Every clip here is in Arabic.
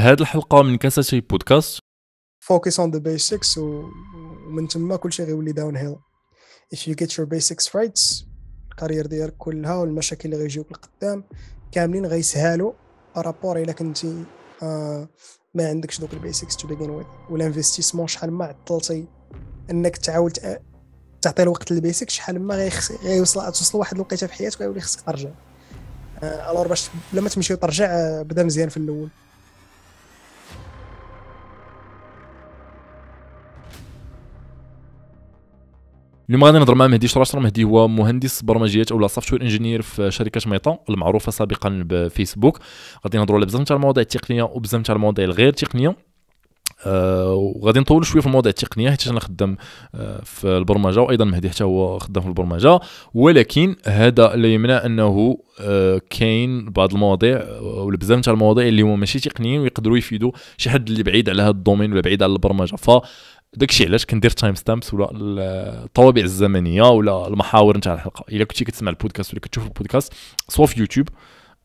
هذه الحلقه من كاسا شي بودكاست فوكس اون ذا بيسكس ومن تما كلشي غيولي داون هيل اف يو جيت يور بيسكس رايت الكارير ديالك كلها والمشاكل اللي غيجيوك لقدام كاملين غيسهالوا بارابور الى كنتي آه، ما عندكش دوك البيسكس تو بيجين ويز والانفستيسمون شحال ما عطلتي انك تعاود تعطي الوقت للبيسك شحال ما غيوصل توصل واحد الوقيته في حياتك ويولي خصك ترجع الور آه، باش بلا ما تمشي وترجع آه، بدا مزيان في الاول اليوم غادي نهضر مع مهدي شراشر مهدي هو مهندس برمجيات او سوفت وير انجينير في شركه ميطا المعروفه سابقا بفيسبوك غادي نهضروا على بزاف تاع المواضيع التقنيه وبزاف تاع المواضيع الغير تقنيه آه وغادي نطول شويه في المواضيع التقنيه حيت انا خدام آه في البرمجه وايضا مهدي حتى هو خدام في البرمجه ولكن هذا لا يمنع انه آه كاين بعض المواضيع ولا بزاف تاع المواضيع اللي هما ماشي تقنيين ويقدروا يفيدوا شي حد اللي بعيد على هذا الدومين ولا بعيد على البرمجه ف داكشي علاش كندير تايم ستامبس ولا الطوابع الزمنيه ولا المحاور نتاع الحلقه الا كنتي كتسمع البودكاست ولا كتشوف البودكاست سواء في يوتيوب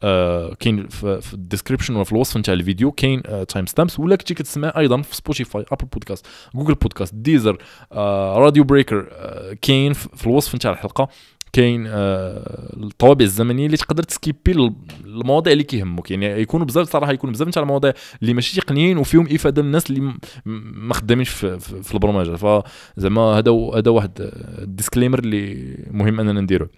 آه كاين في الديسكريبشن ولا في الوصف نتاع الفيديو كاين تايم آه، ستامبس ولا كنتي كتسمع ايضا في سبوتيفاي ابل بودكاست جوجل بودكاست ديزر آه راديو بريكر آه كاين في الوصف نتاع الحلقه كاين آه، الطوابع الزمنيه اللي تقدر تسكيبي المواضيع اللي كيهموك يعني يكونوا بزاف صراحه يكونوا بزاف نتاع المواضيع اللي ماشي تقنيين وفيهم افاده للناس اللي ما خدامينش في, في, في البرمجه فزعما هذا هذا واحد الديسكليمر اللي مهم اننا نديروه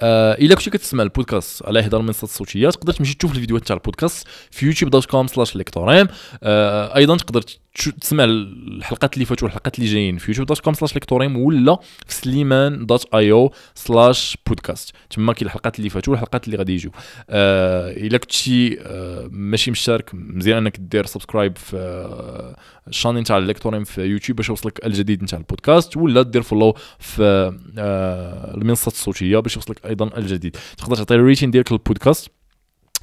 آه الا كنتي كتسمع البودكاست على احدى المنصات الصوتيه تقدر تمشي تشوف الفيديوهات تاع البودكاست في يوتيوب دوت كوم سلاش ليكتوريم آه ايضا تقدر تسمع الحلقات اللي فاتوا والحلقات اللي جايين في يوتيوب دوت كوم سلاش ليكتوريم ولا في سليمان دوت اي او سلاش بودكاست تما كاين الحلقات اللي فاتوا والحلقات اللي غادي يجيو آه الا كنتي آه ماشي مشترك مزيان انك دير سبسكرايب في آه تاع ليكتوريم في يوتيوب باش يوصلك الجديد نتاع البودكاست ولا دير فولو في آه، المنصات الصوتيه باش يوصلك ايضا الجديد تقدر تعطي ريتين ديالك للبودكاست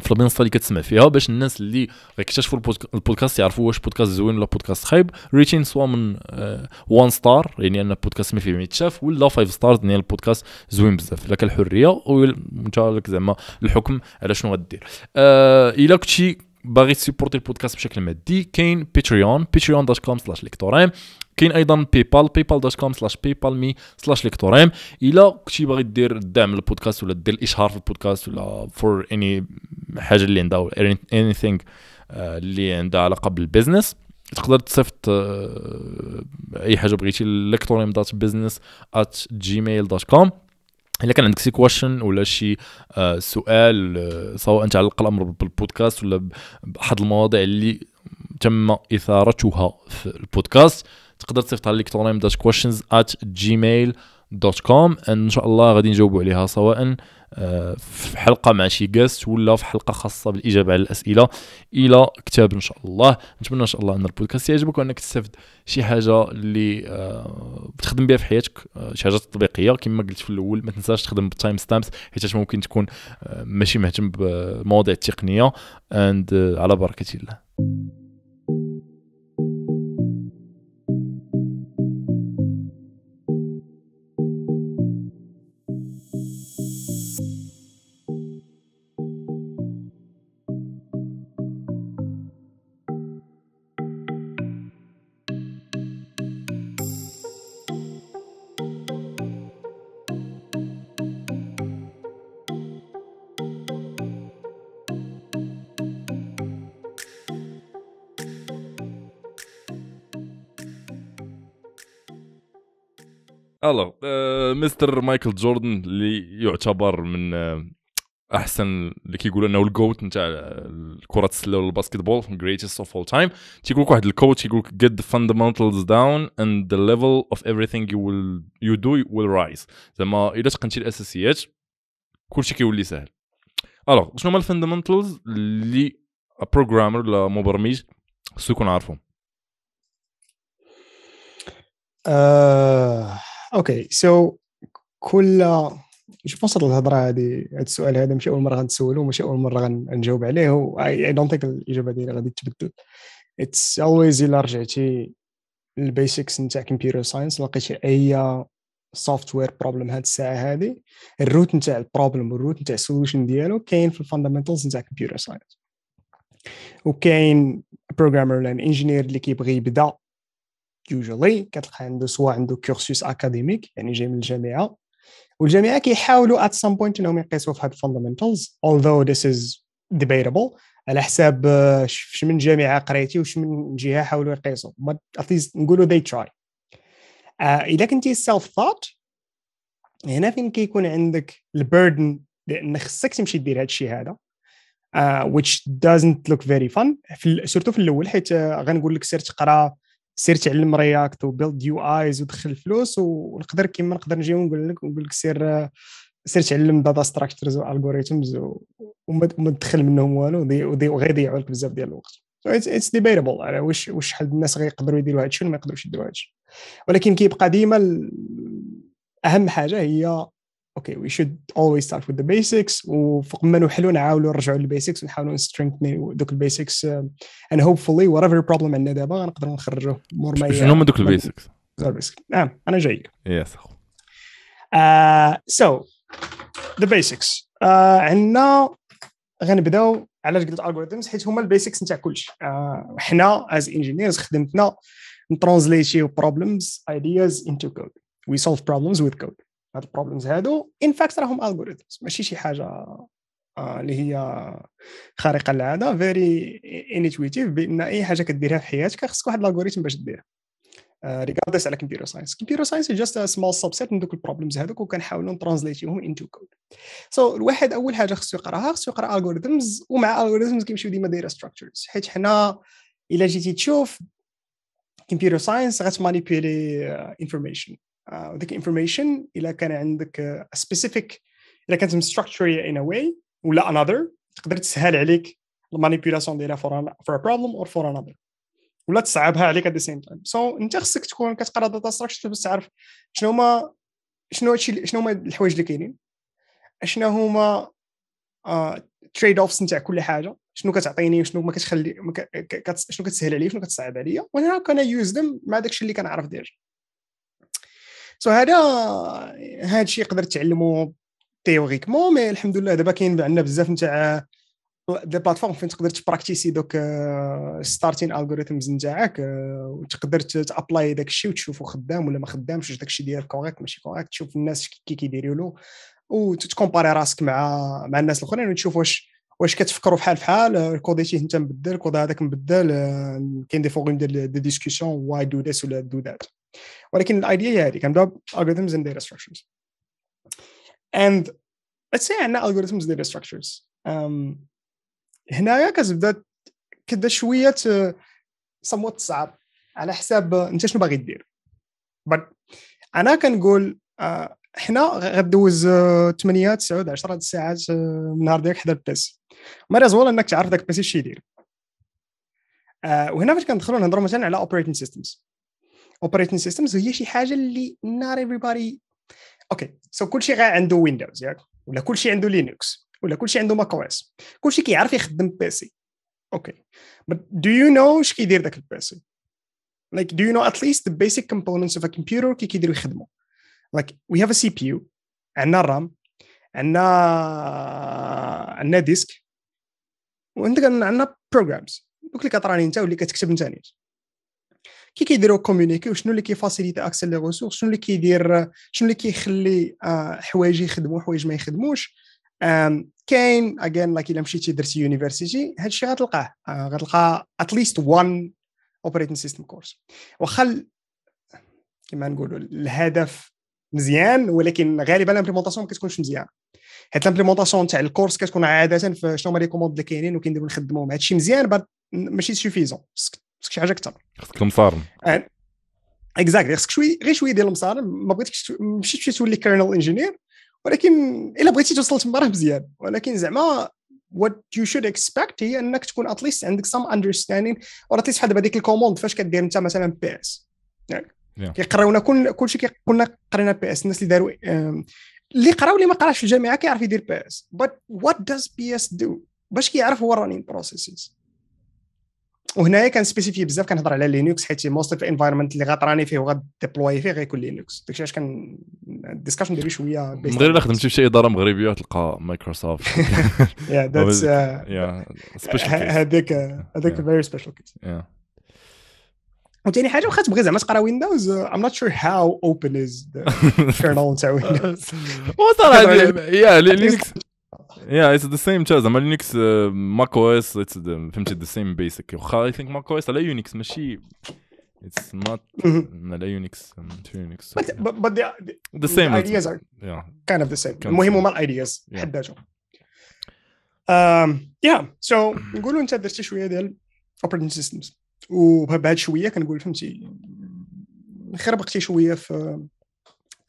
في المنصه اللي كتسمع فيها باش الناس اللي غيكتشفوا البودكاست يعرفوا واش بودكاست زوين ولا بودكاست خايب ريتين سوا من وان آه ستار يعني ان البودكاست ما فيه ما يتشاف ولا فايف ستار يعني البودكاست زوين بزاف لك الحريه وانت لك زعما الحكم على شنو غدير آه الا كنتي باغي تسيبورتي البودكاست بشكل مادي كاين باتريون باتريون دوت كوم سلاش ليكتورين كاين ايضا بيبال بيبال دوت كوم سلاش بيبال مي سلاش ليكتوريم الا كنتي باغي دير الدعم للبودكاست ولا دير الاشهار في البودكاست ولا فور اني حاجه اللي عندها اني ثينغ اللي عندها علاقه بالبيزنس تقدر تصيفط اي حاجه بغيتي ليكتوريم دوت بيزنس ات جيميل دوت كوم الا كان عندك شي كواشن ولا شي سؤال سواء تعلق الامر بالبودكاست ولا باحد المواضيع اللي تم اثارتها في البودكاست تقدر على الكترونيم داش كويشنز ات جيميل دوت كوم ان شاء الله غادي نجاوبوا عليها سواء آه، في حلقه مع شي جاست ولا في حلقه خاصه بالاجابه على الاسئله الى كتاب ان شاء الله نتمنى ان شاء الله ان البودكاست يعجبك وانك تستافد شي حاجه اللي آه، بتخدم بها في حياتك آه، شي حاجه تطبيقيه كما قلت في الاول ما تنساش تخدم بالتايم ستامبس حيت ممكن تكون ماشي مهتم بمواضيع التقنيه اند على بركه الله الو آه، مستر مايكل جوردن اللي يعتبر من آه، احسن اللي كيقولوا انه الجوت نتاع كره السله والباسكتبول جريتست اوف اول تايم تيقول لك واحد الكوتش يقول لك get the fundamentals down and the level of everything you will you do will rise زعما الا تقنتي الاساسيات كلشي كيولي سهل الوغ شنو هما الفاندمنتالز اللي بروغرامر ولا مبرمج خصو يكون عارفهم آه اوكي سو كل جو بونس الهضره هذه هذا السؤال هذا ماشي اول مره غنسولو ماشي اول مره غنجاوب عليه و اي دونت ثينك الاجابه ديالي غادي تبدل اتس اولويز الا رجعتي للبيسكس نتاع كمبيوتر ساينس لقيتي اي سوفت وير بروبليم هاد الساعه هادي الروت نتاع البروبلم والروت نتاع السولوشن ديالو كاين في الفاندمنتالز نتاع كمبيوتر ساينس وكاين بروجرامر ولا انجينير اللي كيبغي يبدا يوجولي كتلقى عنده سوا عنده كورسوس اكاديميك يعني جاي من الجامعه والجامعه كيحاولوا ات سام بوينت انهم يقيسوا في هاد الفاندامنتالز although this is debatable على حساب آه، شي من جامعه قريتي وش من جهه حاولوا يقيسوا but at least نقولوا they try uh, اذا كنتي سيلف ثوت هنا فين كيكون عندك البيردن لان خصك تمشي دير هاد الشيء هذا uh, which doesn't look very fun في سورتو في الاول حيت uh, غنقول لك سير تقرا سير تعلم رياكت وبيلد يو ايز ودخل فلوس ونقدر كيما نقدر نجي ونقول لك ونقول لك سير سير تعلم داتا ستراكشرز والغوريثمز وما تدخل منهم والو وغيضيعوا لك بزاف ديال الوقت سو اتس ديبيتابل على واش واش شحال الناس غيقدروا يديروا هادشي ولا ما يقدروش يديروا هادشي ولكن كيبقى ديما اهم حاجه هي اوكي وي شود اولويز ستارت وذ ذا بيسكس وفوق ما نحلو نعاولوا نرجعوا للبيسكس ونحاولوا نسترينثن دوك البيسكس اند هوبفولي وات ايفر بروبلم عندنا دابا غنقدروا نخرجوه مور ما شنو هما دوك البيسكس؟ نعم انا جاي يس اخو سو ذا بيسكس عندنا غنبداو علاش قلت الالغوريثمز حيت هما البيسكس نتاع كلشي uh, حنا از انجينيرز خدمتنا نترانزليتيو بروبلمز ايدياز انتو كود وي سولف بروبلمز وذ كود هاد البروبلمز هادو ان فاكت راهم الغوريثمز ماشي شي حاجه آه، اللي هي خارقه للعاده فيري انتويتيف بان اي حاجه كديرها في حياتك خصك واحد الالغوريثم باش ديرها ريغاردس آه، على كمبيوتر ساينس كمبيوتر ساينس جاست سمول سبسيت من دوك البروبلمز هذوك وكنحاولوا نترانزليتيهم انتو كود سو الواحد اول حاجه خصو يقراها خصو يقرا الغوريثمز ومع الغوريثمز كيمشيو ديما دايره ستراكشرز حيت حنا الا جيتي تشوف كمبيوتر ساينس غتمانيبيلي انفورميشن آه، آه، ذيك انفورميشن الا كان عندك سبيسيفيك آه، الا كانت مستركتشر ان واي ولا انذر تقدر تسهل عليك المانيبيولاسيون ديالها فور فور بروبليم اور فور انذر ولا تصعبها عليك ات ذا سيم تايم سو انت خصك تكون كتقرا داتا ستراكشر باش تعرف شنو هما شنو هادشي شنو هما الحوايج اللي كاينين اشنا هما تريد آه، اوفس نتاع كل حاجه شنو كتعطيني وشنو ما كتخلي ما كت... شنو كتسهل عليا وشنو كتصعب عليا وانا كان يوز دم مع داكشي اللي كنعرف ديجا سو هذا هذا الشيء يقدر تعلمه تيوريكمون مي الحمد لله دابا كاين عندنا بزاف نتاع دي بلاتفورم فين تقدر تبراكتيسي دوك ستارتين آه، الغوريثمز نتاعك آه، وتقدر تابلاي داك الشيء وتشوفو خدام ولا ما خدامش واش داك الشيء ديالك كوريكت ماشي كوريكت تشوف الناس كي كيديروا له وتكومباري راسك مع مع الناس الاخرين وتشوف واش واش كتفكروا بحال بحال آه، الكوديتي انت مبدل الكود هذاك مبدل كاين دي فوروم ديال دي ديسكسيون واي دو ذيس ولا دو ذات ولكن الايديا هي هذه كنبداو algorithms and data structures and let's say عندنا algorithms data structures um, هنايا كتبدا كدا شويه uh, somewhat صعب على حساب uh, انت شنو باغي دير but انا كنقول uh, حنا غدوز 8 9 10 الساعات النهار ديالك حدا البيس ما رازول انك تعرف داك البيس اش يدير uh, وهنا فاش كندخلوا نهضروا مثلا على اوبريتنج سيستمز اوبريتنج سيستمز هي شي حاجه اللي نار ايفريبادي اوكي سو كلشي غير عنده ويندوز ياك ولا كلشي عنده لينكس ولا كلشي عنده ماك او اس كلشي كيعرف يخدم سي اوكي دو يو نو اش كيدير داك البيسي like do you know at least the basic components of a computer كي كيديروا يخدموا like we have a CPU عندنا الرام عندنا عندنا ديسك وعندك عندنا بروجرامز دوك اللي كتراني انت واللي كتكتب انت نيت كي كيديروا كومونيكي وشنو اللي كيفاسيليتي اكسي لي ريسورس شنو اللي كيدير شنو اللي كيخلي آه، حوايج يخدموا حوايج ما يخدموش كاين اجين لاك الا مشيتي درتي يونيفرسيتي هادشي غتلقاه غتلقى اتليست وان اوبريتنج سيستم كورس واخا كما نقولوا الهدف مزيان ولكن غالبا الامبليمونطاسيون ما كتكونش مزيان حيت الامبليمونطاسيون تاع الكورس كتكون عاده في شنو هما لي كوموند اللي كاينين وكنديروا نخدموهم هادشي مزيان بس ماشي سوفيزون خصك شي حاجه اكثر خصك المصارم اكزاكتلي أه، خصك شوي غير شويه ديال المصارم ما بغيتكش ماشي تمشي تولي كيرنل انجينير ولكن الا بغيتي توصل تما راه مزيان ولكن زعما وات يو شود اكسبكت هي انك تكون اتليست عندك سام اندرستاندينغ اور اتليست بحال دابا ديك الكوموند فاش كدير انت مثلا بي يعني اس كيقراونا كل كلشي كنا قرينا بي اس الناس اللي داروا اللي قراو اللي ما قراش في الجامعه كيعرف يدير بي اس بات وات داز بي اس دو باش كيعرف هو الرانين بروسيسز وهنايا كان سبيسيفي بزاف كنهضر على لينكس حيت موست اوف انفايرمنت اللي غطراني فيه ديبلوي فيه غيكون لينكس داكشي علاش كان الديسكشن ديالي شويه من غير الا خدمتي شي اداره مغربيه تلقى مايكروسوفت يا ذاتس سبيشال هذاك هذاك فيري سبيشال كيس وثاني حاجه واخا تبغي زعما تقرا ويندوز ام نوت شور هاو اوبن از كيرنل تاع ويندوز وصرا يا لينكس Yeah, it's the same jazz. اما لينكس ماك او اس فهمتي the same basic واخا اي ثينك ماك او اس على يونكس ماشي it's not على يونكس يونكس but, but, the, the, same the ideas are yeah. kind of the same المهم هما الايدياز yeah. so نقولوا انت درتي شويه ديال operating systems وبعد شويه كنقول فهمتي خربقتي شويه في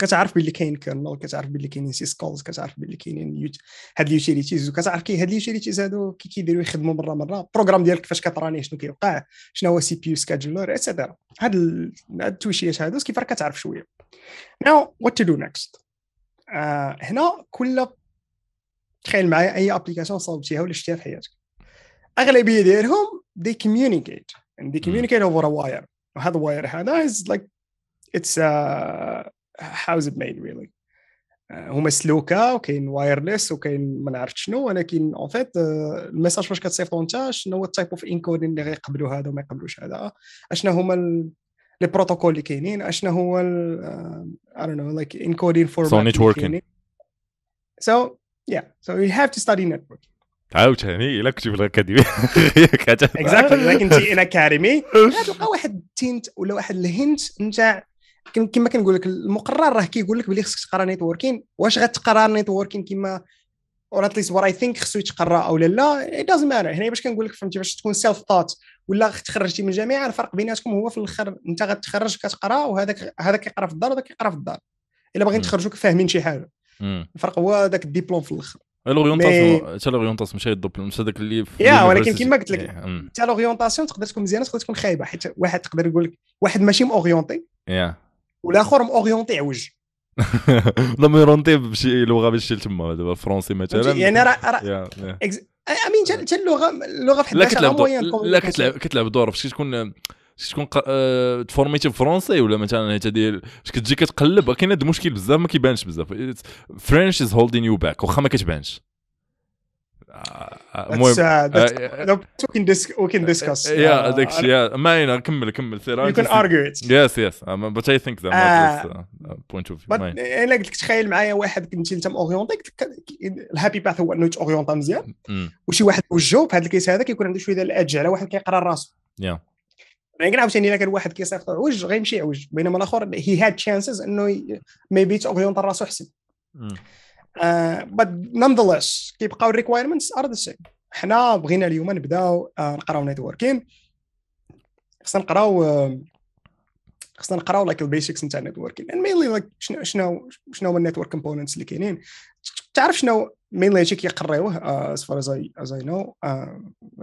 كتعرف باللي كاين كيرنل كتعرف باللي كاينين سيسكولز كتعرف باللي كاينين يوت... هاد اليوتيليتيز وكتعرف كي هاد اليوتيليتيز هادو كي كيديروا يخدموا مره مره البروغرام ديالك فاش كتراني شنو كيوقع شنو هو سي بي يو سكادولر اتسيتيرا هاد ال... هاد التوشيات هادو كيفاش كتعرف شويه ناو وات تو دو نيكست هنا كل تخيل معايا اي ابليكاسيون صاوبتيها ولا شتيها في حياتك اغلبيه ديالهم دي كوميونيكيت دي كوميونيكيت اوفر واير وهذا الواير هذا از لايك اتس هاوز ميد ريلي هما سلوكه وكاين وايرلس وكاين ما نعرف شنو ولكن اون آه، فيت الميساج فاش كتصيفطو انت شنو هو التايب اوف انكودين اللي غيقبلوا هذا وما يقبلوش هذا اشنا هما لي بروتوكول اللي كاينين اشنا هو اي دون نو لايك انكودين فور سو نيتوركين سو يا سو يو هاف تو ستادي نتورك عاوتاني الا كنت في الاكاديمي اكزاكتلي الا كنتي ان اكاديمي تلقى واحد التينت ولا واحد الهنت نتاع كما كنقول لك المقرر راه كيقول لك بلي خصك تقرا نيتوركين واش غتقرا نيتوركين كما اور اتليس وات اي ثينك خصو يتقرا او لا لا داز مانر هنا باش كنقول لك فهمتي باش تكون سيلف ثوت ولا تخرجتي من الجامعه الفرق بيناتكم هو في الاخر انت غتخرج كتقرا وهذاك هذا كيقرا في الدار وهذا كيقرا في الدار الا باغيين تخرجوك فاهمين شي حاجه الفرق هو ذاك الدبلوم في الاخر الاورينتاسيون حتى الاورينتاسيون ماشي الدبلوم ماشي هذاك اللي يا ولكن كما قلت لك إيه، حتى الاورينتاسيون تقدر تكون مزيانه تقدر تكون خايبه حيت واحد تقدر يقول لك واحد ماشي موريونتي والاخر موريونتي عوج موريونتي بشي لغه باش تما دابا الفرونسي مثلا يعني راه راه آه، امين حتى اللغه اللغه بحال لا كتلعب لا كتلعب كتلعب دور فاش تكون تكون تفورميتي بفرونسي آه، ولا مثلا حتى ديال فاش كتجي كتقلب كاين هذا المشكل بزاف ما كيبانش بزاف فرنش از هولدين يو باك واخا ما كتبانش المهم ديسكس يا ذاك الشيء كمل كمل سير يو كان ارجيو ات يس يس بس اي ثينك بوينت اوف فيو انا قلت لك تخيل معايا واحد كنت انت اوريونتي الهابي باث هو انه تاوريونتا مزيان وشي واحد وجهه في هذا الكيس هذا كيكون عنده شويه ديال الادج على واحد كيقرا راسه يا يعني عاوتاني الا كان واحد كيصيفط عوج غيمشي يعوج بينما الاخر هي هاد تشانسز انه ميبي تاوريونتا راسه احسن بت آه، ليس كيبقاو الريكوايرمنتس ار ذا سيم حنا بغينا اليوم نبداو آه، نقراو نتوركين خصنا نقراو آه، خصنا نقراو لايك البيسكس نتاع النيتوركين اند مينلي لايك شنو شنو شنو هما النيتورك كومبوننتس اللي كاينين تعرف شنو مينلي هادشي كيقريوه از فار از اي از اي نو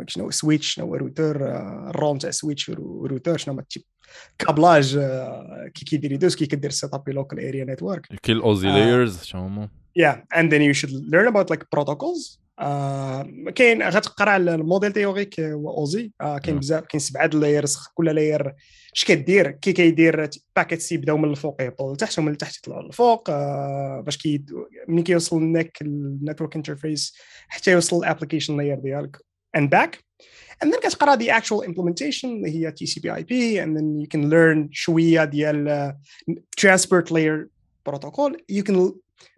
شنو سويتش شنو روتر الرول تاع سويتش روتر شنو ماتشي كابلاج كي كيدير يدوز كي كدير سيت اب لوكال اريا نيتورك كل الاوزي لايرز شنو هما yeah and then you should learn about like protocols كاين غتقرا على الموديل تيوريك واوزي كاين بزاف كاين سبعه اللايرز كل لاير اش كدير كي كيدير باكيتس يبداو من الفوق يهبطوا لتحت ومن التحت يطلعوا للفوق باش كي ملي كيوصل لك النيتورك انترفيس حتى يوصل الابلكيشن لاير ديالك and back and then كتقرا the actual implementation اللي هي TCP/IP and then you can learn شويه ديال transport layer protocol you can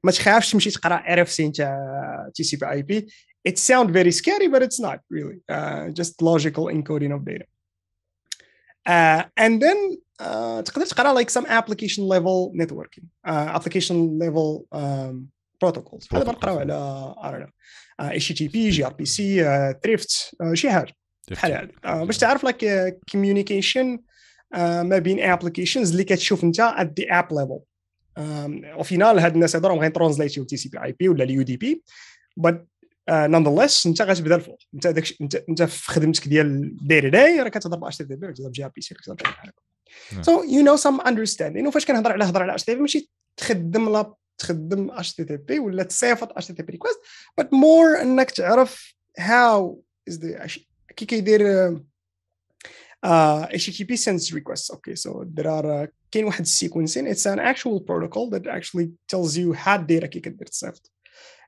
ما تخافش تمشي تقرا ار اف سي نتاع تي سي بي اي بي it sounds very scary but it's not really uh, just logical encoding of data uh, and then uh, تقدر تقرا like some application level networking uh, application level um, protocols هذا بنقراو على ار اتش تي بي جي ار بي سي تريفت شي حاجه بحال هذا uh, باش تعرف لك كوميونيكيشن uh, uh, ما بين ابلكيشنز اللي كتشوف انت at the app level او فينال هاد الناس هذو غير غيترونزليتيو تي سي بي اي بي ولا اليو دي بي بات نون ذا ليس انت غتبدا الفوق انت داك انت انت في خدمتك ديال ديري داي راه كتهضر باش تي بي راه كتهضر بجي بي سي كتهضر بحال هكا سو يو نو سام اندرستاندينغ وفاش كنهضر على هضر على اش تي بي ماشي تخدم لا تخدم اش تي بي ولا تصيفط اش تي بي ريكويست بات مور انك تعرف هاو از ذا كي كيدير اه اتش تي بي سنس ريكويست اوكي سو ذير ار K1 sequencing. It's an actual protocol that actually tells you how data كي كدير تصيفط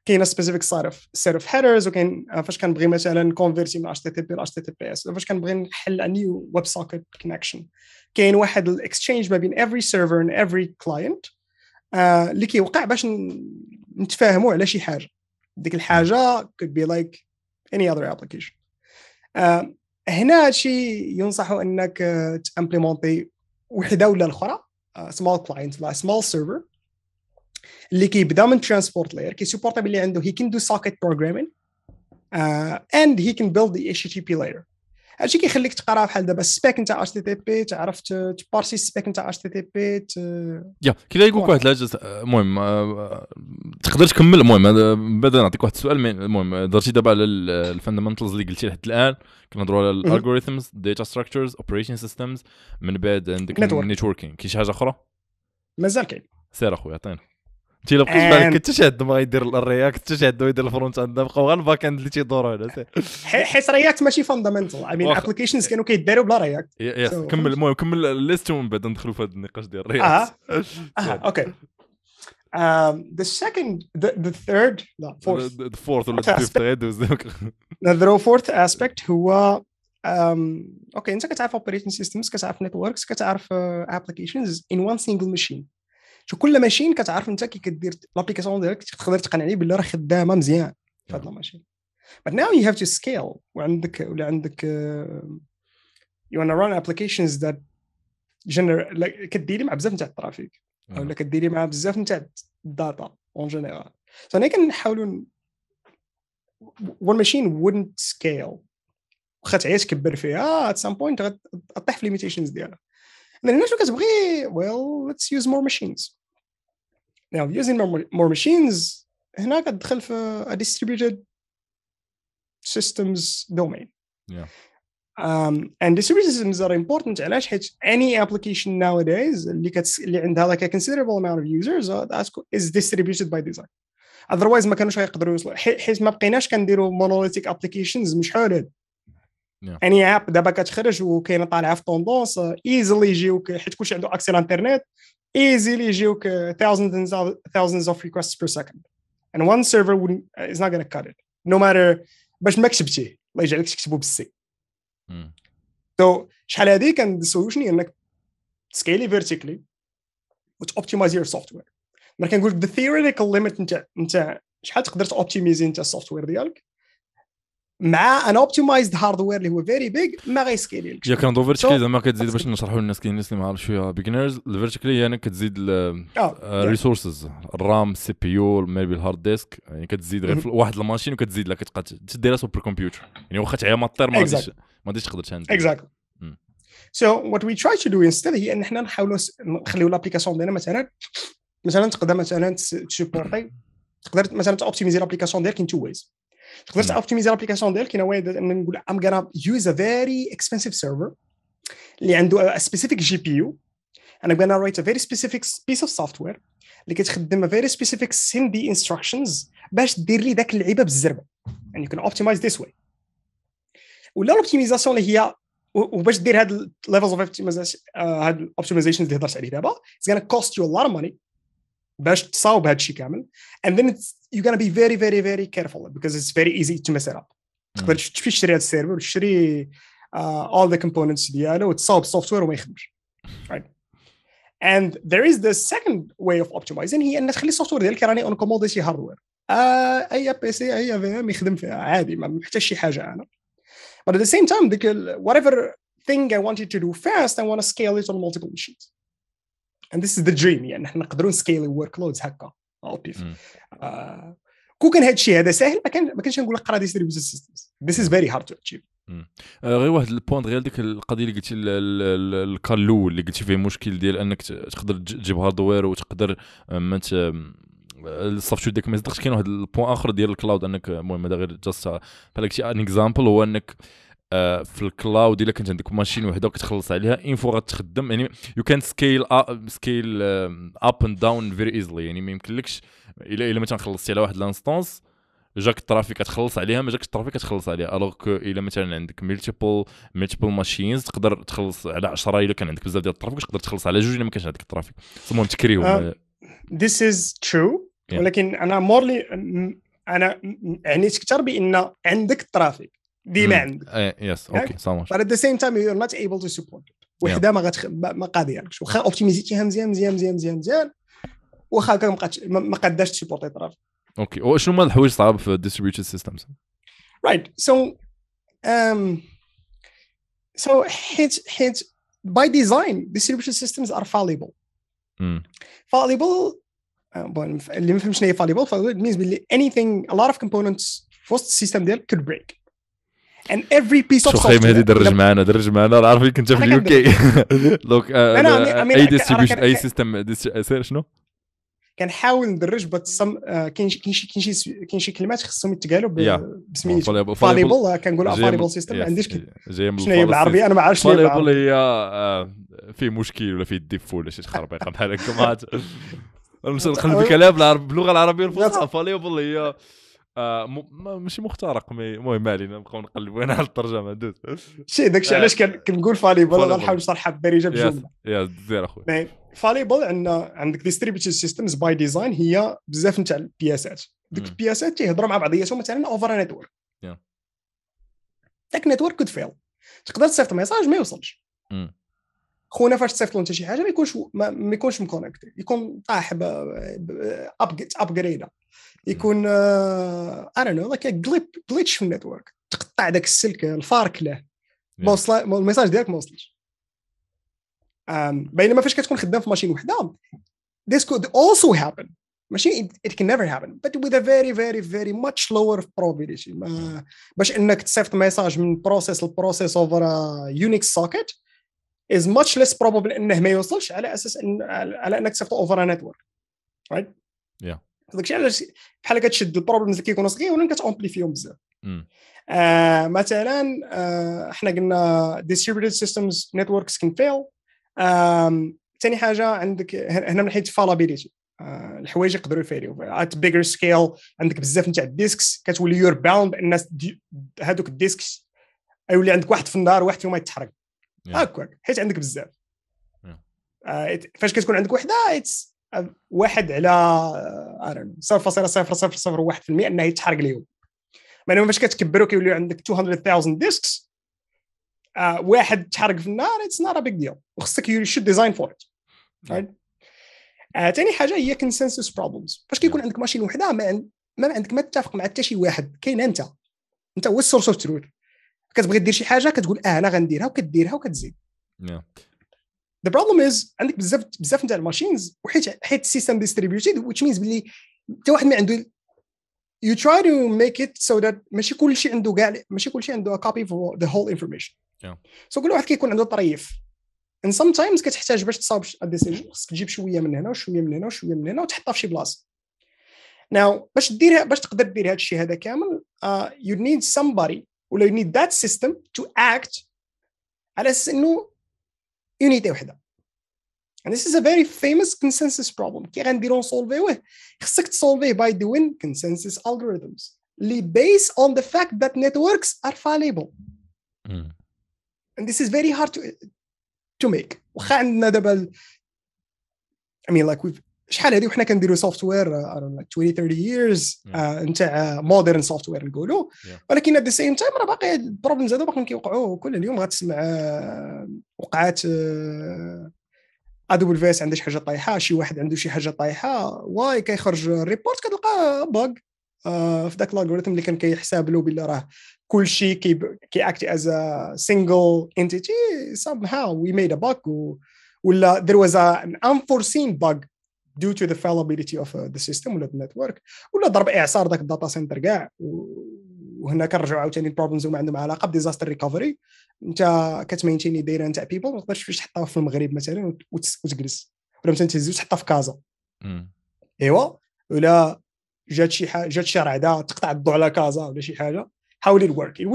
كاينه سبيسيفيك سيت اوف سيت اوف هيدرز وكاين فاش كنبغي مثلا كونفيرتي من اتش تي تي بي ل اتش تي تي بي اس فاش كنبغي نحل نيو ويب سوكيت كونكشن كاين واحد الاكسشينج ما بين افري سيرفر اند افري كلاينت اللي كيوقع باش نتفاهموا على شي حاجه ديك الحاجه could be like any other application uh, هنا هادشي ينصح انك تامبليمونتي وحده ولا الاخرى سمول كلاينت ولا سمول سيرفر اللي كيبدا من ترانسبورت لاير كيسبورتا باللي عنده هي كان دو ساكيت بروجرامين اند هي كان بيلد اتش تي بي لاير هادشي كيخليك تقرا بحال دابا السبيك نتاع اتش تي تي بي تعرف تبارسي السبيك نتاع اتش تي تي بي يا كي لك واحد الحاجه المهم آه، تقدر تكمل المهم بعدا نعطيك واحد السؤال المهم درتي دابا على الفاندمنتالز اللي قلتي لحد الان كنهضروا على الالغوريثمز داتا ستراكشرز اوبريشن سيستمز من بعد عندك النيتوركينغ كاين شي حاجه اخرى مازال كاين سير اخويا عطينا تيلا بقيت بالك حتى شي عندهم غيدير الرياكت حتى شي عندهم يدير الفرونت اند بقاو غير الباك اند اللي تيدور هنا حيت رياكت ماشي فاندامنتال اي مين ابلكيشنز كانوا كيداروا بلا رياكت يس كمل المهم كمل الليست ومن بعد ندخلوا في هذا النقاش ديال الرياكت اوكي Um, the second, the, the third, the fourth. The, the fourth ولا الفيفث غيدوز the fourth aspect هو um, اوكي انت كتعرف اوبريتنج سيستمز كتعرف نتوركس كتعرف آه، applications in one single machine. شو كل ماشين كتعرف انت كي كدير لابليكاسيون ديالك تقدر تقنعني باللي راه خدامه مزيان في هاد نعم. الماشين but now you have to scale وعندك ولا عندك uh, you ران run applications that generate like كديري مع بزاف نتاع الترافيك نعم. ولا كديري مع بزاف نتاع الداتا اون جينيرال انا كنحاولوا one machine wouldn't scale واخا تعيا تكبر فيها ات سام بوينت غطيح في ليميتيشنز ديالها And then the network goes, hey, well, let's use more machines. Now, using more, more machines, هنا كتدخل في a distributed systems domain. Yeah. Um, and distributed systems are important علاش حيت any application nowadays اللي كتس... اللي عندها like a considerable amount of users uh, is distributed by design. Otherwise ما كانوش غيقدروا يوصلوا حيت ما بقيناش كنديروا monolithic applications مش يعني اب دابا كتخرج وكاينه طالعه في طوندونس ايزلي يجيوك حيت كلشي عنده اكسيل انترنت ايزلي يجيوك thousands of thousands of requests per second and one server is not going to cut it no matter باش ما كتبتيه الله يجعلك تكتبو بالسي سو hmm. شحال هذه كان السولوشن انك تسكيلي فيرتيكلي وتوبتيمايز يور سوفتوير ما كنقول لك ذا ثيوريتيكال ليميت نتاع نتاع شحال تقدر توبتمايز انت السوفتوير ديالك مع ان اوبتمايزد هاردوير اللي هو فيري بيج ما غيسكيلي لك كان دو فيرتيكلي زعما كتزيد باش نشرحوا للناس كاين الناس اللي ما شويه بيجنرز الفيرتيكلي يعني كتزيد الريسورسز الرام السي بي يو ميبي الهارد ديسك يعني كتزيد غير واحد الماشين وكتزيد لها كتبقى تديرها سوبر كمبيوتر يعني واخا تعيا طير ما غاديش ما غاديش تقدر تهند اكزاكتلي سو وات وي تراي تو دو انستيد هي ان حنا نحاولوا نخليو لابليكاسيون ديالنا مثلا مثلا تقدر مثلا تسوبر تقدر مثلا تاوبتيميزي لابليكاسيون ديالك ان تو ويز تقدر نعم. تاوبتيميزي لابليكاسيون ديالك كاين واحد نقول ام غانا يوز ا فيري اكسبنسيف سيرفر اللي عنده سبيسيفيك جي بي يو انا غانا رايت ا فيري سبيسيفيك بيس اوف سوفتوير اللي كتخدم ا فيري سبيسيفيك دي انستراكشنز باش دير لي ذاك اللعيبه بالزربه يعني كان اوبتيمايز ذيس واي ولا الاوبتيميزاسيون اللي هي وباش دير هاد ليفلز اوف اوبتيمايزيشن هاد الاوبتيمايزيشنز اللي هضرت عليه دابا اتس غانا كوست يو ا لوت اوف ماني باش تصاوب هذا الشيء كامل and then it's you're gonna be very very very careful because it's very easy to mess it up تقدر تشري هذا السيرفر وتشري all the components ديالو وتصاوب السوفت وما يخدمش right and there is the second way of optimizing هي ان تخلي السوفت ديالك راني اون كوموديتي هاردوير اي بي سي اي في ام يخدم فيها عادي ما محتاج شي حاجه انا but at the same time whatever thing I wanted to do fast I want to scale it on multiple machines اند ذيس از ذا دريم يعني حنا نقدروا نسكيل ورك لودز هكا اوبيف كون كان هذا الشيء هذا ساهل ما كان ما كانش نقول لك قرا ديستريبيوتد سيستمز ذيس از فيري هارد تو اتشيف غير واحد البوان غير ديك القضيه اللي قلتي الكار الاول اللي قلتي فيه مشكل ديال انك تقدر تجيب هاردوير وتقدر آه، ما آه، السوفت وير ما صدقتش كاين واحد البوان اخر ديال الكلاود انك المهم هذا غير جاست بالك شي ان اكزامبل هو انك آه، في الكلاود الا كانت عندك ماشين وحده وكتخلص عليها اون فوا غتخدم يعني يو كان سكيل سكيل اب اند داون فيري ايزلي يعني ما يمكنلكش الا الا مثلا خلصتي على واحد لانستونس جاك الترافيك كتخلص عليها ما جاكش الترافيك كتخلص عليها الوغ كو الا مثلا عندك ملتيبل ملتيبل ماشينز تقدر تخلص على 10 الا كان عندك بزاف ديال الترافيك تقدر تخلص على جوج الا ما كانش عندك الترافيك المهم تكريهم ذيس از ترو ولكن انا مورلي انا عنيت اكثر بان عندك الترافيك demand ايه يس اوكي سو ماتش but at the same time you're not able to support it وحده yeah. ما غتخ ما قاديركش واخا اوبتيميزيتيها مزيان مزيان مزيان مزيان مزيان واخا ما بقاتش ما قاداش تسيبورتي طراف اوكي وشنو هما الحوايج الصعاب في distributed systems right so um so حيت حيت by design distribution systems are fallible mm. fallible بون اللي ما فهمش شنو هي fallible fallible means باللي anything a lot of components في وسط السيستم ديالك could break and every piece of software هذه درج معنا درج معنا راه عارف كنت في اليو كي دونك اي ديستريبيوشن اي آه، آه، سيستم شنو كنحاول ندرج بات آه، سم كاين شي كاين شي كاين شي كلمات خصهم يتقالوا بسميتو فاليبل كنقول فاليبل سيستم ما عنديش شنو هي بالعربي انا ما عرفتش فاليبل هي فيه مشكل ولا فيه ديفو ولا شي خربيقه بحال هكا ما عرفتش نقلب الكلام باللغه العربيه الفصحى فاليبل هي آه م... ماشي مخترق مي المهم ما علينا نبقاو نقلبوا هنا على الترجمه دوز شي داكشي علاش آه، كنقول فاليبل غنحاول نشرحها ببريجه بجمله يا دير اخويا فاليبل عندنا عندك ديستريبيوتد سيستمز باي ديزاين هي بزاف نتاع البياسات ديك البياسات تيهضروا مع بعضياتهم مثلا اوفر نتورك داك النتورك كود فيل تقدر تصيفط ميساج ما يوصلش خونا فاش تصيفط له انت شي حاجه ما يكونش ما, يكونش مكونكتي يكون طاح ابجريد يكون انا نو لايك جليتش في النتورك تقطع ذاك السلك الفارك له الميساج ديالك ما وصلش بينما فاش كتكون خدام في ماشين وحده this could also happen ماشي it, it can never happen but with a very very very much lower probability ما باش انك تصيفط ميساج من بروسيس لبروسيس a يونيكس socket is much less probable انه ما يوصلش على اساس إن على انك over a network right yeah داكشي علاش بحال كتشد البروبلمز اللي كيكونوا صغيرين ولا كتامبليفيهم بزاف آه مثلا آه حنا قلنا ديستريبيوتد سيستمز نتوركس كان فيل ثاني حاجه عندك هنا من حيث فالابيليتي آه، الحوايج يقدروا يفيريو ات بيجر سكيل عندك بزاف نتاع الديسكس كتولي يور باوند الناس هذوك الديسكس يولي عندك واحد في النهار واحد فيهم يتحرق هكاك حيت عندك بزاف آه، فاش كتكون عندك وحده واحد على آه، في 0.0001% انه يتحرق اليوم بينما فاش كتكبروا وكيولي عندك 200,000 ديسكس آه، واحد تحرق في النار اتس نوت ا بيج ديال وخصك يو شود ديزاين فور ات ثاني حاجه هي كونسنسس بروبلمز فاش كيكون نعم. عندك ماشين وحده ما ما عندك ما تتفق مع حتى شي واحد كاين انت انت هو السورس اوف تروث كتبغي دير شي حاجه كتقول اه انا غنديرها وكديرها وكتزيد yeah. نعم. ذا بروبلم از عندك بزاف بزاف نتاع الماشينز وحيت حيت السيستم ديستريبيوتيد ويتش مينز بلي حتى واحد ما عنده يو تراي تو ميك ات سو ذات ماشي كلشي عنده كاع ماشي كلشي عنده كوبي فور ذا هول انفورميشن سو كل واحد كيكون عنده طريف ان سام تايمز كتحتاج باش تصاوب ديسيجن خصك تجيب شويه من هنا وشويه من هنا وشويه من هنا وتحطها في شي بلاصه ناو باش ديرها باش تقدر دير هذا الشيء هذا كامل يو uh, نيد somebody ولا يو نيد ذات سيستم تو اكت على اساس انه يونيتي وحده And this is a very famous consensus problem كي غنديرو نسولفيوه خصك تسولفيه by doing consensus algorithms اللي based on the fact that networks are fallible mm. and this is very hard to to make واخا عندنا دابا I mean like we've شحال هذه وحنا كنديروا سوفتوير uh, I don't know 20 30 years نتاع modern software نقولوا ولكن at the same time راه باقي البروبلمز هذو باقيين كيوقعوا كل اليوم غتسمع uh, وقعات ادوبل آه، فيس عنده شي حاجه طايحه شي واحد عنده شي حاجه طايحه واي كيخرج الريبورت كتلقى باغ آه، في ذاك الالغوريثم اللي كان كيحساب له باللي راه كل شيء اكت از ا سينجل انتيتي سام هاو وي ميد ا باغ ولا ذير واز ان انفورسين باغ due to the fallibility of آه، the system ولا the network ولا ضرب اعصار ذاك الداتا سنتر كاع وهنا كنرجعوا عاوتاني البروبلمز هما عندهم علاقه بديزاستر ريكفري انت كتمينتيني دايره نتاع بيبل ما تقدرش فاش تحطها في المغرب مثلا وتجلس ولا مثلا تهز وتحطها في كازا ايوا ولا جات شي حاجه جات شي رعده تقطع الضوء على كازا ولا شي حاجه حاولي الورك إيه،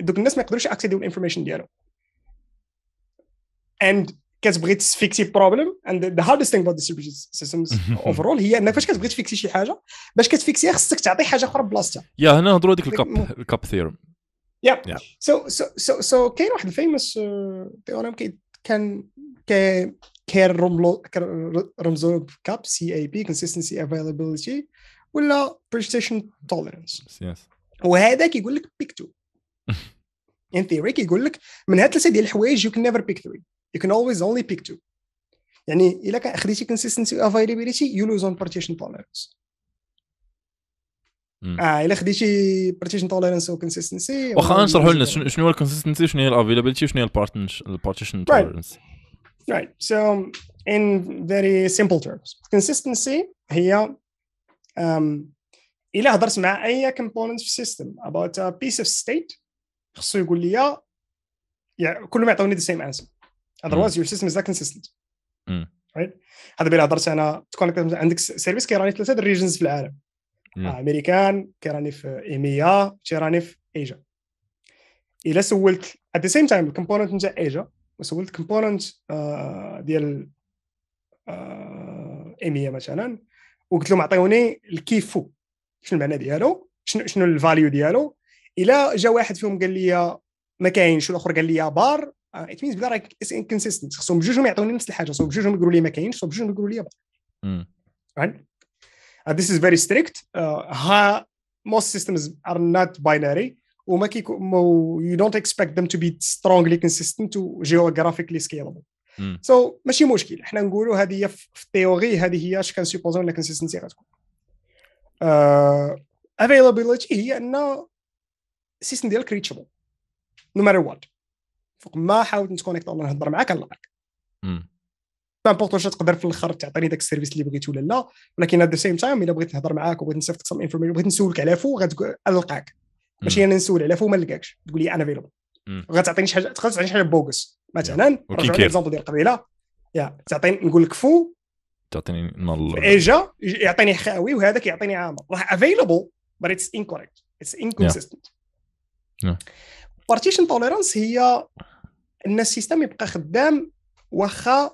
دوك الناس ما يقدروش ياكسيديو الانفورميشن ديالهم اند كتبغي تفيكسي بروبليم اند ذا هاردست ثينغ ديستريبيوتد سيستمز اوفرول هي انك فاش كتبغي تفيكسي شي حاجه باش كتفيكسيها خصك تعطي حاجه اخرى بلاصتها يا هنا نهضروا هذيك الكاب الكاب ثيورم يا سو سو سو كاين واحد الفيموس uh, ثيورم كان كان رمزو كاب سي اي بي كونسيستنسي افيلابيلتي ولا بريستيشن توليرنس وهذا كيقول لك بيك تو ان ثيوري كيقول لك من هاد ثلاثه ديال الحوايج يو كان نيفر بيك ثري you can always only pick two يعني الا كان خديتي consistency availability you lose on partition tolerance مم. اه الا خديتي partition tolerance و consistency واخا نشرحوا لنا شنو هو الكونسيستنسي شنو هي الافيلابيلتي شنو هي البارتيشن tolerance right so in very simple terms consistency هي um, الا هضرت مع اي component في السيستم about a piece of state خصو يقول لي يعني كلهم يعطوني the same answer اذروايز يور سيستم از not كونسيستنت رايت mm. هذا بلا هضرت انا تكون عندك سيرفيس كيراني ثلاثه ريجنز في العالم آه، امريكان كيراني في ايميا كيراني في ايجا الا سولت ات ذا سيم تايم الكومبوننت نتاع ايجا وسولت كومبوننت آه، ديال آه، ايميا مثلا وقلت لهم عطيوني الكيفو شنو المعنى ديالو شنو شنو الفاليو ديالو الا جا واحد فيهم قال لي ما كاينش والاخر قال لي بار ات آه، مينز بلا راه انكونسيستنت خصهم بجوجهم يعطوني نفس الحاجه خصهم بجوجهم يقولوا لي ما كاينش خصهم بجوجهم يقولوا لي right? this is very strict uh, آه، ha, most systems are not binary وما كي you don't expect them to be strongly consistent to geographically scalable سو so, ماشي مشكل حنا نقولوا هذه هي في التيوري هذه هي اش سيبوزون ان كونسيستنسي غتكون افيلابيليتي آه، هي ان السيستم ديالك ريتشابل نو ماتر وات فوق ما حاولت نتكونيكت ولا نهضر معاك نلقاك بامبورت واش تقدر في الاخر تعطيني داك السيرفيس اللي بغيت ولا لا ولكن ات ذا سيم تايم الا بغيت نهضر معاك وبغيت نصيفطك سام انفورميشن بغيت نسولك على فو غنلقاك ماشي انا نسول على فو ما نلقاكش تقول لي انا فيلبل غتعطيني شي حاجه تقدر تعطيني شي حاجه بوغس مثلا رجعوا ديال قبيله يا تعطيني نقول لك فو تعطيني نال ايجا يعطيني خاوي وهذاك يعطيني عامر راه افيلبل بس اتس انكوريكت اتس انكونسيستنت بارتيشن توليرانس هي ان السيستم يبقى خدام واخا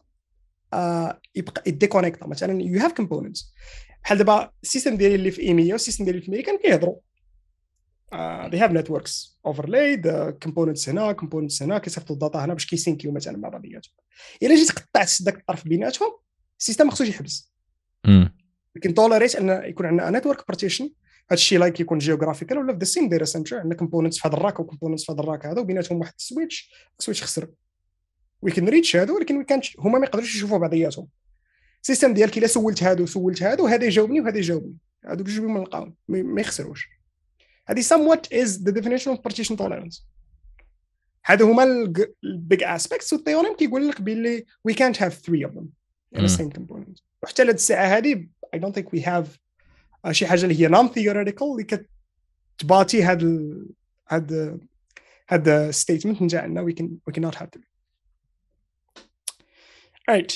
آه، يبقى ديكونيكت مثلا يو هاف كومبوننتس بحال دابا السيستم ديالي اللي في ايميا والسيستم ديالي في امريكان كيهضروا دي هاف نتوركس اوفرلاي كومبوننتس هنا كومبوننتس هنا كيصيفطوا الداتا هنا باش كيسينكيو مثلا مع بعضياتهم الا جيت قطعت داك الطرف بيناتهم السيستم خصو يحبس امم لكن توليريت ان يكون عندنا نتورك بارتيشن هادشي لا كيكون جيوغرافيكال ولا في ذا سيم دايرا سنتر عندنا كومبوننتس في هذا الراك وكومبوننتس في هذا الراك هذا وبيناتهم واحد السويتش السويتش خسر وي كان ريتش هادو ولكن وي كان هما ما يقدروش يشوفوا بعضياتهم السيستم ديالك الا سولت هادو سولت هادو هذا يجاوبني وهذا يجاوبني هادو جوج بهم نلقاهم ما يخسروش هذه somewhat از ذا definition اوف partition tolerance هادو هما البيج اسبيكتس والثيوريم كيقول لك باللي وي كانت هاف ثري اوف ذم ان ذا سيم كومبوننت وحتى لهاد الساعه هذه اي دونت ثينك وي هاف آه، شي حاجه اللي هي نون ثيوريتيكال اللي كتباتي هاد ال... هاد هاد الستيتمنت نتاع ان وي كان وي كانوت هاف رايت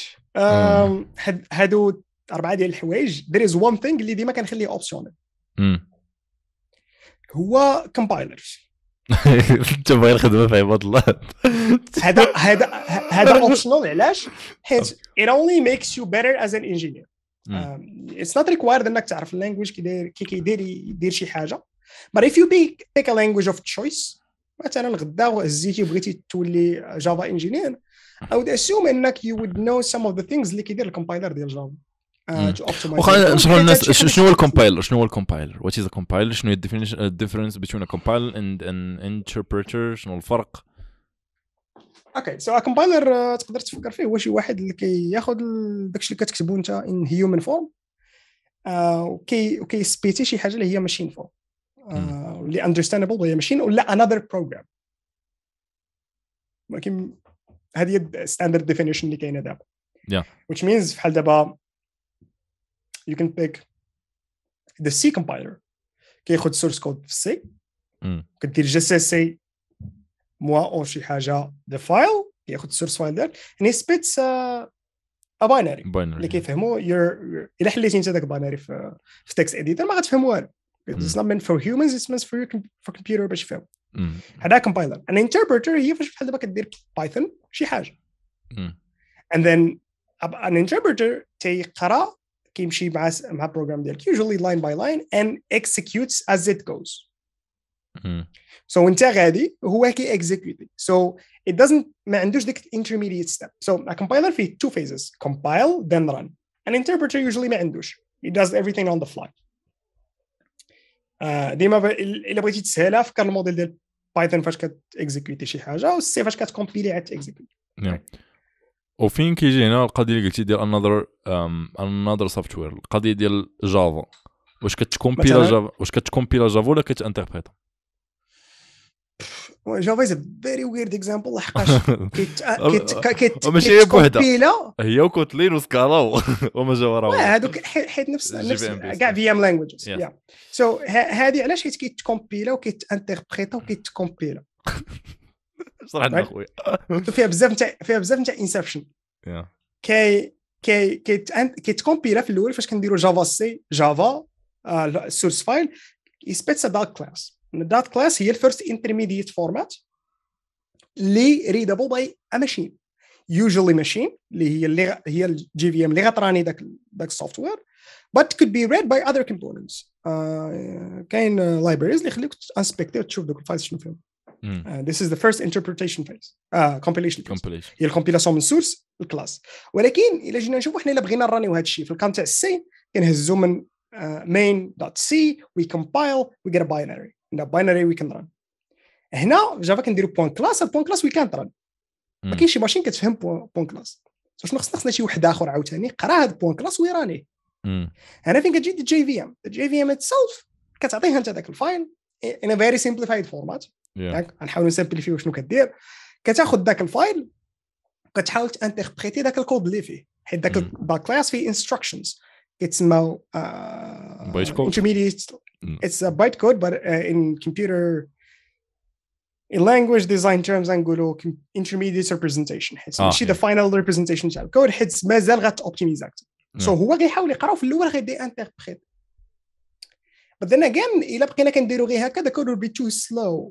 هادو اربعه ديال الحوايج ذير از وان ثينغ اللي ديما كنخليه اوبسيونال هو كومبايلرز انت باغي الخدمه في عباد الله هذا هذا هذا اوبشنال علاش؟ حيت it only makes you better as an engineer اتس نوت ريكوايرد انك تعرف اللانجويج كي داير كي كيدير يدير شي حاجه but if you pick, pick a language of choice مثلا الغدا هزيتي بغيتي تولي جافا انجينير I would assume انك you would know some of the things اللي كيدير الكومبايلر ديال جافا وخلينا نشرحوا للناس شنو هو الكومبايلر شنو هو الكومبايلر وات از كومبايلر شنو هي الديفينيشن الديفرنس بين كومبايلر اند ان انتربريتر شنو الفرق اوكي سو كومبايلر تقدر تفكر فيه هو شي واحد اللي كياخذ داكشي اللي كتكتبو انت ان هيومن فورم وكي سبيتي شي حاجه اللي هي آه، ماشين فورم اللي اندرستاندبل وهي ماشين ولا انذر بروجرام ولكن هذه هي ستاندرد ديفينيشن اللي كاينه دابا yeah which means بحال دابا you can pick the C compiler كياخذ سورس كود في السي كدير جي سي سي موا او شي حاجه ذا فايل ياخذ السورس فايل ديالك يعني سبيتس باينري اللي كيفهموا الا حليتي انت ذاك باينري في في تكست اديتر ما غتفهم والو اتس نوت مين فور هيومنز اتس مين فور فور كمبيوتر باش يفهم هذا كومبايلر ان انتربرتر هي فاش بحال دابا كدير بايثون شي حاجه اند ذن ان انتربرتر تيقرا كيمشي مع مع البروغرام ديالك يوجولي لاين باي لاين اند اكسكيوتس از ات جوز سو So وانت غادي هو كي اكزيكيوتي so it doesn't ما عندوش ديك intermediate step سو a compiler فيه تو فيزز compile then run an interpreter usually ما عندوش he داز ايفريثينغ اون ذا فلاي ديما الا بغيتي تسهلها فكر الموديل ديال بايثون فاش كتكزيكيوتي شي حاجه والسي فاش كتكومبيلي عاد تكزيكيوتي وفين كيجي هنا القضيه اللي قلتي ديال انذر انذر سوفت وير القضيه ديال جافا واش كتكومبيلا جافا واش كتكومبيلا جافا ولا كتانتربريتها جافا از فيري ويرد اكزامبل لحقاش كيت كيت كيت ماشي هي بوحدها هي وكوتلين وسكالا وما جا وراهم هذوك حيت نفس نفس كاع في ام لانجويجز سو هذه علاش حيت كيتكومبيلا وكيت كومبيلا صراحه عندنا خويا فيها بزاف نتاع فيها بزاف نتاع انسبشن كي كي كيتكومبيلا في الاول فاش كنديروا جافا سي جافا السورس فايل اسبيتس دارك كلاس ان الدات كلاس هي الفيرست انترميديت فورمات اللي ريدابل باي ا ماشين يوجوالي ماشين اللي هي اللي هي الجي في ام اللي غتراني ذاك ذاك السوفت وير but could be read by other components uh, كاين libraries اللي يخليك تانسبكتي تشوف دوك الفايلز شنو فيهم آه، this is the first interpretation phase uh, compilation phase compilation. هي الكومبيلاسيون من سورس الكلاس ولكن الا جينا نشوفوا حنا الا بغينا نرانيو هذا الشيء في الكام تاع السي كنهزو من main.c we compile we get a binary باينري وي كان ران هنا جافا كنديرو بوان كلاس بوان كلاس وي كان ران ما كاينش شي ماشين كتفهم بوان كلاس شنو خصنا خصنا شي واحد اخر عاوتاني قرا هاد بوان كلاس ويرانيه هنا فين كتجي جي في ام جي في ام اتسلف كتعطيها انت ذاك الفايل ان فيري سيمبليفايد فورمات غنحاولوا نسامبليفيو شنو كدير كتاخذ ذاك الفايل كتحاول تانتربريتي ذاك الكود اللي فيه حيت ذاك الكلاس فيه انستراكشنز كيتسماو كود Mm. It's a bytecode, but uh, in computer in language design terms نقولوا intermediate representation hits ماشي ذا فاينل representation تاع الكود hits مازال غاتوبتيميز اكثر سو هو كيحاول يقراو في الاول غيدي انتربريت but then again الا بقينا كنديرو غير هكا ذا كود will be too slow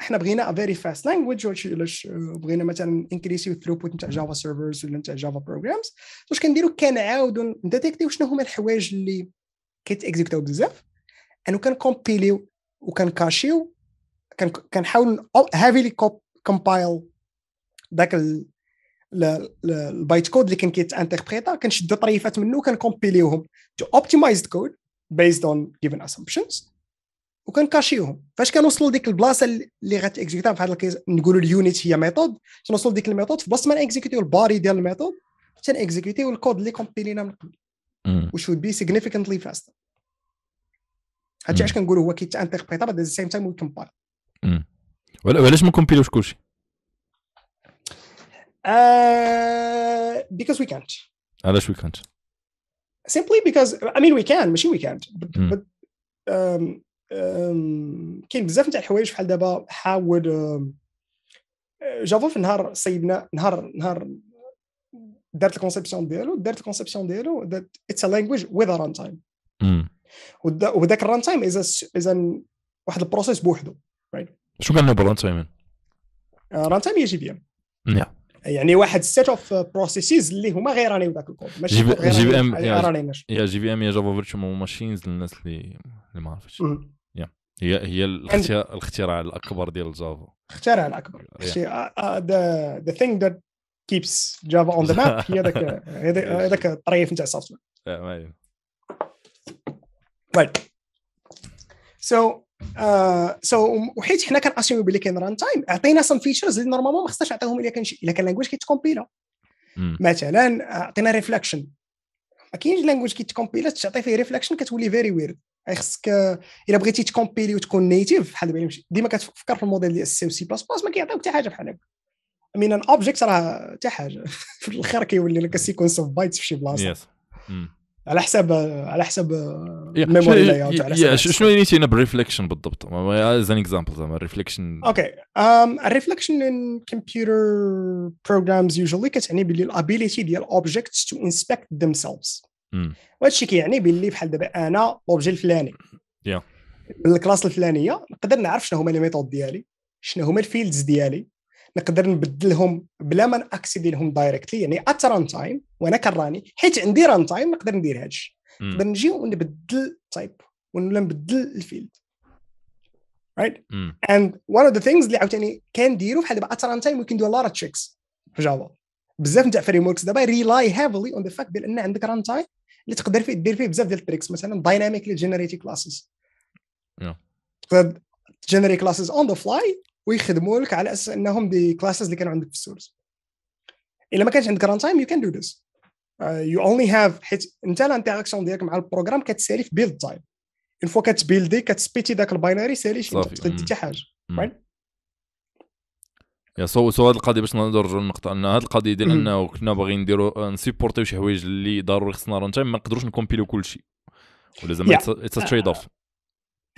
احنا بغينا a very fast language واش بغينا مثلا انكريسيو الثروبوت نتاع جافا mm. سيرفرز ولا نتاع جافا بروجرامز واش كنديرو كنعاودو نديتيكتيو شنو هما الحوايج اللي كيت اكزيكتو بزاف انه كنكومبيليو وكنكاشيو كنحاول هافيلي كومبايل ذاك البايت كود اللي كان كيتانتربريتا كنشدو طريفات منه كومبيليوهم تو اوبتمايزد كود بيزد اون جيفن اسامبشنز وكنكاشيوهم فاش كنوصلوا لديك البلاصه اللي غاتيكزيكوتا في هذا الكيس نقولوا اليونيت هي ميثود كنوصلوا لديك الميثود في بلاصه ما نكزيكوتيو الباري ديال الميثود تنكزيكوتيو الكود اللي كومبيلينا من قبل وشود بي be فاستر هادشي علاش كنقول هو كيتا انتربريتا بعد ذا سيم تايم وي كومبار وعلاش ما كومبيلوش كلشي بيكوز وي كانت علاش وي كانت سيمبلي بيكوز اي مين وي كان ماشي وي كانت كاين بزاف نتاع الحوايج بحال دابا حاول آه، جافا في نهار سيدنا نهار نهار دارت الكونسيبسيون ديالو دارت الكونسيبسيون ديالو اتس ا لانجويج ا ران تايم وذاك الران تايم از از واحد البروسيس بوحده right. شو كان الران تايم؟ آه، ران تايم هي جي بي ام نعم. يعني واحد سيت اوف بروسيسز اللي هما غير راني وداك الكود ماشي جي بي ام يا جي بي ام يا جافا فيرتشوال ماشينز للناس اللي اللي ما عرفتش هي هي الاختراع الاكبر ديال جافا الاختراع الاكبر ذا ذا ثينك ذات كيبس جافا اون ذا ماب هي ذاك هذاك الطريف نتاع السوفت وير طيب سو سو آه، وحيت حنا كناسيومي بلي كاين ران تايم عطينا سم فيتشرز اللي نورمالمون ما خصناش نعطيهم الا كان شي الا كان لانجويج كيتكومبيلا مثلا عطينا ريفلكشن ما كاينش لانجويج كيتكومبيلا تعطي فيه ريفلكشن كتولي فيري ويرد خصك الا بغيتي تكومبيلي وتكون نيتيف بحال ديما كتفكر في الموديل ديال السي وسي بلس بلس ما كيعطيوك حتى حاجه بحال هكا من ان اوبجيكت راه حتى حاجه في الاخر كيولي لك سيكونس اوف بايتس في شي بلاصه على حسب على حسب ميموري لاي اوت شنو اللي هنا بالريفليكشن بالضبط از ان اكزامبل زعما الريفليكشن اوكي الريفليكشن ان كمبيوتر بروجرامز يوجوالي كتعني باللي الابيليتي ديال اوبجيكتس تو انسبكت ذيم سيلفز وهذا الشيء كيعني باللي بحال دابا انا لوبجي الفلاني بالكلاس الفلانيه نقدر نعرف شنو هما لي ميثود ديالي شنو هما الفيلدز ديالي نقدر نبدلهم بلا ما ناكسيدي لهم دايركتلي يعني ات ران تايم وانا كراني حيت عندي ران تايم نقدر ندير هذا الشيء نقدر نجي ونبدل تايب ولا نبدل الفيلد رايت اند وان اوف ذا ثينجز اللي عاوتاني كنديروا بحال دابا ات ران تايم ويكن دو ا لوت تشيكس في جافا بزاف نتاع فريم وركس دابا ريلاي هافلي اون ذا فاكت بان ان عندك ران تايم اللي تقدر فيه دير فيه بزاف ديال التريكس مثلا دايناميكلي جينيريتي كلاسز تقدر تجينيري كلاسز اون ذا فلاي ويخدموا لك على اساس انهم دي كلاسز اللي كانوا عندك في السورس الا ما كانش عندك ران تايم يو كان دو ذس يو اونلي هاف حيت انت الانتراكسيون ديالك مع البروغرام كتسالي في بيلد تايم ان فوا كتبيلدي كتسبيتي ذاك الباينري سالي شي تقدي حتى حاجه يا سو سو هذه القضيه باش نرجعوا للنقطه ان هذه القضيه ديال انه كنا باغيين نديروا آه، نسيبورتيو شي حوايج اللي ضروري خصنا ران تايم ما نقدروش نكومبيلو كل شيء ولا زعما اتس تريد اوف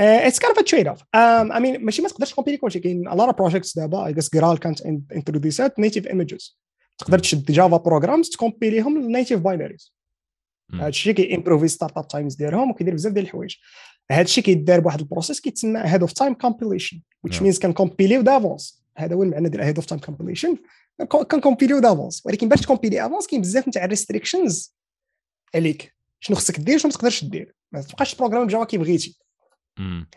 اتس uh, it's kind of a trade-off. Um, ماشي ما تقدرش تكومبيري كل شيء كاين a lot of projects دابا I guess Giral كانت انتروديسات native ايمجز تقدر تشد جافا بروجرامز تكومبيليهم للنيتيف باينريز هادشي كي امبروفي ستارت اب تايمز ديالهم وكيدير بزاف ديال الحوايج هادشي كيدار بواحد البروسيس كيتسمى هيد اوف تايم كومبيليشن which مينز كنكومبيليو دافونس هذا هو المعنى ديال هيد اوف تايم كومبيليشن كنكومبيليو دافونس ولكن باش تكومبيلي افونس كاين بزاف نتاع الريستريكشنز عليك شنو خصك دير شنو ما تقدرش دير ما تبقاش تبروغرام بجافا كي بغيتي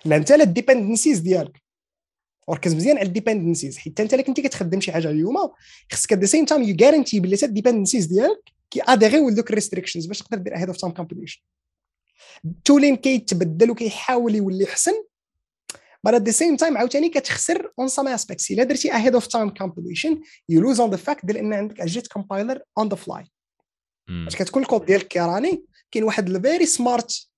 لا انت لا الديبندنسيز ديالك وركز مزيان على الديبندنسيز حيت انت اللي انت كتخدم شي حاجه اليوم خصك ات ذا سيم تايم يو غارنتي بلي هاد الديبندنسيز ديالك كي اديغيو لدوك الريستريكشنز باش تقدر دير هيد اوف تايم كومبليشن التولين كيتبدل وكيحاول يولي احسن بل ات ذا سيم تايم عاوتاني كتخسر اون سام اسبيكتس الا درتي اهيد اوف تايم كومبليشن يو لوز اون ذا فاكت ديال ان عندك اجيت كومبايلر اون ذا فلاي باش كتكون الكود ديالك كيراني كاين واحد الفيري سمارت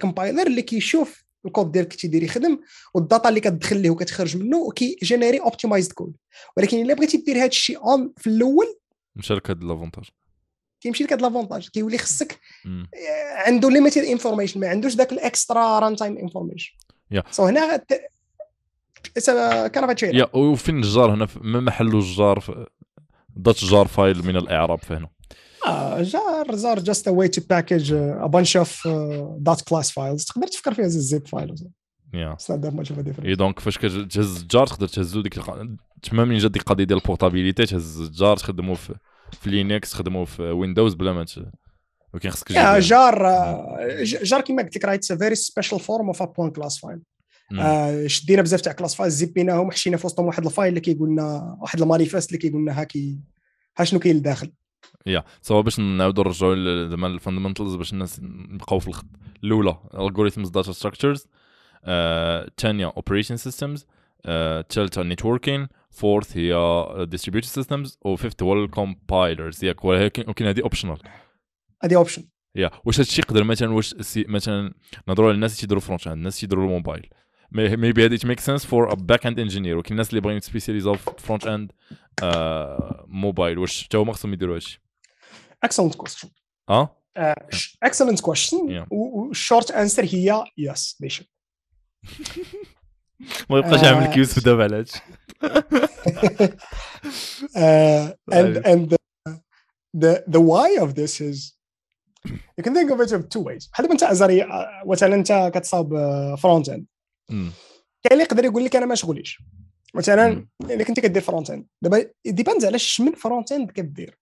كومبايلر آه، اللي كيشوف الكود ديالك تيدير يخدم والداتا اللي كتدخل ليه وكتخرج منه وكي جينيري اوبتمايزد كود ولكن الا بغيتي دير هذا الشيء اون في الاول مشى لك هذا لافونتاج كيمشي لك هذا لافونتاج كيولي خصك آه، عنده ليميتد انفورميشن ما عندوش ذاك الاكسترا ران تايم انفورميشن سو هنا ت... كان يا وفين الجار هنا ما محل الجار دات جار فايل من الاعراب فهنا آه، زار جاست واي تو باكج ا بانش اوف دوت كلاس فايلز تقدر تفكر فيها زي الزيب فايل يا اي دونك فاش كتهز الجار تقدر تهزو ديك تما من جات ديك القضيه ديال البورتابيليتي تهز الجار تخدمو في لينكس تخدمو في ويندوز بلا ما ولكن خصك يعني. جار آه، جار كيما قلت لك راه فيري سبيشال فورم اوف ا بوان كلاس فايل شدينا بزاف تاع كلاس فايل زبيناهم حشينا في وسطهم واحد الفايل اللي كيقول لنا واحد المانيفيست اللي كيقول لنا ها كي ها شنو كاين لداخل يا سواء باش نعاودوا نرجعوا زعما الفاندمنتالز باش الناس نبقاو في الخط الاولى الجوريثمز داتا ستراكشرز الثانيه اوبريشن سيستمز الثالثه نتوركين فورث هي ديستريبيوتد سيستمز وفيفث هو الكومبايلرز ياك ولكن هذه اوبشنال هذه اوبشن يا واش هادشي يقدر مثلا واش مثلا نهضروا على الناس اللي تيديروا فرونت اند الناس اللي تيديروا الموبايل maybe هذا ميك سنس فور ا باك اند انجينير وكاين الناس اللي باغيين سبيسياليزاو في فرونت اند آه، موبايل واش حتى هما خصهم يديروا هادشي اكسلنت كويستشن اه اكسلنت كويستشن والشورت انسر هي يس they ما يبقاش يعمل كيوسف uh, دابا على هادشي uh, and طيب. and the the why of this is you can think of it of two ways بحال انت ازري مثلا uh, انت كتصاوب فرونت اند كاين اللي يقدر يقول لك انا ما شغليش مثلا الا كنت كدير فرونت اند دابا ديباندز على من فرونت اند كدير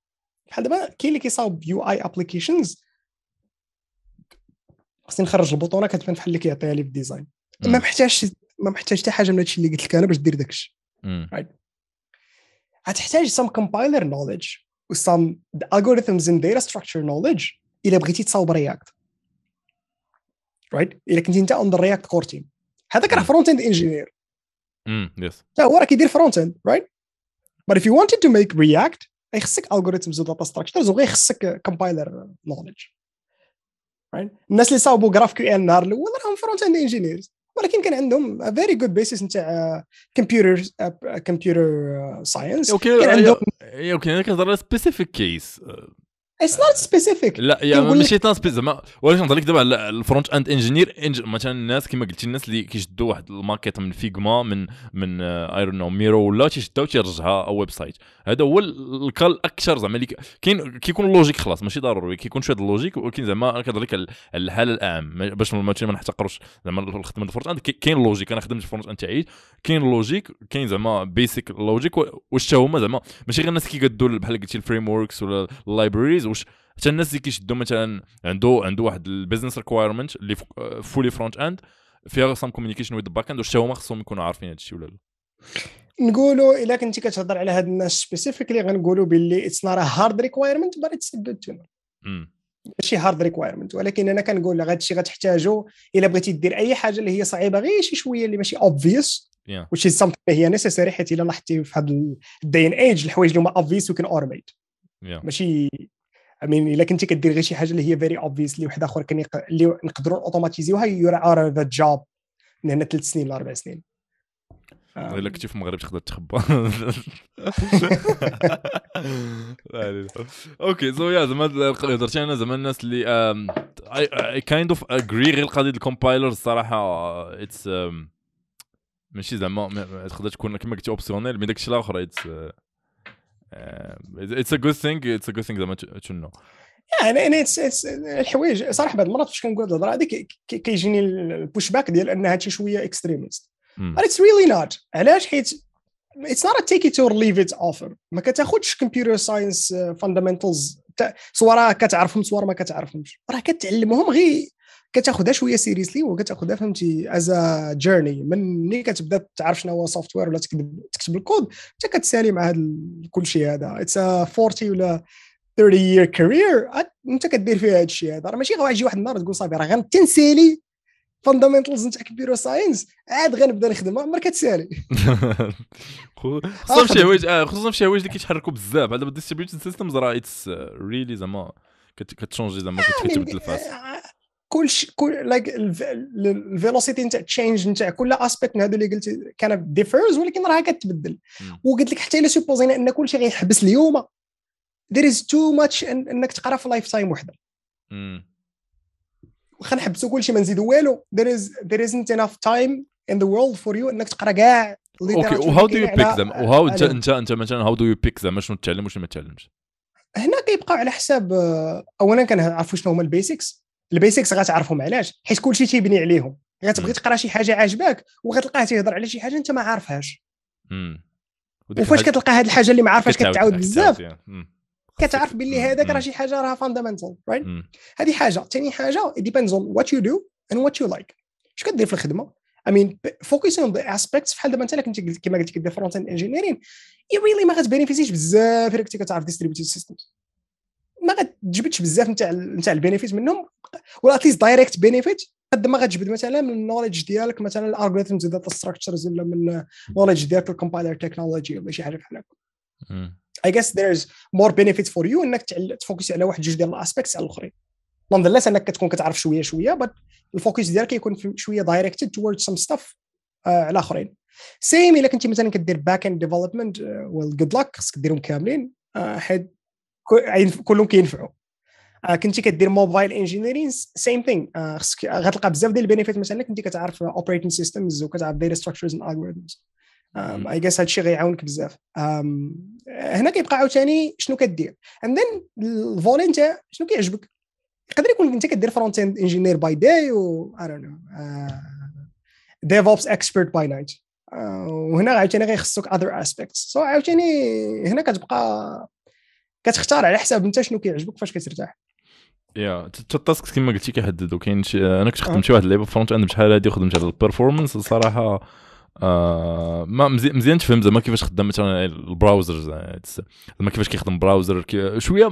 بحال دابا كاين اللي كيصاوب يو اي ابليكيشنز خصني نخرج البطونه كتبان بحال اللي كيعطيها لي بالديزاين ما محتاجش ما محتاج حتى حاجه من هادشي اللي قلت لك انا باش دير داكشي غتحتاج سام كومبايلر نوليدج وسام algorithms ان داتا ستراكشر نوليدج الا بغيتي تصاوب رياكت رايت الا كنتي انت اون ذا رياكت كور تيم هذاك راه فرونت اند انجينير امم يس هو راه كيدير فرونت اند رايت But if you wanted to make React, غيخصك الغوريثمز وداتا ستراكشرز وغير وغيخصك كومبايلر نولج الناس اللي صاوبوا جراف كيو ان النهار الاول راهم فرونت اند انجينيرز ولكن كان عندهم فيري جود بيسيس نتاع كمبيوتر كمبيوتر ساينس كان عندهم يمكن كنهضر على سبيسيفيك كيس اتس نوت سبيسيفيك لا يا ماشي نوت زعما ولكن نهضر لك دابا على الفرونت اند انجينير مثلا الناس كما قلتي الناس اللي كيشدوا واحد الماكيت من فيجما من من ايرون نو ميرو ولا تيشدها تيرجعها ويب سايت هذا هو الكال الاكثر زعما اللي كاين كيكون اللوجيك خلاص ماشي ضروري كيكون شويه اللوجيك ولكن زعما كنهضر لك على الحاله الاعم باش ما نحتقروش زعما الخدمه الفرونت اند كاين لوجيك انا خدمت الفرونت اند تاعي كاين لوجيك كاين زعما بيسك لوجيك واش هما زعما ماشي غير الناس كيقدوا بحال قلتي الفريم وركس ولا اللايبريز واش حتى الناس اللي كيشدوا مثلا عنده عنده واحد البيزنس ريكوايرمنت اللي فولي فرونت اند فيها سام كوميونيكيشن ويز باك اند واش هما خصهم يكونوا عارفين هذا الشيء ولا لا نقولوا الا كنتي كتهضر على هاد الناس سبيسيفيكلي غنقولوا باللي اتس نار هارد ريكوايرمنت بار اتس جود تو ماشي هارد ريكوايرمنت ولكن انا كنقول هذا الشيء غتحتاجه الا بغيتي دير اي حاجه اللي هي صعيبه غير شي شويه اللي ماشي اوبفيوس yeah. which سامثينغ هي نيسيسيري حيت الا لاحظتي في هذا الدي ان ايج الحوايج اللي هما اوبفيوس وكان اورميت yeah. ماشي I mean الا كنتي كدير غير شي حاجه اللي هي فيري اوبفيسلي واحد اخر كان يق... اللي نقدروا اوتوماتيزيوها يور ار ذا جوب من هنا ثلاث سنين ولا اربع سنين آه. الا كنتي في المغرب تقدر تخبى اوكي سو يا زعما هضرتي انا زعما الناس اللي اي كايند اوف اجري غير قضيه الكومبايلر الصراحه اتس ماشي زعما تقدر تكون كما قلتي اوبسيونيل مي داكشي الاخر اتس آه، اتس ا جود ثينك اتس ا جود ثينك زعما تشنو يعني اتس يعني اتس الحوايج صراحه بعض المرات فاش كنقول الهضره هذيك كيجيني البوش باك ديال انها هادشي شويه اكستريمست but it's really not علاش حيت it's not a take it or leave it offer ما كتاخذش كمبيوتر ساينس فاندامنتالز سواء كتعرفهم سواء ما كتعرفهمش راه كتعلمهم غير كتاخذها شويه سيريسلي وكتاخذها فهمتي از جيرني ملي كتبدا تعرف شنو هو سوفت وير ولا تكتب الكود حتى كتسالي مع هذا كل شيء هذا اتس 40 ولا 30 يير كارير انت كدير فيها هذا الشيء هذا راه ماشي غيجي واحد النهار تقول صافي راه غنتنسالي فاندمنتالز نتاع كمبيوتر ساينس عاد غنبدا نخدم عمرك كتسالي خصوصا شي حوايج آه، خصوصا شي حوايج اللي كيتحركوا بزاف هذا بالديستريبيوتد سيستمز راه اتس آه، ريلي زعما كتشونجي زعما كتبدل يعني، الفاس آه، كلشي كل لايك الفيلوسيتي نتاع تشينج نتاع كل اسبيكت من هذو اللي قلت كان ديفيرز ولكن راه كتبدل وقلت لك حتى الا سوبوزينا ان كلشي غيحبس اليوم ذير از تو ماتش انك تقرا في لايف تايم وحده واخا نحبسوا كلشي ما نزيدوا والو ذير از ذير ازنت انف تايم ان ذا وورلد فور يو انك تقرا كاع اوكي وهاو دو يو بيك ذم وهاو انت انت انت مثلا هاو دو يو بيك ذم شنو تعلم وشنو ما تعلمش هنا كيبقاو على حساب اولا كنعرفوا شنو هما البيسكس البيسكس غتعرفهم علاش حيت كلشي تيبني عليهم غتبغي تقرا شي حاجه عاجباك وغتلقاه تيهضر على شي حاجه انت ما عارفهاش وفاش كتلقى هذه الحاجه اللي ما عارفهاش كتعاود بزاف كتعرف باللي هذاك راه شي حاجه راها فاندامنتال رايت هذه حاجه ثاني حاجه ديبيندز اون وات يو دو اند وات يو لايك اش كدير في الخدمه I mean focusing on the aspects بحال دابا انت كما قلت كدير فرونت اند انجينيرين ريلي ما غتبينيفيسيش بزاف الا كنت كتعرف ديستريبيوتيد سيستمز ما غتجبدش بزاف نتاع نتاع البينيفيت منهم ولا اتليست دايريكت بينيفيت قد ما غتجبد مثلا من النوليدج ديالك مثلا الالغوريثمز ديال ستراكشرز ولا من النوليدج ديالك الكومبايلر تكنولوجي ولا شي حاجه بحال هكا اي جيس از مور بينيفيت فور يو انك تفوكس على واحد جوج ديال الاسبيكتس على الاخرين نوندليس انك كتكون كتعرف شويه شويه بس الفوكس ديالك كيكون شويه دايركتد توورد سم ستاف على الاخرين سيم الا كنتي مثلا كدير باك اند ديفلوبمنت ويل جود لك خصك ديرهم كاملين آه، حيت كلهم كينفعوا آه، كنتي كدير موبايل انجينيرين سيم ثينغ خصك غتلقى بزاف ديال البينيفيت مثلا كنتي كتعرف اوبريتنج سيستمز وكتعرف داتا ستراكشرز اند الجوريثمز اي جيس هادشي غيعاونك بزاف هنا كيبقى عاوتاني شنو كدير اند ذن الفولي نتا شنو كيعجبك يقدر يكون انت كدير فرونت اند انجينير باي داي و اي دون نو ديف اوبس اكسبيرت باي نايت وهنا عاوتاني غيخصك اذر اسبيكتس سو عاوتاني هنا كتبقى كتختار على حساب انت شنو كيعجبك فاش كترتاح يا التاسك كما قلتي كيحددوا كاين شي انا كنت آه. خدمت شي واحد اللعيبه فرونت اند بشحال هادي خدمت على البيرفورمانس الصراحه آه ما مزيان مزيان تفهم زعما كيفاش خدام مثلا البراوزر آه، زعما كيفاش كيخدم براوزر كي شويه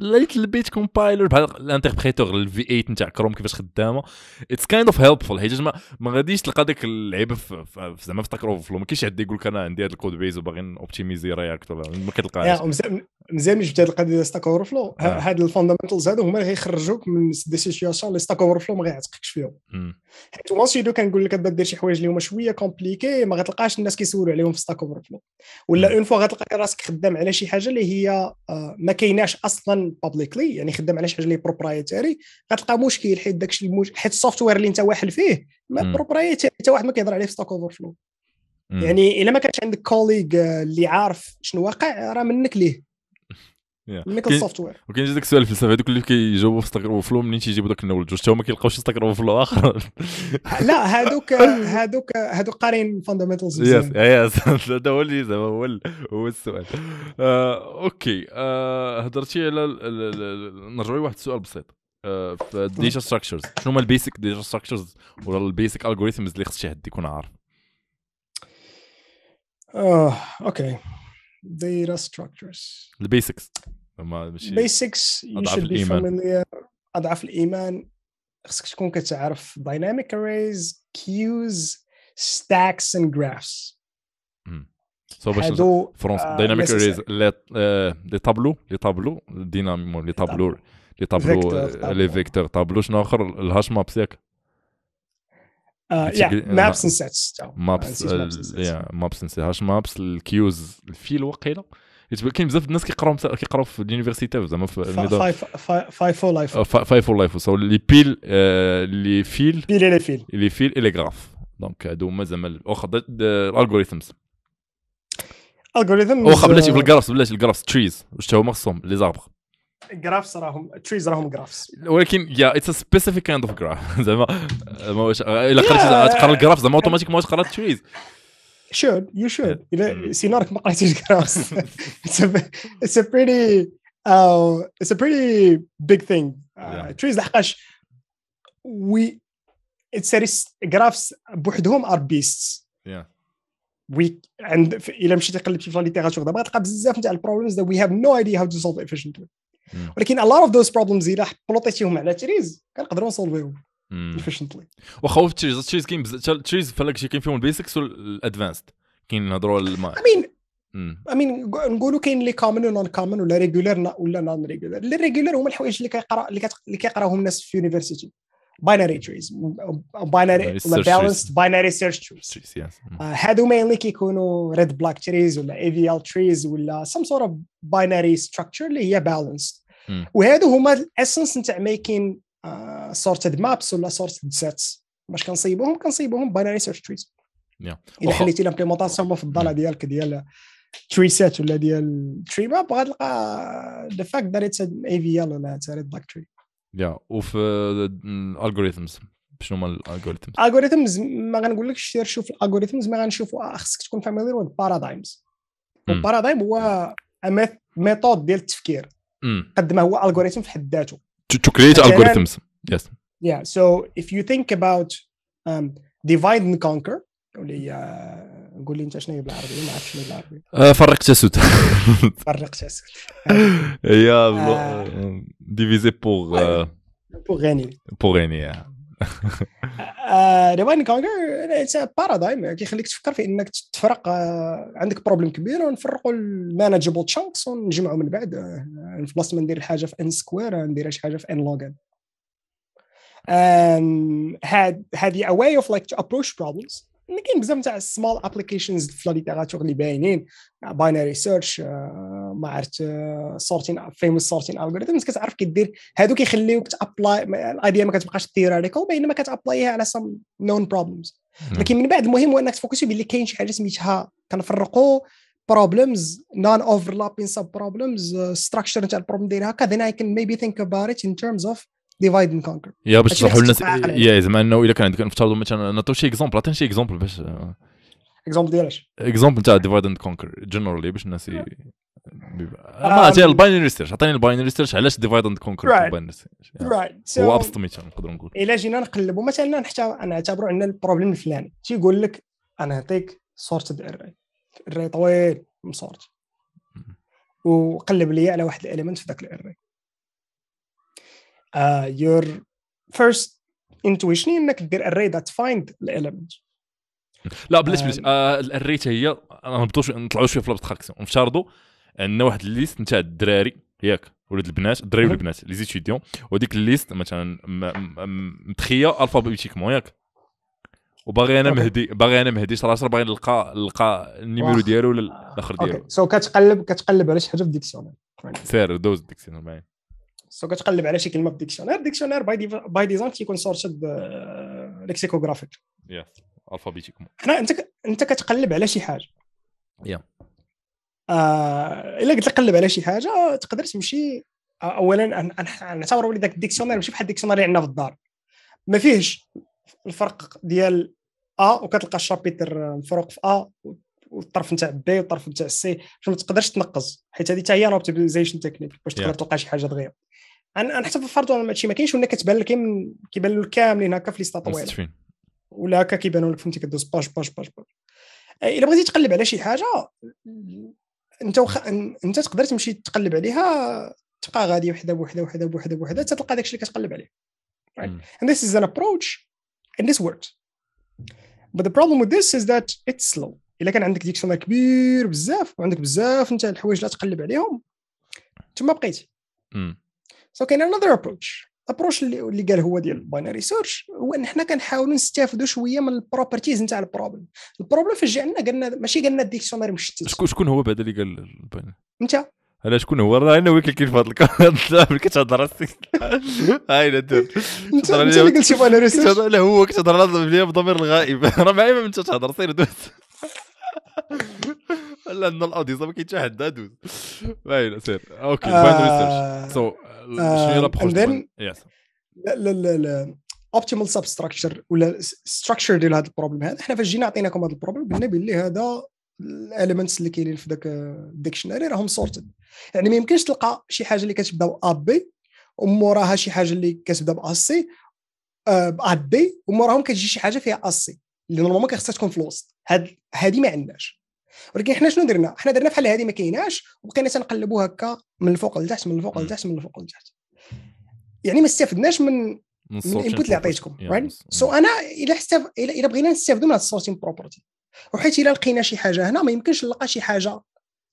ليت البيت كومبايلر بحال الانتربريتور الفي 8 نتاع كروم كيفاش خدامه اتس كايند اوف هيلبفول حيت ما, ما غاديش تلقى ديك اللعيبه زعما في تاك اوفر فلو ما كاينش حد يقول لك انا عندي هذا الكود بيز وباغي نوبتيميزي رياكت ولا ما كتلقاهاش مزيان جبت هذه القضيه ديال ستاك اوفر فلو هاد الفاندمنتالز هادو هما اللي غيخرجوك من دي سيتياسيون اللي ستاك اوفر فلو ما غيعتقكش فيهم حيت وانس يدو كنقول لك دير شي حوايج اللي هما شويه كومبليكي كومبليكي ما غتلقاش الناس كيسولوا عليهم في ستاك اوفر فلو ولا اون فوا غتلقى راسك خدام على شي حاجه اللي هي آه، ما كايناش اصلا بابليكلي يعني خدام على شي حاجه اللي بروبرايتري غتلقى مشكل حيت داكشي المش... حيت السوفت وير اللي انت واحل فيه بروبرايتري حتى واحد ما كيهضر عليه في ستاك اوفر فلو يعني الا ما كانش عندك كوليغ آه، اللي عارف شنو واقع راه منك ليه مي سوفتوير وكاين داك السؤال الفلسفي هذوك اللي كيجاوبوا في ستاك اوفر فلو منين تيجيبوا داك النول جوج حتى هما كيلقاوش ستاك اوفر فلو اخر لا هذوك هذوك هذوك قارين فاندامنتالز يس يس هذا هو اللي زعما هو هو السؤال آه، اوكي آه، هضرتي على نرجعوا لواحد السؤال بسيط آه، في الديتا ستراكشرز شنو هما البيسك ديتا ستراكشرز ولا البيسك الغوريثمز اللي خص شي حد يكون عارف اوكي data structures البيسكس basics you should اضعف الايمان اضعف الايمان خصك تكون كتعرف dynamic arrays queues stacks and graphs سو باش فرونس آه، dynamic arrays لي طابلو لي طابلو ديناميك لي طابلو لي طابلو لي فيكتور طابلو شنو اخر الهاش مابس ياك يا آه، مابس maps سيتس مابس maps آه، yeah, maps and sets. هاش الكيوز الفيل وقيله كاين بزاف الناس كيقراو كيقراو في اليونيفرسيتي زعما في النظام فور لايف فايف فور لايف سو لي بيل آه، لي فيل بيل لي فيل لي فيل لي غراف دونك هادو هما زعما الاخر الالغوريثمز الالغوريثم واخا بلاتي بالكراف بلاتي الكراف تريز واش هما خصهم لي زاربر جرافس راهم تريز راهم جرافس ولكن يا اتس ا سبيسيفيك كايند اوف جراف زعما زعما واش الا قريتي تقرا الجراف زعما اوتوماتيك ما واش قرات تريز شود يو شود الا سينارك mm. ما قريتيش جرافس اتس ا بريتي اتس ا بريتي بيج ثينغ تريز لحقاش وي اتس جرافس بوحدهم ار بيستس وي عند الا مشيتي قلبتي في لا ليتيراتور دابا تلقى بزاف نتاع البروبلمز وي هاف نو ايديا هاو تو سولف افيشنتلي ولكن ا لوت اوف ذوز بروبلمز الى بلوطيتيهم على تريز كنقدروا نسولفيهم افيشنتلي واخا في تريز تريز كاين تريز فلاك هكا كاين فيهم البيسكس والادفانسد كاين نهضروا على امين امين نقولوا كاين لي كومون ونون كومون ولا ريغولار ولا نون ريغولار لي ريغولار هما الحوايج اللي كيقرا اللي كيقراهم الناس في يونيفرسيتي binary trees uh, uh, binary balanced binary search trees هادو mm. uh, mainly كيكونوا red black trees ولا AVL trees ولا some sort of binary structure اللي هي balanced mm. وهادو هما الاسنس نتاع making sorted maps ولا sorted sets باش كنصيبوهم كنصيبوهم binary search trees اذا حليتي الامبليمونطاسيون المفضله mm. ديالك ديال تري سيت ولا ديال تري ماب غتلقى ذا فاكت ذات اتس اي في ال ولا اتس ريد بلاك تري يا وفي الالغوريثمز آه، شنو هما الالغوريثمز الالغوريثمز ما غنقولكش سير شوف الالغوريثمز ما غنشوفو آه، خصك تكون فاميليير وذ بارادايمز البارادايم هو ميثود ديال التفكير قد ما هو الغوريثم في حد ذاته تو كريت الغوريثمز يس يا سو اف يو ثينك اباوت ديفايد اند كونكر اللي هي قول لي انت شنو هي بالعربي ما عرفتش شنو بالعربي فرق اسود فرق اسود هي divisé pour. Ouais. Euh... Pour gagner. Pour gagner. ريواين كونغر بارادايم كيخليك تفكر في انك تفرق euh, عندك بروبليم كبير ونفرقوا المانجبل تشانكس ونجمعوا من بعد في بلاصه ما ندير الحاجه في ان آه، سكوير ندير شي حاجه في ان ان هذه ا واي اوف لايك تو ابروش بروبلمز كاين بزاف تاع السمول ابليكيشنز في ليتيراتور اللي باينين باينري آه، سيرش ما عرفت سورتين فيموس سورتين الجوريثمز كتعرف كي دير هادو كيخليوك تابلاي الايديا ما كتبقاش تيوريتيكال بينما كتابلايها على سم نون بروبلمز لكن من بعد المهم هو انك تفوكسي باللي كاين شي حاجه سميتها كنفرقوا بروبلمز نون اوفرلابين سب بروبلمز ستراكشر تاع البروبلم ديالها هكا ذن اي كان ميبي ثينك اباوت ات ان terms اوف ديفايد اند كونكر يا باش تشرحوا لنا يا زعما انه الا كان عندك نفترضوا مثلا نعطيو شي اكزومبل عطيني شي اكزومبل باش اكزومبل ديال اش اكزومبل تاع ديفايد اند كونكر جنرالي باش الناس ما آه، آه، آه، عطيني الباينري سيرش عطيني الباينري سيرش علاش ديفايد اند كونكر الباينري سيرش هو ابسط مثال نقدر نقول الا جينا نقلبوا مثلا نعتبروا عندنا البروبليم الفلاني تيقول لك انا نعطيك صورت الري الري طويل مسورت وقلب لي على واحد الاليمنت في ذاك الري آه، your first intuition هي انك دير array that find element لا بلاش بلاش الري حتى انا ما شويه نطلعوا شويه في لابستراكسيون نفترضوا ان واحد الليست نتاع الدراري ياك ولاد البنات الدراري والبنات لي زيتيديون وهذيك الليست مثلا متخيه الفابيتيكمون ياك وباغي انا مهدي باغي انا مهدي شراصر باغي نلقى نلقى النيميرو ديالو ولا الاخر ديالو سو كتقلب كتقلب على شي حاجه في الديكسيونير سير دوز الديكسيونير معايا سو كتقلب على شي كلمه في الديكسيونير الديكسيونير باي باي ديزاين تيكون سورتد آه، ليكسيكوغرافيك يا الفابيتيكوم حنا انت انت كتقلب على شي حاجه يا آه، الا قلت قلب على شي حاجه آه، تقدر تمشي اولا نعتبروا بلي ذاك الديكسيونير ماشي بحال الديكسيونير اللي عندنا في الدار ما فيهش الفرق ديال ا وكتلقى الشابيتر مفروق في ا والطرف نتاع بي والطرف نتاع سي باش ما تقدرش تنقص حيت هذه حتى هي نوبتيزيشن تكنيك باش تقدر تلقى شي حاجه دغيا انا حتى فكرتو انا هادشي ما كاينش ولا كتبان لك كيبان لك كاملين هكا في ليستا طويله ولا هكا كيبانوا لك فهمتي كدوز باش باش باش باش الا بغيتي تقلب على شي حاجه انت وخ... انت تقدر تمشي تقلب عليها تبقى غادي وحده بوحده وحده بوحده بوحده حتى تلقى داكشي اللي كتقلب عليه right and this is an approach and this works but the problem with this is that it's slow الا كان عندك ديكشن كبير بزاف وعندك بزاف انت الحوايج لا تقلب عليهم تما بقيتي سو كاين انذر ابروتش الابروش اللي قال هو ديال الباينري سيرش هو ان حنا كنحاولوا نستافدوا شويه من البروبرتيز نتاع البروبلم البروبلم فاش جانا قالنا ماشي قالنا الديكسيونير مشتت شكون شكون هو بعد اللي قال الباينري انت على شكون هو راه انا ويك كيف في هذا الكلام كتهضر راسك هاي لا دير انت اللي شي باينري سيرش لا هو كتهضر بضمير الغائب راه معايا ما انت تهضر سير دوز آه، آه، لا لا لا لا لا لا لا لا باين سير اوكي لا لا سو شنو لا لابروش يس لا لا لا لا اوبتيمال لا لا ولا ستراكشر ديال هذا البروبليم هذا حنا فاش جينا عطيناكم هذا البروبليم قلنا باللي هذا الاليمنتس اللي كاينين في ذاك الديكشنري راهم سورتد يعني ما يمكنش تلقى شي حاجه اللي كتبدا لا بي وموراها شي حاجه اللي كتبدا ب سي آه، ب دي وموراهم كتجي شي حاجه فيها سي اللي نورمالمون لا لا تكون في الوسط هذه ما عندناش ولكن احنا شنو درنا احنا درنا بحال هذه ما كايناش وبقينا تنقلبوا هكا من الفوق لتحت من الفوق لتحت من الفوق لتحت يعني ما استفدناش من من الانبوت اللي عطيتكم رايت سو انا الا حسب الا بغينا نستافدوا من هاد السورسين بروبرتي وحيت الا لقينا شي حاجه هنا ما يمكنش نلقى شي حاجه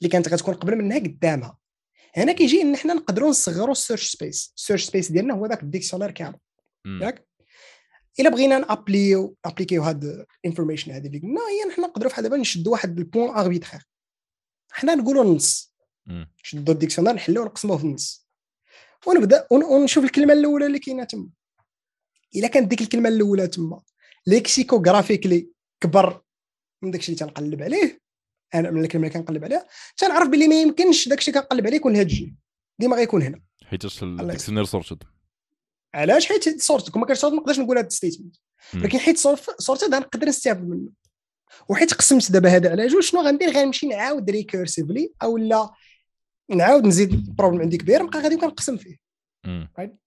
اللي كانت غتكون قبل منها قدامها هنا كيجي ان حنا نقدروا نصغروا السيرش سبيس السيرش سبيس ديالنا هو ذاك الديكسيونير كامل ياك الا بغينا نابليو ابليكيو هاد الانفورميشن هذه اللي قلنا هي نحن نقدروا فحال دابا نشدوا واحد البوان اربيتخير حنا نقولوا النص نشدوا الديكسيونير نحلوه ونقسموه في النص ونبدا ونشوف الكلمه الاولى اللي كاينه تما الا كانت ديك الكلمه الاولى تما ليكسيكوغرافيكلي كبر من داكشي اللي تنقلب عليه انا من الكلمه اللي كنقلب عليها تنعرف بلي ما يمكنش داكشي كنقلب عليه يكون هاد الجيل ديما غيكون هنا حيت الديكسيونير سورتد علاش حيت صورتك ما كانش صورت ما نقدرش نقول هذا الستيتمنت ولكن حيت صورتي هذا نقدر نستافد منه وحيت قسمت دابا هذا على جوج شنو غندير غنمشي نعاود ريكيرسيفلي او لا نعاود نزيد بروبليم عندي كبير نبقى غادي كنقسم فيه سو طيب؟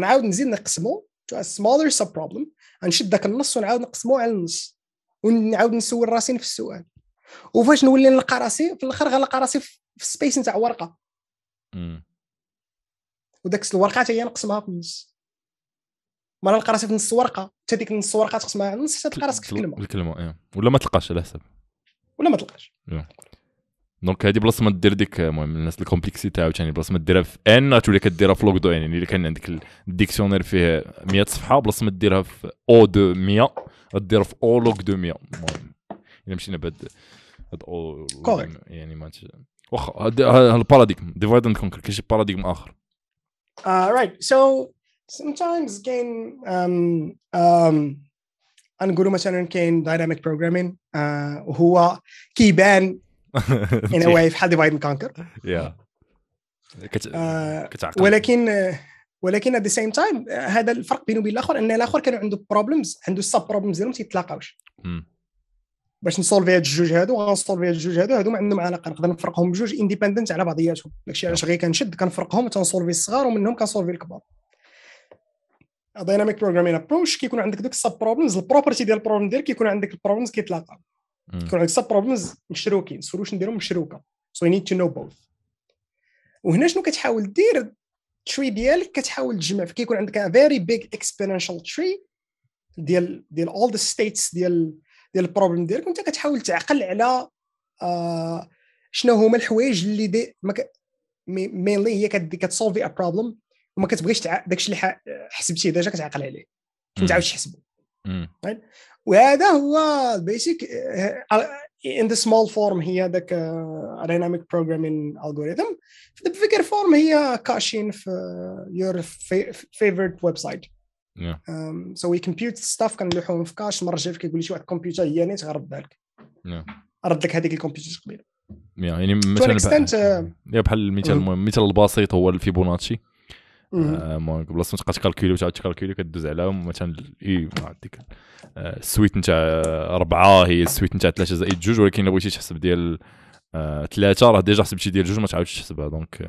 نعاود نزيد نقسمو تو ا سمولر سب بروبليم غنشد ذاك النص ونعاود نقسمو على النص ونعاود نسول راسي نفس السؤال وفاش نولي نلقى راسي في الاخر غنلقى راسي في السبيس نتاع ورقه وداك الورقه حتى هي نقسمها في النص مره نلقى راسي في نص ورقه حتى ديك نص ورقه تقسمها نص حتى تلقى راسك في في الكلمه ايه ولا ما تلقاش على حسب ولا ما تلقاش إيه. دونك هذه بلاصه ما دير ديك المهم الناس تاعو ثاني بلاصه ما ديرها في ان تولي كديرها في لوك دو يعني اللي كان عندك الديكسيونير فيه 100 صفحه بلاصه ما ديرها في او دو 100 غديرها في او لوك دو 100 المهم الا مشينا بهاد هاد او يعني ما واخا هاد الباراديغم ديفايد اند كونكر كاين شي باراديغم اخر All uh, right. So sometimes كاين غنقولوا مثلا كاين دايناميك بروجرامين وهو كيبان in a way بحال ديفايد كونكر ولكن uh, ولكن ات ذا سيم تايم هذا الفرق بينه وبين الاخر ان الاخر كانوا عنده بروبلمز عنده سب بروبلمز ديالهم تيتلاقاوش باش نسولفي هاد الجوج هادو غنسولفي هاد الجوج هادو هادو ما عندهم علاقه نقدر نفرقهم بجوج انديبندنت على بعضياتهم داكشي علاش غير كنشد كنفرقهم تنسولفي الصغار ومنهم كنسولفي الكبار دايناميك بروغرامين ابروش كيكون عندك دوك السب بروبلمز البروبرتي ديال البروبلم ديالك كيكون عندك البروبلمز كيتلاقاو كيكون عندك سب بروبلمز مشروكين سولوشن ديالهم مشروكه سو يو نيد تو نو بوث وهنا شنو كتحاول دير تري ديالك كتحاول تجمع كيكون عندك فيري بيج اكسبوننشال تري ديال ديال اول ذا ستيتس ديال ديال البروبليم ديالك وانت كتحاول تعقل على آه، شنو هما الحوايج اللي دي ك... مينلي هي كتسولفي ا بروبليم وما كتبغيش تع... داكشي اللي حسبتيه ديجا كتعقل عليه ما تعاودش تحسبه وهذا هو البيسيك ان ذا سمول فورم هي ذاك ديناميك بروجرامين الجوريثم في ذا بيجر فورم هي كاشين في يور فيفورت ويب سايت سو وي كومبيوت ستاف كنلوحوهم في كاش مره جاي كيقول لي شي واحد الكمبيوتر هي نيت غرد لك رد لك هذيك الكمبيوتر قبيله يعني مثلا آه، بحال المثال المهم المثال البسيط هو الفيبوناتشي بلاصه ما تبقى تكالكولي وتعاود تكالكولي كدوز على مثلا اي عندك آه، السويت نتاع اربعه هي السويت نتاع ثلاثه زائد جوج ولكن الا بغيتي تحسب ديال آه، ثلاثه راه ديجا حسبتي ديال جوج ما تعاودش تحسبها دونك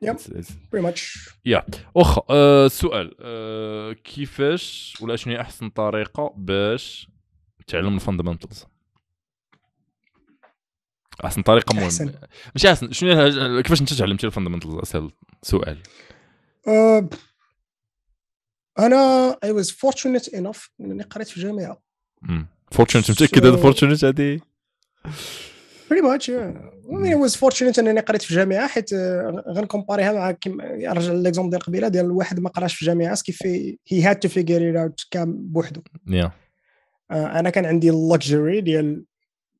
yep. it's, it's... pretty much يا yeah. اخ أه, السؤال أه, كيفاش ولا شنو هي احسن طريقه باش تعلم الفاندمنتالز احسن طريقه مهمه مش ماشي احسن شنو كيفاش انت تعلمتي الفاندمنتالز اسهل سؤال أه... انا اي واز فورتشنت انف انني قريت في الجامعه فورتشنت متاكد هذا فورتشنت هذه بري ماتش يعني واز فورتشنيت انني قريت في جامعه حيت آه، غنكومباريها مع كيما رجع ليكزومبل ديال قبيله ديال الواحد ما قراش في جامعه كيف هي هاد تو فيغير اوت كام بوحدو آه، انا كان عندي اللكجري ديال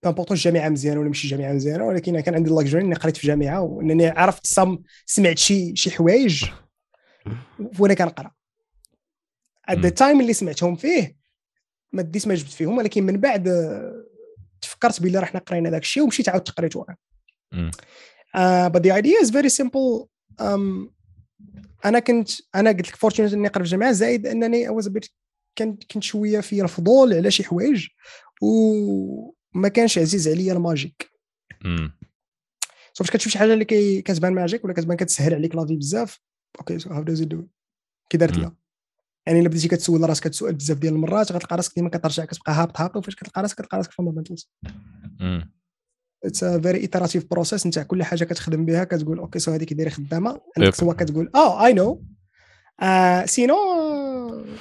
بامبورتون الجامعه مزيانه ولا ماشي جامعه مزيانه ولكن كان عندي اللكجري اني قريت في جامعه وانني عرفت صم سمعت شي شي حوايج وانا كنقرا ات ذا تايم اللي سمعتهم فيه ما ديت ما جبت فيهم ولكن من بعد تفكرت راه حنا قرينا داك الشيء ومشيت عاودت قريته آه، انا uh, but the idea is very انا كنت انا قلت لك فورتونيت اني نقرا في الجامعه زائد انني بيت كنت كنت شويه في الفضول على شي حوايج وما كانش عزيز عليا الماجيك سو فاش كتشوف شي حاجه اللي كتبان ماجيك ولا كتبان كتسهل عليك لافي بزاف اوكي سو هاو داز دو كي دارت لها يعني الا بديتي كتسول راسك السؤال بزاف ديال المرات غتلقى راسك ديما كترجع كتبقى هابط هابط وفاش كتلقى راسك كتلقى راسك في المدنتلس اتس ا فيري ايتراتيف بروسيس نتاع كل حاجه كتخدم بها كتقول اوكي سو هذه كي دايره خدامه انك سوا كتقول oh, اه اي نو سينو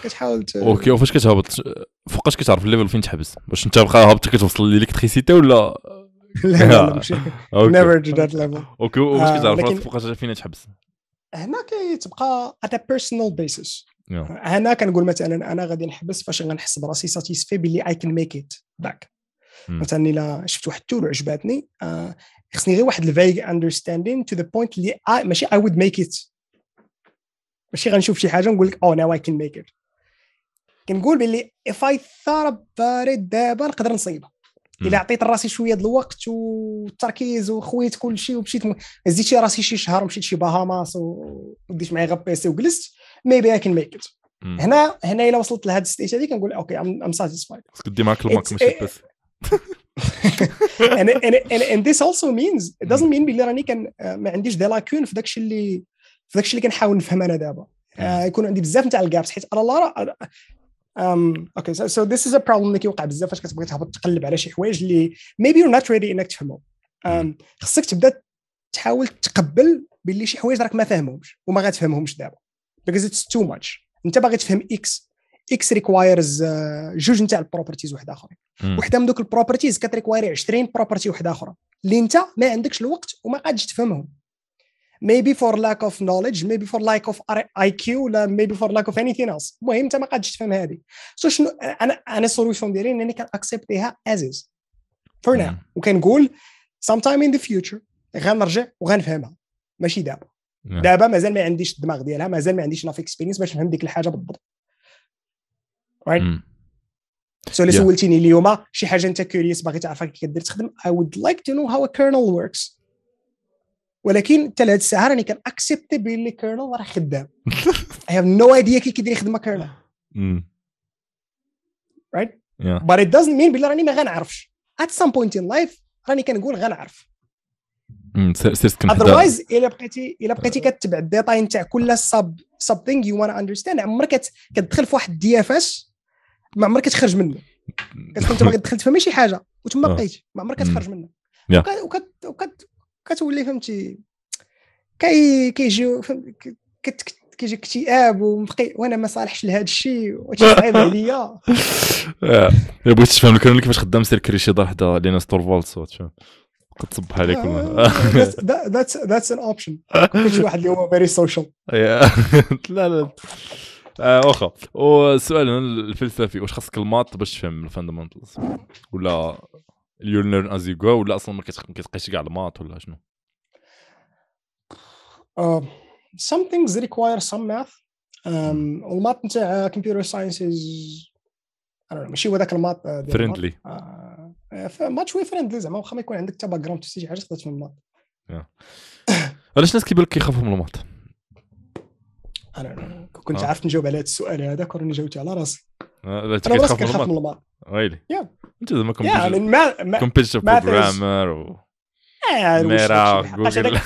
كتحاول اوكي وفاش كتهبط فوقاش كتعرف الليفل فين تحبس واش انت بقى هابط كتوصل للكتريسيتي ولا لا لا نيفر تو ذات ليفل اوكي وفاش آه، كتعرف فوقاش فين تحبس هنا كتبقى ات بيرسونال بيسس نعم. هنا كنقول مثلا انا غادي نحبس فاش غنحس براسي ساتيسفي باللي اي كان ميك ات باك مثلا الا شفت واحد التور وعجباتني آه، خصني غير واحد الفيغ اندرستاندينغ تو ذا بوينت اللي ماشي اي وود ميك ات ماشي غنشوف شي حاجه نقول لك او ناو اي كان ميك ات كنقول باللي اف اي ثار بارد دابا نقدر نصيبها الا عطيت راسي شويه د الوقت والتركيز وخويت كل شيء ومشيت م... زدت راسي شي شهر ومشيت شي باهاماس وديت معايا غير بيسي وجلست ميبي اي كان ميك ات هنا هنا الا وصلت لهذا الستيج هذه كنقول اوكي ام ساتيسفايد كدي معاك الماك ماشي بس and, and, and, and this also means it doesn't mean بلي راني كان آه، ما عنديش دي لاكون في داكشي اللي في داكشي اللي كنحاول نفهم انا دابا آه، يكون عندي بزاف نتاع الجابس حيت على انا لا اوكي سو ذيس از ا بروبليم اللي كيوقع بزاف فاش كتبغي تهبط تقلب على شي حوايج اللي ميبي يور نوت ريدي انك تفهمهم خصك تبدا تحاول تقبل باللي شي حوايج راك ما فاهمهمش وما غاتفهمهمش دابا because it's too much انت باغي تفهم اكس اكس ريكوايرز جوج نتاع البروبرتيز وحده اخرى وحده من دوك البروبرتيز كتريكواير 20 بروبرتي واحده اخرى اللي انت ما عندكش الوقت وما قادش تفهمهم maybe for lack of knowledge maybe for lack of IQ ولا maybe for lack of anything else المهم انت ما قادش تفهم هذه سو so شنو انا انا السولوشن ديالي انني اكسبتيها as is for now وكنقول sometime in the future غنرجع وغنفهمها ماشي دابا نعم. دابا مازال ما عنديش الدماغ ديالها مازال ما عنديش لاف اكسبيرينس باش نفهم ديك الحاجه بالضبط رايت سو اللي سولتيني اليوم شي حاجه انت كيوريوس باغي تعرفها كي كدير تخدم اي وود لايك تو نو هاو ا كيرنل وركس ولكن حتى لهاد الساعه راني كان كنأكسبتي باللي كيرنل راه خدام اي هاف نو ايديا كي كيدير يخدم كيرنل رايت بات ات دازنت مين بلي راني ما غنعرفش ات سام بوينت ان لايف راني كنقول غنعرف اذروايز الا بقيتي الا بقيتي كتبع الديتاين تاع كل سب سب ثينغ يو وان اندرستاند عمرك كتدخل في واحد اس ما عمرك كتخرج منه كتكون انت دخلت في ماشي حاجه وتما آه. بقيت ما عمرك كتخرج منه وكتولي فهمتي كي كيجيو كيجي اكتئاب ومبقي وانا ما صالحش لهذا الشيء وهادشي عليا آه. بغيت تفهم لك كيفاش خدام سير كريشي ضحده ليناس تورفالدس تصب عليك ذاتس ذاتس ان اوبشن كل شي واحد اليوم فيري سوشيال لا لا آه واخا والسؤال الفلسفي واش خاصك الماط باش تفهم الفاندمنتالز ولا يو ليرن از يو جو ولا اصلا ما كتقيش كاع الماط ولا شنو آه، some things require some math um, نتاع كمبيوتر ساينس از ماشي هو ذاك الماط فريندلي آه، uh, آه، فماتش وي فريندلي زعما واخا ما يكون عندك حتى باك جراوند شي حاجه تقدر الماط علاش الناس كيبان لك كيخافوا من الماط انا كنت آه. عارف نجاوب على هذا السؤال هذا كون جاوبت على راسي آه، انا راسي كنخاف من الماط ويلي انت زعما كومبيتيتيف eh، بروجرامر ميرا جوجل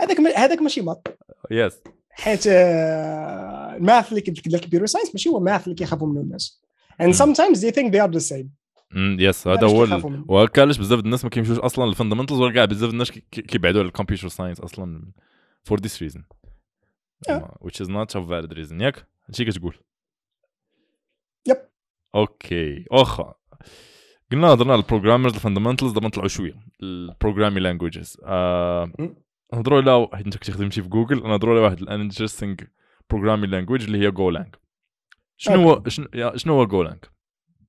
هذاك هذاك ماشي ماط يس حيت الماث اللي لك بيرو ساينس ماشي هو ماث اللي كيخافوا منه الناس and mm. sometimes they think they are the same امم يس هذا هو وكالش بزاف الناس ما كيمشوش اصلا للفندمنتالز وكاع بزاف الناس كيبعدوا على الكمبيوتر ساينس اصلا فور ذيس ريزن which is not a valid reason ياك هادشي كتقول يب اوكي اخا قلنا هضرنا على البروغرامرز الفندمنتالز دابا نطلعوا شويه البروغرامي لانجويجز نهضروا على حيت انت كنت خدمتي في جوجل نهضروا على واحد الانترستينغ بروغرامي لانجويج اللي هي جولانج شنو هو شنو هو جولانج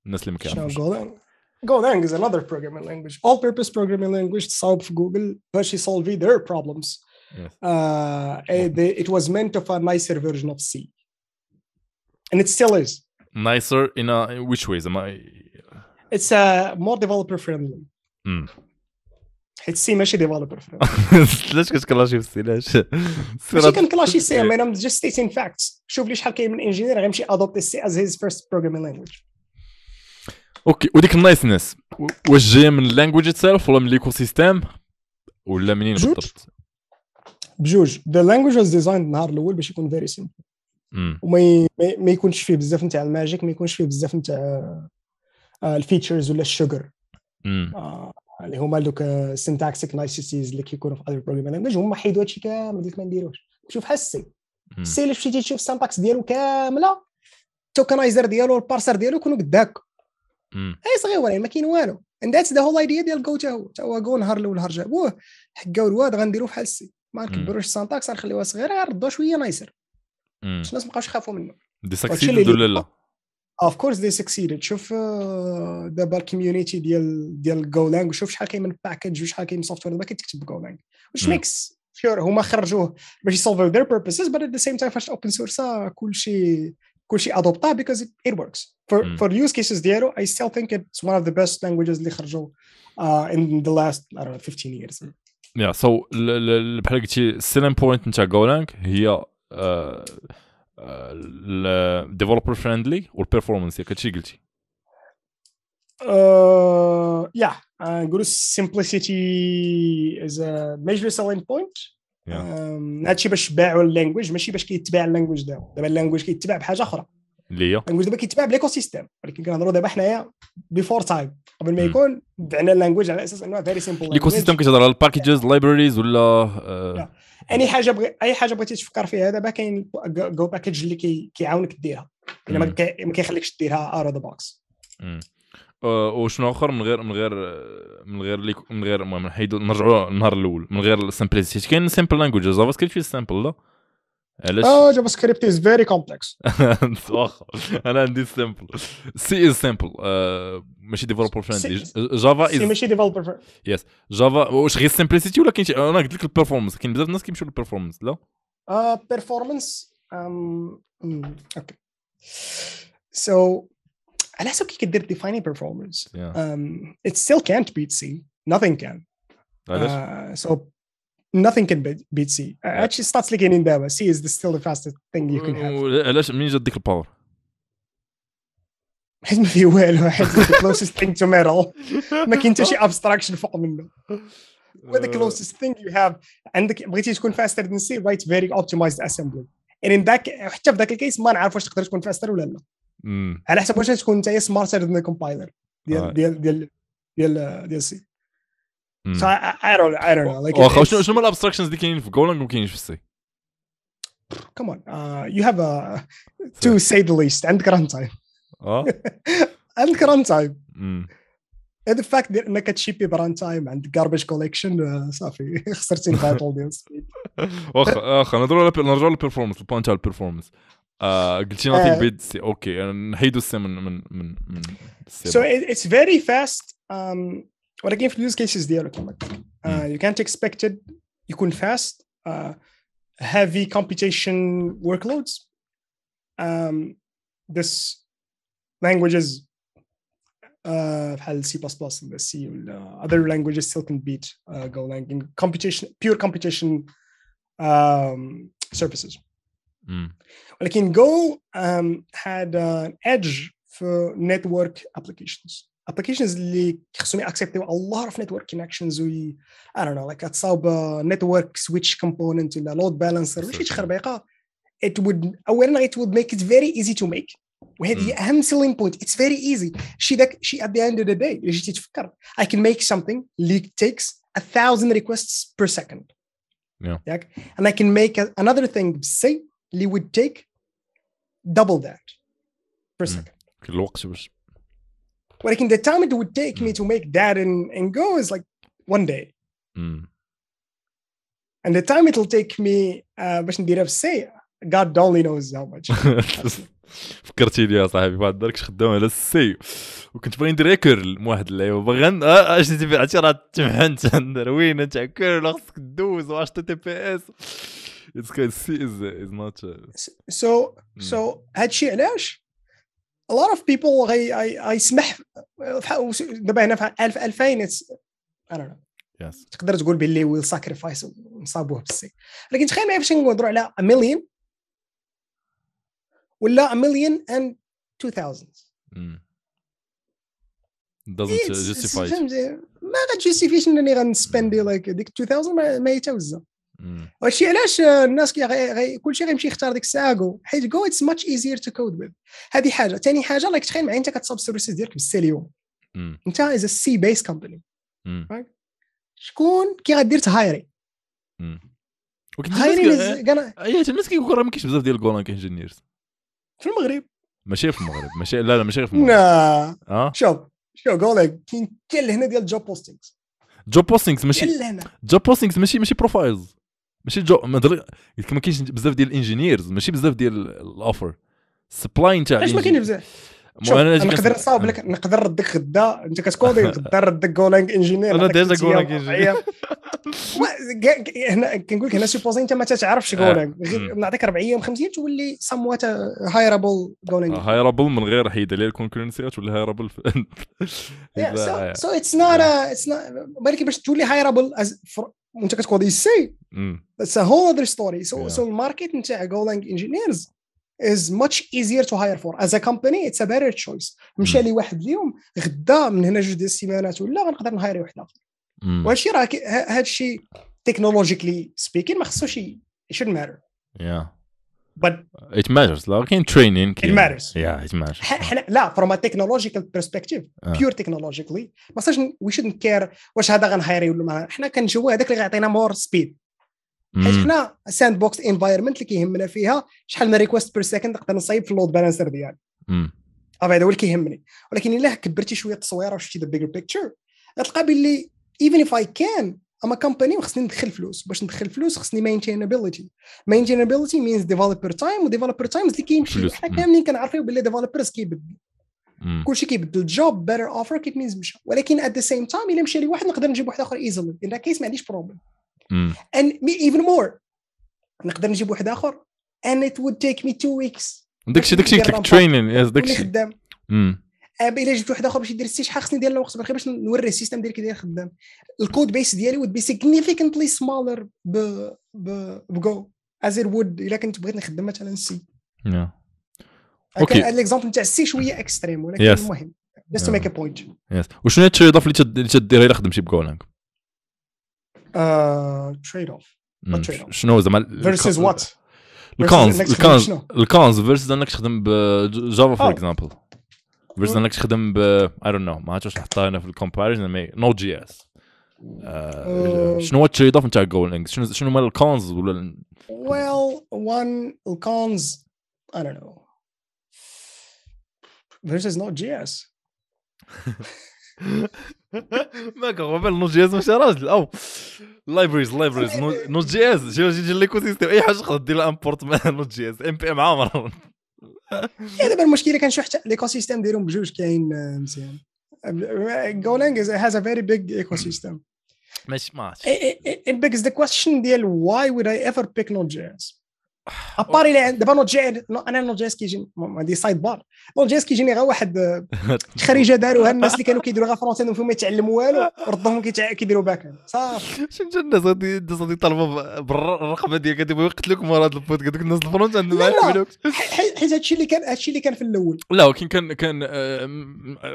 نسلمك يا is another programming language all purpose programming language solved for Google but she solved their problems uh, it was meant of a nicer version of C and it still is nicer in which ways am I it's uh, more developer friendly mm. It's C, developer friendly. Why can't you just call it can't you just call mean, I'm just stating facts. Show me how many engineers are going to adopt C as his first programming language. اوكي وديك النايسنس واش جايه من اللانجويج سيلف ولا من ليكو سيستيم ولا منين بالضبط بجوج ذا لانجويج واز ديزاين النهار الاول باش يكون فيري سيمبل وما ما يكونش فيه بزاف نتاع الماجيك ما يكونش فيه بزاف نتاع آه، آه، الفيتشرز ولا الشوجر آه، اللي هما دوك سينتاكسيك نايسيتيز اللي كيكونوا في اذر لانجويج هما حيدوا هادشي كامل قلت ما نديروش شوف بحال السي السي اللي مشيتي تشوف السانتاكس ديالو كامله التوكنايزر ديالو والبارسر ديالو يكونوا قداك اي صغير ما كاين والو اند ذاتس ذا هول ايديا ديال جو تاو هو جو نهار الاول نهار جابوه حكاو الواد غنديروه بحال السي ما نكبروش السانتاكس غنخليوها صغيره غنردوها شويه نايسر باش الناس ما بقاوش يخافوا منه دي ساكسيد ولا لا اوف كورس دي سكسيد شوف آه، دابا الكوميونيتي ديال ديال جولانج وشوف شحال كاين من باكج وشحال كاين من سوفت وير دابا كتكتب جولانج واش ميكس شور هما خرجوه باش يسولفو ذير بيربسز بس ات ذا سيم تايم فاش اوبن سورس كلشي could she adopt because it, works for hmm. for use cases there i still think it's one of the best languages uh, in the last i don't know 15 years yeah so بحال قلتي السيلين بوينت نتاع جولانك هي ديفلوبر فريندلي والبيرفورمانس هيك هادشي قلتي yeah نقولوا uh, simplicity is a major selling point هادشي باش باعوا اللانجويج ماشي باش كيتباع اللانجويج دابا دابا اللانجويج كيتباع بحاجه اخرى اللي هي اللانجويج دابا كيتباع بالايكو سيستيم ولكن كنهضروا دابا حنايا بيفور تايم قبل ما يكون بعنا اللانجويج على اساس انه فيري سيمبل الايكو سيستيم كتهضر على الباكجز لايبريز ولا آه. اي حاجه بغي... اي حاجه بغيتي تفكر فيها دابا كاين جو باكج اللي كيعاونك ديرها الا ما كيخليكش ديرها اوت اوف ذا بوكس آه، وشنو اخر من غير من غير من غير ليك من غير المهم نحيد نرجعوا النهار الاول من غير السمبلسيتي كاين سامبل لانجويج جافا سكريبت في سامبل لا علاش اه جافا سكريبت از فيري كومبلكس واخا انا عندي سامبل سي از سامبل ماشي ديفلوبر فريندلي جافا از ماشي ديفلوبر يس جافا واش غير سامبلسيتي ولا كاين انا قلت لك البيرفورمانس كاين بزاف الناس كيمشيو للبيرفورمانس لا بيرفورمانس آه، اوكي سو على حسب كيف قدرت ديفايني It still can't beat C. nothing can uh, so nothing can beat beat C uh, yeah. actually starts looking in there but C is the, still the fastest thing you can have علاش منين جات ديك power. حيت ما فيه والو حيت the closest thing to metal ما كاين حتى شي abstraction فوق منه where the uh. closest thing you have عندك بغيتي تكون faster than C write very optimized assembly and in that حتى في ذاك الكيس ما نعرف واش تقدر تكون faster ولا لا مم. على حسب واش تكون انت سمارتر ذان كومبايلر ديال ديال ديال ديال ديال سي سو اي دونت اي دونت واخا شنو شنو الابستراكشنز اللي كاينين في جولانج كاينينش في السي come on uh, you have a to say عندك ران آه. تايم عندك ران تايم هذا الفاكت ديال انك تشيبي بران تايم عند جاربج كوليكشن صافي خسرتي الباتل ديال واخا واخا آه، نهضروا على نرجعوا للبيرفورمانس البوان تاع البيرفورمانس قلتي nothing بيتس اوكي نحيدوا السي من من من من سو اتس فيري فاست ولكن في اليوز كيسز ديالو كما قلت يو كانت اكسبكتد يكون فاست هيفي كومبيتيشن ورك لودز this languages بحال سي بلس بلس ولا سي ولا other languages still can beat uh, Golang in computation pure computation um, services Mm. Like in Go, um, had an uh, edge for network applications. Applications اللي خصهم accept a lot of network connections We, I don't know like at تصاوب network switch component in the load balancer Which is it would اولا it would make it very easy to make We had the سيلين بوينت اتس فيري ايزي شي she, شي ات ذا اند اوف ذا داي جيتي تفكر اي كان something اللي takes a 1000 requests per second yeah. ياك and I can make another thing Say. اللي would take double that per mm. second. الوقت باش ولكن the time it would take me mm. to make that and, and go is like one day. Mm. And the time it'll take me uh, باش نديرها في الساعة God only knows how much. فكرتي يا صاحبي بعد درك خدام على السي وكنت باغي ندير كيرل مع واحد اللعيبه باغي اش تي راه تمحنت وين تاع كيرل خصك دوز واش تي بي اس اتس كايند سي از از نوت سو سو هادشي علاش a lot of people اي اي سمح دابا هنا في 1000 2000 I don't know yes. تقدر تقول باللي ويل ساكريفايس نصابوه بالسي لكن تخيل معايا فاش نهضروا على مليون ولا مليون اند 2000 doesn't uh, justify ما غاتجيستيفيش انني غنسبندي لايك ديك 2000 ما هي توزه وهادشي علاش الناس كي غي... غي... كلشي غيمشي يختار ديك الساعه جو حيت جو اتس ماتش ايزير تو كود ويب هذه حاجه ثاني حاجه راك تخيل معايا انت كتصاوب السيرفيسز ديالك بالسيليوم انت از ا سي بيس كومباني شكون كي غدير تهايري هايري اي الناس آه، كيقول راه ما كاينش بزاف ديال جولانك انجينيرز في المغرب ماشي في المغرب ماشي لا لا ماشي في المغرب لا أه؟ شوف شوف قول لك كاين كل هنا ديال جوب بوستينغز جوب بوستينغز ماشي جوب بوستينغز ماشي ماشي بروفايلز ماشي جو دري قلت لك ما كاينش بزاف ديال الانجينيرز ماشي بزاف ديال الاوفر سبلاي نتاع علاش ما كاين بزاف انا نقدر نصاوب لك نقدر نردك غدا انت كتكودي نقدر نردك جولانج انجينير انا ديجا جولانج انجينير هنا كنقول لك هنا سوبوزي انت ما تعرفش جولانج آه. نعطيك اربع ايام خمس ايام تولي سموات هايرابل جولانج هايرابل من غير حيد عليها الكونكورنسي تولي هايرابل سو اتس نوت اتس نوت بالك باش تولي هايرابل وانت كتكون دي سي اتس ا هول اذر ستوري سو سو الماركت نتاع جولانج انجينيرز از ماتش ايزير تو هاير فور از ا كومباني اتس ا بيتر تشويس مشى لي واحد اليوم غدا من هنا جوج ديال السيمانات ولا غنقدر نهاير واحد اخر وهادشي راه هادشي تكنولوجيكلي سبيكين ما خصوش شود ماتر but it matters in training it matters yeah it matters لا from a technological perspective uh. pure technologically ما صاش we shouldn't care واش هذا غنهايري ولا ما حنا كنجوا هذاك اللي غيعطينا مور سبيد حيت حنا ساند بوكس انفايرمنت اللي كيهمنا فيها شحال من ريكوست بير سكند نقدر نصايب في اللود بالانسر ديالي هذا هو اللي كيهمني ولكن الا كبرتي شويه التصويره وشفتي ذا بيجر بيكتشر غتلقى باللي even if I can اما كومباني خصني ندخل فلوس باش ندخل فلوس خصني مينتينابيليتي مينتينابيليتي مينز ديفلوبر تايم وديفلوبر تايمز اللي كيمشي حنا كاملين كنعرفوا باللي ديفلوبرز كيبدلوا كلشي كيبدل جوب بيتر اوفر مينز مشى ولكن ات ذا سيم تايم الا مشى لي واحد نقدر نجيب واحد اخر ايزلي ان ذا كيس ما عنديش بروبليم ان ايفن مور نقدر نجيب واحد اخر ان ات وود تيك مي تو ويكس داكشي داكشي داك ترينين داكشي الا جبت واحد اخر باش يدير شحال خصني ندير له وقت بالخير باش نوري السيستم ديالي كي داير خدام الكود بيس ديالي ود بي سيغنيفيكنتلي سمالر ب ب بجو از ات وود الا كنت بغيت نخدم مثلا سي اوكي الاكزامبل نتاع السي شويه اكستريم ولكن yes. المهم just تو ميك ا بوينت يس وشنو هي التريد اوف اللي تديرها الا خدمتي بجولانج؟ تريد اوف شنو زعما فيرسز وات الكونز الكونز فيرسز انك تخدم بجافا فور اكزامبل باش انك تخدم ب اي دون نو ما عرفتش واش نحطها هنا في الكومباريزن مي نو جي اس شنو هو التريد اوف نتاع جول انجز شنو شنو مال الكونز ولا ويل وان الكونز اي دون نو فيرسز نو جي اس ما قبل نو جي اس ماشي راجل او لايبريز لايبريز نوت جي اس جي ليكو اي حاجه تقدر دير امبورت مع نوت جي اس ام بي ام عامر يعني دابا المشكله كنشوف حتى ليكو سيستيم ديالهم بجوج كاين آه، مزيان جولانج هاز ا فيري بيج ايكوسيستم ماشي ماشي it begs the question ديال why would I ever pick Node.js اباري اللي دابا نوت جي انا نوت جي اس كيجي عندي سايد بار نوت جي اس كيجيني غير واحد خريجه داروها الناس اللي كانوا كيديروا غير فرونسي فيهم ما يتعلموا والو ردهم كيديروا باك صافي شنو الناس غادي الناس غادي يطالبوا بالرقبه ديالك غادي يقتلوكم ورا هذا البوت هذوك الناس الفرونس عندهم ما يعرفوش حيت هادشي اللي كان هادشي اللي كان في الاول لا ولكن كان كان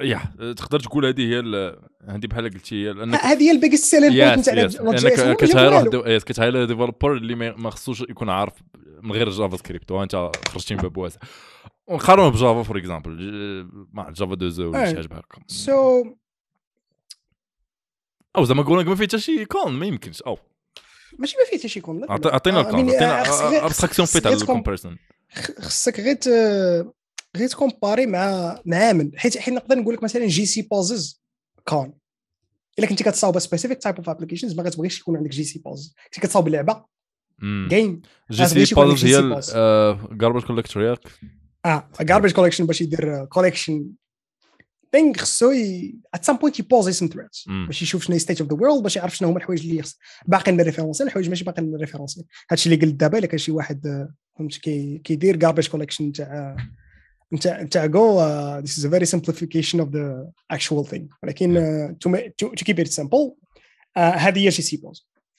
يا تقدر تقول هذه هي هذه بحال قلتي شي لانك هذه هي البيجست سيلين بوينت تاع لانك واحد كتهاير ديفلوبر اللي ما خصوش يكون عارف من غير جافا سكريبت وانت خرجتي من باب واسع ونقارنوا بجافا فور اكزامبل مع جافا 2 ولا شي حاجه بحال هكا سو او زعما قولك ما فيه حتى شي كون ما يمكنش او ماشي ما فيه حتى شي كون عطينا آه، الكون عطينا ابستراكسيون فيت على الكومبيرسون خصك غير غير تكومباري مع مع عامل حيت حين نقدر نقول لك مثلا جي سي بازز كون الا كنتي كتصاوب سبيسيفيك تايب اوف ابلكيشنز ما كتبغيش يكون عندك جي سي بوز كنتي كتصاوب لعبه جيم جي سي بوز هي جاربج كوليكتور آه، ياك اه جاربج كوليكشن باش يدير كوليكشن آه، ثينك خصو ات سام بوينت يبوز اسم ثريدز باش يشوف شنو ستيت اوف ذا وورلد باش يعرف شنو هما الحوايج اللي باقيين ريفيرونسين الحوايج ماشي باقيين ريفيرونسين هادشي اللي قلت دابا الا كان شي واحد آه، فهمت كيدير جاربج كوليكشن تاع نتاع نتاع جو uh, this is a very simplification of the actual thing ولكن uh, to, to, to keep it simple uh, هذه هي جي سي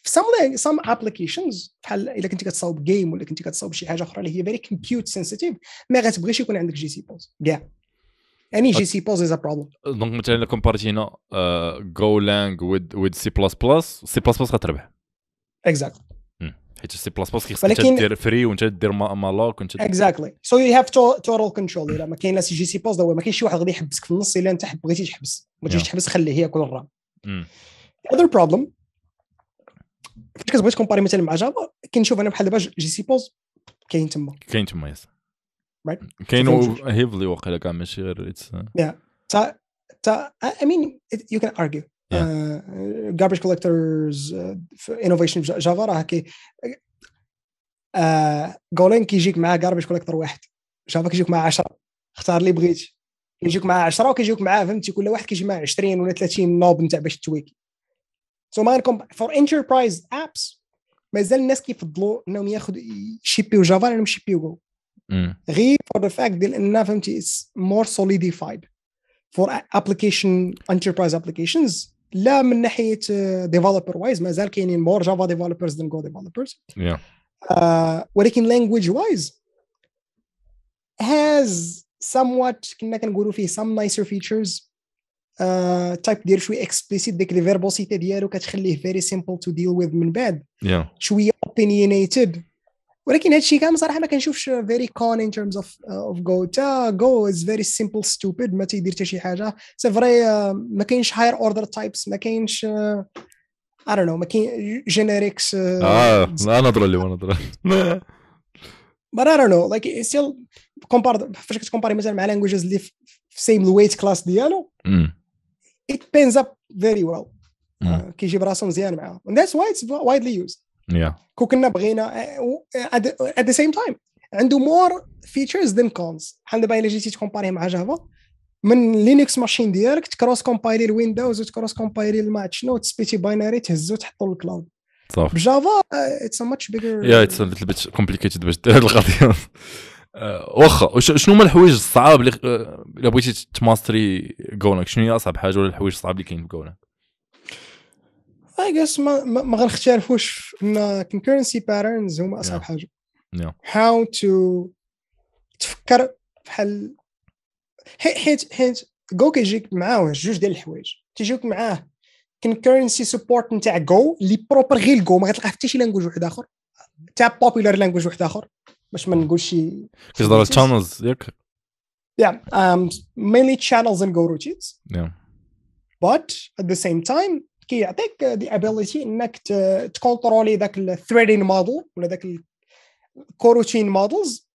في some some applications بحال الا كنتي كتصاوب جيم ولا كنتي كتصاوب شي حاجه اخرى اللي هي very compute sensitive ما غتبغيش يكون عندك جي سي بوز كاع اني جي سي بوز از ا بروبليم دونك مثلا كومبارتينا جو لانج ويز سي بلس بلس سي بلس بلس غتربح اكزاكت حيت السي بلاس بلس خصك ولكن... دير فري وانت دير مالوك وانت اكزاكتلي سو يو هاف توتال كنترول الا ما كاين لا سي جي سي بوز ما كاينش شي واحد غادي يحبسك في النص الا انت بغيتي تحبس ما تجيش تحبس خليه ياكل الرام اذر بروبليم فاش كتبغي تكومباري مثلا مع جافا كنشوف انا بحال دابا جي سي بوز كاين تما كاين تما يس كاين هيفلي واقيلا كاع ماشي غير اتس يا uh, تا تا اي مين يو كان ارجيو جاربج كولكترز انوفيشن جافا راه كي جولين كيجيك معاه جاربج كولكتر واحد جافا كيجيك معاه 10 اختار اللي بغيتي كيجيك معاه 10 وكيجيك معاه فهمتي كل واحد كيجي معاه 20 ولا 30 نوب نتاع باش تويكي سو ما عندكم فور انتربرايز ابس مازال الناس كيفضلوا انهم ياخذوا شيبيو جافا على يشيبيو جو غير فور ذا فاكت ديال ان فهمتي اتس مور سوليديفايد فور ابلكيشن انتربرايز ابلكيشنز لا من ناحيه ديفلوبر وايز مازال كاينين مور جافا ديفلوبرز ذان جو ديفلوبرز ولكن لانجويج وايز هاز somewhat كنا كنقولوا فيه some nicer features تايب uh, دير شوي اكسبليسيت ديك الفيربوسيتي ديالو كتخليه فيري سيمبل تو ديل ويز من بعد yeah. شويه اوبينيتد ولكن هادشي كامل صراحه ما كنشوفش فيري كون ان تيرمز اوف اوف جو تا جو از فيري سيمبل ستوبيد ما تيدير حتى شي حاجه سي فري uh, ما كاينش هاير اوردر تايبس ما كاينش اي دون نو ما كاين جينيريكس uh, اه انا نضر اللي هو نضر I اي دون نو لايك still كومبار فاش كتكومباري مثلا مع لانجويجز اللي في سيم الويت كلاس ديالو ات بينز اب فيري ويل كيجيب راسو مزيان معاهم and that's why it's widely yeah. كوكنا بغينا ات ذا سيم تايم عنده مور فيتشرز ذان كونز بحال دابا الا جيتي تكومباري مع جافا من لينكس ماشين ديالك تكروس كومبايلي الويندوز وتكروس كومبايلي ما عرفت شنو تسبيتي باينري تهزو تحطو للكلاود صافي بجافا اتس ا ماتش بيجر يا اتس ا ليتل بيت كومبليكيتد باش دير هاد القضيه آه، واخا شنو هما الحوايج الصعاب اللي آه، بغيتي تماستري جونك شنو هي اصعب حاجه ولا الحوايج الصعاب اللي كاين في جونك اي جاس ما, ما غنختلفوش ان كونكورنسي باترنز هما اصعب yeah. حاجه هاو yeah. تو تفكر بحال حيت حيت جو كيجيك معاه جوج ديال الحوايج تيجيك معاه كونكورنسي سبورت نتاع جو اللي بروبر غير الجو ما غتلقاه حتى شي لانجويج واحد اخر تاع بوبيلار لانجويج واحد اخر باش ما نقولش شي كتهضر الشانلز ياك يا um mainly channels and go routines yeah but at the same time كيعطيك دي ابيليتي انك تكونترولي ذاك الثريدين موديل ولا ذاك الكوروتين مودلز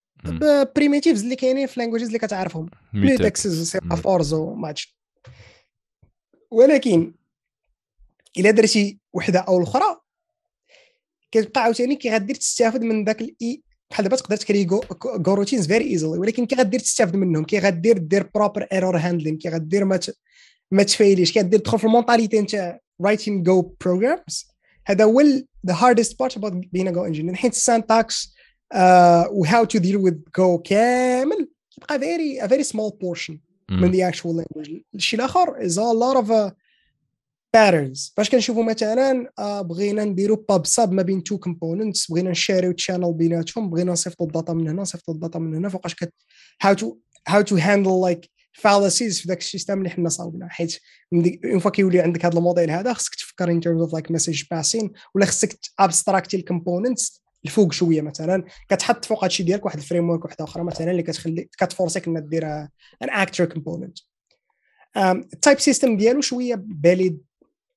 بريميتيفز اللي كاينين في لانجويجز اللي كتعرفهم ميوتكسز وسيرافورز وماتش ولكن الا درتي وحده او الاخرى كتبقى عاوتاني كي غدير تستافد من ذاك الاي e. بحال دابا تقدر تكري جو روتينز فيري ايزلي ولكن كي غدير تستافد منهم كي غدير دير بروبر ايرور هاندلين كي غدير ما ما تفايليش غادير تدخل في المونتاليتي نتاع Writing Go programs هذا هو the hardest part about being a Go engineer حيت syntax uh, how to deal with Go كامل تبقى very a very small portion mm. من the actual language الشيء الاخر is a lot of uh, patterns فاش كنشوفوا مثلا uh, بغينا نديروا باب ساب ما بين تو كومبوننتس بغينا نشاريو تشانل بيناتهم بغينا نصيفطوا الداتا من هنا نصيفطوا الداتا من هنا فوقاش كت how to how to handle like فالاسيز في ذاك السيستم اللي حنا صاوبنا حيت اون فوا كيولي عندك هذا الموديل هذا خصك تفكر ان تيرمز اوف لايك مسج باسين ولا خصك ابستراكتي الكومبوننتس الفوق شويه مثلا كتحط فوق هادشي ديالك واحد الفريم ورك واحده اخرى مثلا اللي كتخلي كتفورسك انك دير ان اكتر كومبوننت التايب سيستم ديالو شويه باليد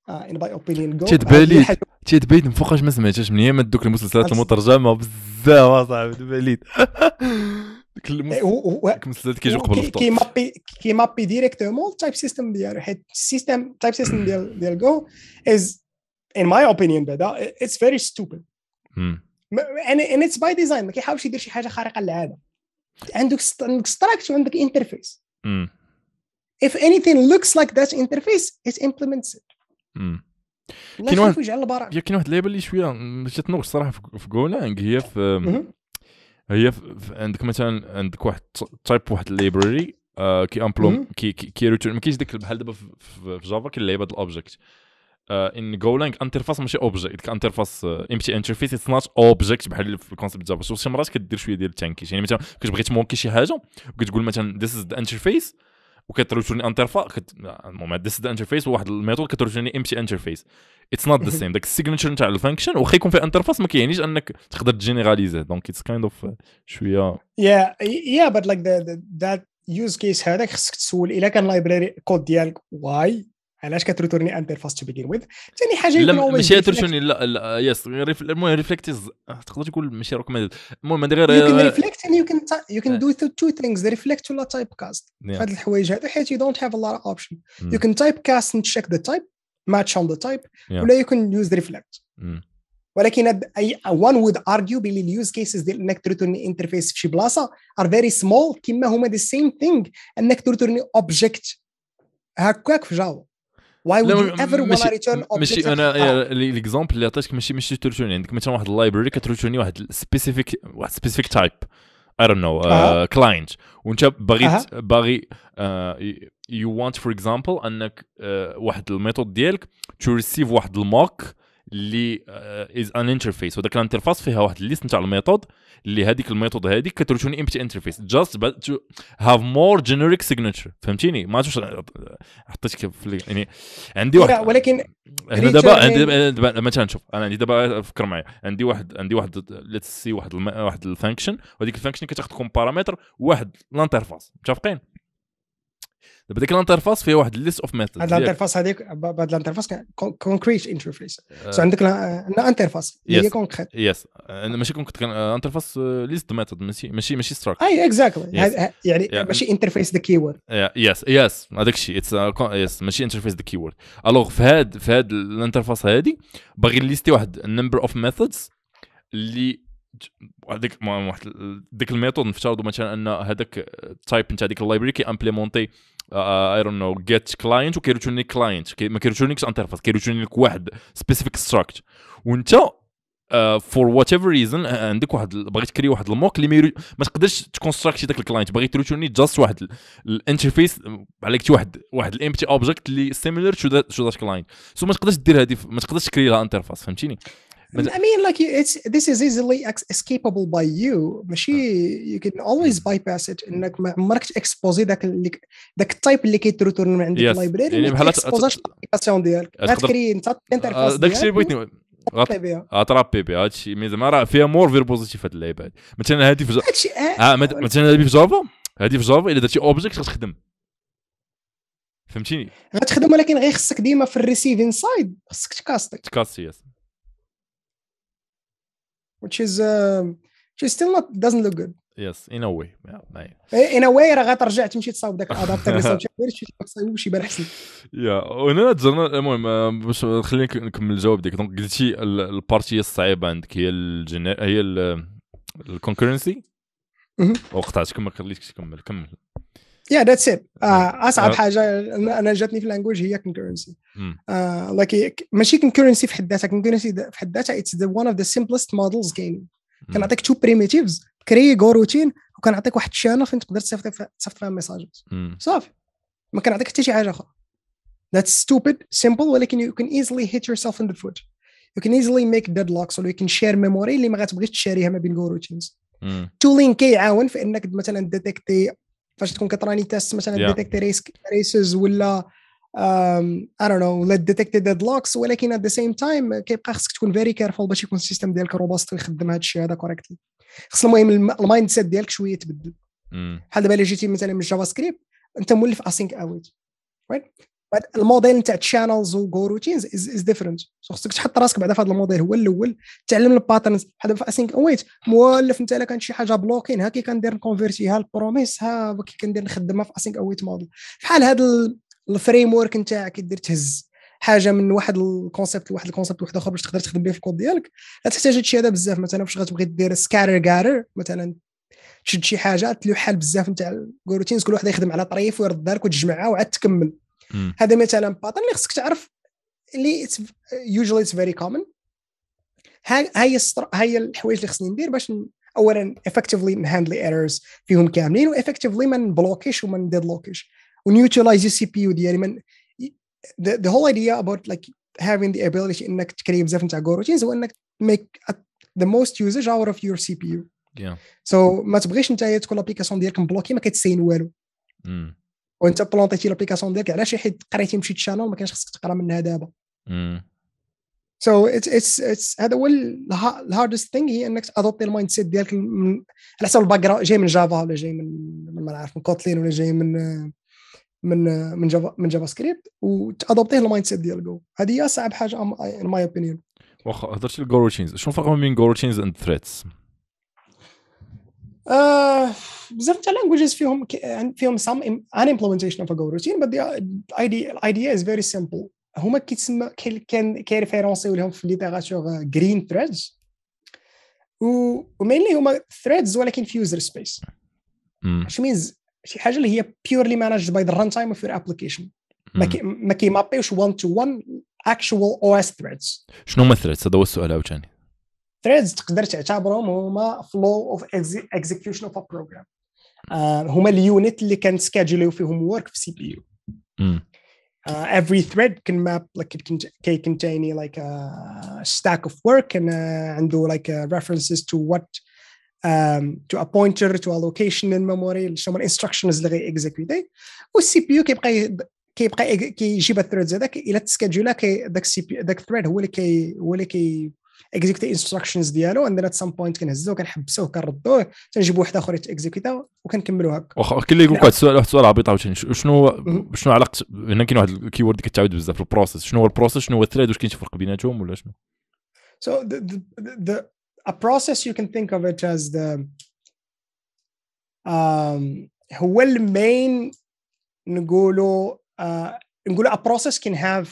ان باي اوبينيون جو تيتباليد تيتباليد من فوقاش ما سمعتهاش من هي دوك المسلسلات المترجمه بزاف اصاحبي آه، تباليد ديك إيه، المسلسلات كيجيو قبل الفطور كيمابي كيمابي ديريكتومون التايب سيستم ديال حيت السيستم التايب سيستم ديال ديال جو از ان ماي اوبينيون بعدا اتس فيري ستوبيد ان اتس باي ديزاين ما كيحاولش يدير شي حاجه خارقه للعاده عندك عندك ستراكت وعندك انترفيس if anything looks like that interface it implements it كاين واحد كاين واحد اللعيبه اللي شويه ما تنوقش الصراحه في جولانج يعني هي في هي عندك مثلا عندك واحد تايب واحد الليبراري آه، كي امبلوم كي كي ريتورن ما كاينش ديك بحال دابا في جافا لعيبه هذا الاوبجيكت ان جولانك انترفاس ماشي اوبجيكت انترفاس امتي انترفيس اتس نوت اوبجيكت بحال في الكونسيبت جافا جافا شي مرات كدير شويه ديال التانكيش يعني مثلا كتبغي تمونكي شي حاجه وكتقول مثلا ذيس از ذا انترفيس وكترجعني انترفا كت... المهم ديس انترفيس وواحد الميثود كترجعني ام تي انترفيس اتس نوت ذا سيم داك السيجنتشر نتاع الفانكشن واخا يكون فيه انترفاس ما كيعنيش انك تقدر تجينيراليزيه دونك اتس كايند اوف شويه يا يا بات لايك ذات يوز كيس هذاك خصك تسول الا كان لايبراري كود ديالك واي علاش كتريتورني انت الفاست تو بيجين ويز ثاني حاجه لا ماشي ريتورني لا لا يس المهم ريفلكت آه، تقدر تقول ماشي ريكومندد المهم هذا غير يو كان ريفليكت اند يو كان يو كان دو تو ثينجز ريفلكت ولا تايب كاست هاد الحوايج هادو حيت يو دونت هاف ا لوت اوبشن يو كان تايب كاست اند تشيك ذا تايب ماتش اون ذا تايب ولا يو كان يوز ريفلكت ولكن اي وان وود ارجيو باللي اليوز كيسز ديال انك تريتورني انترفيس في شي بلاصه ار فيري سمول كيما هما ذا سيم ثينغ انك تريتورني اوبجيكت هكاك في جافا واي وود يو ايفر ولا ريتيرن ماشي انا ليكزومبل اللي عطيتك ماشي ماشي تريتيرني عندك مثلا واحد اللايبرري كتريتيرني واحد سبيسيفيك واحد سبيسيفيك تايب اي دون نو كلاينت وانت باغي باغي يو وانت فور اكزامبل انك uh, واحد الميثود ديالك تو ريسيف واحد الموك اللي از ان انترفيس وذاك الانترفاس فيها واحد الليست نتاع الميثود اللي هذيك الميثود هذيك كترجعني امتي انترفيس جاست تو هاف مور جينيريك سيجنتشر فهمتيني ما عرفتش حطيت كيف يعني عندي واحد ولكن هنا دابا عندي دابا مثلا شوف انا عندي دابا فكر معايا عندي واحد عندي واحد ليتس سي واحد واحد الفانكشن وهذيك الفانكشن كتاخذ كوم بارامتر واحد الانترفاس متفقين دابا ديك الانترفاس فيها واحد ليست اوف ميثود هاد الانترفاس هذيك بعد الانترفاس كونكريت انترفيس سو عندك الانترفاس هي كونكريت يس ماشي كونكريت انترفاس ليست آه، ميثود ماشي ماشي ماشي ستراك اي اكزاكتلي يعني ماشي انترفيس ذا كي وورد يس يس هذاك الشيء يس ماشي انترفيس ذا كي وورد الوغ في هاد في هاد الانترفاس هادي باغي ليستي واحد النمبر اوف ميثودز اللي هذيك واحد ديك الميثود نفترضوا مثلا ان هذاك التايب نتاع ديك اللايبرري آه، كي امبليمونتي اي دون نو جيت كلاينت وكيرجعوني كلاينت ما كيرجعونيكش انترفاس كيرجعوني لك واحد سبيسيفيك ستراكت وانت فور وات ايفر ريزون عندك واحد بغيت تكري واحد الموك اللي ما تقدرش تكونستراكتي ذاك الكلاينت باغي تروتوني جاست واحد الانترفيس آه، عليك واحد واحد الامبتي اوبجيكت اللي سيميلر تو ذاك كلاينت سو ما تقدرش دير هذه ما تقدرش تكري لها انترفاس فهمتيني But I mean, like it's this is easily escapable by you ماشي you can always hmm. bypass it انك ما عمرك تاكسبوزي ذاك ذاك التايب اللي كيتروتورن من عندك yes. اللايبراري يعني بحال تاكسبوزاش الابليكاسيون ديالك غتكري انت الانترفيس داك الشيء بغيتني غاترابي بها هادشي مي زعما راه فيها مور فير بوزيتيف هاد اللعيبه هادي مثلا هادي في جافا مثلا هادي في جافا هادي في جافا الا درتي اوبجيكت غتخدم فهمتيني غتخدم ولكن غير خصك ديما في الريسيفين سايد خصك تكاستي تكاستي يس which is uh, which still not doesn't look good yes يس ان ا yeah. Eh, in a way راه غترجع تمشي تصاوب داك الادابتر اللي صاوبتي غير شي تصاوب شي بارح احسن يا وانا تزرنا المهم آه، باش خليني نكمل الجواب ديك دونك قلتي البارتي الصعيبه عندك هي الجنا هي الكونكورنسي وقطعتك ما خليتكش تكمل كمل يا ذاتس ات اصعب آه. حاجه انا جاتني في اللانجوج هي كونكرنسي لايك mm. آه، ماشي كونكرنسي في حد ذاتها كونكرنسي في حد ذاتها اتس ذا ون اوف ذا سمبلست مودلز جيم كنعطيك تو بريميتيفز كري جو روتين وكنعطيك واحد الشانل فين تقدر تصيفط تصيفط فيها ميساجز صافي ما كنعطيك حتى شي حاجه اخرى ذاتس ستوبيد سيمبل ولكن يو كان ايزلي هيت يور سيلف ان ذا فوت يو كان ايزلي ميك ديد لوكس ولا يو كان شير ميموري اللي ما غاتبغيش تشاريها ما بين جو روتينز. تولين كيعاون في انك مثلا ديتيكتي فاش تكون كتراني تيست مثلا yeah. ريسك ريسز ولا اي دون نو ولا ديتيكتي ديد لوكس ولكن ات ذا سيم تايم كيبقى خصك تكون فيري كيرفول باش يكون السيستم ديالك روبوست ويخدم هذا الشيء هذا كوريكتلي خص المهم المايند سيت ديالك شويه تبدل بحال دابا الا جيتي مثلا من الجافا سكريبت انت مولف اسينك اوت رايت الموديل نتاع تشانلز وجو روتينز از, از ديفرنت سو خصك تحط راسك بعدا في هذا الموديل هو الاول تعلم الباترنز بحال في اسينك ويت مولف انت الا كانت شي حاجه بلوكين هاكي كي كندير نكونفيرتيها البروميس ها كي كندير نخدمها في اسينك ويت موديل بحال هذا الفريم ورك نتاعك دير تهز حاجه من واحد الكونسيبت لواحد الكونسيبت واحد اخر باش تقدر تخدم به في الكود ديالك لا تحتاج هادشي هذا بزاف مثلا فاش غتبغي دير سكاتر كارر مثلا تشد شي حاجه تلوحها بزاف نتاع الروتينز كل واحد يخدم على طريف ويرد دارك وتجمعها وعاد تكمل هذا مثلا باترن اللي خصك تعرف اللي يوجوالي اتس فيري كومن هاي هاي الحوايج اللي خصني ندير باش اولا افكتفلي نهاندلي ايرورز فيهم كاملين وافكتفلي ما نبلوكيش وما نديدلوكيش ونيوتيلايز السي بي يو ديالي من the, هول whole idea about like having the ability انك تكري بزاف نتاع روتينز هو انك make the most usage out of your يو Yeah. So ما تبغيش انت تكون لابليكاسيون ديالك مبلوكي ما كتسين والو. Mm. وانت بلونتيتي لابليكاسيون ديالك علاش حيت قريتي مشيت شانل ما كانش خصك تقرا منها دابا سو اتس اتس اتس هذا هو الهاردست ثينغ هي انك تادوبتي المايند سيت ديالك من على حسب الباك جراوند جاي من جافا ولا جاي من ما نعرف من كوتلين ولا جاي من من من جافا من جافا سكريبت وتادوبتيه المايند سيت ديال جو هذه هي اصعب حاجه ان ماي اوبينيون واخا هضرتي الجو روتينز شنو الفرق بين جو روتينز اند ثريتس بزاف تاع لانجويجز فيهم فيهم سام ان امبلمنتيشن اوف ا روتين بس الايديا از فيري سيمبل هما كيتسمى كان كيريفيرونسيو لهم في ليتيراتور جرين ثريدز ومينلي هما ثريدز ولكن في يوزر سبيس اش مينز شي حاجه اللي هي بيورلي مانجد باي ذا ران تايم اوف يور ابلكيشن ما كيمابيوش 1 تو 1 اكشوال او اس ثريدز شنو هما الثريدز هذا هو السؤال عاوتاني ثريدز تقدر تعتبرهم هما فلو اوف اكزيكيوشن اوف a بروجرام آه، هما اليونت اللي كان سكاجوليو فيهم ورك في سي بي يو like a stack of work and uh, and do like uh, references to what um, to a pointer to a location in memory شنو هما اللي غي اكزيكيوتي والسي بي يو كيبقى كيبقى كيجيب الثريدز هذاك الا تسكاجولا ذاك السي بي ذاك الثريد هو اللي كي هو اللي كي اكزيكوتي انستراكشنز ديالو عندنا ات سام بوينت كنهزوه كنحبسوه كنردوه تنجيبو واحد اخر يتيكزيكوتا وكنكملوا هكا واخا كاين اللي يقولك نعم. واحد السؤال واحد السؤال عبيط عاوتاني شنو شنو علاقه هنا كاين واحد الكيورد كتعاود بزاف في البروسيس شنو هو البروسيس شنو هو الثريد واش كاين شي فرق بيناتهم ولا شنو سو ذا the, the a process you can think of it as the um, هو المين نقولوا آه، uh, نقولوا a process can have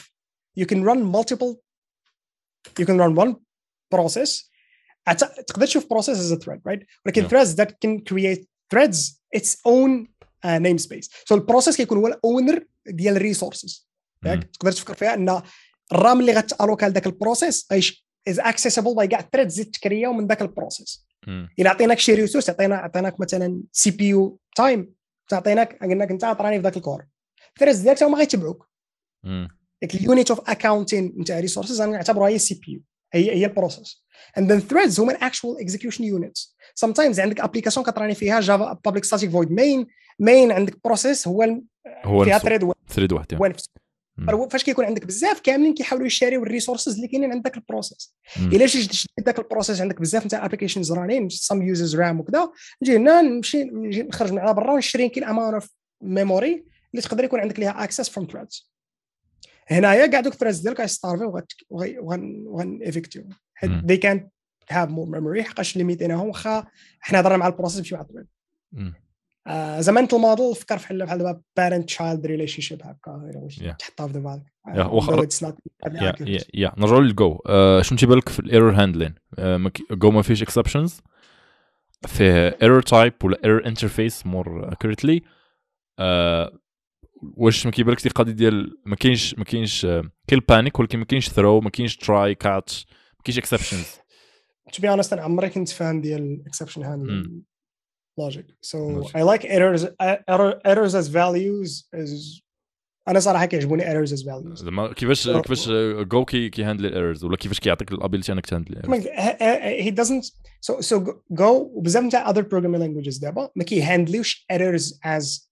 you can run multiple you can run one بروسيس تقدر تشوف بروسيس از ثريد رايت ولكن ثريدز ذات كان كرييت ثريدز اتس اون نيم سبيس سو البروسيس كيكون هو الاونر ديال الريسورسز تقدر تفكر فيها ان الرام اللي غتالوكا لذاك البروسيس از اكسيسبل باي كاع الثريدز اللي تكرياو من ذاك البروسيس الا عطيناك شي ريسورس عطينا عطيناك مثلا سي بي يو تايم تعطيناك قلنا لك انت عطراني في ذاك الكور الثريدز ديالك ما غيتبعوك ديك اليونيت اوف اكاونتين نتاع ريسورسز غنعتبروها هي سي بي يو هي هي البروسيس and then ثريدز هما actual execution units sometimes تايمز عندك ابليكاسيون كتراني فيها جافا بابليك ستاتيك فويد main main عندك بروسيس هو هو فيها ثريد واحد ثريد واحد فاش كيكون عندك بزاف كاملين كيحاولوا يشاريو الريسورسز اللي كاينين عند ذاك البروسيس الا شي داك ذاك البروسيس عندك بزاف نتاع ابلكيشنز رانين سام يوزرز رام وكذا نجي هنا نمشي نخرج من على برا ونشري كي الاماون اوف ميموري اللي تقدر يكون عندك ليها اكسس فروم ثريدز هنايا كاع دوك بريزيدنت ديالك غيستارفي وغن وغن دي كان هاف مور ميموري حقاش ليميتيناهم واخا حنا هضرنا مع البروسيس ماشي مع الطبيب آه، زعما انت الموديل فكر في بحال دابا بارنت تشايلد ريليشن شيب هكا تحطها في دماغك يا نرجعوا للجو شنو تيبان لك في الايرور هاندلين جو ما فيش اكسبشنز فيه ايرور تايب ولا ايرور انترفيس مور اكوريتلي واش ما كيبان دي القضيه ديال ما كاينش ما كاينش آه، كل بانيك ولكن ما كاينش ثرو ما كاينش تراي كاتش ما كاينش اكسبشنز تو بي اونست انا عمري كنت فان ديال اكسبشن هاند لوجيك سو اي لايك ايرورز ايرورز از فاليوز از انا صراحه كيعجبوني ايرورز از فاليوز زعما كيفاش كيفاش جو آه، كي هاندل الايرورز ولا كيفاش كيعطيك الابيلتي انك تهاندل الايرورز هي دازنت سو سو جو وبزاف نتاع اذر بروجرامينغ لانجويجز دابا ما كيهاندلوش ايرورز از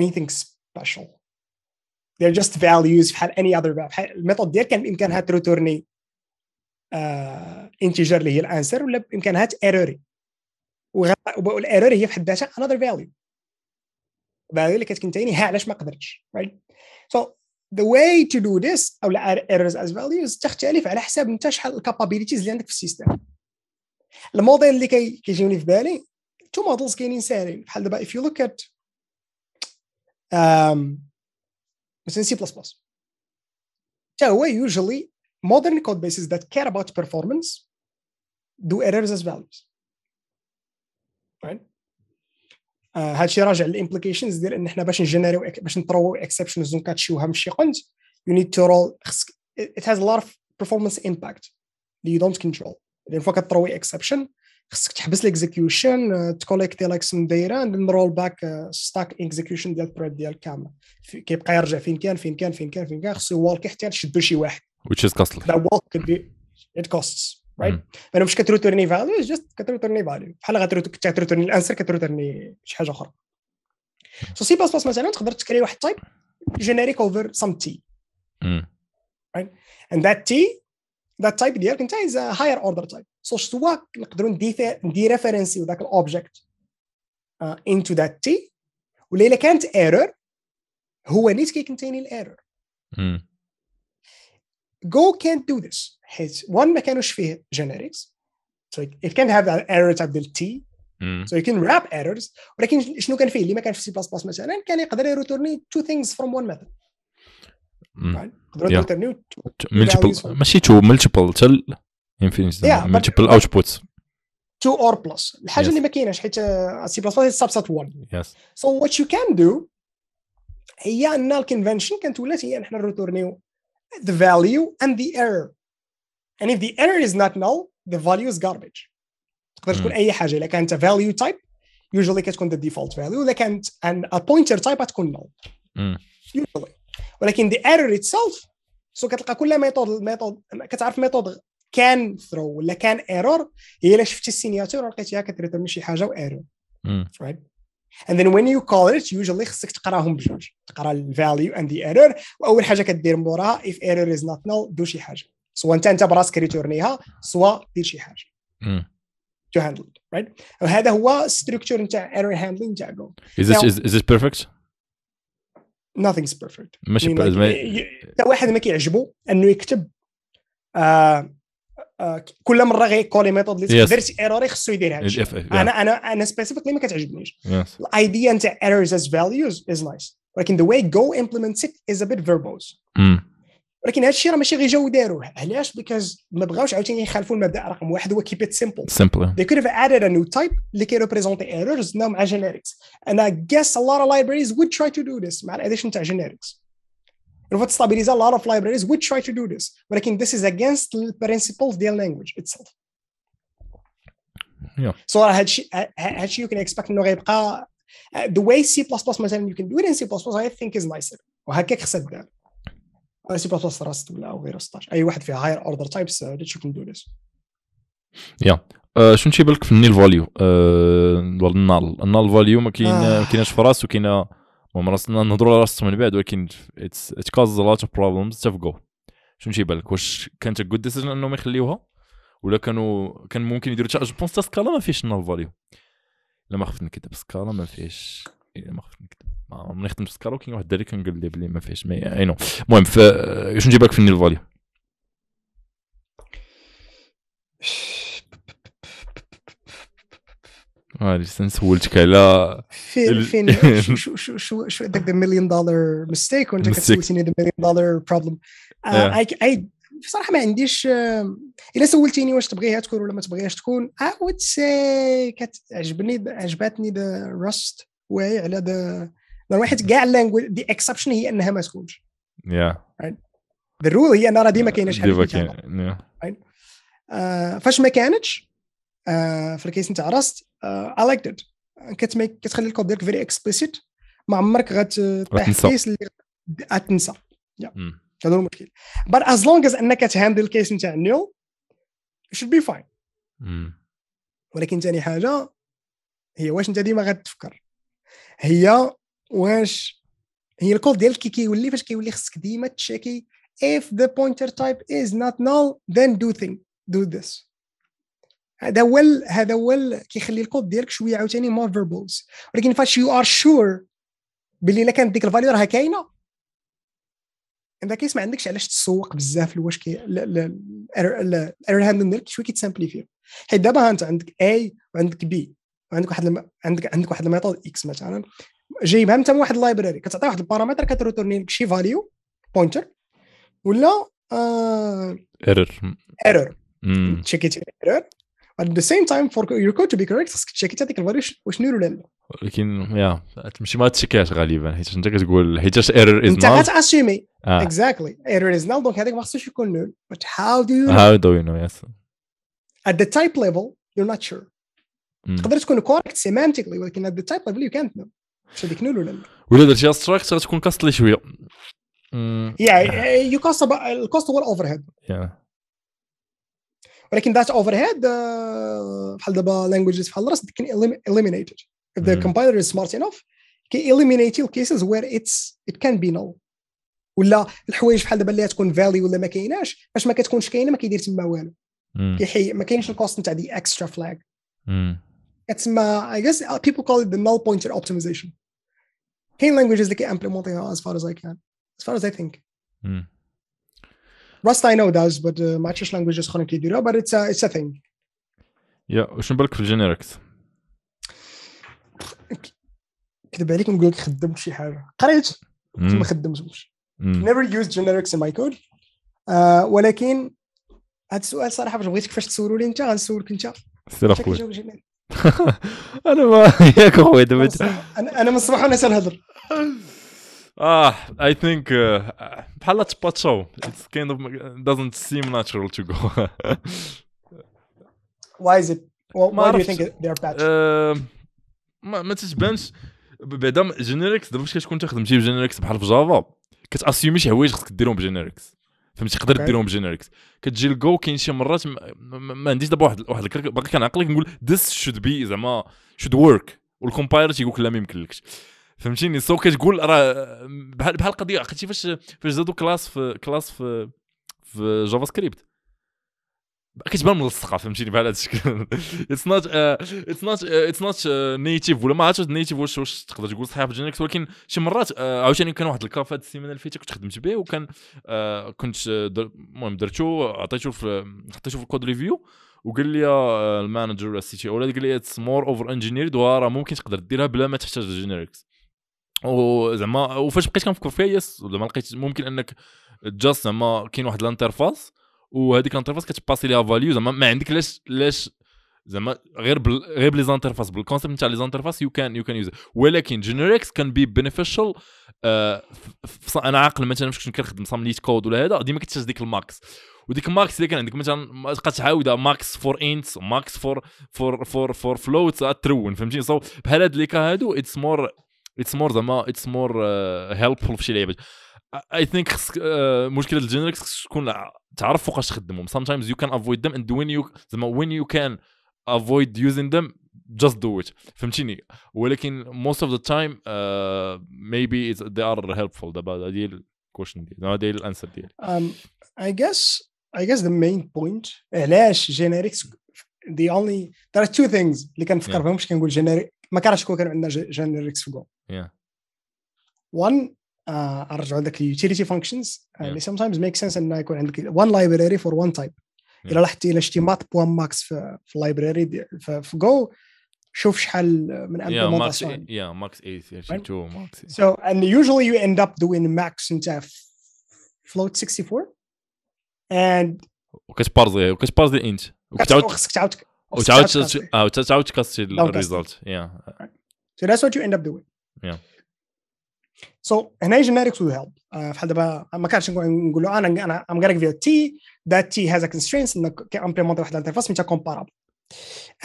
anything special they're just values في حال any other في الميثود ديالك كان بامكانها تروتورني انتجر آه، اللي هي الانسر ولا بامكانها تيروري والايرور هي في حد ذاتها another value فاليو اللي كتكنتيني ها علاش ما قدرتش right so the way to do this او errors as values تختلف على حساب انت شحال الكابابيليتيز اللي عندك في السيستم الموديل اللي كيجيوني في بالي تو مودلز كاينين ساهلين بحال دابا if you look at um, in C++. So we usually modern code bases that care about performance do errors as values. Right? آه uh, هادشي راجع للامبليكيشنز ديال ان احنا باش نجنريو باش نطرو اكسبشنز ونكاتشيو you need to roll it has a lot of performance impact that you don't control. Then فوا كطروي exception خصك تحبس الاكزيكيوشن تكوليكتي لاكس مدايره نرول باك ستاك اكزيكيوشن ديال البريد ديال كامل كيبقى يرجع فين كان فين كان فين كان فين كان خصو والك حتى تشدو شي واحد which is costly that walk could be it costs right انا mm. مش كتروترني فاليو جاست كتروترني فاليو بحال غتروترني الانسر كتروترني شي حاجه اخرى سو سي باس باس مثلا تقدر تكري واحد تايب جينيريك اوفر سم تي right and that t ذات تايب ديالك انت از هاير اوردر تايب سو شتوا نقدروا ندي نديريفيرنسيو ذاك الاوبجيكت انتو ذات تي ولا الا كانت ايرور هو نيت كي كيكونتيني الايرور جو كانت دو ذيس حيت وان ما كانوش فيه جينيريكس سو ات كان هاف an error type ديال تي mm. so you can wrap errors ولكن شنو كان فيه اللي ما كانش في سي بلس بلس مثلا كان يقدر يرتورني تو ثينجز فروم وان ميثود ماشي تو ملتيبل تل انفينيتي ملتيبل اوتبوتس تو اور بلس الحاجه اللي ما كايناش حيت سي بلس بلس سبسات 1 يس سو وات يو كان دو هي ان الكونفنشن كانت ولات هي نحن نريتورنيو ذا فاليو اند ذا ايرور and if the error is not null the value is garbage تقدر تكون اي حاجه الا كانت value type usually كتكون the default value الا كانت an a pointer type تكون null usually ولكن ذا ايرور itself سو كتلقى كل ميثود ميثود كتعرف ميثود كان ثرو ولا كان ايرور هي الا شفتي السينياتور لقيتيها من شي حاجه وايرور right and then when you call it usually خصك تقراهم بجوج تقرا الفاليو اند ذا ايرور واول حاجه كدير موراها if error is not null دو شي حاجه سواء انت انت براسك ريتورنيها سواء دير شي حاجه تو هاندل رايت وهذا هو structure نتاع ايرور handling تاع جو is this is, is this perfect nothing's perfect ماشي ما... حتى واحد ما كيعجبو انه يكتب آه آه كل مره كولي ميثود اللي yes. درت ايرور خصو يديرها yeah. انا انا انا سبيسيفيكلي ما كتعجبنيش yes. الايديا نتاع ايرورز از فاليوز از نايس ولكن ذا واي جو امبلمنتس ات از ا بيت فيربوز ولكن هذا الشيء راه ماشي غير جاو داروه علاش بيكاز ما بغاوش عاوتاني يخالفوا المبدا رقم واحد هو كيب ات سيمبل سيمبل they could have added a new type اللي كيريبريزونتي ايرورز now مع generics and I guess a lot of libraries would try to do this مع الاديشن تاع generics لو تستابيليزا a lot of libraries would try to do this ولكن this is against the principles of ديال language itself yeah. so هادشي هادشي you can expect انه غيبقى the way C++ مثلا you can do it in C++ I think is nicer وهكاك خصها دار سي بلس بلس راست ولا او غير 16 اي واحد فيها هاير اوردر تايبس ليتش يكون دو ذيس يا آه، شنو تيبان لك في النيل فاليو آه، النال النال فاليو آه. ما كايناش في راسو كاينه المهم راسنا نهضروا على راسو من بعد ولكن ات كاز لوت اوف بروبلمز حتى في جو شنو تيبان لك واش كانت جود ديسيجن انهم يخليوها ولا كانوا كان ممكن يديروا جو بونس حتى سكالا ما فيهش النال فاليو لا ما خفت نكذب سكالا ما فيهش ما خفت نكذب ملي خدمت في كاين واحد الدري كان قال لي بلي ما فيهش مي اي نو المهم ف شنو جيبك لك في النيل فاليو اه سولتك على فين فين شو شو شو شو داك ذا مليون دولار ميستيك وانت كتسولتيني ذا مليون دولار بروبلم اي بصراحه ما عنديش آه، الا سولتيني واش تبغيها تكون ولا ما تبغيهاش تكون اي وود سي كتعجبني عجبتني ذا راست واي على ذا لان واحد كاع اللانجوج دي اكسبشن هي انها ما تكونش يا ذا رول هي انها ديما كاينه ديما فاش ما كانتش آه، في الكيس نتاع راست اي آه، لايك ات كتمي كتخلي الكود ديالك فيري اكسبليسيت ما عمرك غتطيح كيس اللي غتنسى هذا هو المشكل بات از لونغ از انك تهاندل الكيس نتاع نيو شود بي فاين ولكن ثاني حاجه هي واش انت ديما غتفكر هي واش هي الكود ديالك كي كيولي فاش كيولي خصك ديما تشيكي if the pointer type is not null then do thing do this هذا هو هذا هو كيخلي الكود ديالك شويه عاوتاني مور verbals ولكن فاش يو ار شور باللي الا كانت ديك الفاليو راها كاينه ان كيس ما عندكش علاش تسوق بزاف لواش كي الايرور هاندلنج ديالك شويه كيتسامبليفي حيت دابا انت عندك اي وعندك بي وعندك واحد الم... عندك عندك واحد الميثود اكس مثلا جايبها انت من واحد اللايبراري كتعطي واحد البارامتر كتروتورني لك شي فاليو بوينتر ولا ايرور ايرور تشيكيت ايرور ات ذا سيم تايم فور يور كود تو بي كوريكت خاصك تشيكيت هذيك الفاليو واش نور ولا لا ولكن يا تمشي ما تشيكيهاش غالبا حيت انت كتقول حيت ايرور از نال انت غاتاسيمي اكزاكتلي ايرور از نال دونك هذيك ما خصوش يكون نول but هاو دو يو هاو دو يو نو يس ات ذا تايب ليفل يور نوت شور تقدر تكون correct سيمانتيكلي ولكن ات ذا تايب ليفل يو كانت نو هذيك نول ولا لا ولا درتي استراكت تكون كاست لي شويه يا يو كاست الكوست هو الاوفر هيد ولكن ذات اوفر هيد بحال دابا لانجويجز بحال راس كان اليمينيتد اف ذا كومبايلر سمارت smart كي اليمينيت الكيسز وير اتس ات كان بي null ولا الحوايج بحال دابا اللي تكون فاليو ولا ما كايناش باش ما كتكونش كاينه ما كيدير تما والو كيحي ما كاينش الكوست نتاع دي اكسترا فلاغ it's my, I guess uh, people call it the null pointer optimization. Cane language is like implementing as far as I can, as far as I think. Mm. Rust I know does, but uh, my Turkish language is chronically do that, but it's a, it's a thing. Yeah, وشنو بالك في الجينيركس؟ كذب عليك نقول لك خدمت شي حاجه قريت hmm. ما خدمتوش hmm. never used generics in my code uh, ولكن هذا السؤال صراحه باش بغيتك فاش تسولوا لي انت غنسولك انت سير اخويا انا ما ياك اخوي دابا انا انا من الصباح وانا تنهضر اه اي آه، ثينك بحال تباتشاو اتس كايند اوف دازنت سيم ناتشورال تو جو واي از ات ما دو ثينك ذي ار باتش ما تتبانش بعدا جينيريكس دابا فاش كتكون تخدم شي بجينيريكس بحال في جافا كتاسيومي شي حوايج خصك ديرهم بجينيريكس فهمتي تقدر ديرهم جينيريكس كتجي الجو كاين شي مرات ما عنديش دابا واحد واحد باقي كنعقل كنقول ذس شود بي زعما شود ورك والكومبايلر تيقول لك لا ما يمكنلكش فهمتيني سو كتقول راه بحال بحال القضيه عقلتي فاش فاش زادو كلاس في كلاس في في جافا سكريبت كتبان ملصقه فهمتيني بحال الشكل اتس نوت اتس نوت اتس نوت نيتيف ولا ما عرفتش نيتيف واش واش تقدر تقول صحيح في ولكن شي مرات uh, عاوتاني كان واحد الكاف هاد السيمانه اللي فاتت كنت خدمت به وكان uh, كنت uh, المهم درتو عطيتو في حطيتو في الكود ريفيو وقال لي المانجر ولا السي تي او قال لي اتس مور اوفر انجينيرد وراه ممكن تقدر ديرها بلا ما تحتاج الجينيريكس وزعما وفاش بقيت كنفكر فيها يس زعما لقيت ممكن انك جاست زعما كاين واحد الانترفاس وهذيك الانترفاس كتباسي ليها فاليو زعما ما عندك لاش لاش زعما غير بل غير بلي زانترفاس بالكونسيبت نتاع لي زانترفاس يو كان يو كان يوز ولكن جينيريكس كان بي بينيفيشال آه انا عاقل مثلا فاش كنت كنخدم صامليت كود ولا هذا ديما كتشاش ديك الماكس وديك الماكس اللي كان عندك مثلا تبقى تعاودها ماكس فور انتس ماكس فور فور فور فور فلوت ترون فهمتيني صو بحال هاد ليكا هادو اتس مور اتس مور زعما اتس مور هيلبفول في شي لعيبه اي ثينك خصك آه، مشكله الجينيريكس خصك تكون تعرف فوقاش تخدمهم سام تايمز يو كان افويد ذم اند وين يو زعما وين يو كان افويد يوزين ذم جاست دو ات فهمتيني ولكن موست اوف ذا تايم ميبي ذي ار هيلبفول دابا هذه هي الكوشن ديالي هذه هي الانسر ديالي اي جيس اي جيس ذا مين بوينت علاش جينيريكس the only there are two things اللي كنفكر yeah. فيهم باش كنقول جينيريك ما كانش كون كان عندنا جينيريكس في جو yeah. one آه، ارجع لك اليوتيليتي فانكشنز اللي سم تايمز ميك سنس انه يكون عندك وان لايبراري فور وان تايب اذا رحت الى اشتمات بوان ماكس في اللايبراري في جو شوف شحال من امبر ماكس يا ماكس 8 ماكس سو اند يوجوالي يو اند اب دوين ماكس انت فلوت 64 اند وكتبارزي وكتبارزي انت وكتعاود خصك تعاود وتعاود تعاود تكاسي الريزلت يا سو ذاتس وات يو اند اب دوين So هنا يجي will help. Uh, في حد بقى ما كانش نقول له انا انا I'm gonna give you a T that T has a and انك امبليمونت واحد الانترفاس متاع comparable.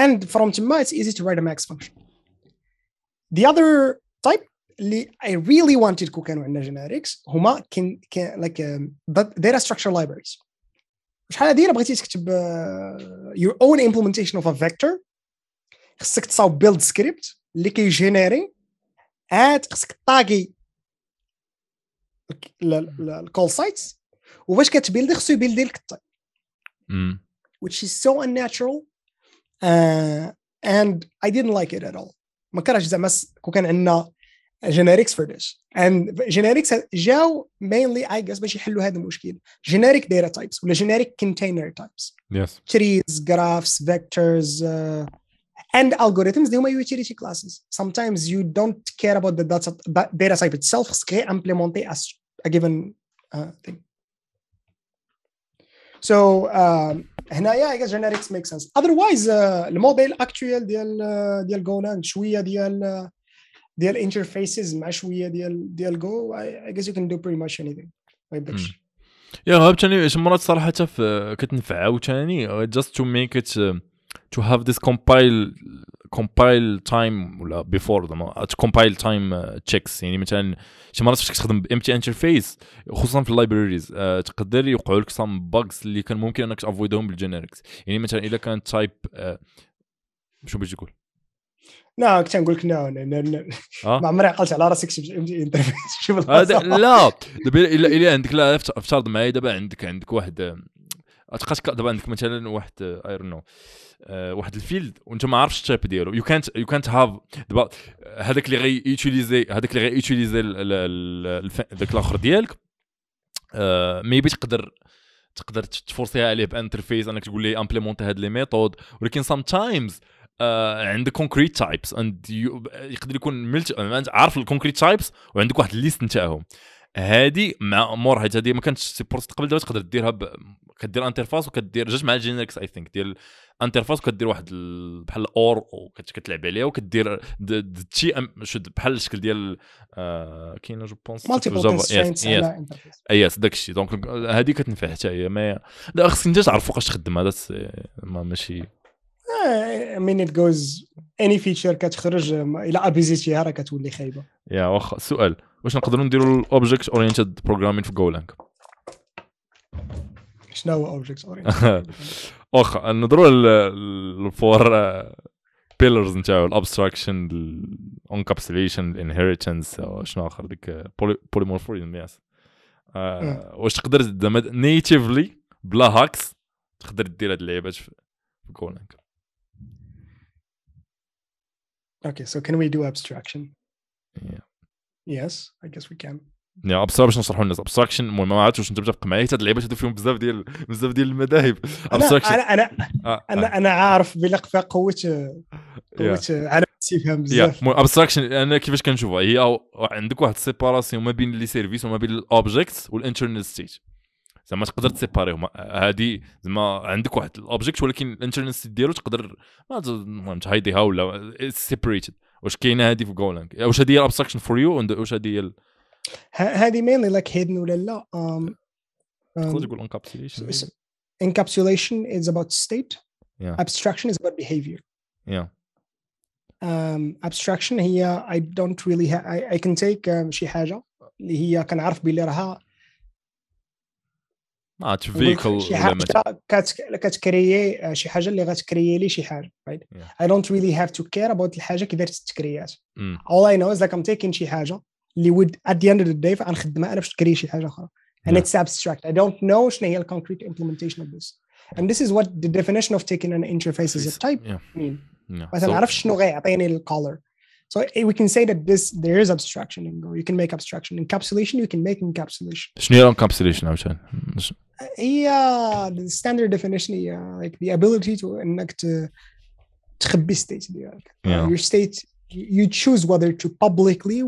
And from تما it's easy to write a max function. The other type اللي I really wanted كو كانوا عندنا generics هما can can like um, data structure libraries. شحال هذه بغيتي تكتب uh, your own implementation of a vector خصك تصاوب build script اللي كيجينيري عاد خصك تاغي الكول سايتس وفاش كتبيلدي خصو يبيلدي لك الطيب which is so unnatural uh, and I didn't like it at all ما كرهتش زعما كون كان عندنا جينيريكس فور ذيس اند جينيريكس جاو مينلي اي جاس باش يحلوا هذا المشكل جينيريك داتا تايبس ولا جينيريك كونتينر تايبس يس تريز جرافس فيكتورز and algorithms they are utility classes sometimes you don't care about the data data type itself خصك غير امبليمونتي a given uh, thing. So um, هنايا I guess genetics makes sense. Otherwise uh, mobile actual ديال uh, ديال and Shuya, ديال uh, ديال interfaces مع شويه ديال ديال جو I, guess you can do pretty much anything ما يبداكش. يا غالب ثاني شي مرات صراحه كتنفع عاوتاني just to make it uh, to have this compile كومبايل تايم ولا بيفور زعما كومبايل تايم تشيكس يعني مثلا شي مرات فاش كتخدم تي انترفيس خصوصا في اللايبريريز uh, تقدر يوقعوا لك سام باجز اللي كان ممكن انك تافويدهم بالجينيركس يعني مثلا اذا كان تايب uh, شو باش تقول لا كنت نقول لك لا آه؟ ما عمري عقلت على راسك شوف آه، لا دابا الا الا عندك لا افترض معايا دابا عندك عندك واحد آه، تبقى دابا عندك مثلا واحد دون نو آه، واحد الفيلد وانت ما عارفش التايب ديالو يو كانت يو كانت هاف دابا هذاك اللي غي يوتيليزي هذاك اللي غي يوتيليزي ذاك الاخر ديالك ميبي آه، تقدر تقدر تفورسيها عليه بانترفيس انك تقول ليه امبليمونتي هاد لي ميثود ولكن سام آه، تايمز عندك كونكريت تايبس اند يقدر يكون ملت عارف الكونكريت تايبس وعندك واحد الليست نتاعهم هادي مع مور هادي ما كانتش سيبورت قبل دابا تقدر ديرها كدير انترفاس وكدير جوج مع الجينيركس اي ثينك ديال انترفاس وكدير واحد بحال اور وكتلعب عليها وكدير تشي ام بحال الشكل ديال آه، كاين جو بونس مالتيبل يس آه، داك الشيء دونك هذه كتنفع حتى هي ما لا خصك انت تعرف فوقاش تخدم هذا ماشي مين ات جوز اني فيتشر كتخرج الى ابيزيتيها راه كتولي خايبه يا واخا السؤال واش نقدروا نديروا الاوبجيكت اورينتد بروغرامين في جولانك شنو اوبجكتس اورينتد اخ نضروا الفور بيلرز نتاعو الابستراكشن الانكابسوليشن الانهيرتنس شنو اخر ديك بوليمورفوريزم ياس واش تقدر نيتيفلي بلا هاكس تقدر دير هاد اللعيبات في جولانج Okay, so can we do abstraction? Yeah. Yes, I guess we can. يا يعني ابستراكشن باش نشرحوا للناس ابستراكشن ما عرفتش واش انت متفق معايا حتى اللعيبه شادوا فيهم بزاف ديال بزاف ديال المذاهب ابستراكشن انا انا آه. آه. انا, عارف بلقفه قوه قوه yeah. على تفهم بزاف المهم ابستراكشن انا كيفاش كنشوفها هي عندك واحد السيباراسيون ما بين لي سيرفيس وما بين الاوبجيكت والانترنال ستيت زعما تقدر تسيباريهم هذه زعما عندك واحد الاوبجيكت ولكن الانترنال ستيت ديالو تقدر ما تهايديها ولا سيبريتد واش كاينه هذه في جولانك واش هذه هي الابستراكشن فور يو واش هذه هي هذه مينلي لايك هيدن ولا لا um, um, تقول encapsulation encapsulation is about state yeah. abstraction is about behavior yeah um, abstraction هي I don't really I, I can take um, شي can اللي هي كنعرف بلي راها ما آه, فيكل كتكريي شي حاجه اللي غتكريي لي شي حاجه right I don't really have to care about الحاجه كيفاش تتكريات mm. all I know is like I'm taking شي حاجه اللي would at the end of the day فانا خدمها انا باش نكري شي حاجه اخرى and yeah. it's abstract I don't know شنو هي concrete implementation of this and this is what the definition of taking an interface as a type yeah. mean yeah. بس so, انا شنو غيعطيني الكولر So eh, we can say that this there is abstraction in Go. You can make abstraction. Encapsulation, you can make encapsulation. شنو encapsulation Yeah, the standard definition yeah, like the ability to enact. تخبي state Your state you choose whether to publicly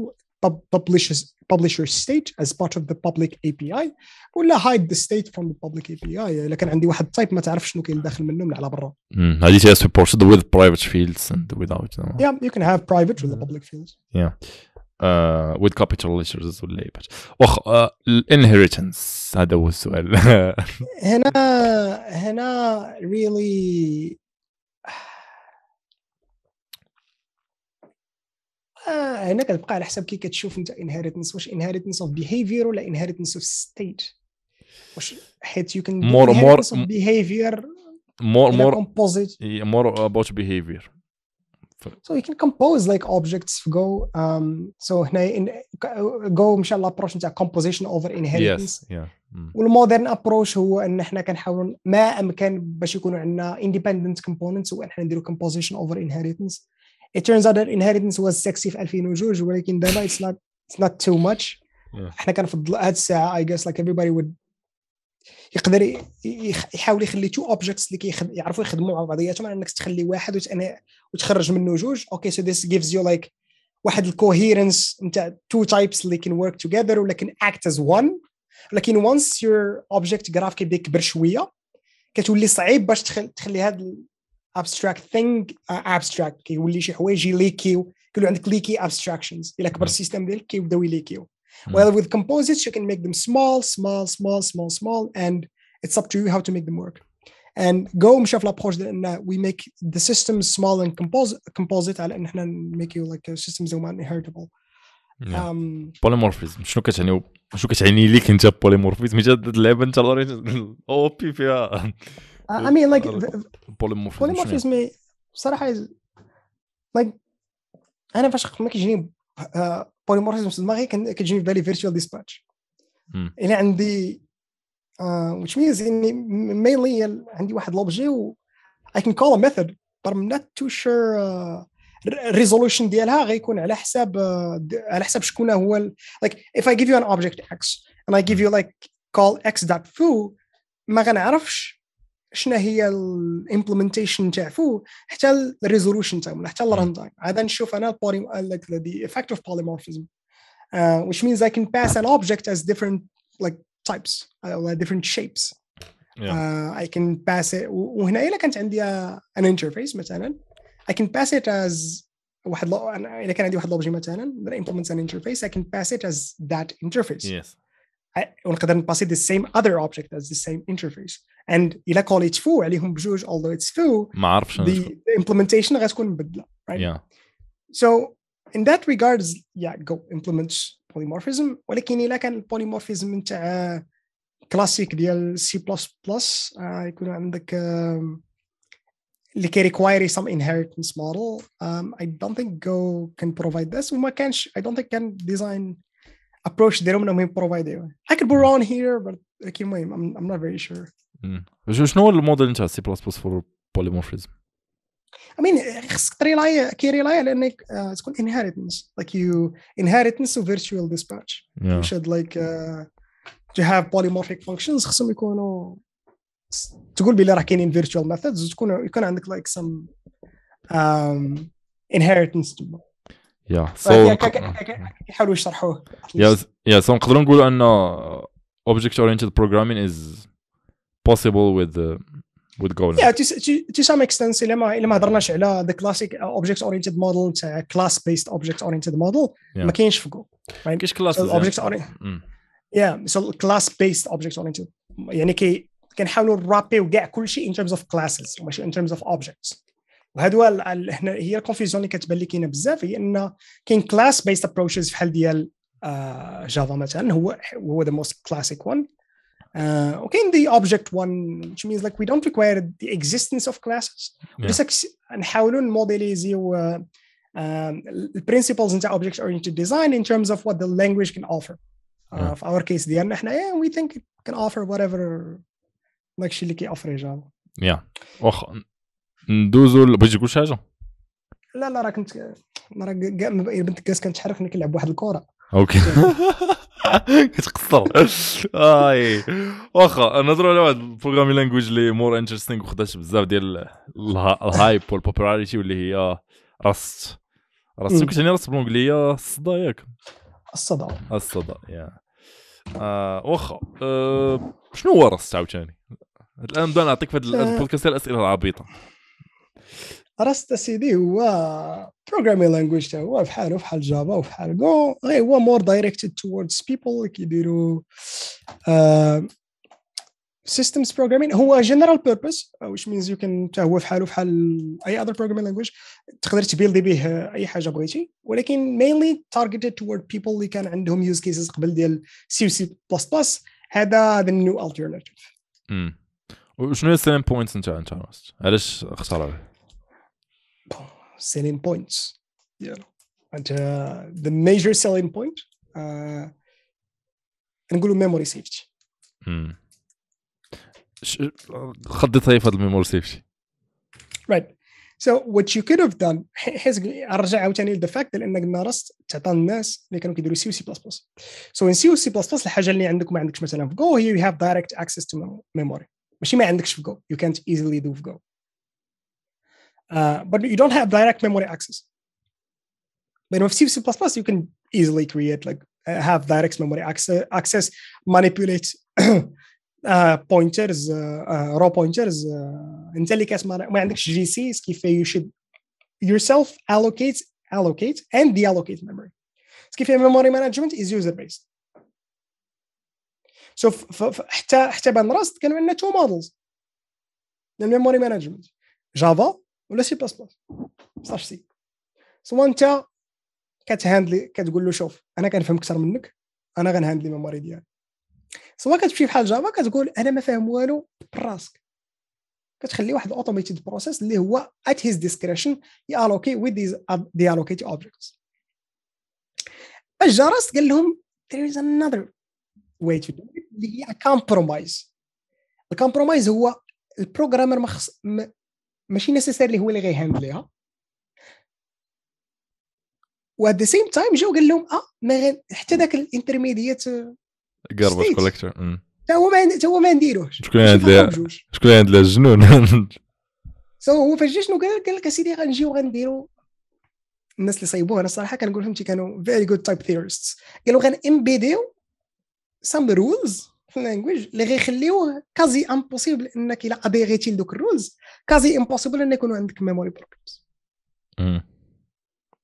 publishes publisher state as part of the public API ولا hide the state from the public API الا كان عندي واحد تايب ما تعرفش شنو كاين داخل منه من على برا هذه هي supported with private fields and without you yeah you can have private with the public fields yeah uh, with capital letters ولا واخ الانهيرتنس هذا هو السؤال هنا هنا really آه هنا كتبقى على حساب كي كتشوف انت انهيرتنس واش انهيرتنس اوف بيهيفير ولا انهيرتنس اوف ستيت واش حيت يو كان مور مور بيهيفير مور مور composite yeah, more about so you can compose like objects for go um so هنا in, go مشى لابروش نتاع composition over inheritance yes yeah mm. والمودرن ابروش هو ان احنا كنحاولوا ما امكن باش يكونوا عندنا independent components وان احنا نديروا composition over inheritance it turns out that inheritance was sexy في 2002 ولكن دابا it's not it's not too much احنا كنفضل هاد الساعه I guess like everybody would يقدر يحاول يخلي تو اوبجيكتس اللي كيعرفوا يخدموا مع بعضياتهم انك تخلي واحد يعني وتخرج منه جوج اوكي سو ذيس جيفز يو لايك واحد الكوهيرنس نتاع تو تايبس اللي كان ورك توغيذر ولكن اكت از وان ولكن وانس يور اوبجيكت جراف كيبدا يكبر شويه كتولي صعيب باش تخلي هاد abstract thing uh, abstract كيولي شي حوايج ليكيو كيولي عندك leaky abstractions الا كبر السيستم ديالك كيبداو يليكيو well with composites you can make them small small small small small and it's up to you how to make them work and go مشى في لابروش ديال we make the systems small and composite composite على ان make you like systems هما inheritable بوليمورفيزم شنو كتعني شنو كتعني ليك انت بوليمورفيزم حيت هاد اللعبه انت الاوبي فيها I mean, like the, polymorphism, polymorphism بصراحه يعني؟ like انا فاش ما كيجيني بوليمورفيزم آه، في دماغي كتجيني في بالي فيرتشوال ديسباتش الى عندي آه، which means اني mainly عندي واحد لوبجي و I can call a method but I'm not too sure الريزولوشن آه، ديالها غيكون على حساب على حساب شكون هو like if I give you an object x and I give you like call x.foo ما غنعرفش شنو هي الامبلمنتيشن تاع فو حتى الريزولوشن تاعهم حتى الران تايم هذا نشوف انا البولي like the, the effect of polymorphism which means I can pass an object as different like types or different shapes yeah. uh, I can pass it وهنا الا كانت عندي an interface مثلا I can pass it as واحد لو... اذا كان عندي واحد لوبجي مثلا that implements an interface I can pass it as that interface yes ونقدر نباسي the same other object as the same interface and إلا call فو foo. بجوج although it's فو ما عرفش the, the implementation غتكون مبدله right yeah so in that regards yeah go implements polymorphism ولكن like, كان polymorphism نتاع كلاسيك ديال سي بلس بلس يكون عندك اللي كيريكوايري some inheritance model I don't think Go can provide this can't. I don't think can design approach their own main provider I could be wrong here but like المهم I'm, I'm not very sure شنو هو الموديل نتاع سي بلس بلس فور بوليمورفيزم I mean خصك تريلاي كيريلاي على انك تكون inheritance like you inheritance of virtual dispatch yeah. you should like uh, to have polymorphic functions خصهم يكونوا تقول بلي راه كاينين virtual methods وتكون يكون عندك like some um, inheritance تما يا سو يحاولوا يشرحوه يا يا سو نقدروا نقولوا ان object oriented programming is possible with uh, with Go. Yeah, to some extent ما الى ما هضرناش على the classic uh, object oriented model تاع uh, class based object oriented model mm. ما كاينش في جو. ما كاينش class object oriented. Yeah, so class based object oriented يعني كي كنحاولوا نرابيو كاع كل شيء in terms of classes وماشي in terms of objects. وهادو هنا هي الكونفيزيون اللي كتبان لي كاينه بزاف هي ان كاين كلاس بيست ابروتشز بحال ديال جافا مثلا هو هو ذا موست كلاسيك one وكاين ذا in the object one, which means like we don't require the existence of classes. Yeah. بس نحاولوا نموديليزيو the principles in object oriented design in terms of what the language can offer. في اور كيس ديالنا احنا وي we think it can offer whatever like اللي كيوفر جافا. يا واخ ندوزو بغيتي تقول شي حاجه لا لا راه كنت راه إيه، بنت كاس كنتحرك ملي كنلعب واحد الكره اوكي كتقصر اي واخا نهضروا على واحد البروغرامي لانجويج اللي مور انترستينغ وخدات بزاف ديال الهايب والبوبولاريتي واللي هي راست راست كنت راست بالانجليه الصدا ياك الصدا الصدا يا آه، واخا آه، شنو هو راست عاوتاني الان نبدا نعطيك في هذا آه. البودكاست الاسئله العبيطه راست سي دي هو بروغرامي لانجويج في هو في حال جافا حال جو غير هو مور دايركتد توردز بيبل اللي كيديروا سيستمز بروغرامين هو جنرال بيربز واش مينز يو كان حتى هو في حال اي اذر بروغرامي لانجويج تقدر تبيلدي به اي حاجه بغيتي ولكن مينلي تارجتد توورد بيبل اللي كان عندهم يوز كيسز قبل ديال سي سي بلس بلس هذا ذا نيو التيرناتيف وشنو السيم بوينتس نتاع انت علاش اختاروا selling points. You know, and uh, the major selling point uh, نقولوا ميموري سيفتي. خضتها في هذا الميموري سيفتي. Right. So what you could have done حيت ارجع عاوتاني لذا فاكت لانك نارست تعطى الناس اللي كانوا كيديروا سي سي بلس بلس. سو ان سي سي بلس بلس الحاجه اللي عندك ما عندكش مثلا في جو هي يو هاف دايركت اكسس تو ميموري. ماشي ما عندكش في جو يو كانت ايزيلي دو في جو Uh, but you don't have direct memory access. But with C, C++, you can easily create like uh, have direct memory access, access manipulate uh, pointers, uh, uh raw pointers. انت اللي case, ما عندكش جي سيز you should yourself allocate allocate and deallocate memory. كيف memory management is user based. سو حتى حتى بان راست كانوا عندنا تو مودلز للميموري مانجمنت جافا ولا سي بلس بلس سلاش سي سوا انت كتهاندلي كتقول له شوف انا كنفهم اكثر منك انا غنهاندلي ميموري ديالي سوا كتمشي بحال جافا كتقول انا ما فاهم والو براسك كتخلي واحد الاوتوميتد بروسيس اللي هو ات هيز ديسكريشن يالوكي ويز ذيز دي الوكيت اوبجيكتس الجرس قال لهم there is another way to do it اللي هي كومبرومايز الكومبرومايز هو البروغرامر ما خص ماشي نيسيسيرلي هو اللي غيهاندليها وات ذا سيم تايم جا قال لهم اه ما غن... حتى ذاك الانترميديات آه، قربت كوليكتور تا هو ما تا هو ما نديروهش شكون هاندليها شكون هاندليها الجنون سو هو فاش جا شنو قال قال لك اسيدي غنجيو غنديرو الناس اللي صايبوه انا الصراحه كنقول لهم كانوا فيري جود تايب ثيرست قالوا امبيديو سام رولز اللانجويج اللي غيخليوه كازي امبوسيبل انك الا ابيغيتي لدوك الرولز كازي امبوسيبل ان يكونوا عندك ميموري بروبليمز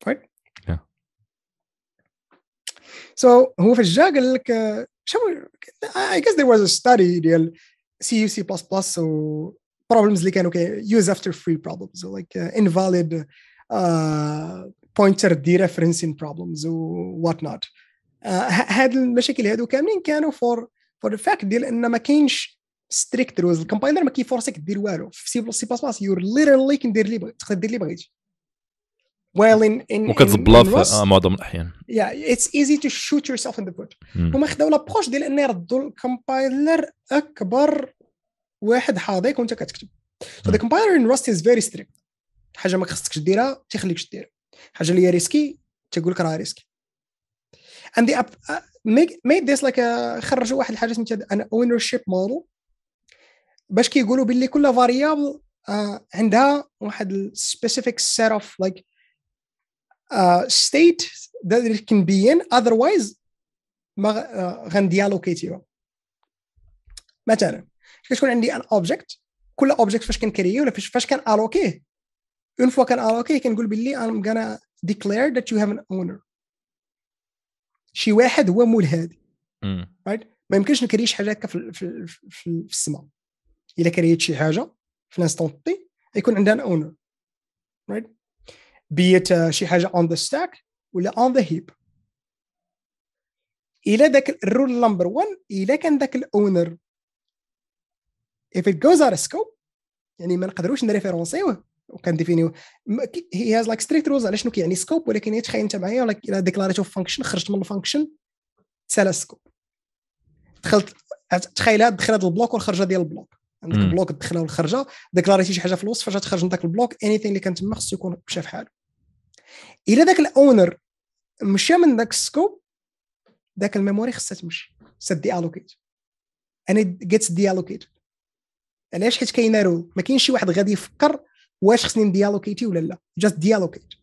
right yeah. so هو فجاه قال لك I اي there ذير واز ا ستادي ديال سي يو سي بلس بلس و problems اللي كانوا يوز افتر فري problems لايك انفاليد بوينتر دي ريفرنسين problems و وات آه، نوت هاد المشاكل هادو كاملين كانوا فور فور فاكت ديال ان ما كاينش ستريكت رولز الكومبايلر ما كيفورسك دير والو في سي بلس سي بلس بلس يور ليترلي كندير اللي بغيت تقدر دير اللي بغيت ويل ان ان وكتزبلا في آه، معظم الاحيان يا اتس ايزي تو شوت يور سيلف ان ذا فوت هما خداو لابروش ديال ان يردوا الكومبايلر اكبر واحد حاضيك وانت كتكتب فذا كومبايلر ان روست از فيري ستريكت حاجه ما خصكش ديرها تيخليكش دير حاجه اللي هي ريسكي تيقول لك راه ريسكي and the ميد ذيس لايك خرجوا واحد الحاجه سميتها ان اونر شيب موديل باش كيقولوا باللي كل فاريابل آه، uh, عندها واحد السبيسيفيك سيت اوف لايك ستيت ذات كان بين اذروايز ما uh, آه، غنديالوكيتيها مثلا كتكون عندي ان اوبجيكت كل اوبجيكت فاش كنكريي ولا فاش كنالوكيه اون فوا كنالوكيه كنقول باللي ام غانا ديكلير ذات يو هاف ان اونر شي واحد هو مول هذه رايت ما يمكنش شي حاجه هكا في, في, في, السماء الا كريت شي حاجه في لانستون تي يكون عندها اون اونر بيت شي حاجه اون ذا ستاك ولا اون ذا هيب الى ذاك الرول نمبر 1 الى كان ذاك الاونر if it goes out of scope يعني ما نقدروش نريفيرونسيوه وكان ديفينيو هي هاز لايك ستريكت رولز على شنو كيعني سكوب ولكن تخيل انت معايا لايك ديكلاريت فانكشن خرجت من الفانكشن سالا سكوب دخلت تخيل هاد دخل هذا البلوك والخرجه ديال البلوك عندك البلوك الدخله والخرجه ديكلاريتي شي حاجه في الوصف فاش تخرج من ذاك البلوك اني اللي كان تما خصو يكون مشى في حاله الى ذاك الاونر مشى من ذاك السكوب ذاك الميموري خصها تمشي خصها دي الوكيت انا جيتس دي الوكيت علاش حيت كاينه رول ما كاينش شي واحد غادي يفكر واش خصني نديالوكيتي ولا لا جاست ديالوكيت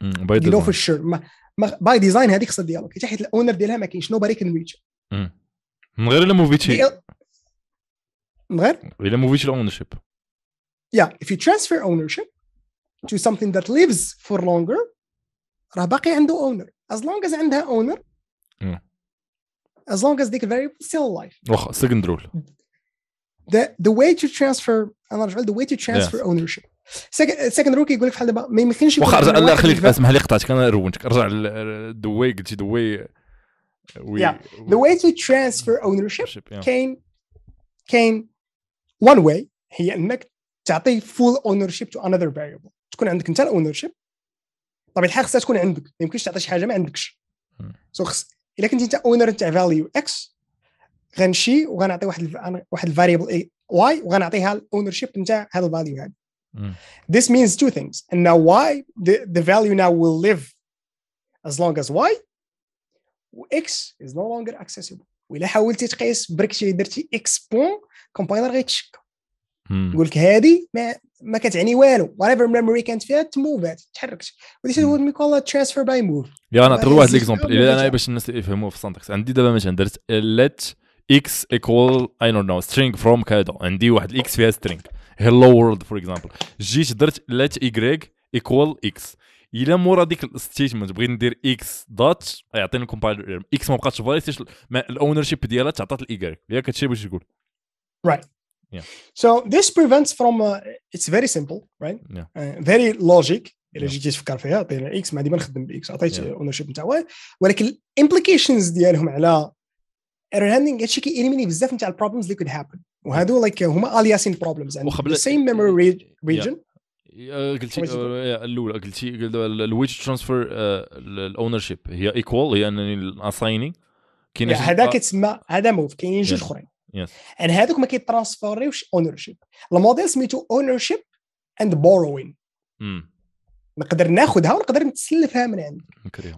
باي ديزاين فور شور باي ديزاين هذيك خصها ديالوكيتي حيت الاونر ديالها ما كاينش نو باري كان ريتش من غير الا موفيتي من غير الا موفيتي الاونر شيب يا اف يو ترانسفير اونر شيب تو سمثينغ ذات ليفز فور لونجر راه باقي عنده اونر از لونج از عندها اونر از لونج از ديك فيري variable لايف واخا سكند رول the the way to transfer انا رجع the way to transfer yes. ownership سكند روكي يقول لك بحال دابا ما يمكنش واخا الله يخليك اسمح لي قطعتك انا رونتك رجع ذا واي قلتي ذا واي ذا واي تو ترانسفير اونرشيب كاين كاين وان واي هي انك تعطي فول ownership تو انذر فاريبل تكون عندك انت الاونرشيب طبيعي الحال خصها تكون عندك ما يمكنش تعطي شي حاجه ما عندكش سو mm. خص الا كنت انت اونر تاع فاليو اكس غنمشي وغنعطي واحد واحد الفاريبل واي وغنعطيها الاونر شيب نتاع هذا الفاليو هذا This means two things. And now why the, the value now will live as long as y x is no longer accessible. وإلا حاولتي تقيس بركشي درتي اكس بون كومبايلر غيتشك. يقول لك هذه ما ما كتعني والو whatever memory كانت فيها تموفات تحركت وذيس از وات مي كول ترانسفير باي موف اللي غنعطيك واحد ليكزومبل الا انا باش الناس يفهموا في السنتكس عندي دابا مثلا درت let اكس ايكوال اي دونت نو سترينج فروم كذا عندي واحد الاكس فيها سترينج هلو وورلد فور اكزامبل جيت درت لات ايكغيك ايكوال اكس الا مورا ديك الستيتمنت بغيت ندير اكس دات يعطيني الكومبايلر اكس ما بقاتش فاليد الاونر شيب ديالها تعطات الايكغيك ياك هادشي باش تقول right yeah. so this prevents from uh, it's very simple right uh, very logic الا جيتي تفكر فيها عطينا اكس ما عندي ما نخدم باكس عطيت اونر شيب نتاعو ولكن الامبليكيشنز ديالهم على ايرون هاندلنج اتش كي انمي بزاف نتاع البروبلمز اللي كود هابن وهادو لايك هما الياسين بروبلمز وقبل سيم ميموري ريجن قلتي uh, الاولى قلتي الويج ترانسفير الاونر شيب هي ايكوال هي انني الاسايني كاين آه. هذا كيتسمى هذا موف كاينين جوج اخرين ان هذوك ما كيترانسفوريوش اونر شيب الموديل سميتو اونر شيب اند بوروين نقدر ناخذها ونقدر نتسلفها من عندك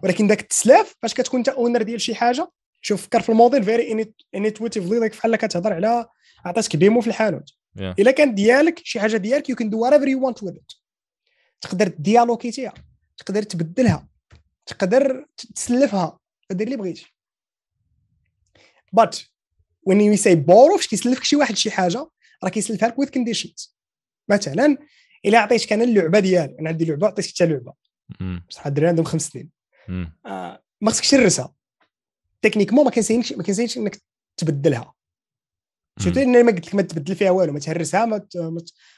ولكن ذاك التسلاف فاش كتكون انت اونر ديال شي حاجه شوف فكر في الموديل فيري لي لايك فحال كتهضر على عطاتك ديمو في الحانوت yeah. الا كان ديالك شي حاجه ديالك يو كان دو وات يو وانت وذ تقدر ديالوكيتيها تقدر تبدلها تقدر تسلفها دير اللي بغيتي بات وين يو سي بورو فاش كيسلفك شي واحد شي حاجه راه كيسلفها لك وذ كونديشنز مثلا الا عطيتك انا اللعبه ديالي انا عندي لعبه عطيتك حتى لعبه بصح الدراري عندهم خمس سنين آه، ما خصكش ترسها تكنيكمون ما كنسينش ما كنسينش انك تبدلها شفت انا ما قلت لك ما تبدل فيها والو ما تهرسها ما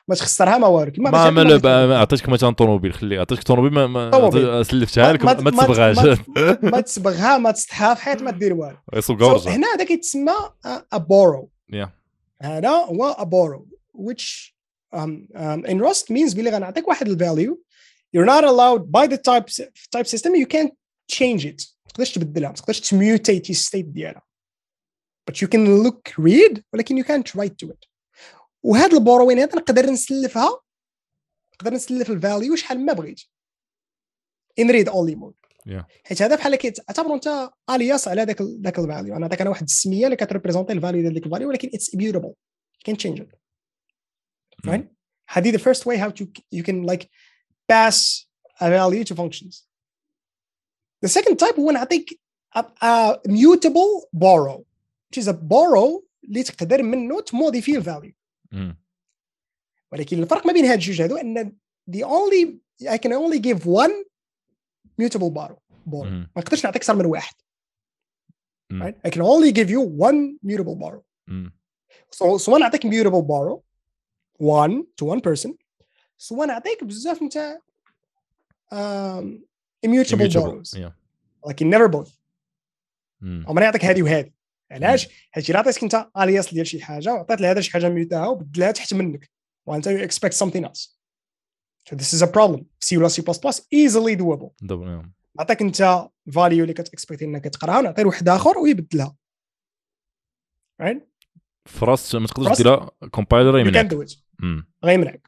ما تخسرها ما والو كيما ما ما عطيتك مثلا طوموبيل خلي عطيتك طوموبيل ما, ما سلفتها لك ما تصبغهاش ما تصبغها ما تسطحها في حيط ما دير والو هنا هذا كيتسمى ابورو آه، هذا هو ابورو which um, um, in Rust means بلي غنعطيك واحد الفاليو you're not allowed by the type type system you can't change it تقدرش تبدلها ما تقدرش تميوتيت الستيت ديالها but you can look read ولكن you can't write to it وهاد البوروين هذا نقدر نسلفها نقدر نسلف الفاليو شحال ما بغيت ان ريد اونلي مود حيت هذا بحال كيعتبروا انت الياس على ذاك ذاك الفاليو انا ذاك انا واحد السميه اللي كتريبريزونتي الفاليو ديال ديك الفاليو ولكن اتس you كان تشينج ات right هذه the first way how to you can like pass a value to functions The second type one a mutable borrow which is a borrow اللي تقدر منه تمودي فيه value, ولكن الفرق ما بين هاد الجوج هادو ان the only I can only give one mutable borrow borrow ما نقدرش نعطيك اكثر من واحد right I can only give you one mutable borrow so when I take mutable borrow one to one person so سواء نعطيك بزاف نتاع um, immutable, borrows yeah like you never both mm. عمري يعطيك هذه وهذه علاش حيت hmm. الا عطيتك انت الياس آه، ديال شي حاجه وعطيت لهذا شي حاجه ميوتاها وبدلها تحت منك وانت يو اكسبكت something else so this is a problem C ولا C++ easily doable نعطيك انت فاليو اللي كتكسبكت انك تقراها ونعطي واحد اخر ويبدلها right فرص ما تقدرش ديرها كومبايلر يمنعك غيمنعك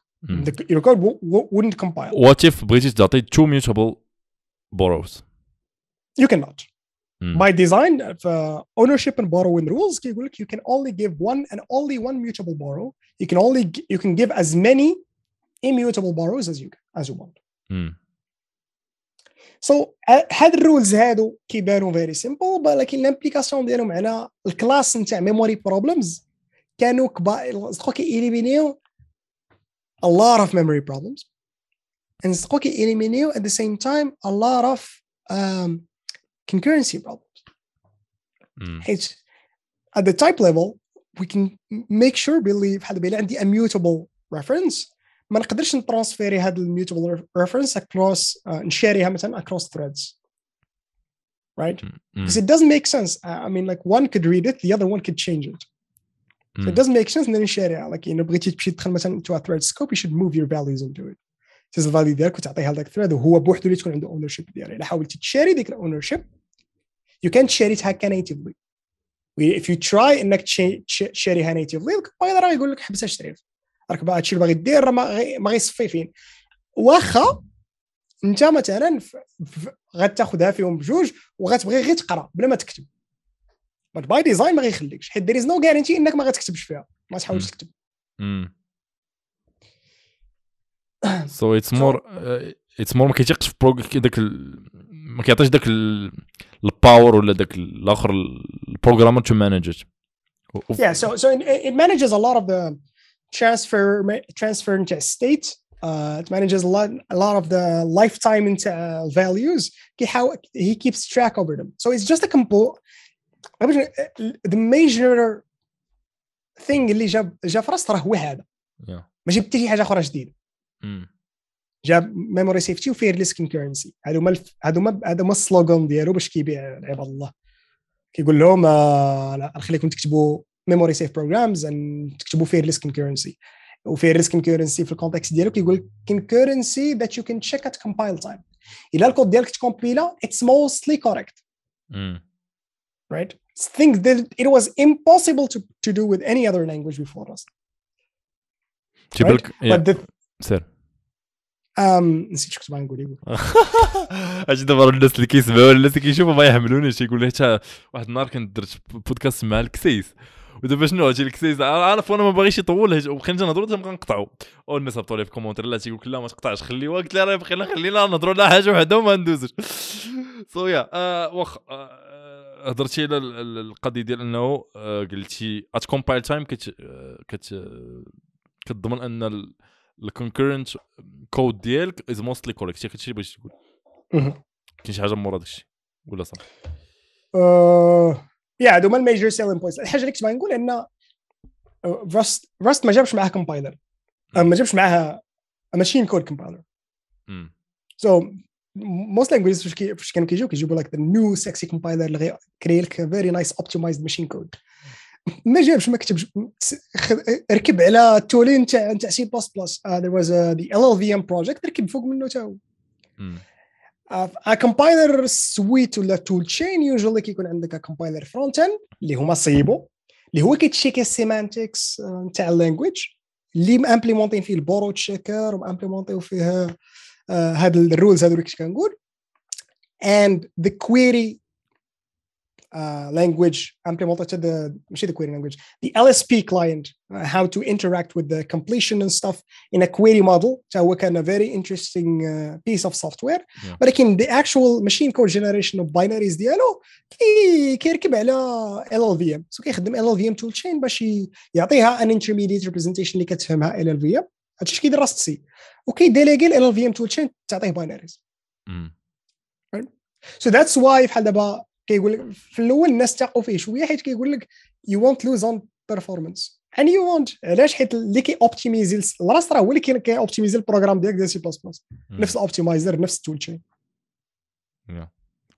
يور كود wouldn't compile What if بغيتي تعطي تو mutable borrows. You cannot. Mm. design of uh, ownership and borrowing rules you can only give one and only one mutable borrow. You can only you can give as many immutable borrows as you as you want. Mm. So هاد الرولز هادو كيبانوا very simple, but like in على الكلاس نتاع ميموري بروبلمز كانوا كبار a lot of memory problems and Satoki Elimino at the same time a lot of um, concurrency problems. Mm. It's at the type level we can make sure a بحال and the immutable reference ما نقدرش نترانسفيري هذا mutable reference across uh, نشاريها مثلا across threads right mm, mm. because it doesn't make sense I mean like one could read it the other one could change it so it mm. doesn't make sense and then نشاريها like you know بغيتي تمشي تدخل مثلا into a thread scope you should move your values into it تيز الفاليو ديالك وتعطيها لذاك الثريد وهو بوحده اللي تكون عنده اونر شيب ديالها الا حاولتي تشاري ديك الاونر شيب يو كانت شاريتها كنيتيفلي اف يو تراي انك تشاريها نيتيفلي الكومبايلر راه يقول لك حبس اشتري راك باغي هادشي اللي باغي دير راه ما غيصفي فين واخا انت مثلا غتاخذها فيهم بجوج وغتبغي غير تقرا بلا ما تكتب باي ديزاين ما غيخليكش حيت ذير از نو غارنتي انك ما غتكتبش فيها ما تحاولش تكتب سو اتس مور اتس مور ما كيتيقش في داك ما كيعطيش داك الباور ولا داك الاخر البروجرامر تو مانج Yeah, so so it, manages a lot of the transfer transfer into state. Uh, it manages a lot a lot of the lifetime into uh, values. How he keeps track over them. So it's just a compo. Uh, the major thing اللي جاب جا في راسي راه هو هذا. Yeah. ما جبت شي حاجه اخرى جديده. جاب ميموري سيفتي وفيرلس كونكرنسي هذوما هذوما هذوما السلوغان ديالو باش كيبيع عباد الله كيقول لهم آه نخليكم تكتبوا ميموري سيف بروجرامز تكتبوا فيرلس كونكرنسي وفيرلس كونكرنسي في الكونتكست ديالو كيقول كونكرنسي ذات يو كان تشيك ات كومبايل تايم الا الكود ديالك تكومبيلا اتس موستلي كوريكت right things that it was impossible to, to do with any other language before us right? yeah. but the, sir أم... نسيت شكون كنت نقول يقول اجي دابا الناس اللي كيسمعوا الناس اللي كيشوفوا ما يحملونيش يقول لي واحد النهار كنت درت بودكاست مع الكسيس ودابا شنو هادشي الكسيس عارف وانا ما باغيش يطول وبقينا نهضروا تما كنقطعوا والناس هبطوا لي في الكومونتير لا تيقول لك لا ما تقطعش خليوها قلت لي راه بقينا خلينا نهضروا على حاجه وحده وما ندوزش صويا آه، واخا آه، آه، هضرتي على القضيه ديال انه قلتي ات كومبايل تايم كت كت كتضمن ان الكونكورنت كود ديالك از موستلي كوريكت شي هادشي بغيتي تقول كاين شي حاجه مورا داكشي ولا صافي أه... يا هادو هما الميجر سيلين بوينتس الحاجه اللي كنت باغي نقول ان راست راست ما جابش معاه كومبايلر ما جابش معاها ماشين كود كومبايلر سو موست لانجويجز فاش كانوا كيجيو كيجيبوا لك ذا نيو سكسي كومبايلر اللي كري لك فيري نايس اوبتمايزد ماشين كود ما جابش ما كتبش ركب على التولين تاع تاع سي بلس بلس ذير واز ذا ال ال في ام بروجيكت ركب فوق منه تا هو كومبايلر سويت ولا تول تشين يوجوالي كيكون عندك كومبايلر فرونت اند اللي هما صيبو اللي هو كيتشيك السيمانتكس آه، تاع اللانجويج اللي مامبليمونتين فيه البورو تشيكر ومامبليمونتيو فيه آه، هاد الرولز هادو اللي كنت كنقول اند ذا كويري Uh, language, I'm to the the query language, the LSP client, uh, how to interact with the completion and stuff in a query model. So we can a very interesting uh, piece of software. Yeah. But again, the actual machine code generation of binaries ديالو كيركب على LLVM. So the LLVM toolchain chain باش يعطيها an intermediate representation اللي كتفهمها LLVM. هادشي اش كيدير راست سي وكيديليغي ال LLVM toolchain, chain تعطيه binaries. Mm. Right? So that's why بحال دابا كيقول لك في الاول الناس تاقوا فيه شويه حيت كيقول لك يو وونت لوز اون بيرفورمانس اني يو وونت علاش حيت اللي كي اوبتيميزي الراس راه هو اللي كي اوبتيميزي البروغرام ديالك ديال سي بلس بلس نفس الاوبتيمايزر نفس التول تشين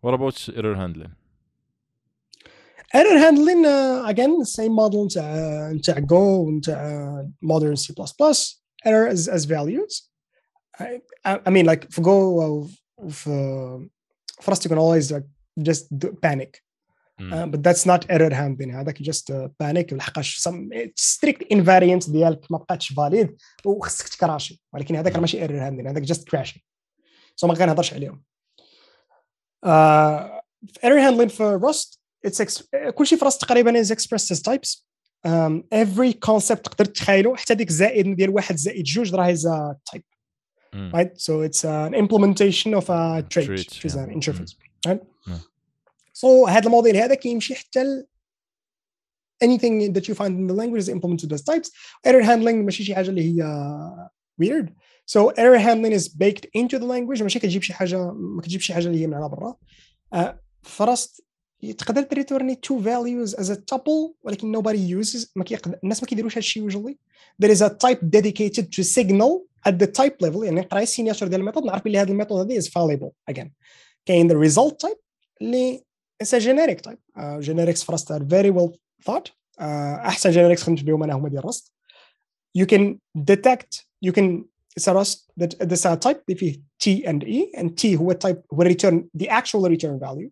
وات ابوت ايرور هاندلين ايرور هاندلين اجين سيم موديل نتاع نتاع جو نتاع مودرن سي بلس بلس error از uh, as values. I, mean, like for Go, uh, for, us, always like just panic. Mm. Uh, but that's not error handling هذاك just uh, panic لحقاش some strict invariant ديالك ما بقاتش valid وخصك تكراشي ولكن هذاك ماشي error handling هذاك just crashing so ما كنهضرش عليهم uh, error handling for rust it's ex- شيء في rust تقريبا is expressed as types um, every concept تقدر تخيله حتى ديك زائد ديال واحد زائد جوج راه is a type Mm. right? So it's an implementation of a trait, trait which yeah. is an interface. Mm. right? had the model الموديل هذا كيمشي حتى anything that you find in the language is implemented as types error handling ماشي شي حاجه اللي هي weird so error handling is baked into the language ماشي كتجيب شي حاجه ما كتجيب شي حاجه اللي هي من على برا فرست تقدر تريتورني two values as a tuple ولكن nobody uses ما كيقدر الناس ما كيديروش هادشي usually there is a type dedicated to signal at the type level يعني نقرا السيناتور ديال الميثود نعرف بلي هذا الميثود هذا is fallible again gain the result type it's a generic type uh, generics for us are very well thought uh, احسن جينيركس خلينا نشوف انا هما you can detect you can it's a type if you t and e and t هو type هو return the actual return value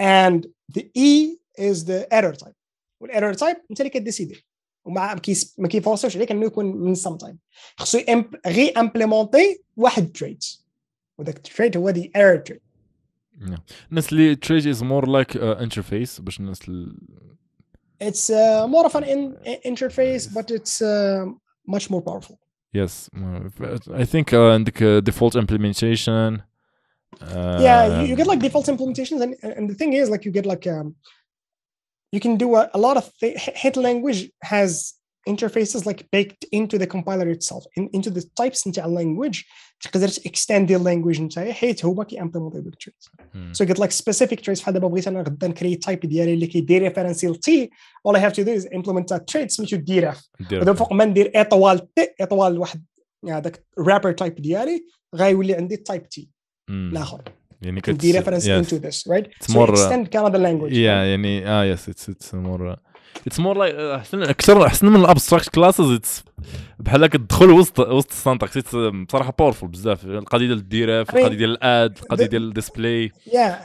and the e is the error type What error type انت اللي كديسيدي وما ما كيفورسوش عليك انه يكون من some time خصو غي امبليمونتي واحد traits the trader هو the ايرور تري Yeah, اللي تريج از مور لايك انترفيس باش الناس It's uh, more of an interface, but it's uh, much more powerful. Yes, I think uh, عندك uh, default implementation. yeah, you, get like default implementations, and, and the thing is, like, you get like um, you can do a, lot of th- hit language has Interfaces like baked into the compiler itself, in, into the types into a language, تقدر extend the language and say, نتاعي حيت هو كيمبلمونتي دوك التريس. So you get like specific traits For the بغيت انا then create type ديالي like كيدير ريفيرنسي ل T, all I have to do is implement that trait which ديرف. deref. فوق ما ندير اطوال T اطوال واحد هذاك رابر تايب ديالي غيولي عندي تايب تي الاخر. يعني كت... the hmm. reference yes. into this right it's so more extend language yeah right? يعني ah, yes it's it's more اتس مور لايك احسن اكثر احسن من الابستراكت كلاسز اتس بحال كتدخل وسط وسط السنتكس اتس بصراحه باورفول بزاف القضيه ديال الديريف القضيه ديال الاد القضيه ديال الديسبلاي يا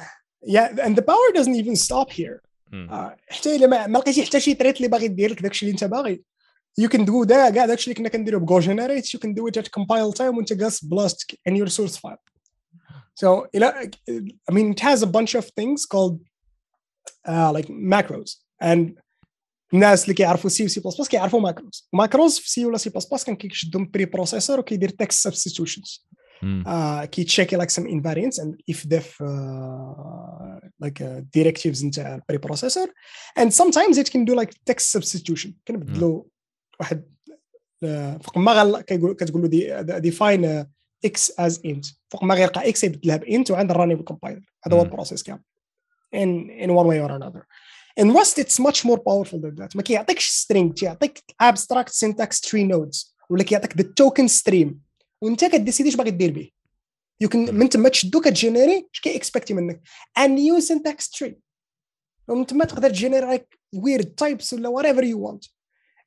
يا اند ذا باور دازنت ايفن ستوب هير حتى الا ما لقيتي حتى شي طريط اللي باغي دير لك داكشي اللي انت باغي يو كان دو ذا كاع داكشي اللي كنا كنديرو بجو جينيريت يو كان دو ات ات كومبايل تايم وانت جالس بلاست ان يور سورس فايل So I mean, it has a bunch of things called uh, like macros, and الناس اللي كيعرفوا سي وسي بلس بلس كيعرفوا ماكروز ماكروز في سي ولا سي بلس بلس كان كيشدهم بري بروسيسور وكيدير تكست سبستيتيوشنز كي تشيك لايك سم انفارينس اند اف ديف لايك ديريكتيفز نتاع البري بروسيسور اند سام تايمز ات كان دو لايك تكست سبستيتيوشن كنبدلو واحد آه، فوق ما غل كتقول له ديفاين اكس از انت فوق ما غيلقى اكس يبدلها بانت وعند الراني بالكومبايلر هذا هو البروسيس كامل ان ان وان واي اور انذر In Rust, it's much more powerful than that. Like, yeah, like string, yeah, like abstract syntax tree nodes, or like, yeah, like the token stream. this, you take a what you you can hmm. mint much duka generate, you can expect him a new syntax tree. You can generate like weird types or whatever you want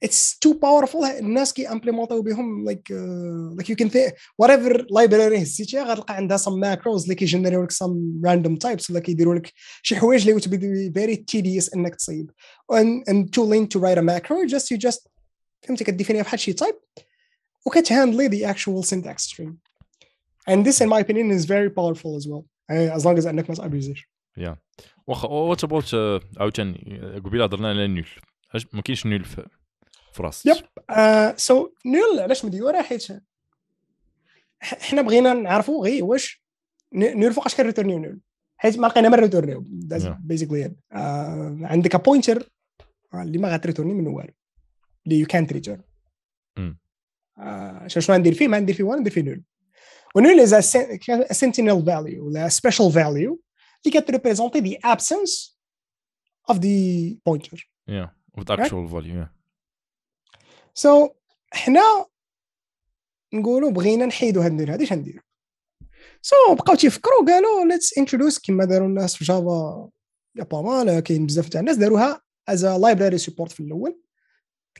it's too powerful الناس كي امبليمونطيو بهم لايك لايك يو كان ثي whatever library هزيتيها غتلقى عندها some macros like كيجنريو لك some random types ولا كيديروا لك she حوايج اللي would be very tedious and تصيب and, and too lean to write a macro just you just فهمتي كديفينيها بحال شي type Okay to handle the actual syntax stream and this in my opinion is very powerful as well eh, as long as انك ما تابيزيش yeah what about عاوتاني uh, قبيله هضرنا على نول ما كاينش نول في فراس يب سو آه، نيل علاش مديوره حيت حنا بغينا نعرفوا غير واش نيل فوقاش كنريتورنيو نيل حيت ما لقينا ما نريتورنيو بيزيكلي آه، عندك بوينتر آه، اللي ما غاتريتورني من والو اللي يو كانت ريتورن شنو ندير فيه ما ندير فيه والو ندير فيه نيل ونيل از سنتينيل فاليو ولا سبيشال فاليو اللي كتريبريزونتي ذا ابسنس اوف ذا بوينتر يا وذ اكشوال فاليو سو so, حنا نقولوا بغينا نحيدوا هاد النيل هذا اش سو so, بقاو تيفكروا قالوا ليتس انتروديوس كما داروا الناس في جافا يا با مال كاين بزاف تاع الناس داروها از لايبراري سبورت في الاول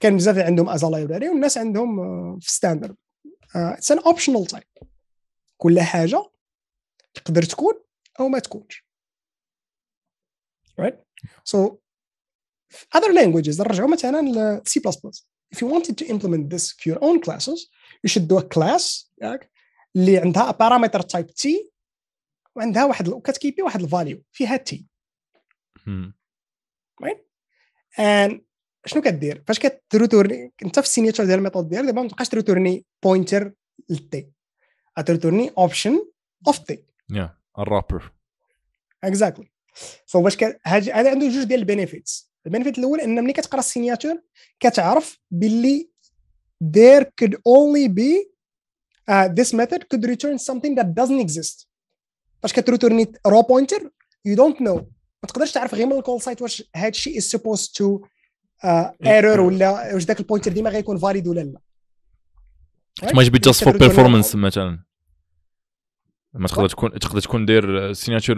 كان بزاف عندهم از لايبراري والناس عندهم آه، في ستاندرد اتس ان اوبشنال تايب كل حاجه تقدر تكون او ما تكونش right so other languages نرجعوا مثلا ل C++ if you wanted to implement this to your own classes you should do a class اللي عندها parameter type t وعندها واحد وكتكيبي واحد الفاليو فيها t right and شنو كدير فاش كتروتورني انت في السينيتشر ديال الميثود ديالك دابا ما تبقاش تروتورني بوينتر للتي غتروتورني اوبشن اوف تي يا الرابر اكزاكتلي So باش هذا عنده جوج ديال البينيفيتس البينيفيت الاول ان ملي كتقرا السينياتور كتعرف باللي there could only be uh, this method could return something that doesn't exist فاش كتريتورني رو بوينتر يو دونت نو ما تقدرش تعرف غير من الكول سايت واش هذا الشيء از سوبوز تو ايرور ولا واش ذاك البوينتر ديما غيكون فاليد ولا لا ما يجبد جاست فور بيرفورمانس مثلا ما تقدر تكون تقدر تكون داير سيناتور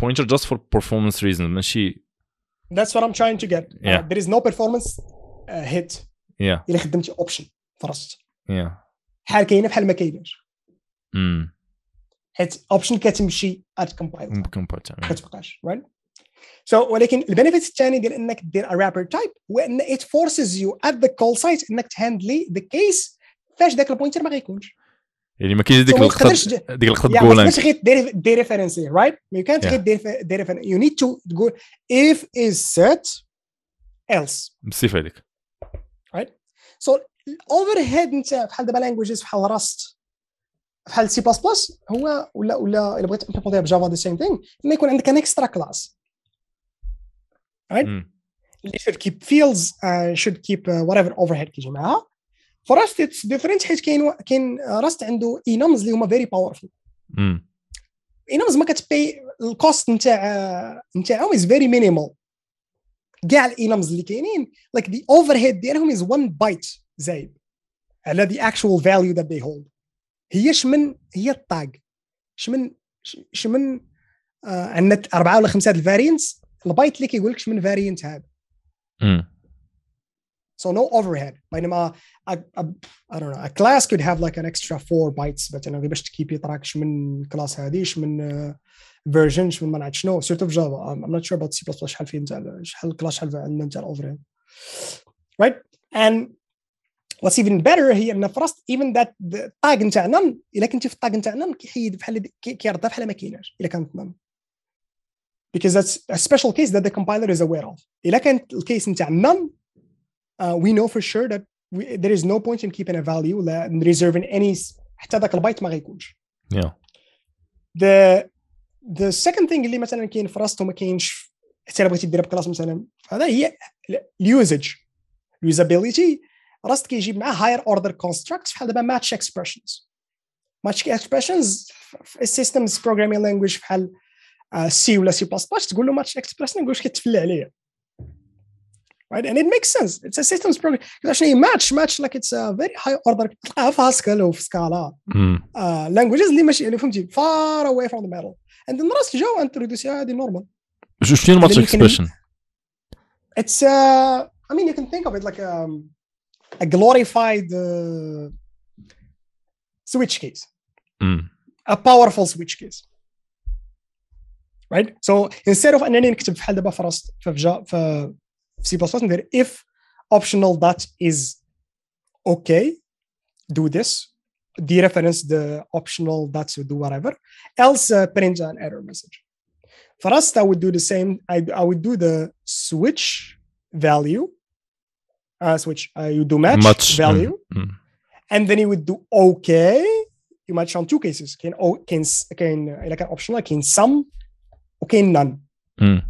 بوينتر جاست فور بيرفورمانس ريزون ماشي That's what I'm trying to get. Uh, yeah. there is no performance uh, hit. Yeah. إلا خدمتي option first. Yeah. بحال can بحال ما كاينش. Mm. حيت option كتمشي at compile. Time. Mm, compile time. Yeah. right? So ولكن البنفيت الثاني ديال انك دير a wrapper type when it forces you at the call site انك تهاندلي the case فاش ذاك pointer. ما يعني ما كاينش ديك اللقطه ديك اللقطه تقول يعني ما تقدرش غير دي ريفيرنس رايت ما كانت غير دي ريفيرنس يو نيد تو تقول اف از سيت ايلس بصيف هذيك رايت سو الاوفر هيد نتاع بحال دابا لانجويجز بحال راست بحال سي بلس بلس هو ولا ولا الا بغيت امبليمونتيها بجافا دي سيم ثينغ ما يكون عندك ان اكسترا كلاس رايت اللي شود كيب فيلز شود كيب وات ايفر اوفر هيد كيجي معاها فراست اتس ديفرنت حيت كاين كاين راست عنده اينامز اللي هما فيري باورفول اينامز ما كتبي الكوست نتاع نتاعهم از فيري مينيمال كاع الاينامز اللي كاينين لايك ذا اوفر هيد ديالهم از 1 بايت زايد على ذا اكشوال فاليو ذات ذي هولد هي شمن هي الطاق شمن شمن آه عندنا اربعه ولا خمسه الفارينتس البايت اللي كيقول لك شمن فارينت هذا So no overhead. Um, uh, I, I, I don't know. A class could have like an extra four bytes, but you know, they best keep it track from class هذه من uh, version من ما نعرفش نو سورت اوف جافا I'm not sure about C++ شحال فيه نزال شحال كلاس شحال عندنا نزال overhead. Right? And what's even better here in the first, even that the tag نتاعنا الا كنتي في التاج He كيحيد بحال كيرضى بحال ما كايناش الا كانت نم. Because that's a special case that the compiler is aware of. الا case الكيس نتاع نم uh, we know for sure that we, there is no point in keeping a value ولا reserving any حتى ذاك البايت ما غيكونش. Yeah. The the second thing اللي مثلا كاين في راسته ما كاينش حتى الا بغيتي ديرها بكلاس مثلا هذا هي اليوزج اليوزابيليتي راست كيجيب معاه هاير اوردر كونستراكتس بحال دابا ماتش اكسبريشنز ماتش اكسبريشنز في سيستمز بروغرامين لانجويج بحال سي ولا سي بلس بلس تقول له ماتش اكسبريشن لانجويج كتفلى عليه right? And it makes sense. It's a systems program. It's actually match match like it's a very high order في scale of Scala hmm. uh, languages اللي far away from the metal. And then راس جاو انتروديوسيها هذه normal. What's الماتش expression? It's uh, I mean you can think of it like a, um, a glorified uh, switch case. Mm. A powerful switch case. Right? So instead of انني نكتب buffer دابا في job for. C++, if optional that is okay, do this, dereference the optional that to do whatever, else uh, print an error message. For us, I would do the same. I, I would do the switch value, uh, switch, uh, you do match, match. Mm, value, mm, and then you would do okay. You match on two cases, can, oh, can, can uh, like an optional, can sum, okay, none. Mm.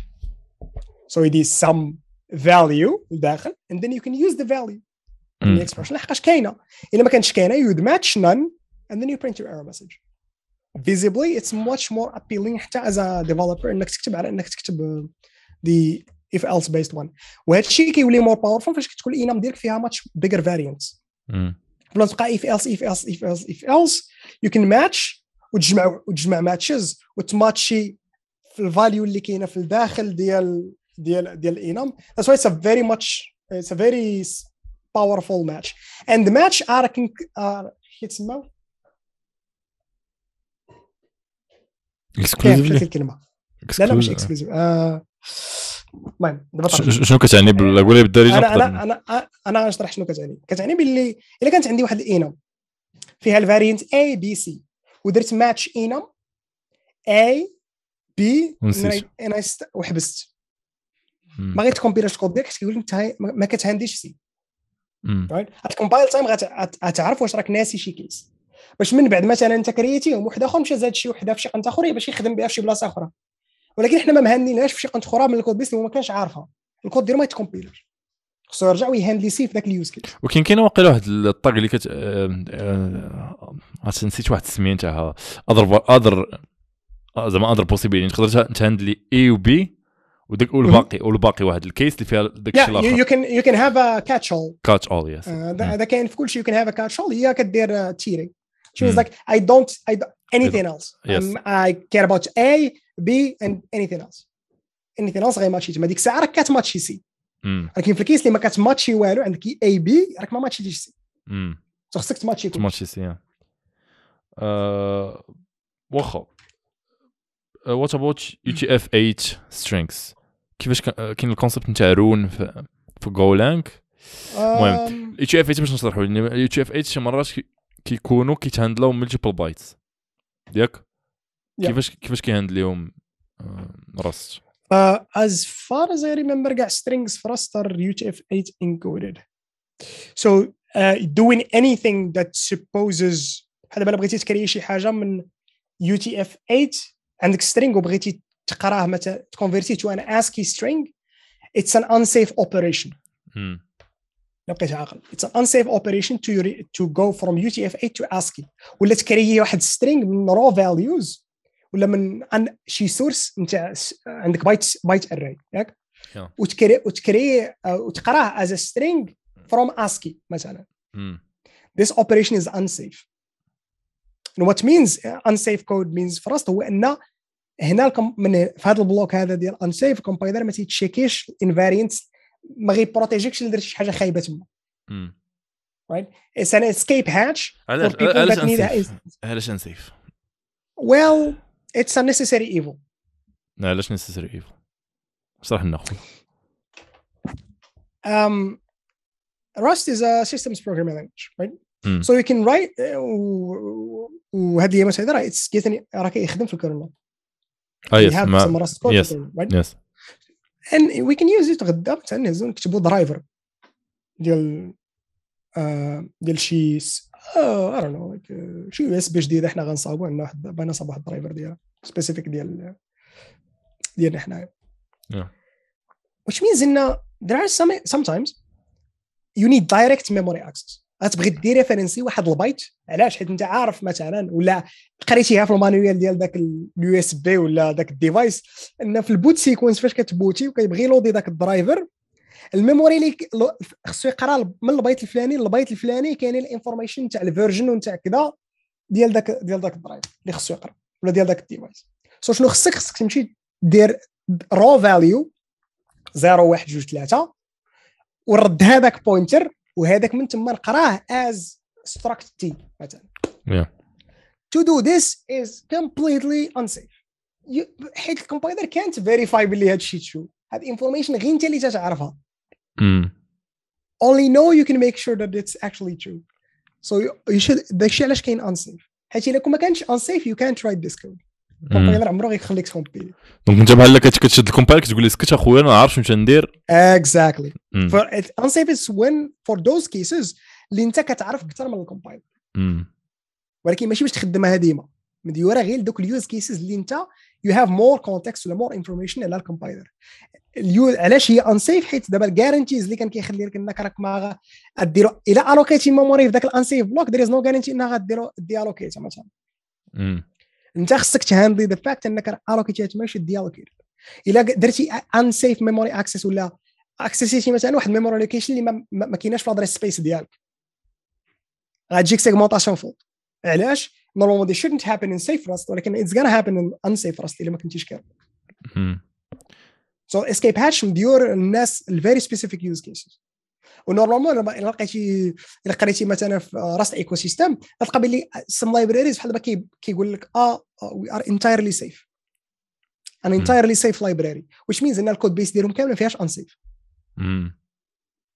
So it is some. value لداخل and then you can use the value in the expression لحقاش كاينه الا ما كانتش كاينه you'd match none and then you print your error message visibly it's much more appealing حتى as a developer انك تكتب على انك تكتب the if else based one وهذا الشيء كيولي more powerful فاش كتكون الانام ديالك فيها much bigger variants بلا تبقى if else if else if else if else you can match وتجمع وتجمع matches وتماتشي في الفاليو اللي كاينه في الداخل ديال ديال ديال الانام that's why it's a very much it's a very powerful match and the match are are تسمى اكسكلوزيف الكلمه لا لا مش اكسكلوزيف آه، المهم شنو كتعني آه، قول بالدارجه انا انا انا انا غنشرح شنو كتعني كتعني باللي الا كانت عندي واحد الانام فيها الفارينت اي بي سي ودرت ماتش انام اي بي وحبست ما غيتكومبيلاش الكود ديالك حيت كيقول لك انت ما كتهانديش سي رايت الكومبايل تايم غتعرف واش راك ناسي شي كيس باش من بعد مثلا انت كريتيهم واحد اخر مشى زاد شي وحده في شي قنت اخرى باش يخدم بها في شي بلاصه اخرى ولكن حنا ما مهنيناش في شي قنت اخرى من الكود بيس اللي ما كانش عارفها الكود ديالو ما يتكومبيلاش خصو يرجع ويهاندلي سي في ذاك اليوز كيس ولكن كاين واقيلا واحد الطاق اللي كت آه، آه، نسيت واحد السميه نتاعها اضر اضر آه، زعما اضر بوسيبيليتي تقدر تهاندلي اي وبي ودك والباقي والباقي واحد الكيس اللي فيها داك الشيء الاخر يو كان يو كان هاف ا كاتش اول كاتش اول يس هذا كاين في كل شيء يو كان هاف ا كاتش اول هي كدير تيري uh, mm. um, شي واز لايك اي دونت اي ثين ايلس اي كير اباوت اي بي اند اني ثين ايلس اني ثين ايلس غير ماتشي تما ديك الساعه راك كاتماتشي سي mm. لكن في الكيس اللي ما كاتماتشي والو عندك اي e, بي راك ما ماتشيتيش سي mm. خصك تماتشي تماتشي سي واخا وات اباوت يو تي اف 8 سترينكس كيفاش آه، كاين الكونسيبت نتاع رون في, جولانك المهم اتش اف اتش باش نشرحوا اتش اف e اتش شي مرات كيكونوا كيتهاندلاو ملتيبل بايتس ياك كيفاش كيفاش كيهاندليهم راست از فار از اي ريمبر كاع سترينجز في راست ار يو تي اف 8 انكودد سو doing anything that supposes بحال دابا بغيتي تكري شي حاجه من يو تي اف 8 عندك سترينغ وبغيتي تقراه مثلا تكونفيرتي تو ان اسكي سترينج اتس ان انسيف اوبريشن لقيت عاقل اتس ان انسيف اوبريشن تو تو جو فروم يو تي اف 8 تو اسكي ولا تكريي واحد سترينج من رو فاليوز ولا من عن شي سورس نتاع عندك بايت بايت اري ياك وتكري وتكري آه، وتقراه از سترينج فروم اسكي مثلا this operation is unsafe and what means آه، unsafe code means for us هو ان هنا الكم... من في هذا البلوك هذا ديال انسيف كومبايلر ما تيتشيكيش انفارينتس ما غيبروتيجيكش الا درت شي حاجه خايبه تما رايت اتس ان اسكيب هاتش علاش انسيف ويل اتس ان نيسيسري ايفل علاش نيسيسري ايفل اشرح لنا خويا um rust is a systems programming language right mm. so you can write وهذه هي مساله راه it's getting راه كيخدم في الكرنل Oh, yes. Ma- yes. Right? طيب، yes. And we can use it غدا مثلا نهزو نكتبوا درايفر ديال آه ديال آه، آه، شي اه اي نو شي يو اس بي جديده حنا غنصاوبوا عندنا واحد باينه صاب واحد الدرايفر ديالها سبيسيفيك ديال ديالنا حنايا which means ان there are some sometimes you need direct memory access غتبغي دير ريفرنسي واحد البايت علاش حيت انت عارف مثلا ولا قريتيها في المانيوال ديال ذاك اليو اس بي ولا ذاك الديفايس ان في البوت سيكونس فاش كتبوتي وكيبغي لودي ذاك الدرايفر الميموري اللي خصو يقرا من البايت الفلاني للبايت الفلاني كاين الانفورميشن تاع الفيرجن ونتاع كذا ديال ذاك ديال ذاك الدرايفر اللي خصو يقرا ولا ديال ذاك الديفايس سو شنو خصك خصك تمشي دير رو فاليو 0 1 2 3 ورد هذاك بوينتر وهذاك من تما نقراه as struct T مثلا yeah. to do this is completely unsafe you, حيت الكومبايلر كانت فيريفاي باللي هذا الشيء تشو هاد الانفورميشن غير انت اللي تتعرفها only know you can make sure that it's actually true so you, you should داكشي علاش كاين unsafe حيت الا كون ما كانش unsafe you can't write this code الكومبايلر عمره غيخليك تكومبيلي دونك انت بحال كتشد الكومبايلر كتقول لي سكت اخويا انا عارفش واش ندير اكزاكتلي انسيف از وين فور دوز كيسز اللي انت كتعرف اكثر من الكومبايل ولكن ماشي باش تخدمها ديما مديوره غير دوك اليوز كيسز اللي انت يو هاف مور كونتكست ولا مور انفورميشن على الكومبايلر علاش هي انسيف حيت دابا الجارنتيز اللي كان كيخلي لك انك راك ما غاديرو الا الوكيتي ميموري في ذاك الانسيف بلوك دير از نو غارنتي انها غاديرو دي مثلا انت خصك تهاندلي ذا فاكت انك الوكيتيات ماشي ديالك الا درتي ان سيف ميموري اكسس ولا اكسسيتي مثلا واحد ميموري لوكيشن اللي ما, ما كايناش في الادريس سبيس ديالك غاتجيك سيغمونتاسيون فوق علاش نورمالمون دي شودنت هابن ان سيف راست ولكن اتس غانا هابن ان ان سيف راست الا ما كنتيش كارف سو اسكيب هاتش مديور الناس الفيري سبيسيفيك يوز كيسز ونورمالمون الا لقيتي الا قريتي مثلا في آه، راس ايكو سيستم غتلقى باللي سم لايبريريز بحال دابا كيقول لك اه وي ار انتايرلي سيف ان انتايرلي سيف لايبراري واش مينز ان الكود بيس ديالهم كامله فيهاش ان سيف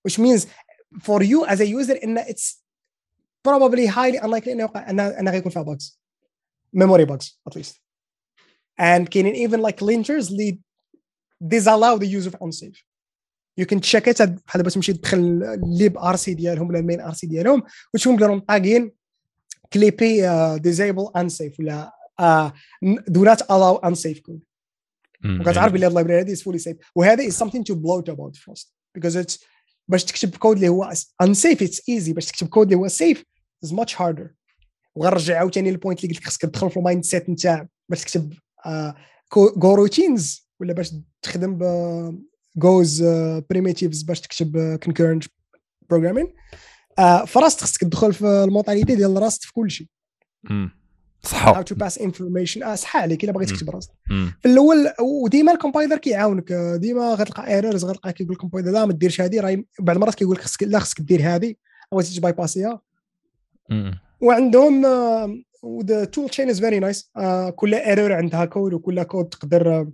واش مينز فور يو از ا يوزر ان اتس بروبابلي هايلي ان لايكلي انه يوقع انها انها غيكون فيها باجز ميموري bugs at least and كاينين ايفن لايك لينترز اللي ديزالاو ذا يوزر اون سيف يو كان تشيك ات بحال باش تمشي تدخل الليب ار سي ديالهم ولا المين ار سي ديالهم وتشوفهم لهم طاقين كليبي ديزيبل آه، سيف ولا دو نوت الاو ان سيف كود وكتعرف بلي هاد اللايبراري هادي از فولي سيف وهذا از سمثينغ تو بلوت اباوت فيرست بيكوز اتس باش تكتب كود اللي هو ان سيف اتس ايزي باش تكتب كود اللي هو سيف از ماتش هاردر وغنرجع عاوتاني للبوينت اللي قلت لك خاصك تدخل في المايند سيت نتاع باش تكتب جو آه، روتينز ولا باش تخدم جوز بريميتيفز uh, باش تكتب كونكورنت uh, بروغرامين uh, فراست خصك تدخل في المونتاليتي ديال الراست في كل شيء صح هاو تو باس انفورميشن اه صح عليك الا بغيت تكتب راسك في الاول وديما الكومبايلر كيعاونك آه، ديما غتلقى ايرورز غتلقى كيقول لك الكومبايلر آه، لا ما ديرش هذه راه بعض المرات كيقول لك خصك لا خصك دير هذه بغيتي تباي باسيها وعندهم ذا تول تشين از فيري نايس كل ايرور عندها كود وكل كود تقدر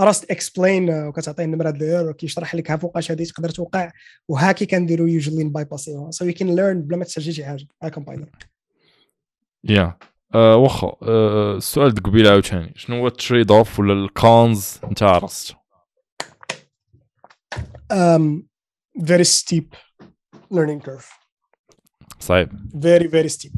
راست اكسبلين آه، وكتعطي النمره ديالو وكيشرح لك ها فوقاش هذه تقدر توقع وها كي كنديرو يوجلي باي باسيو سو وي كان ليرن بلا ما تسجل شي حاجه ها كومبايلر يا واخا آه، السؤال ديال قبيله عاوتاني شنو هو التريد اوف ولا الكونز نتاع ارست um, very steep learning curve صعيب فيري فيري ستيب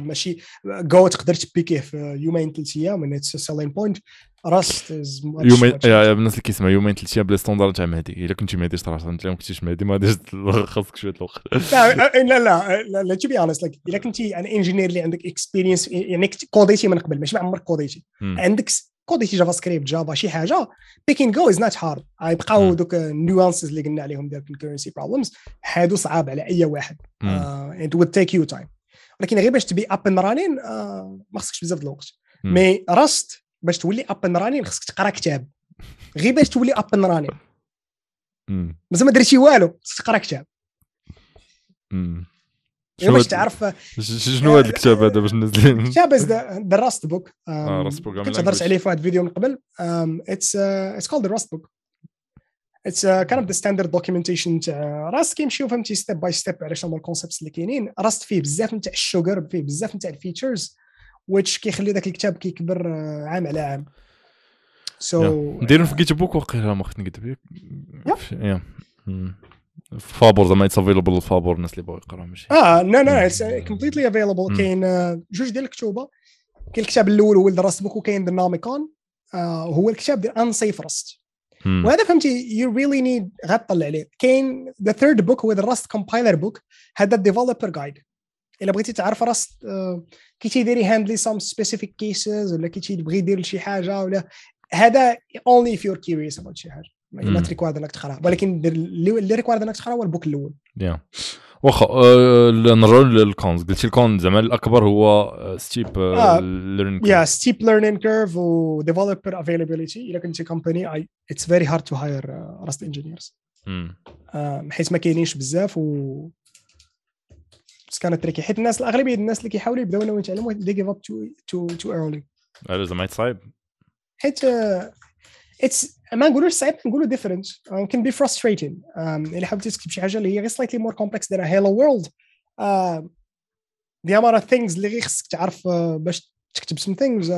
ماشي جو آه، تقدر تبيكيه في يومين ثلاث ايام من سيلين بوينت راست يومين الناس اللي كيسمع يومين ثلاث ايام بلا ستوندار تاع مهدي الا كنتي مهدي شطرح انت ما كنتيش مهدي ما غاديش خاصك شويه الوقت لا لا لا لا تو بي اونست الا كنتي ان انجينير اللي عندك اكسبيرينس يعني كوديتي من قبل ماشي ما عمرك كوديتي عندك كوديتي جافا سكريبت جافا شي حاجه بيكين جو از نوت هارد غيبقاو دوك النيوانسز اللي قلنا عليهم ديال الكرنسي بروبلمز هادو صعاب على اي واحد ات وود تيك يو تايم ولكن غير باش تبي اب اند رانين ما خصكش بزاف الوقت مي راست باش تولي ابن راني خصك تقرا كتاب غير باش تولي ابن راني مازال ما درتي والو خصك تقرا كتاب غير باش تعرف شنو هذا الكتاب هذا باش كتاب از ذا راست بوك كنت هضرت عليه في واحد الفيديو من قبل اتس اتس كولد راست بوك اتس كان اوف ذا ستاندرد دوكيومنتيشن تاع راست كيمشيو فهمتي ستيب باي ستيب علاش هما الكونسيبتس اللي كاينين راست فيه بزاف نتاع الشوغر فيه بزاف نتاع الفيتشرز وهادشي كيخلي ذاك الكتاب كيكبر آه، عام على عام سو نديرو في جيت بوك واقيلا ما خفت نكتب ياك فابور زعما اتس افيلبل فابور الناس اللي بغاو يقراو ماشي اه نو نو اتس كومبليتلي افيلبل كاين آه، جوج ديال الكتوبه كاين الكتاب الاول هو دراس بوك وكاين ذا آه، نوميكون هو الكتاب ديال ان وهذا فهمتي يو ريلي نيد غطل عليه كاين ذا ثيرد بوك هو ذا راست كومبايلر بوك هذا الديفلوبر جايد الا بغيتي تعرف راس آه، كي تيديري هاندلي سام سبيسيفيك كيسز ولا كي تيبغي يدير شي حاجه ولا هذا اونلي اف يور كيوريوس اباوت شي حاجه ما تريكوارد انك تقرا ولكن اللي ريكوارد انك تقرا هو البوك الاول واخا آه، نرجعوا للكونز قلت الكون زعما الاكبر هو ستيب ليرنينغ كيرف يا ستيب ليرنينغ كيرف وديفلوبر افيلابيليتي الا كنتي كومباني اتس فيري هارد تو هاير راست انجينيرز آه، حيت ما كاينينش بزاف و بس كانت تريكي حيت الناس الاغلبيه الناس اللي كيحاولوا يبداو انهم يتعلموا دي جيف اب تو تو تو ايرلي هذا زعما صعيب حيت اتس آه، ما نقولوش صعيب نقولوا ديفرنت كان بي فرستريتين الا حبيت تكتب شي حاجه اللي هي غير سلايتلي مور كومبلكس ذان هيلو وورلد دي ار ثينجز اللي غير خصك تعرف آه، باش تكتب سم ثينجز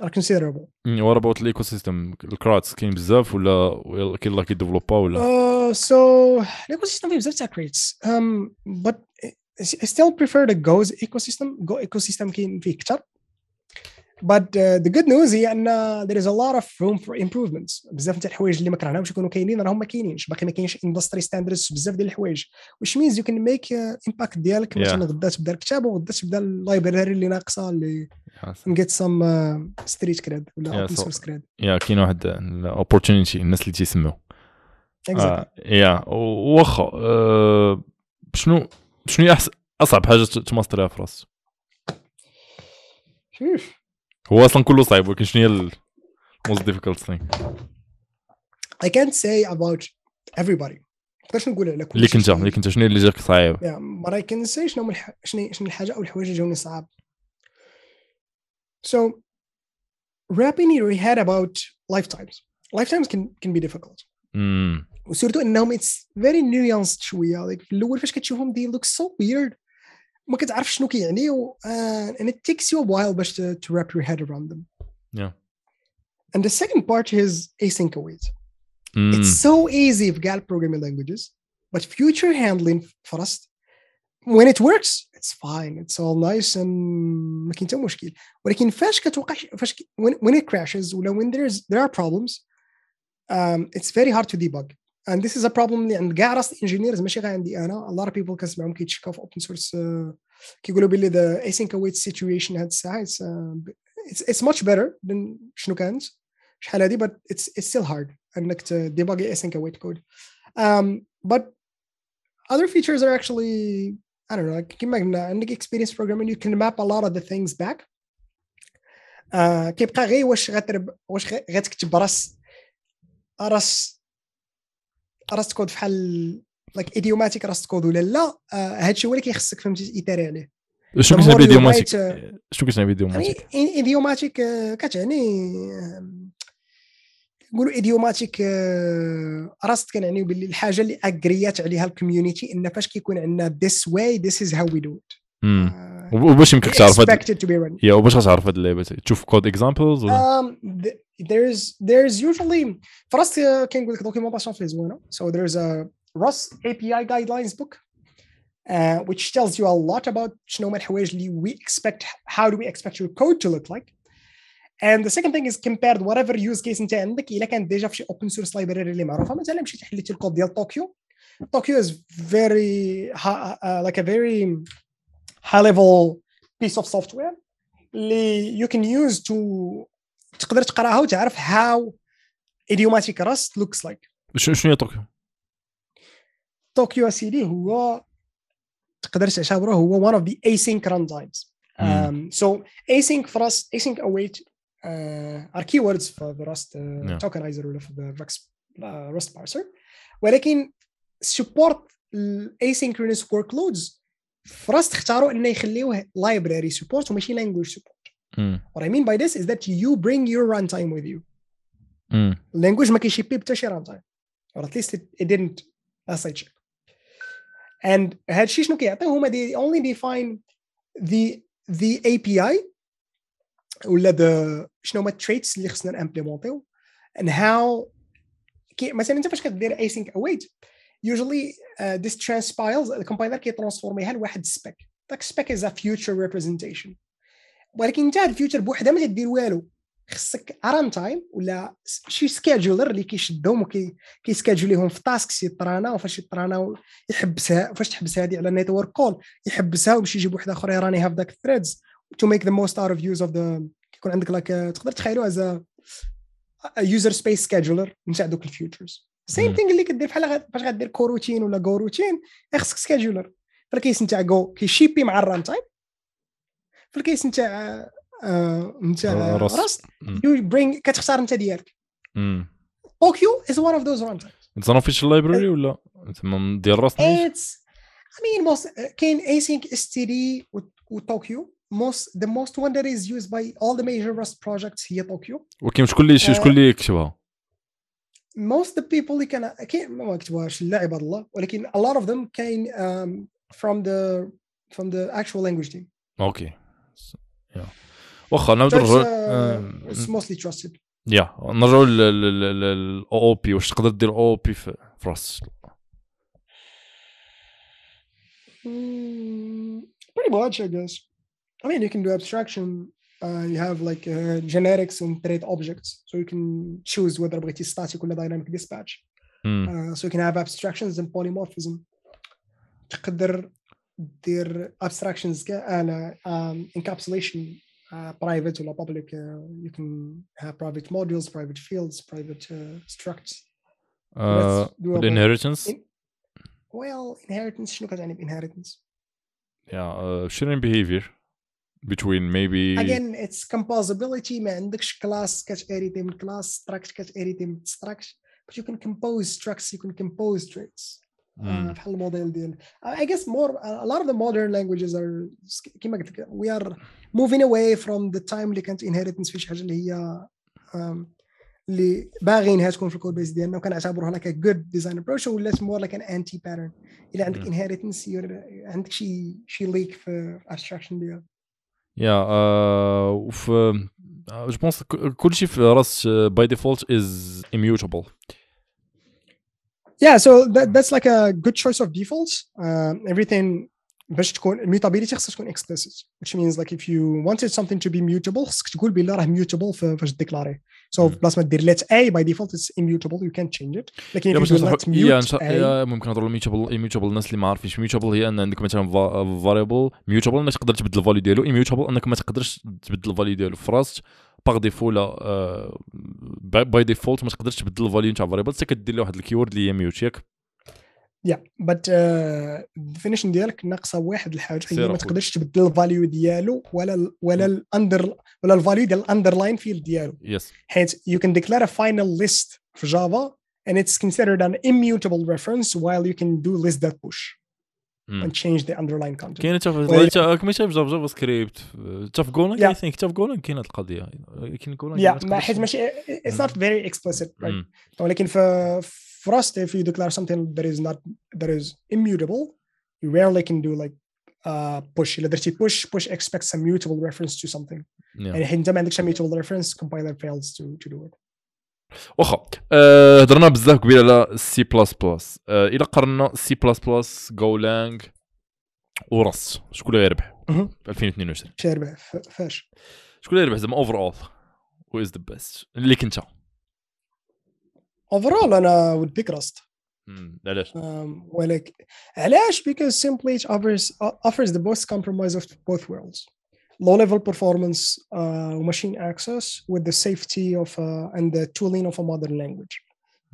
are considerable. Mm, what about the ecosystem? The الكراتس كاين بزاف ولا كاين اللي كيديفلوبا ولا؟ So the ecosystem is بزاف تاع Um, But I still prefer the Go's ecosystem. Go ecosystem كاين فيه كثر. but uh, the good news هي ان there is a lot of room for improvements بزاف نتاع الحوايج اللي ما كرهناهمش يكونوا كاينين راهم ما كاينينش باقي ما كاينش industry standards بزاف ديال الحوايج which means you can make uh, impact ديالك yeah. مثلا غدا تبدا الكتاب وغدا تبدا اللايبراري اللي ناقصه اللي yes. get some uh, street cred ولا yeah, open source cred يا كاين واحد opportunity الناس اللي تيسموا يا واخا شنو شنو هي اصعب حاجه تماستريها في راسك شوف هو اصلا كله صعب ولكن شنو هي ال most difficult thing I can't say about everybody ما نقول على كل اللي كنت اللي كنت شنو اللي جاك صعيب ما yeah, كنسى شنو الح... شنو شنو الحاجه او الحوايج اللي جاوني صعاب so wrapping your head about lifetimes lifetimes can can be difficult mm. وسورتو انهم it's very nuanced شويه like في الاول فاش كتشوفهم they look so weird ما كتعرف شنو كيعني و and it takes you a while باش to, wrap your head around them yeah and the second part is async await mm. it's so easy في gal programming languages but future handling for us when it works it's fine it's all nice and ما كاين حتى مشكل ولكن فاش كتوقع فاش when, when it crashes ولا when there's there are problems um, it's very hard to debug and this is a problem And كاع engineers, الانجينيرز ماشي غير عندي انا a lot of people كنسمعهم كيتشكاو في open source." كيقولوا باللي the async await situation هاد الساعه it's, uh, it's it's much better than شنو كانت شحال هادي but it's it's still hard انك تديباغي async await code um, but other features are actually I don't know كيما قلنا عندك experience programming you can map a lot of the things back كيبقى غير واش غتكتب راس راس راست كود فحال لايك ايديوماتيك راست كود ولا لا آه، هادشي هو اللي كيخصك فهمتي ايتاري عليه شنو آه، يعني آه، كتعني بايديوماتيك شنو كتعني بايديوماتيك ايديوماتيك كتعني نقولوا ايديوماتيك راست كنعني باللي الحاجه اللي اجريات عليها الكوميونيتي ان فاش كيكون عندنا ذيس واي ذيس از هاو وي دو ات وباش يمكن تعرف يا وباش غتعرف هاد اللعيبه تشوف كود اكزامبلز ولا there's there's usually في راست كنقول لك دوكيومونطاسيون في زوينه so there's a Rust API guidelines book uh, which tells you a lot about we expect how do we expect your code to look like and the second thing is compared whatever use case انت عندك الا كانت ديجا open source library اللي معروفه مثلا مشيت حليت الكود ديال طوكيو طوكيو is very uh, like a very high level piece of software اللي you can use to تقدر تقراها وتعرف how idiomatic rust looks like شنو شنو هي طوكيو؟ طوكيو سيدي هو تقدر تعتبره هو one of the async runtimes um, so async for us async await uh, are keywords for the rust uh, yeah. tokenizer ولا for the rust, uh, rust parser ولكن support asynchronous workloads فراست اختاروا انه يخليوه لايبراري سبورت وماشي لانجويج سبورت What I mean by this is that you bring your runtime with you. اللانجويج ما كيشيبي حتى شي runtime. Or at least it, it didn't as I check. And هادشي شنو كيعطيو هما they only define the the API ولا the شنو هما traits اللي خصنا نامبليمونتيو and how كي مثلا انت فاش كدير async await usually uh, this transpiles الكومبايلر كيترانسفورميها لواحد سبيك ذاك سبيك از ا فيوتشر ريبريزنتيشن ولكن انت الفيوتشر بوحده ما تدير والو خصك ران تايم ولا شي سكاجولر اللي كيشدهم وكيسكاجوليهم في تاسكس يطرانا وفاش يطرانا يحبسها فاش تحبس هذه على نيتورك كول يحبسها ويمشي يجيب وحده اخرى يرانيها في ذاك الثريدز تو ميك ذا موست اوت اوف يوز اوف ذا كيكون عندك تقدر تخيلو از يوزر سبيس سكاجولر نتاع دوك الفيوتشرز سيم ثينغ اللي كدير بحال باش غدير كوروتين ولا جو روتين إيه خصك في فالكيس نتاع جو كيشيبي مع الران تايم فالكيس نتاع آه، آه، نتاع راست يو برينغ كتختار انت ديالك طوكيو از ون اوف ذوز ران تايم اتس ان اوفيشال لايبراري ولا تما ديال راست اتس اي مين موست كاين اي سينك اس تي دي وطوكيو موست ذا موست وان ذات از يوزد باي اول ذا ميجر راست بروجيكتس هي طوكيو وكاين شكون اللي آه. شكون اللي كتبها most the people اللي كان اكيد ما كتبوهاش اللاعب هذا الله ولكن a lot of them came um, from the from the actual language team اوكي واخا نرجعوا uh, it's mostly trusted يا نرجعوا ال او بي واش تقدر دير او بي في فراس. Hmm, pretty much i guess i mean you can do abstraction uh, you have like uh, generics and trait objects. So you can choose whether it is static or dynamic dispatch. Mm. Uh, so you can have abstractions and polymorphism. تقدر دير abstractions كأنا uh, um, encapsulation uh, private or public. Uh, you can have private modules, private fields, private structs. The inheritance? In, well, inheritance شنو كتعني inheritance. Yeah, sharing behavior between maybe again it's composability man class catch editing class structure catch editing structure but you can compose structs you can compose traits mm. uh, i guess more a lot of the modern languages are we are moving away from the time we can't inherit in switch actually اللي باغينها تكون في الكود بيس ديالنا وكان اعتبروها لك جود ديزاين ابروش ولات مور لايك more like an anti-pattern. انهيرتنس عندك شي شي ليك في ابستراكشن ديالك yeah, uh, جو بونس كل شيء في راست باي is immutable. Yeah, so that, that's like a good choice of defaults. Um, everything باش تكون الميوتابيليتي خصها تكون اكسبليسيت which means like if you wanted something to be mutable خصك تقول بلي راه ميوتابل فاش ديكلاري so بلاصه ما دير let a by default it's immutable you can't change it لكن if you let mute yeah, ممكن نهضروا immutable immutable الناس اللي ما عارفينش ميوتابل هي ان عندك مثلا فاريبل ميوتابل انك تقدر تبدل الفاليو ديالو immutable انك ما تقدرش تبدل الفاليو ديالو في راسك باغ ديفو لا باي آه، ديفولت ما تقدرش تبدل الفاليو نتاع فاريبل حتى كدير لها واحد الكيورد اللي هي ميوت ياك يا بات ديفينيشن ديالك ناقصه واحد الحاجه هي ما تقدرش تبدل الفاليو ديالو ولا الـ ولا الاندر ولا الفاليو ديال الاندرلاين فيلد ديالو يس حيت يو كان ديكلار ا فاينل ليست في جافا and it's considered an immutable reference while you can do list that push hmm. and change the underlying content كاين تشوف في ماشي في جافا جافا سكريبت تشوف في جولان اي ثينك تشوف في جولان كاين هذه القضيه كاين جولان يا حيت ماشي it's not hmm. very explicit right hmm. ولكن في for us, if you declare something that is not that is immutable you rarely can do like uh, push الا درتي push push expects a mutable reference to something yeah. يعني حيت ما عندكش mutable reference compiler fails to to do it واخا هضرنا بزاف قبيله على سي بلس بلس الا قرنا سي بلس بلس جولانج ورس شكون اللي غيربح 2022 شكون اللي غيربح فاش شكون اللي غيربح زعما اوفر اول هو از ذا بيست اللي كنت overall انا would pick rust hmm, um, Well, like, علاش because simply offers offers the most compromise of both worlds low level performance uh, machine access with the safety of uh, and the tooling of a modern language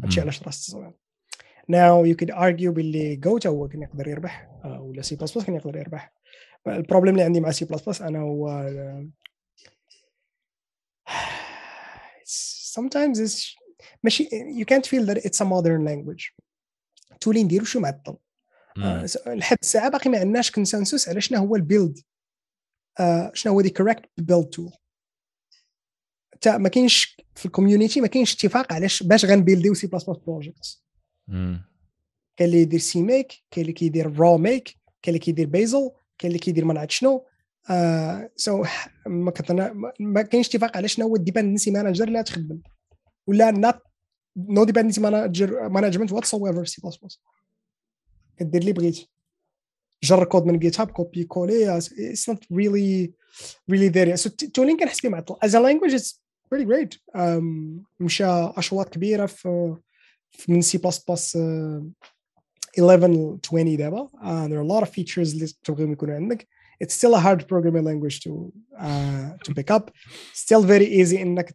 هادشي hmm. علاش راست زوين now you could argue باللي جوتا هو كان يقدر يربح uh, ولا سي بلس بلس كان يقدر يربح البروبليم اللي sometimes it's ماشي يو كانت فيل ذات اتس ا مودرن لانجويج تولي نديرو شو معطل آه، لحد الساعه باقي ما عندناش كونسنسوس على شنو هو البيلد آه، شنو هو دي كوريكت بيلد تول تا ما كاينش في الكوميونيتي ما كاينش اتفاق علاش باش غنبيلديو سي بلاس بلاس بروجيكت كاين اللي يدير سي ميك كاين اللي كيدير را ميك كاين اللي كيدير بيزل كاين اللي كيدير ما نعرف شنو سو آه، ما ما كاينش اتفاق على شنو هو الديبندنسي مانجر اللي تخدم ولا نات no dependency manager uh, management whatsoever C++ كدير اللي بغيت جر كود من جيت هاب كوبي it's not really really there so تولين كنحس فيه معطل as a language it's pretty great um, مشى اشواط كبيره في من C++ uh, 11-20 دابا uh, there are a lot of features اللي تبغيهم يكونوا عندك it's still a hard programming language to uh, to pick up still very easy انك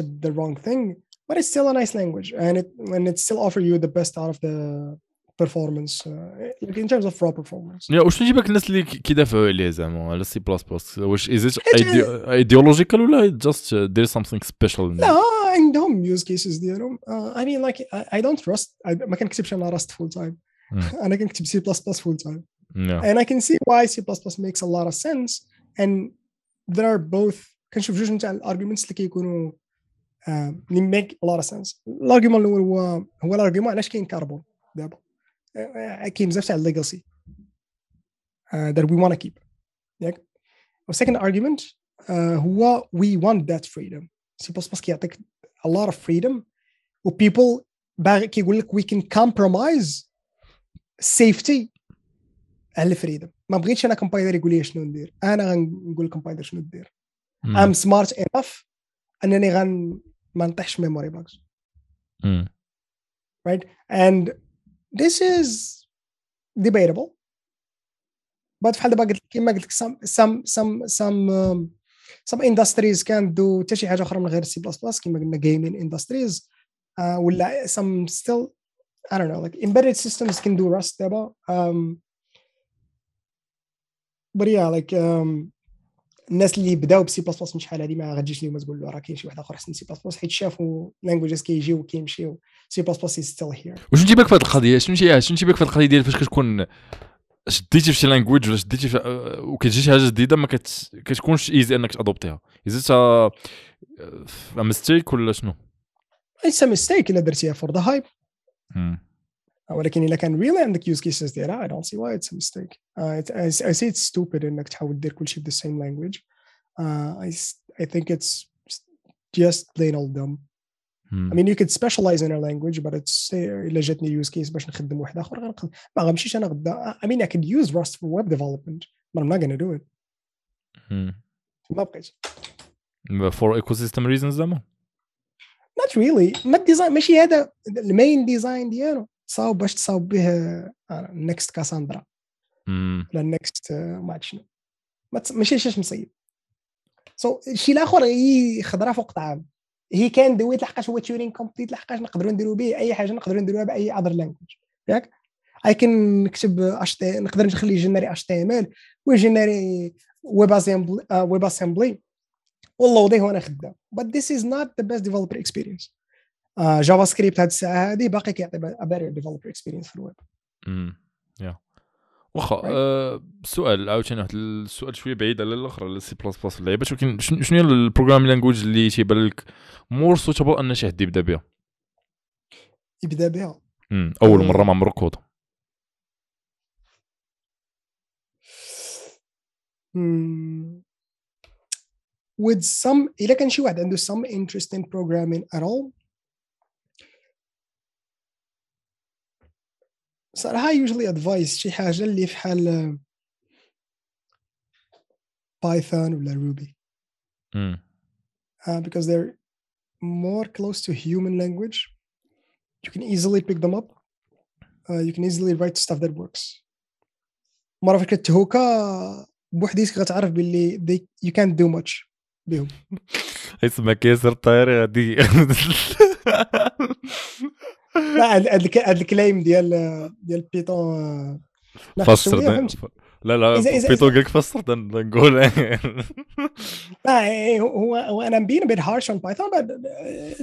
the wrong thing but it's still a nice language and it and it still offer you the best out of the performance uh, in terms of raw performance yeah واش نجيبك الناس اللي كيدافعوا عليه زعما على سي بلس بلس واش is it ideological ولا just uh, there's something special in there? no use cases ديالهم uh, I mean like I, don't trust I, ما كنكتبش انا راست full time انا كنكتب سي بلس بلس full time yeah. and I can see why C++ makes a lot of sense and there are both contributions and arguments الارجيومنتس اللي كيكونوا ميك ا لوت سنس الارجيومون الاول هو هو الارجيومون علاش كاين كاربون دابا آه، آه، كاين بزاف تاع الليغاسي آه، that وي وان كيب keep ياك والسكند ارجيومنت هو وي وان ذات فريدم سي بوس بلس كيعطيك ا لوت اوف فريدم و people باغي كيقول لك وي كان كومبرومايز سيفتي على الفريدم ما بغيتش انا كومبايلر يقول لي شنو ندير انا غنقول الكومبايلر شنو دير ام سمارت انف انني غن Mantesh memory bugs. Mm. Right. And this is debatable. But some some some some um, some industries can do حتى شي حاجه اخرى من غير سي بلس gaming industries uh, some still I don't know like embedded systems can do Rust دابا um, but yeah like um, الناس اللي بداو بسي بلس بلس من شحال هذه ما غاتجيش اليوم تقول له راه كاين شي واحد اخر احسن سي بلس بلس حيت شافوا لانجويجز كيجيو كيمشيو سي بلس بلس از ستيل هير واش نجيبك في هذه القضيه شنو نجي آه، شنو نجيبك في هذه القضيه ديال فاش كتكون شديتي في شي لانجويج ولا شديتي في آه، وكتجي شي حاجه جديده ما كتكونش ايزي انك تادوبتيها از ا ميستيك ولا شنو؟ اتس ميستيك الا درتيها فور ذا هايب Uh, ولكن اذا كان ريلي عندك يوز كيسز ديالها I don't see why it's a mistake uh, I, say it's stupid انك تحاول دير كل شيء the same language uh, I, I think it's just plain old dumb hmm. I mean you could specialize in a language but it's الا جاتني يوز كيس باش نخدم واحد اخر غنخدم ما غنمشيش انا غدا I mean I could use Rust for web development but I'm not gonna do it hmm. ما بقيتش for ecosystem reasons زعما not really ما الديزاين ماشي هذا المين ديزاين ديالو صاوب باش تصاوب به النكست آه، كاساندرا ولا النكست آه، ما عرفت شنو ماشي شاش مصيب سو so, الشيء الاخر هي خضره فوق طعام هي كان دويت لحقاش هو تيورين كومبليت لحقاش نقدروا نديروا به اي حاجه نقدروا نديروها باي اذر لانجويج ياك اي كان نكتب اش تي نقدر نخلي جينيري اش تي ام ال وجينيري ويب اسامبلي ويب اسامبلي والله وديه وانا خدام but this is not the best developer experience جافا آه، سكريبت هذه الساعه هذه باقي كيعطي ابير ديفلوبر اكسبيرينس في الويب امم يا واخا آه، سؤال عاوتاني واحد السؤال شويه بعيد على الاخر على سي بلس بلس اللعيبه ولكن شنو هي البروغرام لانجويج اللي تيبان لك مور سوتابل ان شي حد يبدا بها يبدا بها اول آه. مره ما عمرك كود with some الا كان شي واحد عنده some interest in programming at all صراحه يوجلي ادفايس شي حاجه اللي في حال بايثون ولا روبي because they're more close to human language you can easily pick them up uh, you can easily write stuff that works مره فكره تهوكا بوحديتك غتعرف باللي they, you can't do much بهم اسمك ياسر طاير غادي لا هاد الكلايم ديال ديال بيتون آه، فسر لا لا إذا قال بيتون قالك فسر نقول لا إيه، إيه، هو هو انا مبين بيت هارش اون بايثون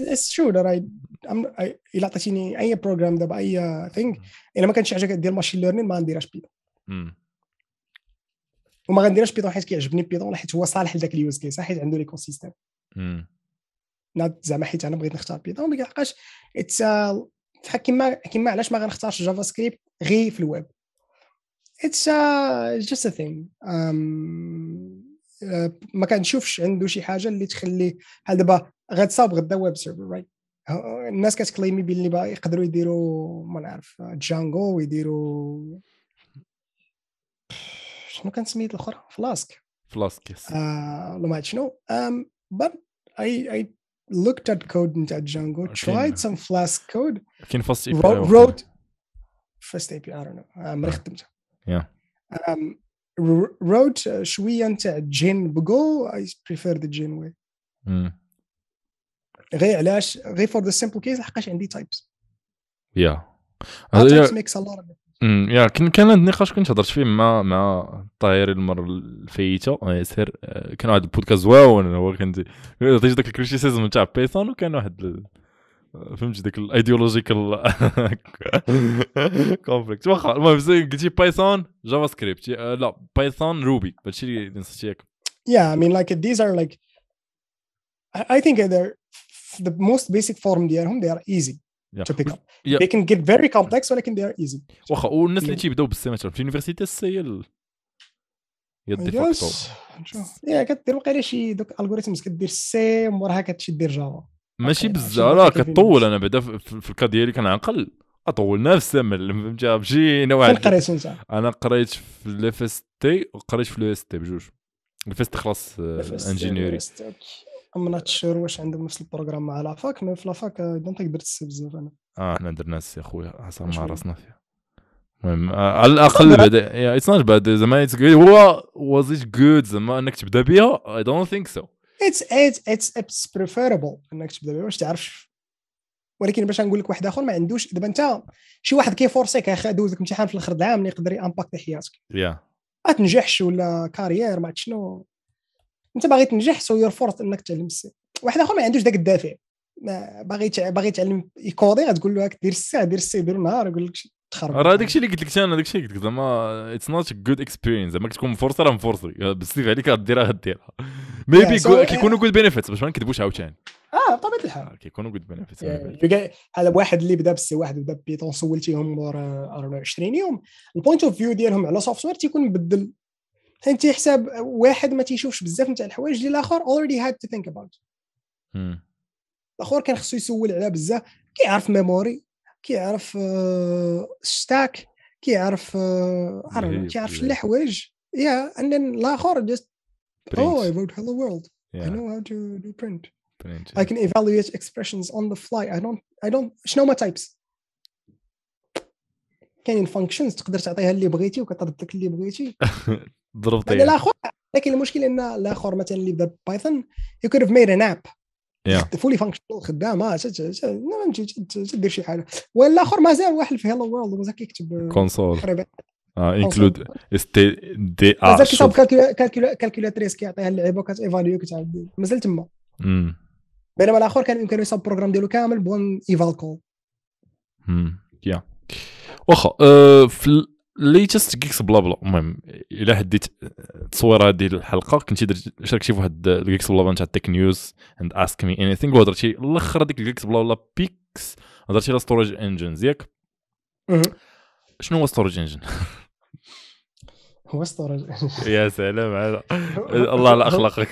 اتس ترو راه الا عطيتيني اي بروجرام دابا اي ثينغ آه، الا ما كانش شي حاجه كدير ماشين ليرنين ما غنديرهاش بيتون وما غنديرهاش بيتون حيت كيعجبني بيتون حيت هو صالح لذاك اليوز كيس حيت عنده ليكو سيستيم زعما حيت انا بغيت نختار بيتون ما كيلحقاش اتس آه، كيما كيما علاش ما غنختارش جافا سكريبت غير في الويب اتس جاست ا ثينغ ما كنشوفش عنده شي حاجه اللي تخلي بحال دابا غتصاوب غدا ويب سيرفر رايت الناس كتكليمي باللي بقى يقدروا يديروا ما نعرف جانجو ويديروا شنو كان سميت الاخرى فلاسك فلاسك آه لو ما شنو ام اي اي looked at code in Django, okay. tried some Flask code, first wrote, wrote first API, I don't know. yeah. Um, wrote شوية نتاع جين بجو I prefer the جين way. غير hmm. for the simple case لحقاش عندي types. Yeah. Uh, types yeah. makes a lot of it. يا كان كان عندنا نقاش كنت هضرت فيه مع مع الطاهر المره الفايته آه، ياسر آه، كان واحد البودكاست زواون هو كان عطيت داك الكريتيسيزم تاع بايثون وكان واحد آه، فهمت ديك الايديولوجيكال كونفليكت واخا المهم قلتي بايثون جافا سكريبت لا بايثون روبي هادشي اللي نسيتي ياك يا i mean like these are like i think they're ذا موست basic فورم ديالهم ذي ار ايزي yeah. they can get very complex ولكن they are easy واخا والناس اللي تيبداو بالسيمستر في اليونيفرسيتي السي هي هي الديفاكتو يا كدير وقيلا شي دوك الالغوريثمز كدير السي موراها كتمشي دير جافا ماشي بزاف لا كطول انا بعدا في الكا ديالي كنعقل اطول نفس من فهمتي بجي نوع فين قريت انت انا قريت في الاف اس تي وقريت في الاو اس تي بجوج الاف اس تي خلاص انجينيري ام نوت شور واش عندهم نفس البروغرام مع لافاك مي في لافاك دونت درت السي بزاف انا اه حنا درنا السي خويا حسن مع راسنا فيها المهم آه، على الاقل بعد اتس نوت باد زعما هو واز ات جود زعما انك تبدا بها اي دونت ثينك سو اتس اتس اتس بريفيربل انك تبدا بها باش تعرف ولكن باش نقول لك واحد اخر ما عندوش دابا انت شي واحد كيفورسيك اخي دوز لك امتحان في الاخر العام اللي يقدر يامباكت حياتك يا yeah. ما تنجحش ولا كارير ما شنو انت باغي تنجح سو يور فورس انك تعلم السي واحد اخر ما عندوش ذاك الدافع باغي باغي يتعلم يكودي غتقول له هاك دير الساعه دير السي دير النهار يقول لك تخرب راه داكشي اللي قلت لك انا داكشي اللي قلت لك زعما اتس نوت جود اكسبيرينس زعما كتكون مفرصه راه مفرصي بالسيف عليك غديرها غديرها ميبي كيكونوا جود بينيفيتس باش ما نكذبوش عاوتاني اه بطبيعه الحال آه، كيكونوا جود بينيفيتس على واحد اللي بدا بالسي واحد بدا بيتون سولتيهم مور آه، 20 يوم البوينت اوف فيو ديالهم على سوفت وير تيكون مبدل انت حساب واحد ما تيشوفش بزاف نتاع الحوايج اللي الاخر اوريدي هاد تو ثينك اباوت الاخر كان خصو يسول على بزاف كيعرف ميموري كيعرف ستاك آه، كيعرف آه، كيعرف شحال حوايج يا ان الاخر جاست اوه اي wrote hello world اي I know how to do print. I can evaluate expressions on the fly. I don't I don't شنو ما types كاين فانكشنز تقدر تعطيها اللي بغيتي وكترد لك اللي بغيتي ضربت طيب. الاخر لكن المشكل ان الاخر مثلا اللي بدا بايثون يو كود ميد ان اب فولي فانكشن خدامه فهمتي تدير شي حاجه والاخر مازال واحد في هيلو وورلد مازال كيكتب كونسول اه انكلود استي دي ار مازال كيصاوب كالكيلاتريس كيعطيها اللعيبه وكتيفاليو كتعاود مازال تما بينما الاخر كان يمكن يصاوب البروغرام ديالو كامل بون ايفال كول يا واخا آه، في ليتست كيكس بلا بلا المهم الا هديت التصويره آه، ديال الحلقه كنت درت شاركتي في واحد الكيكس بلا بلا تاع تك نيوز اند اسك مي اني ثينغ وهضرتي الاخر هذيك الكيكس بلا بلا بيكس هضرتي على ستورج انجنز ياك شنو هو ستورج انجن؟ هو ستورج انجن يا سلام على الله على اخلاقك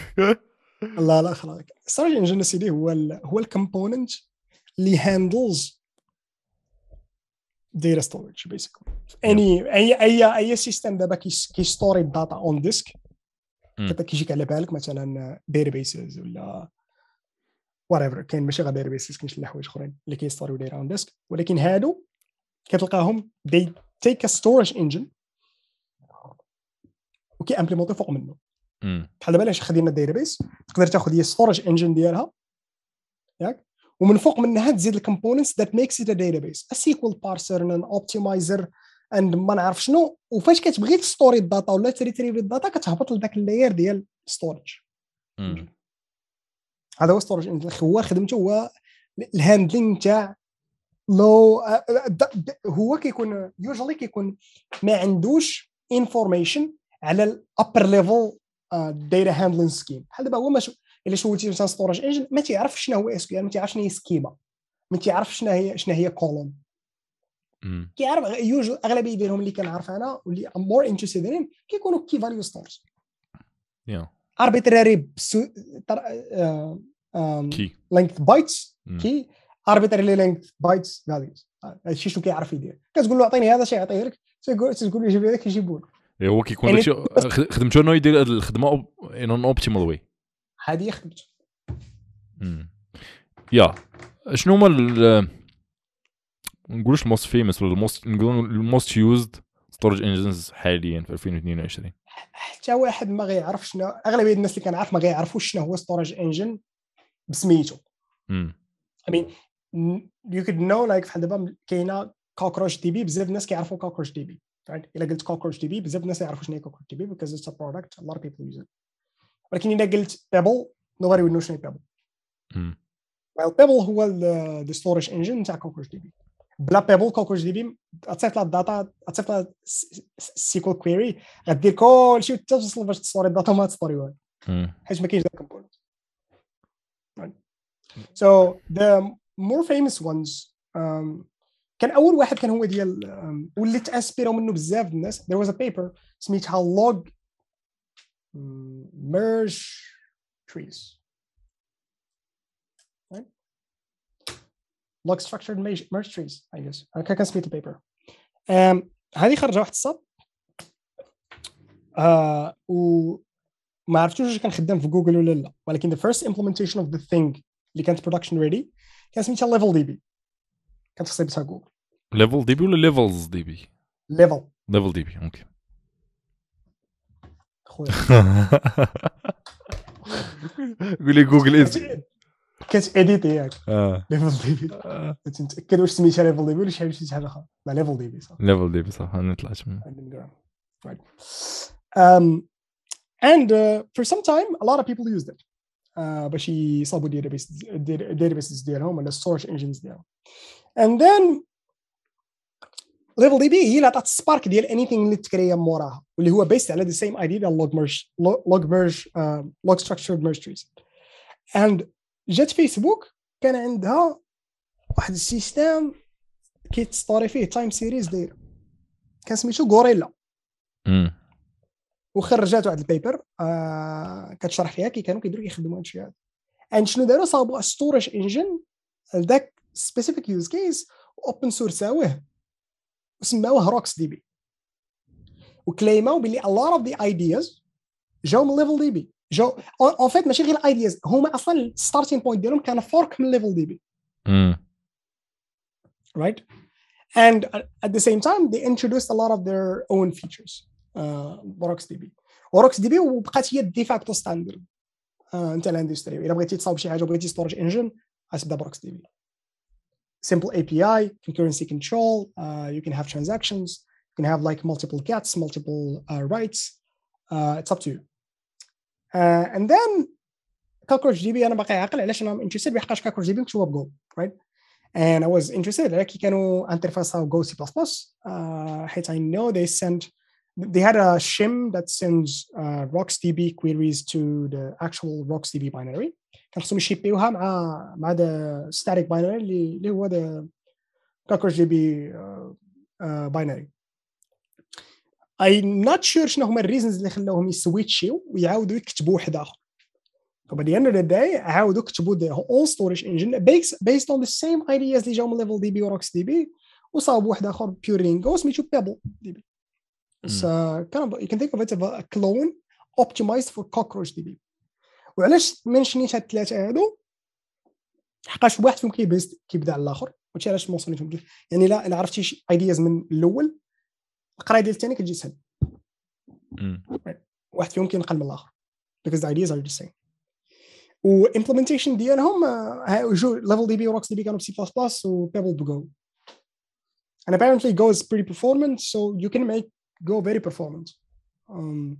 الله على اخلاقك ستورج انجن سيدي هو هو الكومبوننت اللي هاندلز data storage basically. Any اي اي اي سيستم دابا كيستوري الداتا اون ديسك كيجيك على بالك مثلا بيسز ولا whatever كاين ماشي غير بيسز كاين شي حوايج اخرين اللي كيستوريو داتا اون ديسك ولكن هادو كتلقاهم they take a storage engine امبليمونتي فوق منه بحال دابا علاش خدينا بيس تقدر تاخذ هي ستورج انجن ديالها ياك ومن فوق منها تزيد الكومبوننتس ذات ميكس ات داتابيس سيكول بارسر ان اوبتمايزر اند ما نعرف شنو وفاش كتبغي تستوري الداتا ولا تريتريف الداتا كتهبط لذاك اللاير ديال ستورج هذا هو ستورج هو خدمته هو الهاندلينغ تاع لو هو كيكون يوجوالي كيكون ما عندوش انفورميشن على الابر ليفل داتا هاندلينغ سكيم بحال دابا هو ما الا شولتي مثلا ستورج انجن ما تيعرفش شنو هو اس كيو ما تيعرفش شنو هي سكيما ما تيعرفش شنو هي شنو هي كولوم كيعرف يوجو اغلبيه ديالهم اللي كنعرف انا واللي ام مور انترستد ان كيكونوا كي فاليو ستورز اربيتراري كي لينكث بايتس كي اربيتراري لينك بايتس فاليوز هادشي شنو كيعرف يدير كتقول له عطيني هذا شي يعطيه لك تقول له جيب لي هذا يجيبو لك إيه، هو كيكون يعني خدمتو خدمته انه يدير الخدمه ان اوبتيمال واي هذه هي امم يا شنو هما نقولوش الموست فيمس ولا الموست نقول الموست يوزد ستورج انجنز حاليا في 2022 حتى واحد ما غيعرف شنو اغلبيه الناس اللي كنعرف ما غيعرفوش شنو هو ستورج انجن بسميتو امم I mean you could know like بحال دابا كاينه كوكروش دي بي بزاف الناس كيعرفوا كوكروش دي بي right الا قلت كوكروش دي بي بزاف الناس يعرفوا شنو هي كوكروش دي بي because it's a product a lot of people use it ولكن اذا قلت بيبل nobody will شنو بيبل بيبل هو الستورج انجن تاع كوكوش دي بي بلا بيبل كوكوش دي بي تصيفط لها الداتا تصيفط لها سيكول كويري غدير كل شيء وتوصل باش تصوري الداتا وما تستوري والو حيت ما كاينش ذاك الكومبوننت سو ذا مور فيموس ones um, كان اول واحد كان هو ديال um, واللي تاسبيروا منه بزاف الناس there was a paper سميتها log um, mm, merge trees, right? Log structured merge, merge trees, I guess. I can split the paper. Um, هذه خرجة واحد السب uh, وما عرفتوش واش كان خدام في جوجل ولا لا ولكن the first implementation of the thing اللي كانت production ready كان سميتها level db كانت خصها جوجل level db ولا levels db level level db اوكي okay. قول لي جوجل ايدز كتاديتي ياك ليفل دي بي تنتاكد واش سميتها ليفل دي بي ولا شحال شي حاجه اخرى لا ليفل دي بي صح ليفل دي بي صح انا طلعت منها and uh, for some time a lot of people used it uh, باش يصاوبوا databases databases ديالهم ولا search engines ديالهم and then ليفل دي بي هي اللي عطات السبارك ديال اني ثينغ اللي تكريا موراها واللي هو بيست على ذا سيم ايديا ديال لوج ميرج لوج ميرج لوج ستراكشر ميرج تريز اند جات فيسبوك كان عندها واحد السيستم كيتستوري فيه تايم سيريز داير كان سميتو غوريلا وخرجات واحد البيبر آه كتشرح فيها كي كانوا كيديروا يخدموا هادشي هذا عند شنو داروا صابوا ستورج انجن لذاك سبيسيفيك يوز كيس اوبن سورساوه وسماوه روكس دي بي وكليماو بلي ا لوت اوف ذا ايدياز جاو من ليفل دي بي جاو اون فيت ماشي غير الايدياز هما اصلا الستارتين بوينت ديالهم كان فورك من ليفل دي بي رايت اند ات ذا سيم تايم دي انتروديوس ا لوت اوف ذير اون فيتشرز روكس دي بي وروكس دي بي وبقات هي الديفاكتو ستاندرد انت الاندستري الا بغيتي تصاوب شي حاجه وبغيتي ستورج انجن غتبدا بروكس دي بي simple API, concurrency control. Uh, you can have transactions. You can have like multiple gets, multiple uh, writes. Uh, it's up to you. Uh, and then cockroach DB انا باقي عاقل علاش انا انترستد بحقاش CockroachDB, DB مكتوبه Go, right and I was interested like كي كانوا انترفاسها Go C++ uh, I know they send they had a shim that sends uh, RocksDB queries to the actual RocksDB binary. خاصهم يشيبيوها مع مع هذا static binary اللي اللي هو CockroachDB uh, uh, binary. I'm not sure شنو هما الريزنز اللي خلوهم يسويتشيو ويعاودوا يكتبوا واحد اخر. So by the end of the day, how do you the whole storage engine based, based on the same ideas as the level DB or RocksDB? We saw one other pure Ringo, which Pebble DB. Mm. it's uh, kind of you can think of it as a clone optimized for cockroach DB. وعلاش منشنيش هاد الثلاثه هادو حقاش واحد فيهم كي بيست كيبدا على الاخر وانت علاش ما وصلتهم يعني لا الا عرفتي شي ايدياز من الاول القرايه ديال الثاني كتجي سهل واحد فيهم كينقل من الاخر because the ideas are the same و implementation ديالهم uh, جو level DB و rocks DB كانوا في C++ or pebble go and apparently go is pretty performant so you can make جو فيري بيرفورمنت um,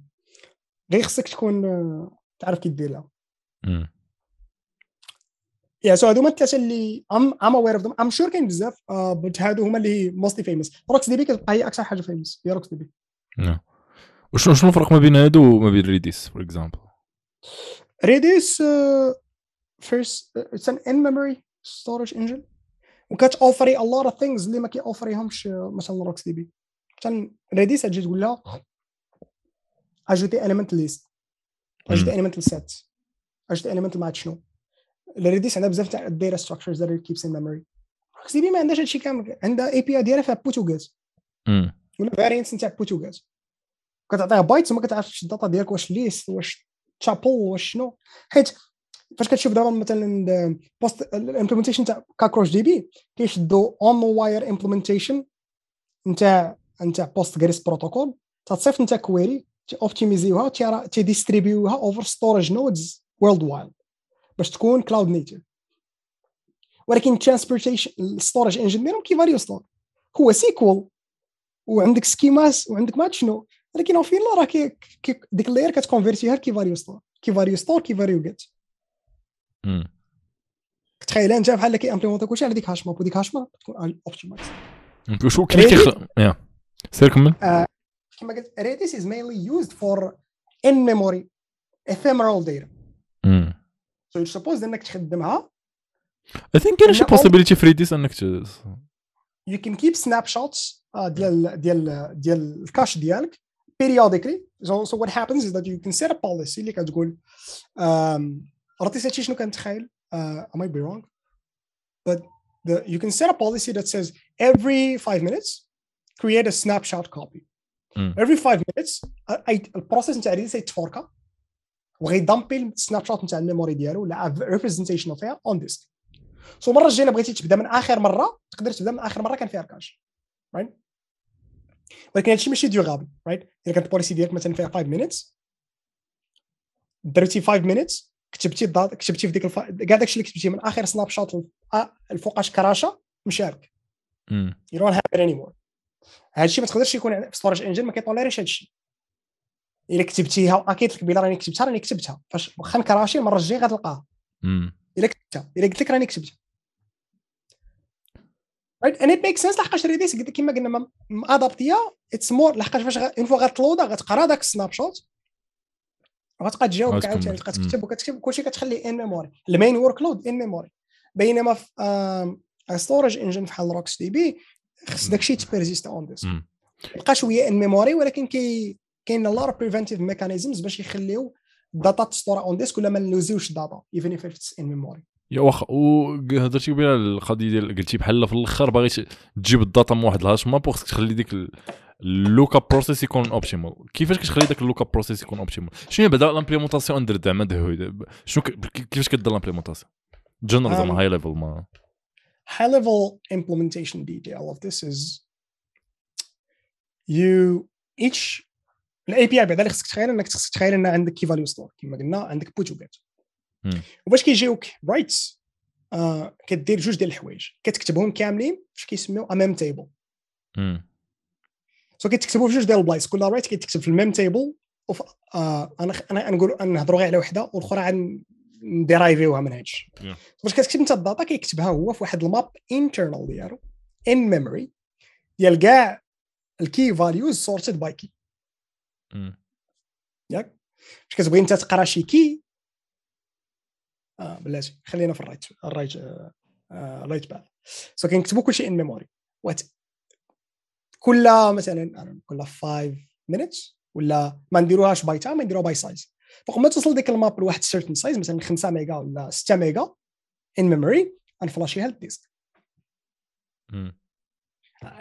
غير خصك تكون آه، تعرف كي دير لها يا سو هادو هما الثلاثه اللي ام ام اوير اوف ذم ام شور كاين بزاف بوت آه، هادو هما اللي موستي فيموس روكس دي بي كتبقى هي اكثر حاجه فيموس هي روكس دي بي وشنو شنو الفرق ما بين هادو وما بين ريديس فور اكزامبل ريديس فيرست اتس ان ان ميموري ستورج انجن وكات اوفري ا لوت اوف ثينجز اللي ما كيوفريهمش آه، مثلا روكس دي بي مثلا ريديس تجي تقول لها اجوتي اليمنت ليست اجوتي اليمنت سيت اجوتي اليمنت ما شنو ريديس عندها بزاف تاع الداتا ستراكشرز ذات كيبس ان ميموري سي بي ما عندهاش هادشي كامل عندها اي بي اي ديالها فيها بوتوغاز ولا فارينس نتاع بوتوغاز كتعطيها بايت وما كتعرفش الداتا ديالك واش ليست واش تشابل واش شنو حيت فاش كتشوف دابا مثلا بوست الامبلمنتيشن تاع كاكروش دي بي كيشدوا اون واير امبلمنتيشن نتاع نتاع بوست جريس بروتوكول تتصيفط نتا كويري تاوبتيميزيوها تيديستريبيوها اوفر ستورج نودز وورلد وايد باش تكون كلاود نيتيف ولكن ترانسبورتيشن الستورج انجينير كي فاريو ستور هو سيكول وعندك سكيماس وعندك ما شنو ولكن او فينال راه كي ديك اللاير كتكونفيرتيها فاريو ستور فاريو ستور كيفاريو جيت تخيل انت بحال كي امبليمونتي كلشي على ديك هاش ماب وديك هاش ماب تكون اوبتيمايز شو كليك Circumman? Uh, Redis is mainly used for in-memory ephemeral data. Mm. So you're supposed انك تخدمها. I think كاين شي possibility في Redis انك you can keep snapshots uh, ديال ديال ديال الكاش ديالك periodically. So, so what happens is that you can set a policy اللي كتقول عرفتي um, شنو كنتخيل uh, I might be wrong but the, you can set a policy that says every five minutes create a snapshot copy Mm. every five minutes I, I البروسيس نتاع ريليس يتفوركا وغيدمبي السناب شوت نتاع الميموري ديالو ولا ريبريزنتيشن فيها اون ديسك سو المره الجايه بغيتي تبدا من اخر مره تقدر تبدا من اخر مره كان فيها كاش. رايت ولكن هادشي ماشي ديوغابل رايت الا كانت بوليسي ديالك مثلا فيها 5 مينيتس درتي 5 مينيتس كتبتي الداتا كتبتي في ديك الف... كاع داكشي اللي كتبتي من اخر سناب آه، شوت الفوقاش كراشه مشارك يو دونت هاف ات اني مور هذا الشيء ما تقدرش يكون في ستورج انجن ما كيطوليريش هذا الشيء الا كتبتيها اكيد آه، لك بلا راني كتبتها راني كتبتها فاش واخا نكراشي المره الجايه غتلقاها الا كتبتها الا قلت لك راني كتبتها it ميك سنس لحقاش ريديس كما قلنا مادابتيه اتس مور لحقاش فاش اون فوا غتلودا غتقرا داك السناب شوت وغتبقى تجاوبك عاوتاني تبقى تكتب وكتكتب كلشي كتخليه ان ميموري المين ورك لود ان ميموري بينما في ستورج انجن بحال روكس دي بي خص داكشي تبيرزيست اون ديسك بقى شويه ان ميموري ولكن كي كاين لار بريفنتيف ميكانيزمز باش يخليو الداتا تستور اون ديسك ولا ما نلوزيوش الداتا ايفن اف اتس ان ميموري يا واخا هضرتي قبيله على القضيه ديال قلتي بحال في الاخر باغي تجيب الداتا من واحد الهاش ماب بوغ تخلي ديك اللوك اب بروسيس يكون اوبتيمال كيفاش كتخلي داك اللوك اب بروسيس يكون اوبتيمال شنو بعدا لامبليمونطاسيون ندير زعما شنو كيفاش كدير لامبليمونطاسيون جنرال زعما هاي um، ليفل ما high level implementation detail of this is you each الاي بي اي اللي خصك تخيل انك خصك تخيل ان عندك كي فاليو ستور كما قلنا عندك بوت وجيت وباش كيجيوك رايتس آه كدير جوج ديال الحوايج كتكتبهم كاملين فاش كيسميو امام تيبل سو كتكتبوا في جوج ديال البلايص كل رايت كيتكتب في الميم تيبل وف... آه انا انا نقول نهضروا غير على وحده والاخرى عن ديرايفيوها من هادشي باش كتكتب انت الداتا كيكتبها هو في واحد الماب انترنال ديالو ان ميموري ديال كاع الكي فاليوز سورتد باي كي ياك باش كتبغي انت تقرا شي كي اه بلاتي خلينا في الرايت الرايت الرايت باث سو كنكتبوا كلشي ان ميموري وات كل مثلا كل 5 مينيتس ولا ما نديروهاش باي تايم نديروها باي سايز فوق ما توصل ديك الماب لواحد سيرتن سايز مثلا 5 ميجا ولا 6 ميجا ان ميموري غنفلاشيها للديسك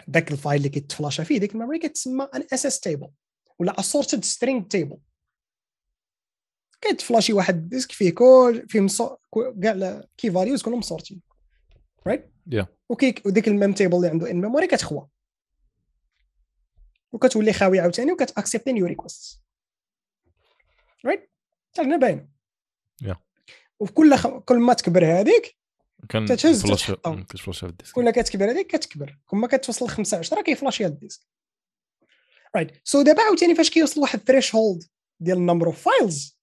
ذاك الفايل اللي كيتفلاشا فيه ديك الميموري كتسمى ان اس اس تيبل ولا اسورتد سترينج تيبل كيتفلاشي واحد الديسك فيه كل فيه كاع كي فاليوز كلهم سورتي رايت right? yeah. وديك الميم تيبل اللي عنده ان ميموري كتخوى وكتولي خاوي عاوتاني وكتاكسبتي نيو ريكويست رايت هنا باين yeah. وكل خ... كل ما تكبر هذيك كان تتهز كتفلاشها في الديسك كل ما كتكبر هذيك كتكبر كل ما كتوصل ل كيفلاش كيفلاشيها الديسك رايت سو دابا عاوتاني فاش كيوصل واحد الثريش هولد ديال النمبر اوف فايلز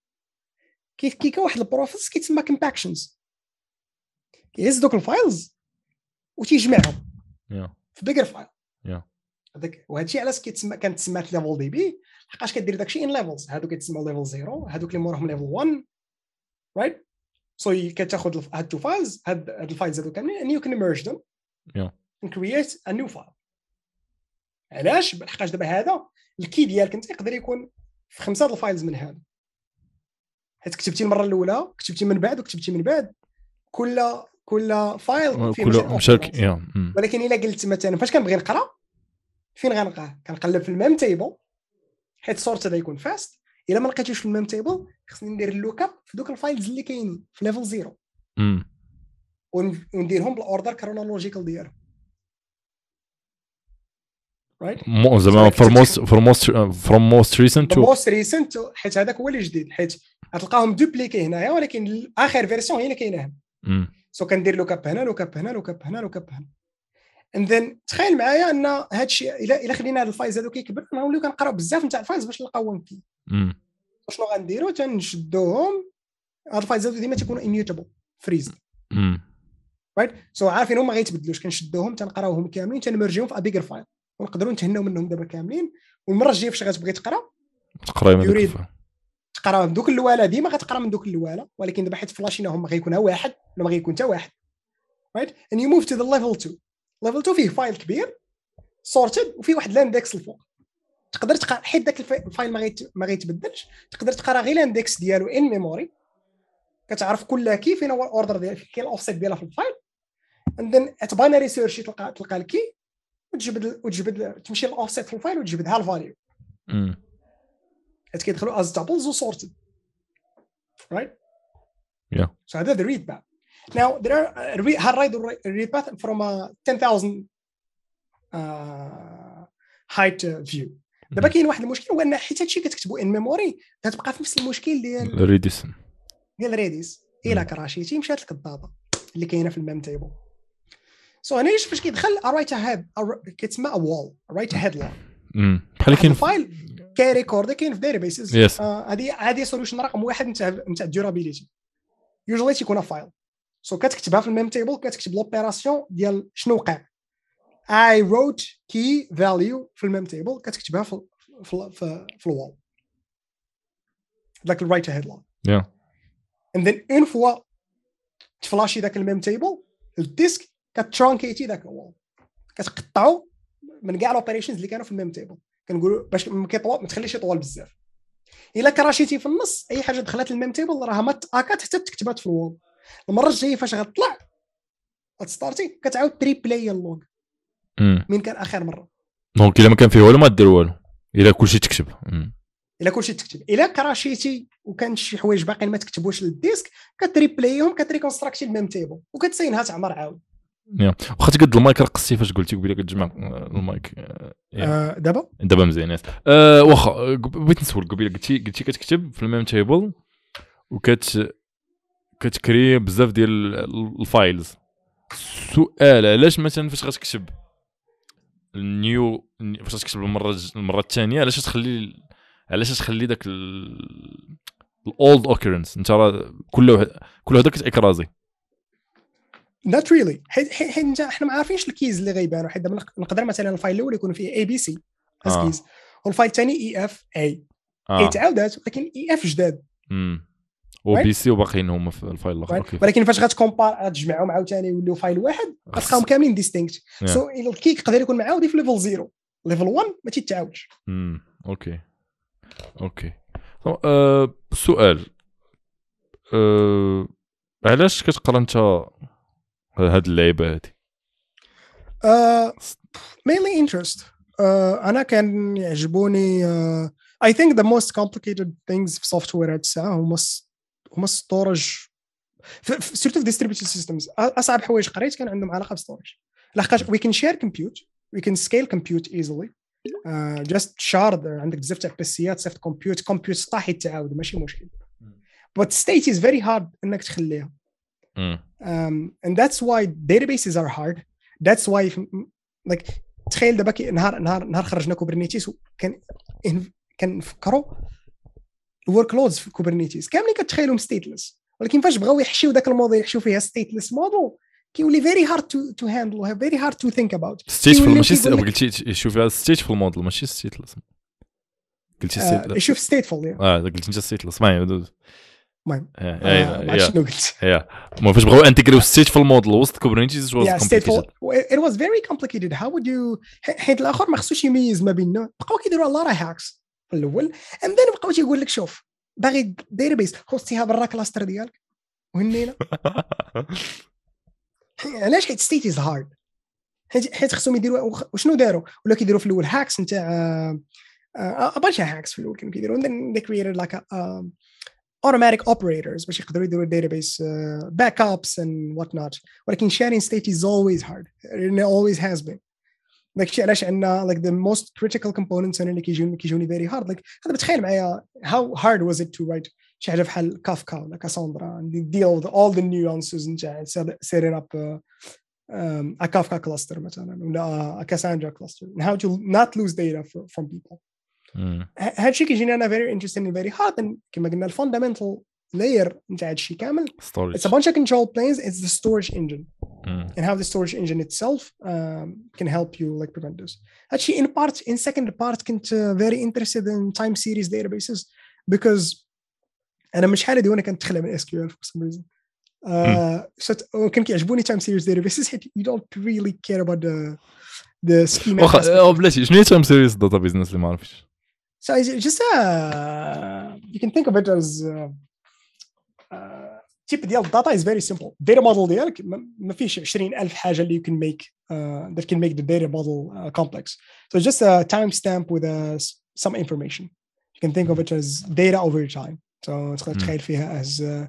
كيف كيكا واحد البروفيس كيتسمى كومباكشنز كيهز دوك الفايلز وتيجمعهم yeah. في بيجر فايل yeah. هذاك وهذا الشيء علاش كيتسمى تسمى ليفل دي بي لحقاش كدير داكشي ان ليفلز هادو كيتسموا ليفل زيرو هادوك اللي موراهم ليفل 1 رايت سو كتاخذ هاد تو فايلز هاد هاد الفايلز هادو كاملين ان يو كان ميرج ذم ان كرييت ا نيو فايل علاش لحقاش دابا هذا الكي ديالك انت يقدر يكون في خمسه د الفايلز من هذا حيت كتبتي المره الاولى كتبتي من بعد وكتبتي من بعد كل كل فايل فيه كل مشارك ولكن الا قلت مثلا فاش كنبغي نقرا فين غنلقاه كنقلب في الميم تيبل حيت سورت هذا يكون فاست الا ما لقيتوش في الميم تيبل خصني ندير اللوك اب في دوك الفايلز اللي كاينين في ليفل زيرو ونديرهم بالاوردر كرونولوجيكال ديالهم right زعما فور موست فور موست فور موست ريسنت تو موست ريسنت حيت هذاك هو اللي جديد حيت غتلقاهم دوبليكي هنايا ولكن اخر فيرسيون هي اللي كاينه هنا سو كندير لوك هنا لوكاب هنا لوكاب هنا لوكاب هنا اند تخيل معايا ان هذا الشيء الا الا خلينا هاد الفايز هذو كيكبر غنوليو كنقراو بزاف نتاع الفايز باش نلقاو ون كي شنو غنديرو تنشدوهم هاد الفايز هادو ديما تيكونوا اميوتابل فريز رايت سو عارفين هما غيتبدلوش كنشدوهم تنقراوهم كاملين تنمرجيهم في ابيجر فايل ونقدروا نتهناو منهم دابا كاملين والمره الجايه فاش غتبغي تقرا تقرا من تقرا من دوك اللواله ديما غتقرا من دوك اللواله ولكن دابا حيت فلاشيناهم غيكون واحد ولا ما غيكون حتى واحد رايت ان you move to the level 2 ليفل 2 فيه فايل كبير سورتد وفيه واحد الاندكس الفوق تقدر تقرا حيت ذاك الفايل ما غيتبدلش تقدر تقرا غير الاندكس ديالو ان ميموري كتعرف كل كي فين هو الاوردر ديال كاين الاوفسيت ديالها في الفايل اند ذن ات باينري سيرش تلقى تلقى الكي وتجبد وتجبد تمشي الاوفسيت في الفايل وتجبدها الفاليو كيدخلوا از تابلز وسورتد رايت يا سو هذا ذا ريد باك Now there are uh, re- read path from a 10,000 uh, height uh, view. Mm-hmm. دابا كاين واحد المشكل هو ان حيت هادشي كتكتبو ان ميموري كتبقى في نفس المشكل ديال ريديس ديال ريديس الا mm-hmm. كراشيتي مشات لك الداتا اللي كاينه في الميم تيبل سو so هنا ليش فاش كيدخل رايت mm-hmm. هاد كيتسمى وول رايت هاد لاين بحال كاين فايل كاين ريكورد كاين في دايريبيسز هذه هذه سوليوشن رقم واحد نتاع نتاع ديورابيليتي يوجوالي تيكون فايل سو كتكتبها في الميم تيبل كتكتب لوبيراسيون ديال شنو وقع اي wrote كي فاليو في الميم تيبل كتكتبها في في في, في الوول داك الرايت هيد headline يا اند ذن ان فوا تفلاشي ذاك الميم تيبل الديسك كترانكيتي ذاك الوول كتقطعو من كاع الاوبريشنز اللي كانوا في الميم تيبل كنقولوا باش ما كيطول ما تخليش يطول بزاف الا كراشيتي في النص اي حاجه دخلت الميم تيبل راها ما تاكات حتى تكتبات في الوول المره الجايه فاش غتطلع غتستارتي كتعاود تريبلاي اللوغ من كان اخر مره دونك الا ما كان فيه والو ما دير والو الا كلشي تكتب الا كلشي تكتب الا كراشيتي وكان شي حوايج باقي ما تكتبوش للديسك كتريبلايهم كونستراكتي الميم تيبل وكتسينها تعمر عاود يا واخا تقد المايك رقصتي فاش قلتي قبيله كتجمع المايك آه، دابا دابا مزيان ياس آه، واخا بغيت نسولك قبيله قلتي قلتي كتكتب في الميم تيبل وكت كتكري بزاف ديال الفايلز السؤال علاش مثلا فاش غتكتب النيو فاش غتكتب المره المره الثانيه علاش تخلي علاش تخلي داك الاولد اوكيرنس انت راه كل واحد كل واحد كتكرازي نوت ريلي حيت حيت حنا ما عارفينش الكيز اللي غيبانوا حيت نقدر مثلا الفايل الاول يكون فيه اي بي سي والفايل الثاني اي اف اي اي تعاودات ولكن اي اف جداد وبي سي وباقيين هما في الفايل الاخر ولكن فاش غاتكومبار غتجمعهم عاوتاني يوليو فايل واحد غاتلقاهم كاملين ديستينكت سو الكيك يقدر يكون معاودي في ليفل زيرو ليفل 1 ما تيتعاودش اوكي اوكي آه، سؤال أه علاش كتقرا انت هاد اللعيبه هادي مينلي آه، انترست آه، انا كان يعجبوني اي ثينك ذا موست كومبليكيتد ثينجز في سوفت وير هاد الساعه هما هما ستورج سيرتو في ديستريبيوتد سيستمز اصعب حوايج قريت كان عندهم علاقه بالستورج لحقاش وي كان شير كومبيوت وي كان سكيل كومبيوت ايزلي جاست شارد عندك بزاف تاع بيسيات صيفط كومبيوت كومبيوت طاحي تعاود ماشي مشكل بوت ستيت از فيري هارد انك تخليها mm. um, and that's why databases are hard that's why لايك تخيل دابا نهار نهار نهار خرجنا كوبرنيتيس وكان كنفكروا الورك لودز في كوبرنيتيز كاملين كتخيلهم ستيتلس ولكن فاش بغاو يحشيو ذاك الموديل يحشيو فيها ستيتلس موديل كيولي فيري هارد تو تو هاندل فيري هارد تو ثينك اباوت ستيتفول ماشي قلتي شوفي ستيتفول موديل ماشي ستيتلس قلتي ستيتلس آه، شوف ستيتفول اه قلت انت ستيتلس المهم المهم آه، آه، شنو قلت فاش بغاو انتجريو ستيتفول موديل وسط كوبرنيتيز واز ستيتفول ات واز فيري كومبليكيتد هاو وود يو حيت الاخر ما خصوش يميز ما بين بقاو كيديروا لا راه هاكس الاول من بعد بقاو تيقول لك شوف باغي دير بيس خصتيها برا كلاستر ديالك وهنينا علاش حيت ستيت از هارد حيت خصهم يديروا وشنو داروا ولا كيديروا في الاول هاكس نتاع آه، آه، آه، برشا هاكس في الاول كانوا كيديروا ذي كريتد لايك اوتوماتيك اوبريتورز باش يقدروا يديروا بيس باك ابس اند وات نوت ولكن شيرين ستيت از اولويز هارد اولويز هاز بين داك الشيء علاش ان like the most critical components انا اللي كيجوني كيجوني very hard like هذا بتخيل معايا how hard was it to write شي حاجه بحال كافكا ولا كاساندرا deal with all the nuances نتاع setting up um, a Kafka cluster مثلا ولا a Cassandra cluster and how to not lose data for, from people hmm. هذا الشيء كيجيني انا very interesting and very hard and كما قلنا الفاندامنتال layer نتاع هذا الشيء كامل storage. it's a bunch of control planes it's the storage engine Mm. and how the storage engine itself um, can help you like prevent this actually in part in second part can uh, very interested in time series databases because انا مش حالي دي وانا كنت تخلى من SQL for some reason وكان كيعجبوني تايم سيريز داتابيسز حيت يو دونت ريلي كير اباوت ذا ذا سكيما واخا بلاتي شنو هي تايم سيريز داتا بيزنس اللي ما عرفتش So oh, eh, oh, it's just uh, you can think of it as uh, تيب ديال الداتا از فيري سيمبل الداتا موديل ديالك ما فيهش 20000 حاجه اللي يو كان ميك ذات كان ميك ذا داتا موديل كومبلكس سو جاست ا تايم ستامب وذ some information you can think of it as data over time so تخيل hmm. فيها as uh,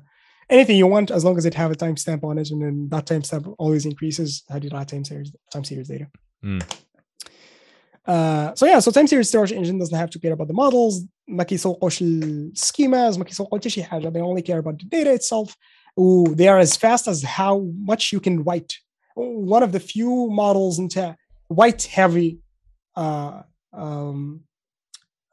anything you want as long as it have a timestamp on it and then that timestamp always increases how do you time series time series data mm. uh, so yeah so time series storage engine doesn't have to care about the models ما كيسوقوش السكيماز ما كيسوقوا حتى شي حاجه they only care about the data itself و they are as fast as how much you can write one of the few models نتاع white heavy uh, um,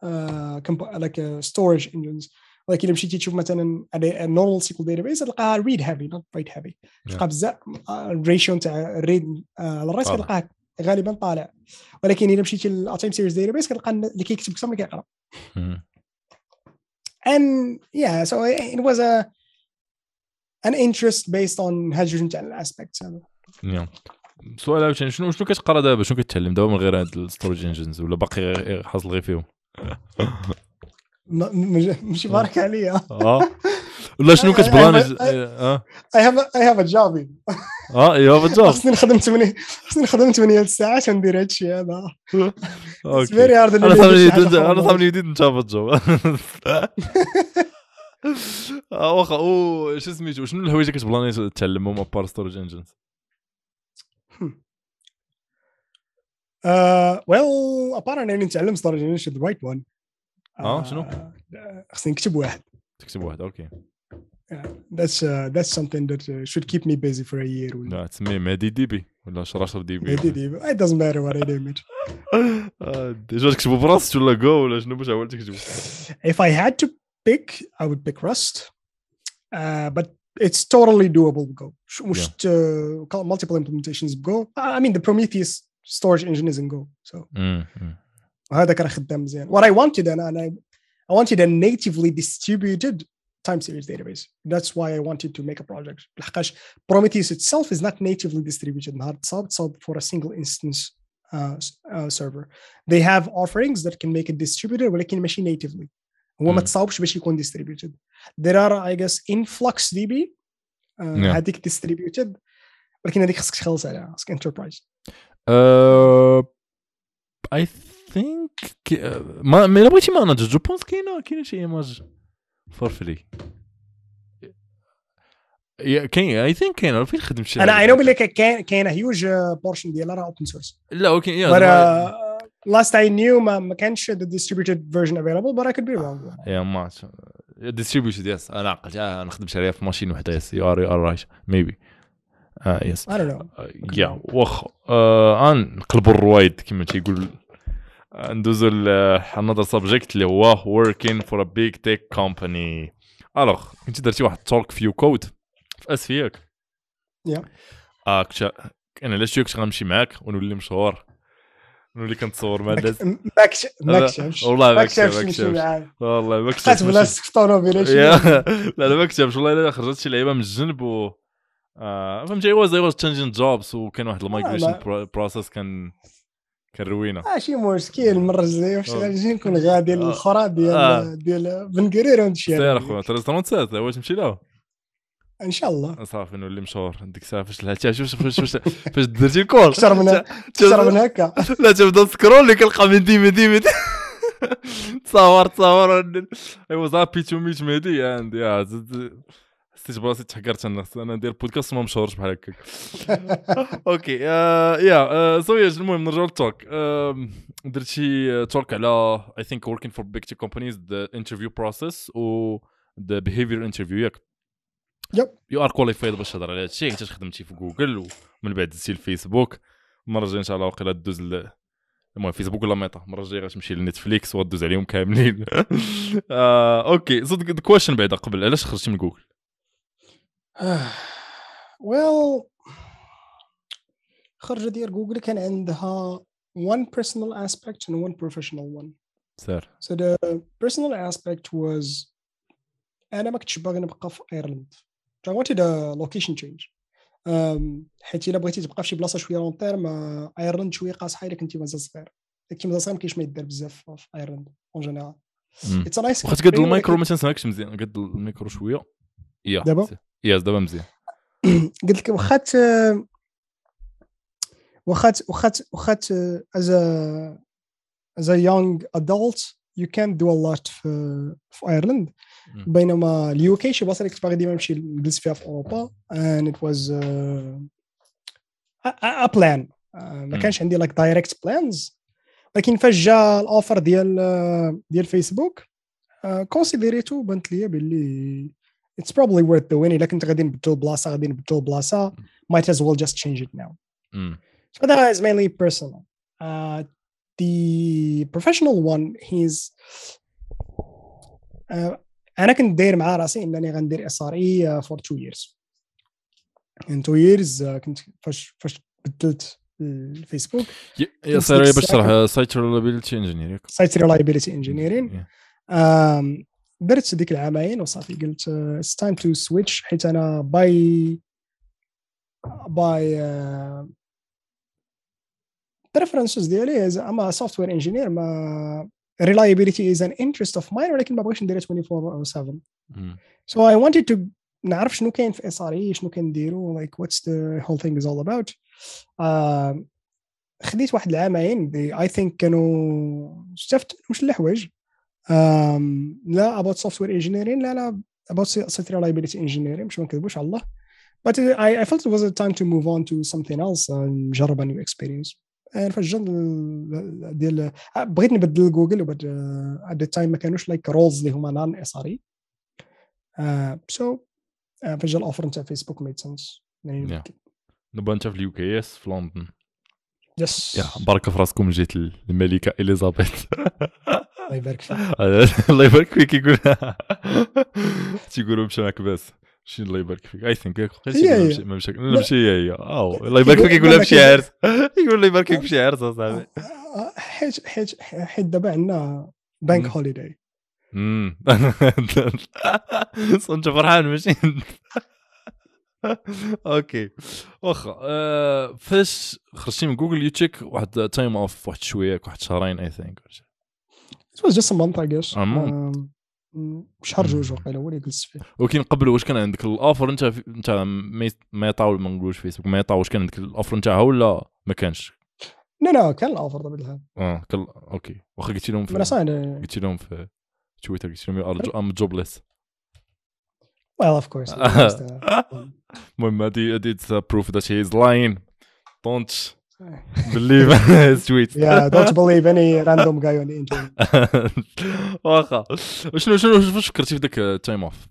uh, like a uh, storage engines like الا مشيتي تشوف مثلا a normal SQL database تلقاها read heavy not write heavy تلقى بزاف الريشيو نتاع read الريس تلقاها غالبا طالع ولكن الا مشيتي للاتايم سيريز بيس كتلقى اللي كيكتب اكثر من اللي كيقرا ان يا سو it واز ان an بيست اون on هاد جوج نتاع سؤال عاوتاني شنو شنو كتقرا دابا شنو كتعلم دابا من غير هاد الستورج انجنز ولا باقي حاصل غير فيهم ماشي بارك عليا آه. ولا شنو كتبغي إيه، اه اي هاف اي هاف جابي اه يو هاف جوب خصني نخدم 8 خصني نخدم 8 ساعات وندير هذا الشيء هذا اوكي فيري هارد انا صابني انا صابني جديد انت جوب واخا او شو سميتو شنو الحوايج اللي كتبغي تعلمهم ابار ستورج انجنز ويل ابار اني نتعلم ستورج انجنز ذا رايت وان اه شنو آه، خصني نكتب واحد تكتب واحد اوكي that's uh, that's something that uh, should keep me busy for a year that's me مادي دي بي ولا 10 دي بي مادي دي بي it doesn't matter what I damage uh, ديجا تكتبوا براسك ولا جو ولا شنو باش عاولت تكتبوا if I had to pick I would pick Rust but it's totally doable go مش yeah. multiple implementations go I mean the Prometheus storage engine is in go so وهذا mm, mm. كان خدام مزيان what I wanted and I wanted a natively distributed time series database. That's why I wanted to make a project. Prometheus itself is not natively distributed Not for a single instance uh, uh, server. They have offerings that can make it distributed, can machine natively. هو ما تصاوبش باش يكون distributed. There are I guess InfluxDB هذيك uh, distributed ولكن هذيك خصك تخلص عليها خصك enterprise. Uh, I think ما ما بغيتي ما انا جو بونس كاينه كاينه شي ايماج فور فري يا كاين اي ثينك كاين في خدم شي انا اي نو بلي كاين كاين هيوج بورشن ديالها راه اوبن سورس لا اوكي بس لاست اي نيو ما كانش ذا ديستريبيوتد فيرجن افيلابل بس اي كود بي رونغ يا ما ديستريبيوتد يس انا عقلت انا خدمت عليها في ماشين وحده يس يو ار رايت ميبي اه يس اي دون نو يا واخ نقلبوا الروايد كما تيقول ندوزو لنظر سبجيكت اللي هو working for a big tech company الوغ كنت درتي واحد تورك فيو كود في اس يا اه انا علاش كنت غنمشي معاك ونولي مشهور نولي كنتصور مع الناس ما كش ما والله ما كشفش والله ما كشفش بلاصتك في الطوموبيل لا لا ما كشفش والله الا خرجت شي لعيبه من الجنب و فهمت اي واز اي واز تشينجين جوبس وكان واحد المايجريشن بروسيس كان كروينا اه شي مشكل مرة الجاية واش آه. غادي نكون غادي للخرا ديال آه. آه. ديال بن كرير شي يعني. سير اخويا ترى 337 واش نمشي لها ان شاء الله صافي نولي مشهور ديك الساعه فاش لها شوف شوف شوف فاش درتي الكول اكثر من اكثر من هكا لا تبدا تسكرول اللي كنلقى من ديما ديما تصور تصور اي واز هابي تو ميت مهدي عندي حسيت براسي تحكرت انا انا ندير بودكاست ما مشهورش بحال هكاك اوكي يا آه، سويج آه، المهم نرجعوا للتوك درت شي توك على اي ثينك وركينغ فور بيج تي كومبانيز ذا انترفيو بروسيس و ذا بيهيفير انترفيو ياك يب يو ار كواليفايد باش تهضر على هذا الشيء حيت خدمتي في جوجل ومن بعد دزتي الفيسبوك المره الجايه ان شاء الله وقيلا دوز المهم فيسبوك ولا ميتا المره الجايه غتمشي لنتفليكس وغدوز عليهم كاملين آه، اوكي صدق كويشن بعدا قبل علاش خرجتي من جوجل ويل خرجة ديال جوجل كان عندها one personal aspect and one professional one سير so the personal aspect was انا ما كنتش باغي نبقى في ايرلند I wanted a location change Um, حيت الا بغيتي تبقى في شي بلاصه شويه لون تيرم ايرلند شويه قاصحه الا كنتي مازال صغير كي مازال صغير ما كاينش ما يدار بزاف في ايرلند اون جينيرال It's a nice واخا قد المايكرو ما تنسمعكش مزيان قد المايكرو شويه يا دابا ياس دابا مزيان قلت لك واخا واخا واخا واخا از از ا يونغ ادولت يو كان دو لوت في في ايرلند بينما اليو كي شي بلاصه اللي كنت باغي ديما نمشي نجلس فيها في اوروبا and it was ا a, plan آه، ما mm. كانش عندي لايك direct plans لكن فاش جا الاوفر ديال ديال فيسبوك كونسيديريتو بانت ليا باللي it's probably worth the win الا كنت غادي نبدلو البلاصه غادي نبدلو البلاصه might as well just change it now mm. so that is mainly personal uh, the professional one he's uh, انا كنت داير مع راسي انني غندير اس ار اي فور 2 years in 2 years uh, كنت فاش فاش بدلت الفيسبوك اس ار اي باش تشرح سايت ريلايبيليتي انجينيرينغ سايت ريلايبيليتي انجينيرينغ درت ديك العامين وصافي قلت اتس تايم تو سويتش حيت انا باي باي بريفرنسز ديالي از اما سوفتوير انجينير ما ريلايبيليتي از ان انترست اوف ماين ولكن ما بغيتش ندير 24 او 7 سو اي wanted تو نعرف شنو كاين في اس ار اي شنو كنديرو لايك واتس ذا هول thing از اول اباوت خديت واحد العامين اي ثينك كانوا شفت واش الحوايج لا about software engineering لا لا about security reliability engineering مش ما نكذبوش على الله but I, I felt it was a time to move on to something else نجرب آه، a new experience انا فجأة ديال آه، بغيت نبدل جوجل but uh, at the time ما كانوش like roles اللي هما نان اس ار اي سو فجأة الاوفر نتاع فيسبوك ميد سنس نبقى انت في اليو كي اس في لندن يس يا بارك في راسكم جيت الملكه اليزابيث الله يبارك فيك الله يبارك فيك يقول تيقولوا مشى معك باس شي الله يبارك فيك اي ثينك ما مشى لا مشى هي هي او الله يبارك فيك يقول لها بشي عرس يقول الله يبارك فيك بشي عرس اصاحبي حيت حيت حيت دابا عندنا بانك هوليداي امم انت فرحان ماشي اوكي واخا فاش آه، خرجتي من جوجل يو تشيك واحد تايم اوف واحد شويه واحد شهرين اي ثينك It was just a month I guess. A month. مش um, mm, حرجوج وقيله هو اللي جلست فيه ولكن قبل واش كان عندك الاوفر انت انت ما يطاول ما نقولوش فيسبوك ما يطاول واش كان عندك الاوفر نتاعها ولا ما كانش؟ لا لا كان الاوفر طبيعي الحال اه كان اوكي واخا قلتي لهم في قلتي لهم في تويتر قلت لهم ام جوبليس Well, of course. Uh, um. المهم هذه بروف ذات هي از لاين دونت بليف سويت يا دونت بليف اني راندوم جاي اون انجل واخا شنو شنو فكرتي في ذاك التايم اوف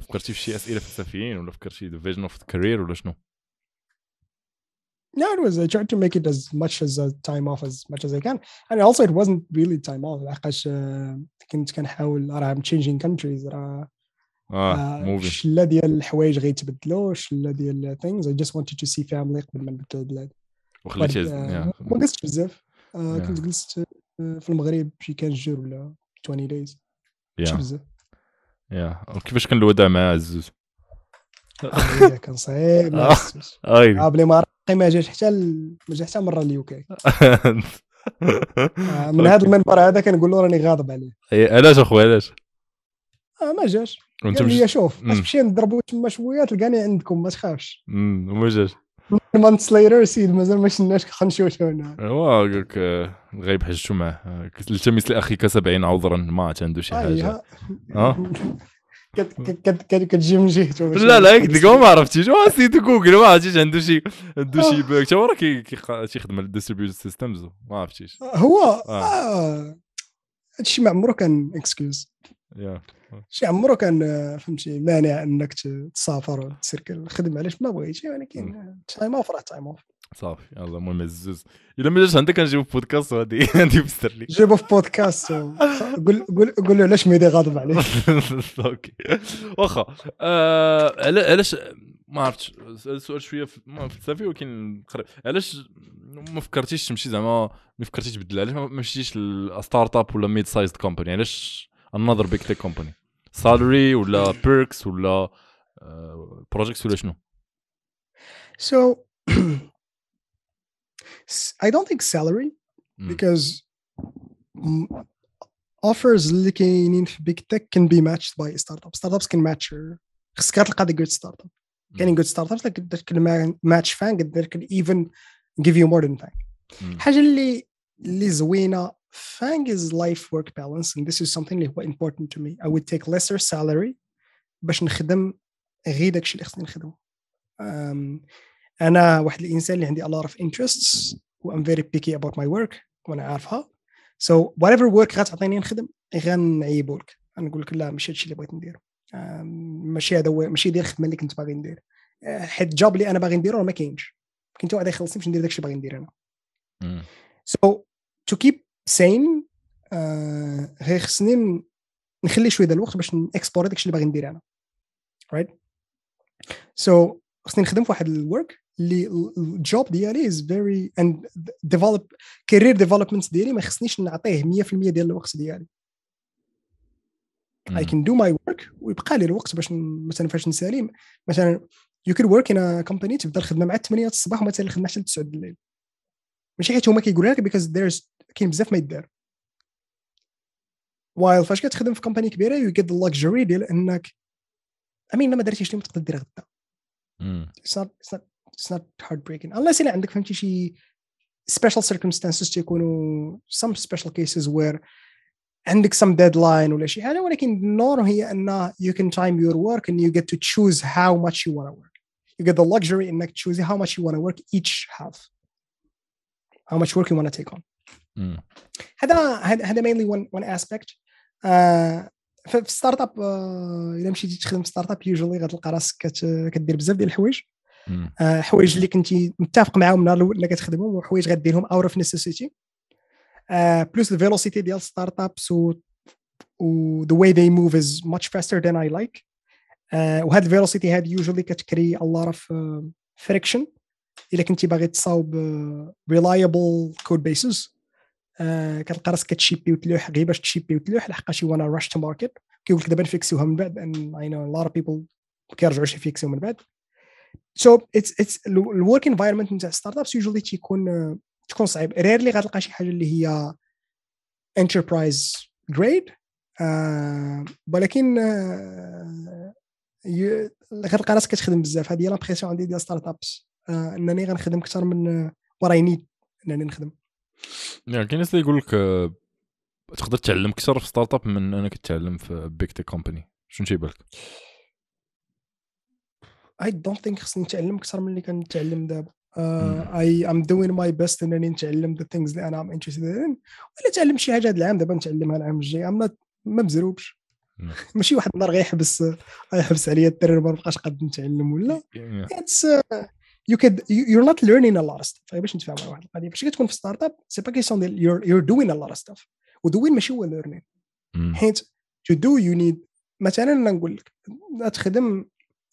فكرتي في شي اسئله فلسفيين ولا فكرتي في فيجن اوف كارير ولا شنو No, it was I tried to make it as much as a time off as much as I can, and also it wasn't really time off. لحقاش uh, كنت كنحاول I'm changing countries راه اه, آه، شله ديال الحوايج غيتبدلوا شله ديال things I just wanted to see family قبل ما نبدل البلاد وخليتي آه، ما جلستش بزاف آه، كنت جلست في المغرب شي كانجر ولا 20 دايز ماشي بزاف يا كيفاش كان الوداع مع عزوز كان صعيب اه, آه، بلي ما ما جاش حتى ما جا حتى مره اليوكي من هذا المنبر هذا كنقول له راني غاضب عليه علاش اخويا علاش اه ما جاش قال لي شوف نمشي نضربو تما شويه تلقاني عندكم ما تخافش وما جاش مانثس ليتر سيد مازال ما شناش خلينا هنا ايوا قالك الغيب آه، حجتو معاه لاخي لاخيك 70 عذرا ما عاد عنده شي حاجه اه كتجي من جهته لا لا يكذب ما عرفتيش آه، سيد جوجل ما عرفتيش عنده شي عنده شي باك حتى هو راه كيخدم على الديستريبيوتد سيستمز ما عرفتيش هو آه. هادشي ما عمرو كان اكسكيوز شي عمره كان آه، فهمتي مانع انك تسافر وتسير الخدمه علاش ما بغيتي ولكن تايم اوف راه تايم اوف صافي يلا المهم الزوز الا ما جاش عندك كنجيبو في بودكاست وهادي غادي يفسر لي جيبو في بودكاست آه، قول قول قول له علاش ميدي غاضب عليك اوكي واخا آه، علاش ما عرفتش السؤال شويه فلسفي ولكن علاش ما فكرتيش تمشي زعما ما فكرتيش تبدل علاش ما مشيتيش لستارت اب ولا ميد سايز كومباني علاش another big tech company salary ولا uh, perks ولا uh, projects ولا شنو so I don't think salary mm. because offers leaking in big tech can be matched by startup startups can match your خصك good startup hmm. Getting good startups that can match فان that can even give you more than فان الحاجه اللي اللي زوينه Fang is life work balance and this is something اللي هو important to me I would take lesser salary باش نخدم غير داكشي اللي خصني نخدمه um, انا واحد الانسان اللي عندي a lot of interests و I'm very picky about my work وانا عارفها so whatever work غتعطيني نخدم غنعيبو لك غنقول لك لا ماشي هادشي اللي بغيت نديرو um, ماشي هذا هو ماشي ديال الخدمه اللي كنت باغي ندير حيت الجوب اللي انا باغي نديرو راه ما كاينش كنت واحد يخلصني باش ندير داكشي باغي ندير انا mm. so to keep سايم آه خصني نخلي شويه ديال الوقت باش نكسبور داكشي اللي باغي ندير انا رايت سو خصني نخدم في واحد الورك اللي الجوب ديالي از فيري اند ديفلوب كارير ديفلوبمنت ديالي ما خصنيش نعطيه 100% ديال الوقت ديالي I can do my work ويبقى لي الوقت باش مثلا فاش نسالي مثلا you could work in a company تبدا الخدمه مع 8 الصباح ومثلا الخدمه حتى 9 الليل ماشي حيت هما كيقولوا لك because there's كاين بزاف ما يدار وايل فاش كتخدم في كومباني كبيره يو جيت لاكجري ديال انك امين ما درتيش اليوم تقدر دير غدا اتس نوت اتس نوت هارد بريكين unless الا عندك فهمتي شي سبيشال سيركمستانسز تيكونوا سم سبيشال كيسز وير عندك some deadline ولا شي حاجه ولكن النور هي ان you can time your work and you get to choose how much you want to work you get the luxury انك choose how much you want to work each half how much work you want to take on هذا هذا مينلي وان اسبيكت في ستارت اب الا مشيتي تخدم في ستارت اب يوجولي غتلقى راسك كدير بزاف ديال الحوايج آه، حوايج اللي كنتي متفق معاهم من نهار الاول اللي كتخدمهم وحوايج غديرهم اوت اوف نيسيسيتي بلوس الفيلوسيتي ديال ستارت ابس و the way they move is much faster than I like uh, وهاد الفيلوسيتي هاد يوجولي كتكري a lot of uh, friction الا كنتي باغي تصاوب uh, reliable code bases آه، كتلقى راسك كتشيبي وتلوح غير باش تشيبي وتلوح لحقاش يو راش تو ماركت كيقول لك دابا نفيكسيوها من بعد ان اي نو لوت اوف بيبل كيرجعوا شي فيكسيو من بعد سو اتس اتس الورك انفايرمنت نتاع ستارت ابس يوجولي تيكون آه، تكون صعيب ريرلي غتلقى شي حاجه اللي هي انتربرايز آه، جريد ولكن غتلقى راسك كتخدم بزاف هذه هي لابريسيون عندي ديال ستارت ابس انني غنخدم اكثر من وراي نيد انني نخدم يعني كاين ناس اللي يقول لك آه، تقدر تعلم اكثر في ستارت اب من انك تتعلم في بيك تي كومباني شنو تيبان لك؟ اي دونت ثينك خصني نتعلم اكثر من اللي كنتعلم دابا اي ام دوين ماي بيست انني نتعلم ذا ثينكس اللي انا ام انتريستد ان ولا تعلم شي حاجه هذا العام دابا نتعلمها العام الجاي ام ما مزروبش ماشي واحد النهار غيحبس غيحبس عليا الدرب ما نبقاش قد نتعلم ولا يو كد يور نوت ليرنين ا لوت ستاف باش نتفاهم مع واحد القضيه فاش كتكون في ستارت اب سي با كيسيون ديال يور دوين ا لوت ستاف ودوين ماشي هو ليرنين حيت تو دو يو نيد مثلا انا نقول لك غتخدم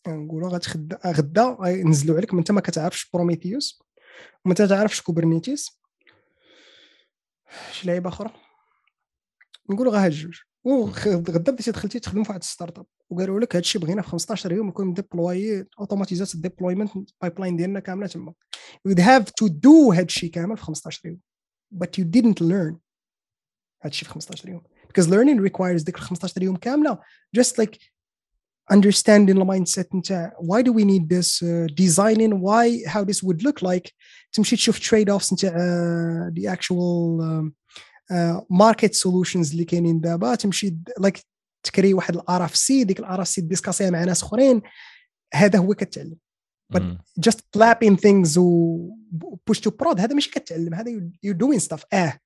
نقولوا غتخدم غدا غينزلوا عليك ما انت ما كتعرفش بروميثيوس وما تعرفش كوبرنيتيس شي لعيبه اخرى نقولوا غا هاد جوج وغدا بديتي دخلتي تخدم في واحد ستارت اب وقالوا لك هذا الشيء بغينا في 15 يوم يكون ديبلوي اوتوماتيزات الديبلويمنت بايب لاين ديالنا كامله تما يو have to do هذا الشيء كامل في 15 يوم but you didn't learn هذا الشيء في 15 يوم because learning requires ديك 15 يوم كامله just like understanding the mindset نتاع why do we need this uh, designing why how this would look like تمشي تشوف trade offs نتاع uh, the actual um, ماركت uh, سولوشنز اللي كاينين دابا تمشي like, تكري واحد الار اف سي ديك الار اف سي ديسكاسيها مع ناس اخرين هذا هو كتعلم but mm. just clapping things و push to prod هذا ماشي كتعلم هذا يو doing stuff اه,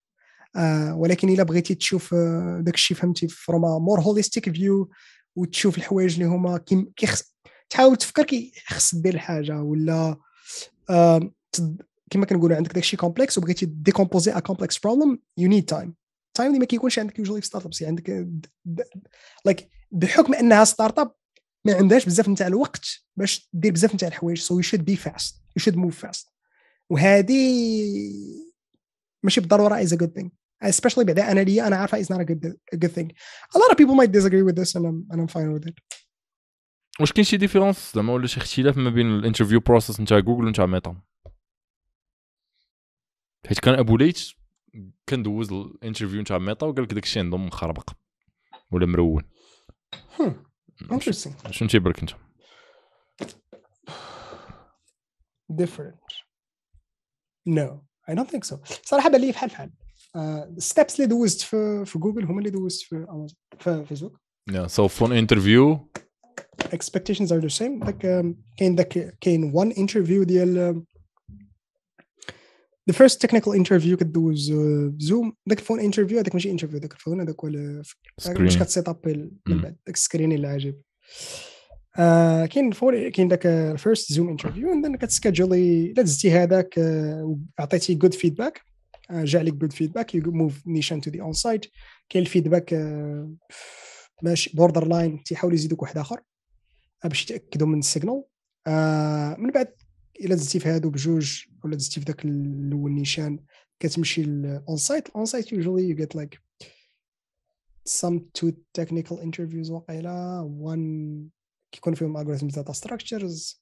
آه ولكن الا بغيتي تشوف آه، داك الشيء فهمتي فروم مور هوليستيك فيو وتشوف الحوايج اللي هما كيخص تحاول تفكر كي خص دير الحاجه ولا آه كما كنقولوا عندك داك الشيء كومبلكس وبغيتي ديكومبوزي ا كومبلكس بروبليم يو نيد تايم تايم ما كيكونش عندك يوجوالي في ستارت ابس يعني عندك لايك بحكم انها ستارت اب ما عندهاش بزاف نتاع الوقت باش دير بزاف نتاع الحوايج سو يو شود بي فاست يو شود موف فاست وهذه ماشي بالضروره از ا جود ثينغ especially بعد انا ليا انا عارفه is not a good a good thing a lot of people might disagree with this and I'm and I'm fine with it واش كاين شي ديفيرونس زعما ولا شي اختلاف ما بين الانترفيو بروسيس نتاع جوجل ونتاع ميتا حيت كان ابو ليت كندوز الانترفيو نتاع ميتا وقال لك داكشي عندهم مخربق ولا مرون انتريستينغ شنو تيبرك انت ديفرنت نو اي دونت ثينك سو صراحه بان لي بحال بحال الستبس آه، اللي دوزت في في جوجل هما اللي دوزت في امازون في فيسبوك يا سو فون انترفيو expectations are the same um, كاين ذاك كاين one interview ديال آه، ذا فيرست تكنيكال انترفيو كدوز بزوم uh, ذاك الفون انترفيو هذاك ماشي انترفيو ذاك الفون هذاك ولا باش كتسيت ابي من بعد ذاك السكرين اللي عاجب uh, كاين فور كاين ذاك الفيرست زوم انترفيو اند ذن كتسكاجولي الا دزتي هذاك اعطيتي جود فيدباك جا عليك جود فيدباك يو موف نيشان تو ذا اون سايت كاين الفيدباك ماشي بوردر لاين تيحاول يزيدوك واحد اخر باش يتاكدوا من السيجنال uh, من بعد الا دزتي في هادو بجوج ولا دزتي في ذاك الاول نيشان كتمشي الاونسايت سايت يوجوالي يو جيت لايك some two technical interviews واقيلا one كيكون فيهم algorithms data structures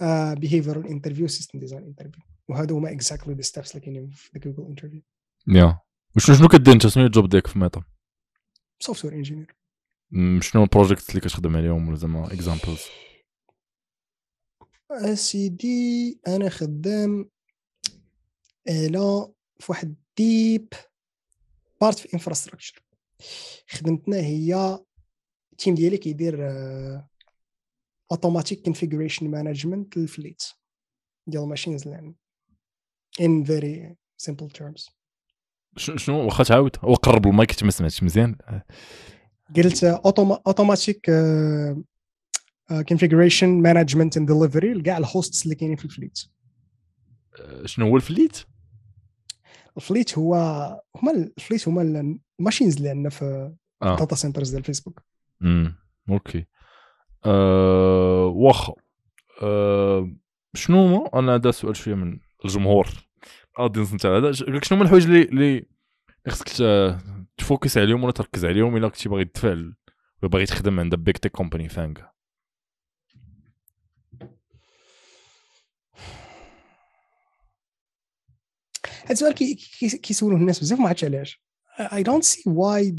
uh, behavioral interview system design interview وهادو هما exactly the steps اللي كاينين في the Google interview يا وشنو شنو كدير انت شنو الجوب ديالك في ميتا سوفتوير انجينير شنو البروجيكت اللي كتخدم عليهم ولا زعما اكزامبلز اسيدي انا خدام الى في واحد ديب بارت في انفراستراكشر خدمتنا هي التيم ديالي كيدير اوتوماتيك كونفيغوريشن مانجمنت للفليت ديال الماشينز لان ان فيري سيمبل تيرمز شنو واخا تعاود وقرب المايك تما سمعتش مزيان آه. قلت اوتوماتيك آه، كونفيجريشن مانجمنت اند ديليفري لكاع الهوستس اللي كاينين في الفليت آه، شنو هو الفليت؟ الفليت هو هما الفليت هما الماشينز اللي عندنا في الداتا آه. سنترز ديال فيسبوك امم اوكي أه واخا أه شنو هما انا هذا سؤال شويه من الجمهور غادي نتاع هذا شنو هما الحوايج اللي اللي خصك تفوكس عليهم ولا تركز عليهم الا كنتي باغي تفعل ولا باغي تخدم عند بيك تيك كومباني فانكا هذا السؤال كيسولوه الناس بزاف ما عرفتش علاش اي دونت سي واي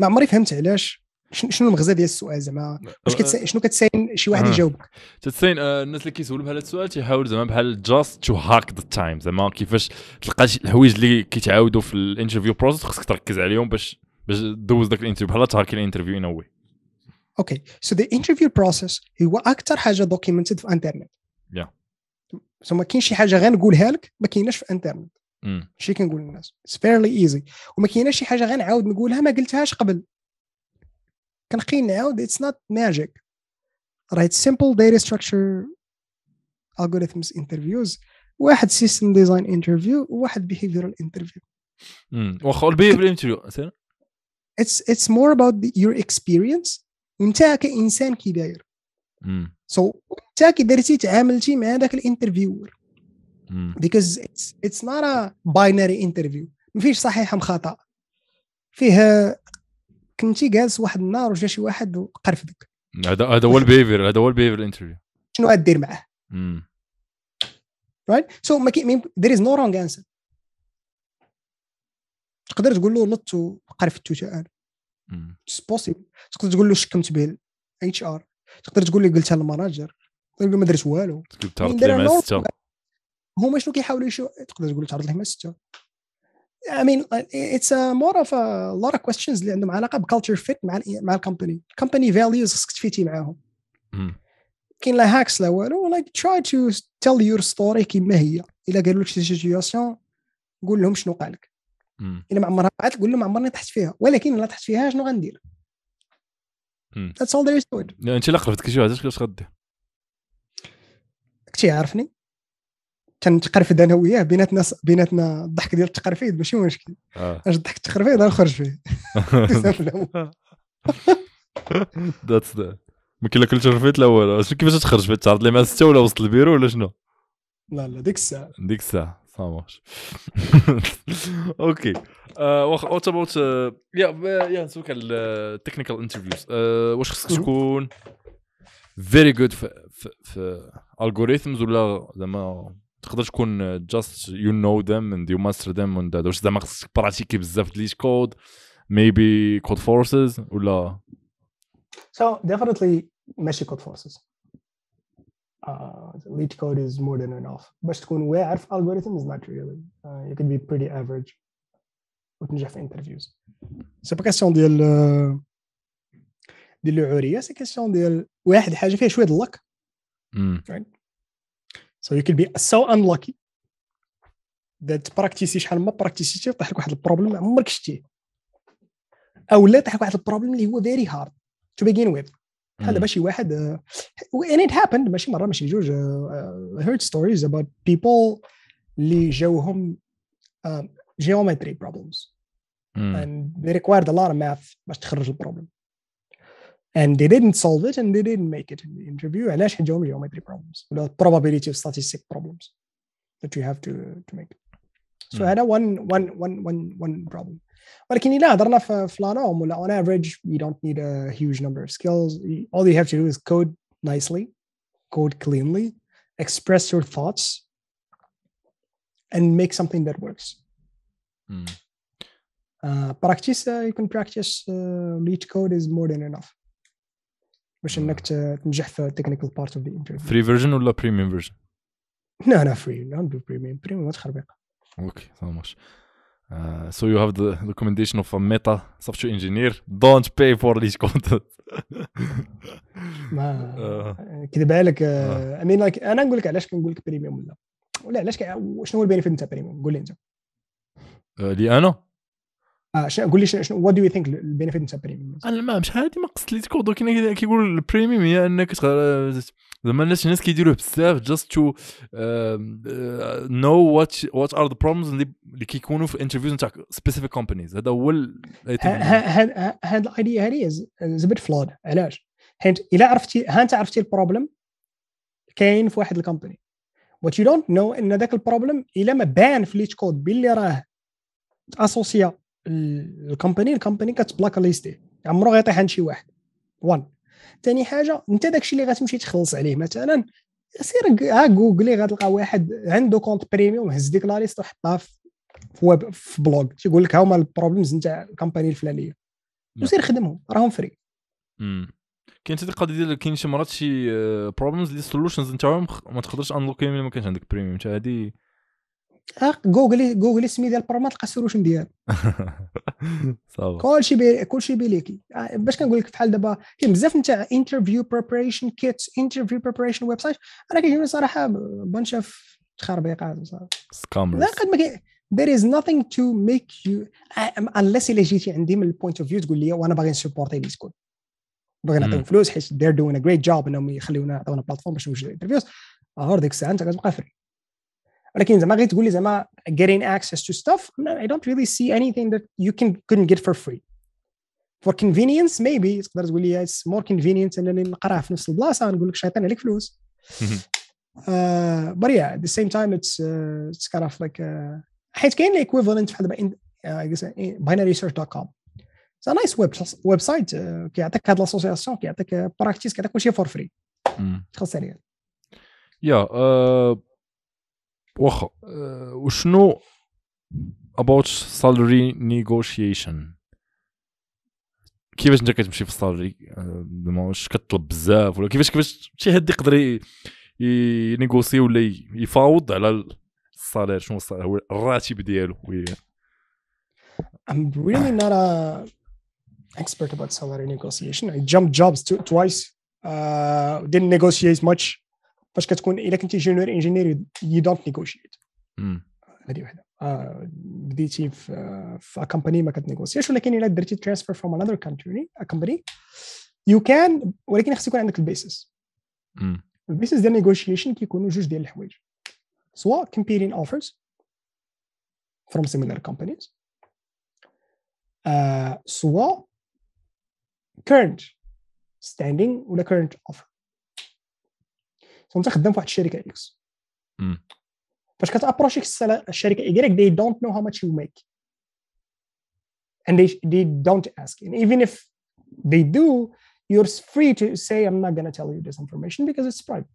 ما عمري فهمت علاش شنو المغزى ديال السؤال زعما واش أه. شنو كتساين شي واحد أه. يجاوبك تتساين أه، الناس اللي كيسولوا بهذا السؤال تيحاول زعما بحال جاست تو هاك ذا تايم زعما كيفاش تلقى شي الحوايج اللي كيتعاودوا في الانترفيو بروسيس خصك تركز عليهم باش باش دوز داك الانترفيو بحال تهاكي الانترفيو ان واي اوكي سو ذا انترفيو بروسيس هو اكثر حاجه دوكيومنتد في الانترنت yeah. ثم كاين شي حاجه غير نقولها لك ما كايناش في الانترنت شي كنقول للناس فيرلي ايزي وما كايناش شي حاجه غير نعاود نقولها ما قلتهاش قبل كنقي نعاود اتس نوت ماجيك رايت سيمبل داتا ستراكشر الجوريثمز انترفيوز واحد سيستم ديزاين انترفيو وواحد behavioral انترفيو واخا البيهيفيرال انترفيو مثلا اتس اتس مور اباوت يور اكسبيرينس وانت كانسان كي داير سو so, حتى كي درتي تعاملتي مع ذاك الانترفيور بيكوز اتس نوت ا باينري انترفيو ما فيش صحيح خطا فيه كنتي جالس واحد النهار وجا شي واحد وقرفدك هذا هذا هو البيهيفير هذا هو البيفير الانترفيو شنو غادير معاه رايت سو ما كاين ذير از نو رونغ انسر تقدر تقول له نط وقرفت حتى انا اتس بوسيبل تقدر تقول له شكمت به الاتش ار تقدر تقول له قلتها للماناجر طيب ما درت والو تعرضت ليه سته هما شنو كيحاولوا يشو تقدر تقول تعرض لهم سته I mean it's a more of a lot of questions اللي عندهم علاقه بكالتشر فيت مع مع الكومباني الكومباني فاليوز خصك تفيتي معاهم كاين لا هاكس لا والو لايك تراي تو تيل يور ستوري كيما هي الا قالوا لك شي سيتوياسيون قول لهم شنو وقع لك الا ما عمرها وقعت قول لهم عمرني طحت فيها ولكن الا طحت فيها شنو غندير all there is to it. يعني انت لا قربت واحد اش غدير تيعرفني تنتقرفد انا وياه بيناتنا بيناتنا الضحك ديال التقرفيد ماشي مشكل آه. اش الضحك التقرفيد غنخرج فيه ذاتس ما كاين لا كلتشر فيت لا والو كيفاش تخرج فيه تعرض لي مع ستة ولا وسط البيرو ولا شنو لا لا ديك الساعه ديك الساعه صاموش اوكي euh, واخا اوت اباوت يا يا نسولك على التكنيكال انترفيوز واش خصك تكون فيري جود في algorithms ولا زعما تقدر تكون جاست يو نو them اند يو ماستر them اند that واش زعما خصك براتيكي بزاف ديال كود ميبي كود فورسز ولا So ديفينيتلي ماشي كود فورسز uh, lead code is more than enough باش تكون واعر في algorithm is not really uh, you can be pretty average with في interviews سي با كاسيون ديال آه، ديال العوريه سي كاسيون ديال واحد حاجه فيها شويه د اللك Mm. right? So you could be so unlucky that practice شحال ما براكتيسيتي طيح لك واحد البروبليم عمرك شتيه او لا طيح لك واحد البروبليم اللي هو very hard to begin with. بحال دابا شي واحد uh, and it happened ماشي مره ماشي جوج uh, I heard stories about people اللي جاوهم uh, geometry problems Mm. and they required a lot of math باش تخرج البروبليم. And they didn't solve it and they didn't make it in the interview. علاش حيت geometry problems the probability of statistic problems that you have to to make. So هذا hmm. one one one one one problem. But إلا هضرنا في لانوم ولا on average you don't need a huge number of skills. All you have to do is code nicely, code cleanly, express your thoughts and make something that works. Mm. Uh, practice, uh, you can practice uh, lead code is more than enough. باش انك تنجح في التكنيكال بارت اوف ذا انترفيو فري فيرجن ولا بريميوم فيرجن؟ لا لا فري ندير بريميوم بريميوم تخربيق اوكي سو مارش Uh, so you have the recommendation of a meta software engineer. Don't pay for ما euh. كذب عليك اي مين لايك انا نقول لك علاش كنقول لك بريميوم ولا ولا علاش شنو هو البينيفيت نتاع بريميوم قول لي انت euh, لي انا آه، قول لي شنو وات دو يو ثينك البينيفيت نتاع البريميم انا ما مش هادي ما قصت لي تكون دوك كيقول البريميوم هي انك آه، زعما الناس الناس كيديروه بزاف جاست تو نو وات وات ار ذا بروبلمز اللي كيكونوا في انترفيوز نتاع سبيسيفيك كومبانيز هذا هو هاد الايديا هذه زبد فلود علاش حيت الا عرفتي ها انت عرفتي البروبلم كاين في واحد الكومباني وات يو دونت نو ان ذاك البروبلم الا ما بان في ليت كود باللي راه اسوسيا الكومباني الكومباني كتبلاك ليستي إيه. عمرو غيطيح عند شي واحد وان ثاني حاجه انت داكشي اللي غتمشي تخلص عليه مثلا سير ها جوجلي غتلقى واحد عنده كونت بريميوم هز ديك لا ليست وحطها في ويب في بلوغ تيقول لك ها هما البروبليمز نتاع الكومباني الفلانيه نعم. وسير خدمهم راهم فري كاين حتى القضيه ديال كاين شي مرات شي بروبليمز اللي سولوشنز نتاعهم ما تقدرش انلوكي ملي ما كانش عندك بريميوم حتى هذه جوجل آه، جوجل اسمي ديال برما تلقى السولوشن ديالو كلشي بي كلشي بليكي آه، باش كنقول لك بحال دابا كاين بزاف نتاع انترفيو بريباريشن كيتس انترفيو بريباريشن ويب سايت انا كيجيني صراحه بانش اوف تخربيقات سكامرز لا قد ما كاين there is nothing to make you آه، unless الا جيتي عندي من البوينت اوف فيو تقول لي وانا باغي نسبورتي لي سكول باغي نعطيهم فلوس حيت they're doing a great job انهم يخليونا يعطيونا بلاتفورم باش نوجدوا انترفيوز غير ديك الساعه انت كتبقى فري ولكن زعما غير تقول لي زعما getting access to stuff I don't really see anything that you can couldn't get for free for convenience maybe تقدر تقول لي it's more convenient انني نقراها في نفس البلاصه نقول لك شيطان عليك فلوس uh, but yeah at the same time it's uh, it's kind of like uh, حيت كاين equivalent بحال دابا binarysearch.com it's a nice web website سايت كيعطيك هاد لاسوسياسيون كيعطيك براكتيس كيعطيك كلشي فور فري تخلص عليها يا yeah, uh... واخا آه، وشنو about salary negotiation كيفاش انت كتمشي في الصالري آه، زعما واش كطلب بزاف ولا كيفاش كيفاش شي حد يقدر ينيغوسي ولا يفاوض على الصالير شنو الصالير هو الراتب ديالو I'm really not a expert about salary negotiation. I jumped jobs twice. Uh, didn't negotiate much. فاش كتكون الا كنتي جونيور انجينير يو دونت نيغوشيت هذه وحده آه، بديتي في كومباني ما كتنيغوسياش ولكن الا درتي ترانسفير فروم انذر كونتري كومباني يو كان ولكن خص يكون عندك البيسس البيسس ديال نيغوشيشن كيكونوا جوج ديال الحوايج سوا كومبيرين اوفرز فروم سيميلار كومبانيز سوا كيرنت ستاندينغ ولا كيرنت اوفر فانت خدام في واحد الشركه اكس فاش كتابروشيك الشركه ايكغيك they don't know how much you make and they دونت don't ask and even if they do you're free to say I'm not غانا tell you this information because it's private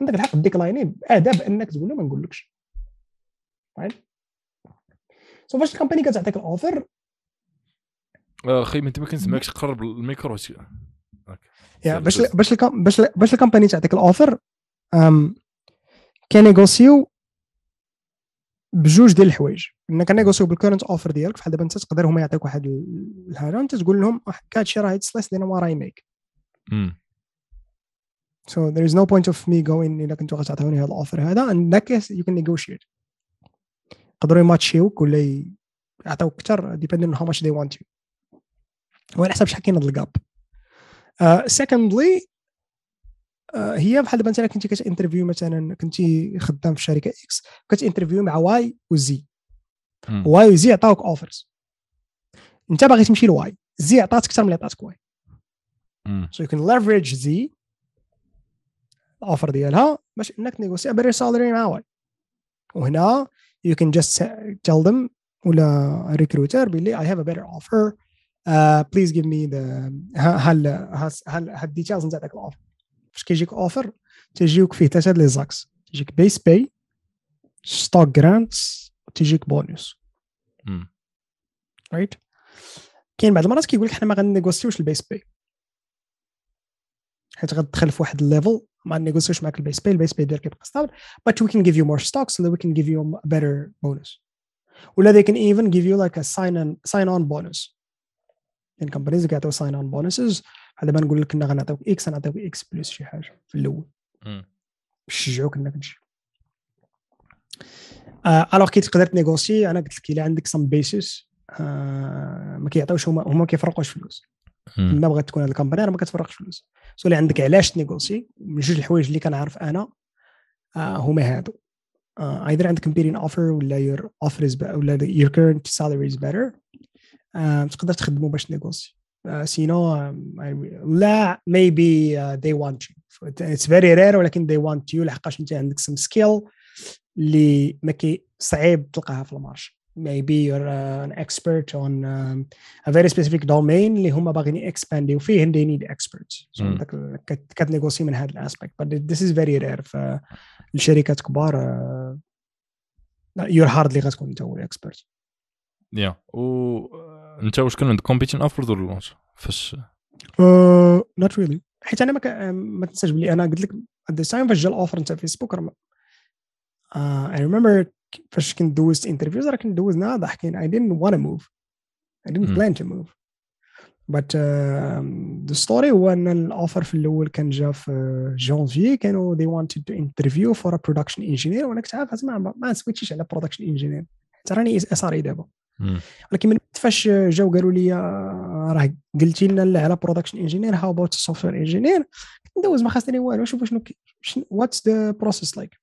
عندك الحق ديكلايني اداب انك تقول له ما نقولكش سو فاش الكومباني كتعطيك الاوفر آه، اخي ما انت ما كنسمعكش قرب الميكرو يا باش باش باش باش الكومباني تعطيك الاوفر كينيغوسيو بجوج ديال الحوايج انك نيغوسيو بالكورنت اوفر ديالك فحال دابا انت تقدر هما يعطيك واحد الهذا انت تقول لهم هادشي راه يتسلايس لان وراي ميك So there is no point of me going إلا كنتو غتعطيوني هاد الأوفر هذا and in that case you can negotiate. يقدروا يماتشيوك ولا يعطيوك أكثر depending on how much they want you. وعلى حسب شحال كاين هاد الجاب سكندلي آه، آه، هي بحال دابا انت كنتي كتانترفيو مثلا كنتي خدام في شركه اكس كتانترفيو مع واي وزي واي وزي عطاوك اوفرز انت باغي تمشي لواي زي عطاتك اكثر من اللي عطاتك واي سو يو كان ليفريج زي الاوفر ديالها باش انك نيغوسي بري سالري مع واي وهنا يو كان جاست تيل ذم ولا ريكروتر بلي اي هاف ا بيتر اوفر بليز جيف مي هل هل هاد الديتيلز نتاع ذاك الاوفر باش كيجيك اوفر تجيك فيه ثلاثه لي زاكس تجيك بيس باي ستوك جرانتس تجيك بونus رايت كاين بعض المرات كيقول لك حنا ما غنيغوسيوش البيس باي حيت غتدخل في واحد الليفل ما نيغوسيوش معاك البيس باي البيس باي ديالك كيبقى ستابل but we can give you more stocks so that we can give you a better bonus ولا they can even give you like a sign on sign on bonus لان كومبانيز كيعطيو ساين اون بونسز هذا ما نقول لك كنا غنعطيوك اكس غنعطيوك اكس بلس شي حاجه في الاول نشجعوك انك تجي الوغ آه، كي تقدر تنيغوسي انا قلت لك الا عندك سام آه، بيسيس ما كيعطيوش هما هما ما كيفرقوش فلوس ما بغات تكون هاد الكومباني راه ما كتفرقش فلوس سولي عندك علاش تنيغوسي من جوج الحوايج اللي كنعرف انا آه، هما هادو ايذر عندك كومبيرين اوفر ولا يور اوفر از ولا يور كيرنت سالاري از بيتر تقدر تخدمه باش نيغوسي آه، سينو يعني لا ميبي دي وانت يو اتس فيري رير ولكن دي وانت يو لحقاش انت عندك سم سكيل اللي ما كي صعيب تلقاها في المارش maybe you're uh, an expert on um, a very specific domain اللي هما باغيين اكسبانديو فيه and they need experts كتنيغوسي من هذا الاسبيكت but this is very rare الشركات كبار uh, you're hardly غتكون انت هو الاكسبرت يا yeah. و انت واش كان عندك كومبيتيشن افور ولا لونش فاش نوت أه، ريلي حيت انا ما آه، ما تنساش بلي انا قلت لك ذا تايم فاش جا الاوفر نتاع فيسبوك راه اي ريمبر فاش كنت دوزت انترفيوز راه كنت دوزنا ضحكين اي دينت وان موف اي دينت بلان تو موف بات ذا ستوري هو ان الاوفر في الاول كان جا في جونفي كانوا they wanted to interview for a production engineer وانا كنت عارف ما ما سويتشيش على production engineer حتى راني اس ار اي e دابا ولكن من فاش جاو قالوا لي آه، راه قلتي لنا على برودكشن انجينير هاو اباوت سوفتوير انجينير ندوز ما خاصني والو نشوف شنو واتس ذا بروسيس لايك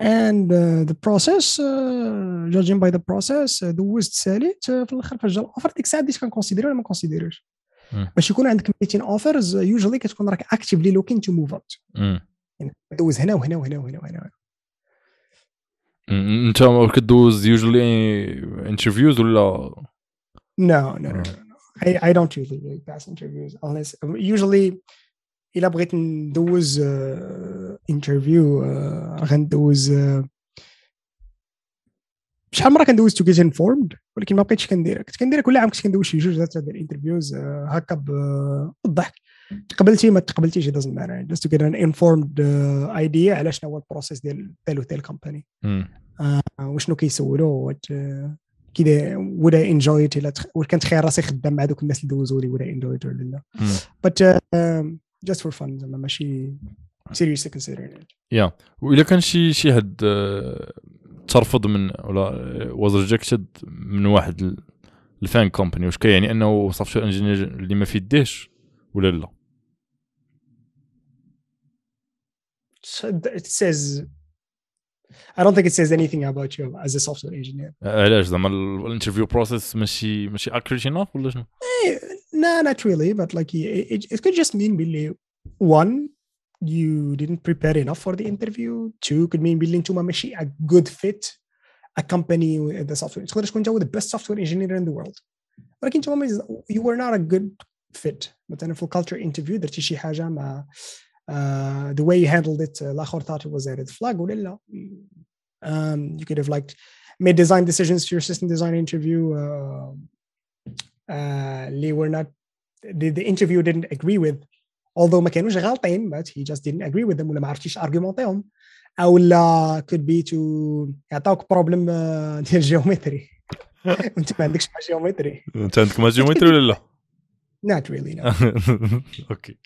اند ذا بروسيس جاجين باي ذا بروسيس دوزت ساليت آه، في الاخر فاش جا الاوفر ديك الساعه بديت كنكونسيدير ولا ما كونسيديروش باش يكون عندك 200 اوفرز يوجوالي كتكون راك اكتيفلي لوكين تو موف اوت دوز هنا وهنا وهنا وهنا وهنا انت of do usually interviews ولا no no no, no, no. I, I don't usually pass interviews unless um, usually إلا بغيت ندوز انترفيو غندوز شحال مره كندوز تو جيت انفورمد ولكن ما بقيتش كندير كنت كندير كل عام كنت كندوز شي جوج ثلاثه ديال الانترفيوز آه، هكا بالضحك تقبلتي ما تقبلتيش دازنت ماتر جاست تو جيت ان انفورمد ايديا على شنو هو البروسيس ديال تال وتال كومباني وشنو كيسولوا آه، كي داير would I كنت خير راسي خدام مع دوك الناس اللي دوزوا لي ودا انجوي ولا لا بس جست فور فان زعما ماشي seriously considering it yeah وإلا كان شي شي هاد آه، ترفض من ولا واز ريجكتد من واحد الفان كومباني واش كيعني انه صافت انجينير اللي ما في يديهش ولا لا it says I don't think it says anything about you as a software engineer. آه، علاش زعما الانترفيو بروسيس ماشي ماشي اكريت enough ولا شنو؟ ايه نا نوت ريلي بات لايك it could just mean بلي one you didn't prepare enough for the interview two could mean building انتم ماشي a good fit a company with the software going to انت the best software engineer in the world can tell you were not a good fit But then for culture interview, شي uh, uh, the way you handled it uh, thought it was a red flag um, you could have like made design decisions to your system design interview uh, uh, they were not the, the interview didn't agree with although ما كانوش غالطين but he just didn't agree with them ولا ما عرفتيش ارغيومونتيهم او لا could be to يعطوك بروبليم آه، ديال الجيومتري وانت ما عندكش ما جيومتري انت عندك ما جيومتري ولا لا؟ not really no اوكي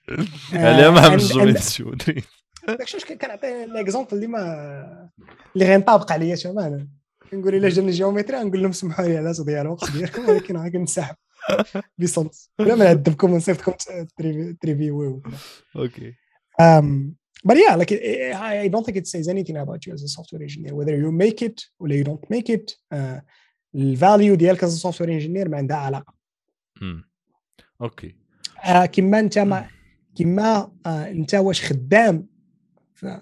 انا آه، ما عرفتش جيومتري داكشي واش كنعطي ليكزومبل اللي ما اللي غينطابق عليا تماما كنقول الا جاني جيومتري غنقول لهم سمحوا لي على تضييع الوقت ديالكم ولكن غادي نسحب ليسونس بلا ما نعذبكم ونصيفط لكم وي اوكي um, But yeah, like it, I don't think it says anything about you as a software engineer, whether you make it or you don't make it. Uh, الفاليو ديالك از سوفتوير انجينير ما عندها علاقه امم اوكي آه uh, كما انت ما كما آه، انت واش خدام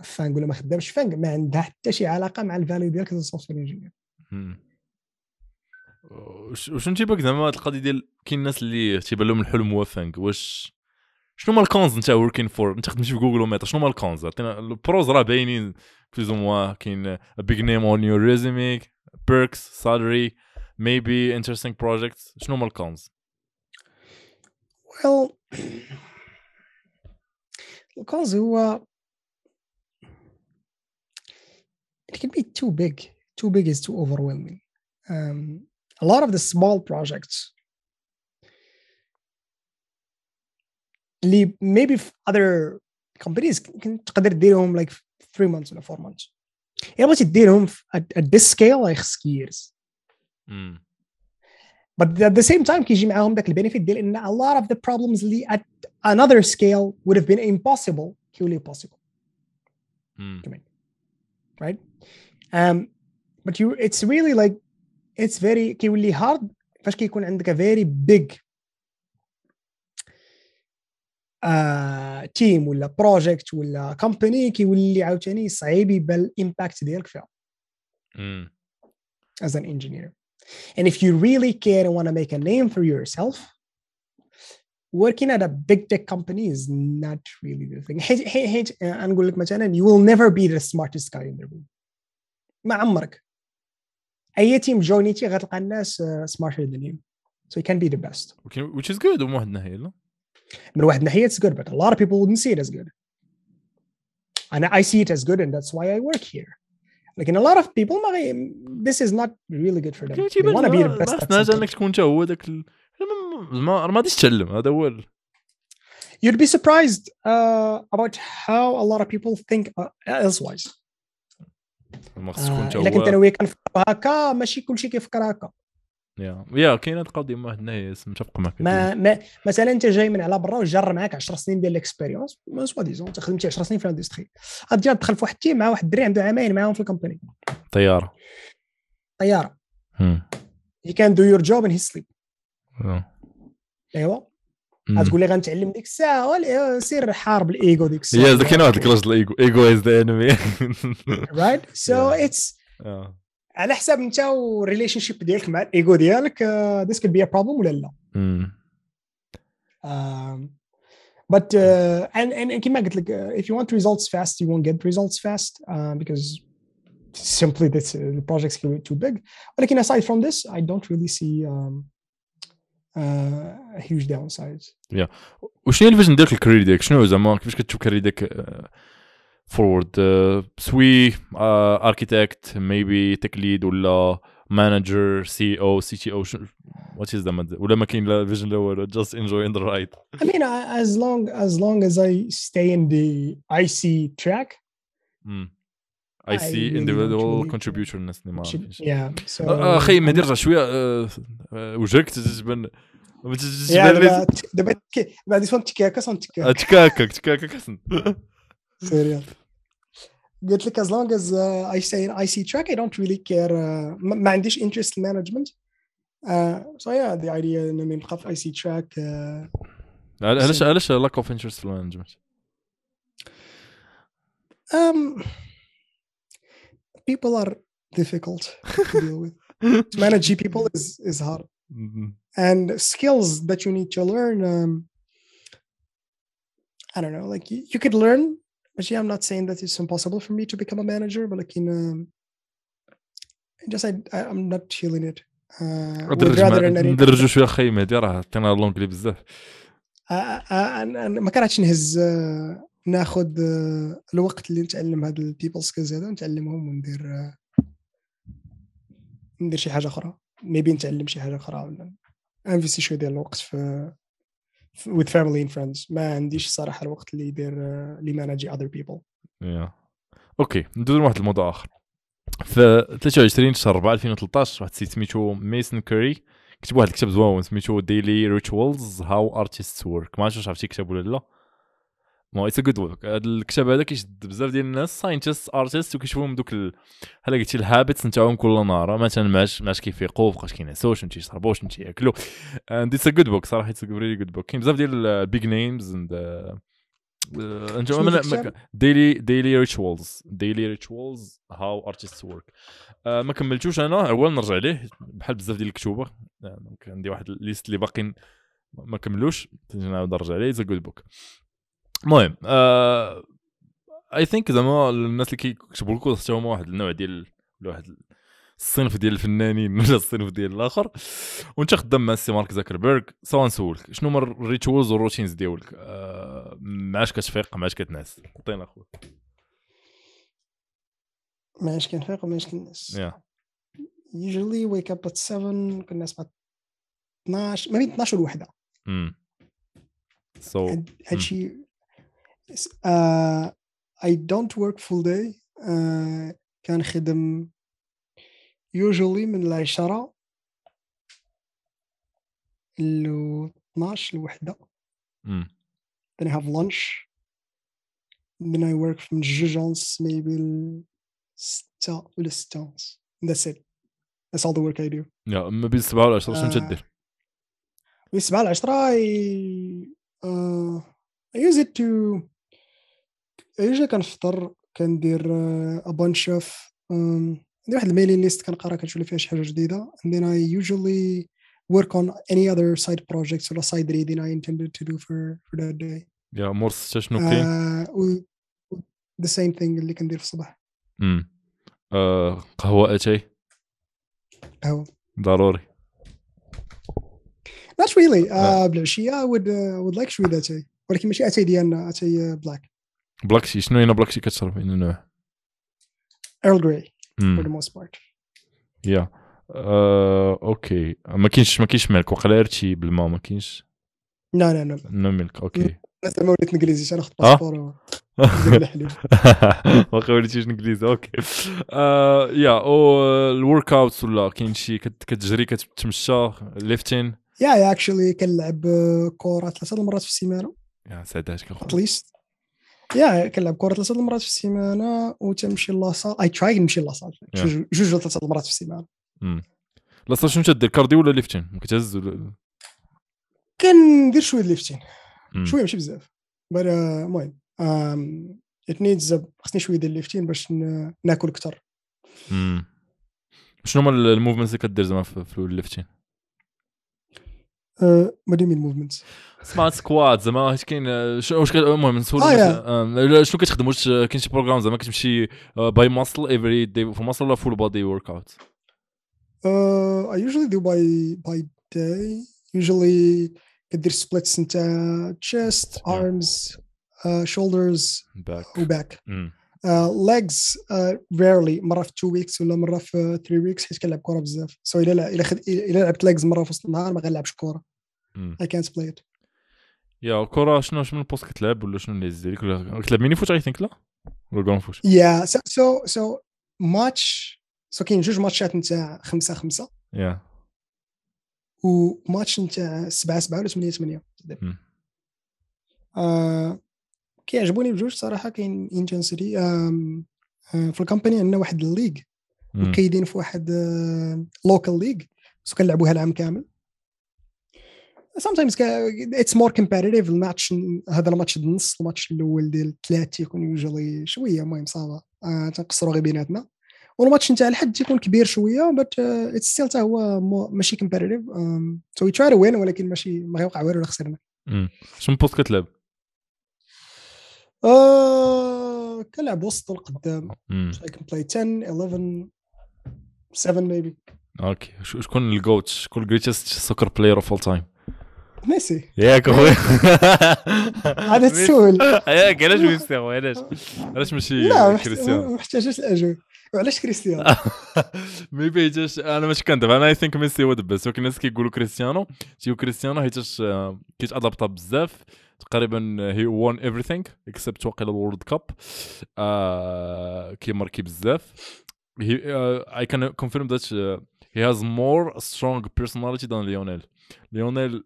فنقول ما خدامش فانك ما عندها حتى شي علاقه مع الفاليو ديالك از سوفتوير انجينير نتي بك زعما هاد القضيه ديال كاين الناس اللي تيبان لهم الحلم هو فانك واش شنو هما الكونز انت وركين فور انت خدمتي في جوجل وميتا شنو هما الكونز عطينا البروز راه باينين بليز موا كاين بيج نيم اون يور ريزومي بيركس سالري ميبي انترستينغ بروجيكت شنو هما الكونز ويل الكونز هو it can be too big too big is too overwhelming um, a lot of the small projects maybe other companies can تقدر تديرهم like 3 months or 4 months الا بغيتي ديرهم at this scale like years hmm. but at the same time كيجي معاهم ذاك البينيفيت ديال ان a lot of the problems اللي at another scale would have been impossible كيولي possible mm. right um, but you it's really like اتس فيري كيولي هارد فاش كيكون عندك فيري بيج تيم ولا بروجيكت ولا كومباني كيولي عاوتاني صعيب يبان الامباكت ديالك فيها as an engineer and if you really care and want to make a name for yourself working at a big tech company is not really the thing hey, hey حيت uh, نقول لك مثلا you will never be the smartest guy in the room ما عمرك اي تيم جوينيتي غتلقى الناس سمارتر ذان يو سو كان بي ذا بيست which is good من واحد الناحيه لا من واحد الناحيه it's good but a lot of people wouldn't see it as good and I see it as good and that's why I work here لكن a lot of people ما this is not really good for them they want to be the best at انك تكون انت هو ذاك ما غاديش تعلم هذا هو you'd be surprised uh, about how a lot of people think uh, elsewise ما خصك تكون آه. الا كنت انا كنفكر هكا ماشي كلشي كيفكر هكا يا يا كاينه القضيه واحد هنايا متفق معك ما, ما مثلا انت جاي من على برا وجر معاك 10 سنين ديال ليكسبيريونس سوا ديزون انت خدمتي 10 سنين في الاندستري غادي تدخل في واحد التيم مع واحد الدري عنده عامين معاهم في الكومباني طياره طياره هي كان دو يور جوب ان هي سليب ايوا غتقول لي غنتعلم ديك الساعه سير حارب الايجو ديك الساعه يا كاين واحد الكلاش الايجو ايجو از ذا انمي رايت سو اتس على حساب انت والريليشن شيب ديالك مع الايجو ديالك ذيس كود بي ا بروبلم ولا لا بات اند آه، كيما قلت لك آه، if you want results fast you won't get results fast uh, because simply this, uh, the projects can be too big ولكن aside from this I don't really see um, هيوج داون سايدز يا وشنو الفيجن ديالك الكارير ديالك شنو زعما كيفاش كتشوف الكارير ديالك فورورد سوي اركيتكت ميبي تك ليد ولا مانجر سي او سي تي او وات از ذا ولا ما كاين لا فيجن لا والو جاست انجوينغ ذا رايد I mean as long as long as I stay in the IC track mm. اي سي individual contribution ما اخي ما نرجع شويه وجهك تجبن تجبن دابا بعد يسون تكاكا تكاكا تكاكك تكاكك حسن سيريال قلت لك as long as uh, I stay in IC track I don't really care uh, ما عنديش interest in management uh, so yeah the idea انني نبقى في IC track علاش علاش lack of interest في المانجمنت؟ people are difficult to deal with. managing people is is hard, mm-hmm. and skills that you need to learn. Um, I don't know, like you, you, could learn, but yeah, I'm not saying that it's impossible for me to become a manager, but like in um, just I, I am not feeling it. Uh, ندرجوا شويه خيمه دي راه كان لونجلي بزاف uh, uh, uh, ناخذ آه، الوقت اللي نتعلم هاد البيبل سكيلز هذا نتعلمهم وندير آه، ندير شي حاجه اخرى ميبي نتعلم شي حاجه اخرى ولا انفيستي شويه ديال الوقت في with family and friends ما عنديش صراحه الوقت اللي يدير آه، اللي ماناجي other people yeah. اوكي ندوز لواحد الموضوع اخر في 23 شهر 4 2013 واحد السيد سميتو ميسن كوري كتب واحد الكتاب زوين سميتو ديلي ريتشوالز هاو ارتستس ورك ما عرفتش عرفتي الكتاب ولا لا ما اتس جود ورك هذا الكتاب هذا كيشد بزاف ديال الناس ساينتست ارتست وكيشوفهم دوك ال... قلتي الهابيتس نتاعهم كل نهار مثلا ماش ماش كيفيقوا بقاش كينعسوا شنو تيشربوا شنو تياكلوا اند اتس جود بوك صراحه اتس ريلي جود بوك كاين بزاف ديال البيج نيمز اند ديلي ديلي ريتشوالز ديلي ريتشوالز هاو ارتست ورك ما كملتوش انا اول نرجع ليه بحال بزاف ديال الكتوبه عندي واحد ليست اللي باقي ما كملوش نرجع ليه اتس جود بوك المهم اي آه، ثينك زعما الناس اللي كيكتبوا الكود حتى هما واحد النوع ديال واحد الصنف ديال الفنانين ولا الصنف ديال الاخر وانت خدام مع السي مارك زاكربيرغ سواء نسولك شنو هما الريتوالز والروتينز ديالك آه معاش كتفيق معاش كتنعس عطينا اخويا معاش كنفيق ومعاش كنعس يوجولي ويك اب ات 7 كنعس بعد 12 ما بين 12 والوحده سو هادشي uh, I don't work full day uh, خدم usually من العشرة ال 12 الوحدة mm. then I have lunch then I work from جوج ونص maybe 6 ولا ستة that's it that's all the work I do yeah ما بين السبعة والعشرة شنو تدير؟ من السبعة والعشرة I use it to اجي إيه كنفطر كندير ابانش اوف عندي واحد الميلين ليست كنقرا كنشوف فيها شي حاجه جديده and then I usually work on any other side projects ولا side reading I intended to do for, for that day يا امور مور شنو كاين؟ the same thing اللي كندير في الصباح امم قهوه اتاي قهوه ضروري not really uh, آه. آه، بالعشيه I would, uh, would like شويه اتاي ولكن ماشي اتاي ديالنا اتاي بلاك بلاكسي شنو هنا بلاكسي كتشرب هنا نوع ايرل جراي فور ذا موست بارت يا اوكي ما كاينش ما كاينش ميلك وقيلا ارتي بالماء ما كاينش لا لا لا نو ميلك اوكي انا زعما وليت انجليزي شحال خدت باسبور ما وليتي انجليزي اوكي يا او الورك اوتس ولا كاين شي كتجري كتمشى ليفتين يا يا اكشلي كنلعب كره ثلاثه المرات في السيمانه يا سعداش كنخرج اتليست يا كنلعب كره ثلاثه المرات في السيمانه وتمشي لاصا اي تراي نمشي لاصا جوج ولا ثلاثه المرات في السيمانه لاصال شنو تدير كارديو ولا ليفتين كتهز ولا كندير شويه ليفتين شويه ماشي بزاف uh, المهم ات نيدز خصني شويه ديال ليفتين باش ناكل اكثر شنو هما الموفمنتس اللي كدير زعما في الليفتين Uh, what do you mean movements؟ سمعت سكواد زعما كاين واش المهم نسول شنو كتخدم واش كاين شي بروغرام زعما كتمشي باي ماسل افري داي في ماسل ولا فول بودي ورك اوت؟ I usually do by by day usually كدير سبليتس نتاع chest arms uh, shoulders back. وباك mm. ليجز آه، ريرلي آه، مره في 2 ويكس ولا مره في 3 ويكس حيت كنلعب كره بزاف سو الا لا الا خد... لعبت ليجز مره في وسط النهار ما غنلعبش كره اي كانت بلاي ات يا كره شنو شنو البوست كتلعب ولا شنو اللي هز ولا كتلعب ميني فوت اي ثينك لا ولا جون فوت يا سو سو ماتش سو كاين جوج ماتشات نتاع 5 5 يا وماتش نتاع 7 7 ولا 8 8 كيعجبوني بجوج صراحه كاين ان آه، في الكومباني عندنا واحد الليغ مقيدين في واحد لوكال آه، ليغ سو كنلعبوها العام كامل سامتايمز اتس مور كومبيتيتيف الماتش هذا الماتش النص الماتش الاول ديال الثلاث يكون يوجولي شويه المهم صافا آه، تنقصروا غير بيناتنا والماتش نتاع الحد تيكون كبير شويه بات اتس ستيل هو ماشي كومبيتيتيف سو وي تراي تو وين ولكن ماشي ما غيوقع والو خسرنا شنو بوست كتلعب؟ آه، كلعب وسط القدام اي كان بلاي 10 11 7 ميبي اوكي شكون الجوتش شكون الجريتست سوكر بلاير اوف اول تايم ميسي ياك اخوي هذا السؤال ياك علاش ميسي اخوي علاش علاش ماشي كريستيانو ما احتاجش الاجوبه وعلاش كريستيانو ميبي حيتاش انا ماشي كندافع انا اي ثينك ميسي هو ذا بيست ولكن الناس كيقولوا كريستيانو تيو كريستيانو حيتاش آه، كيتادابطا بزاف تقريبا هي وون ايفريثينغ اكسبت واقيلا الورد كاب آه، كي ماركي بزاف هي اي كان كونفيرم ذات هي هاز مور سترونغ بيرسوناليتي دان ليونيل ليونيل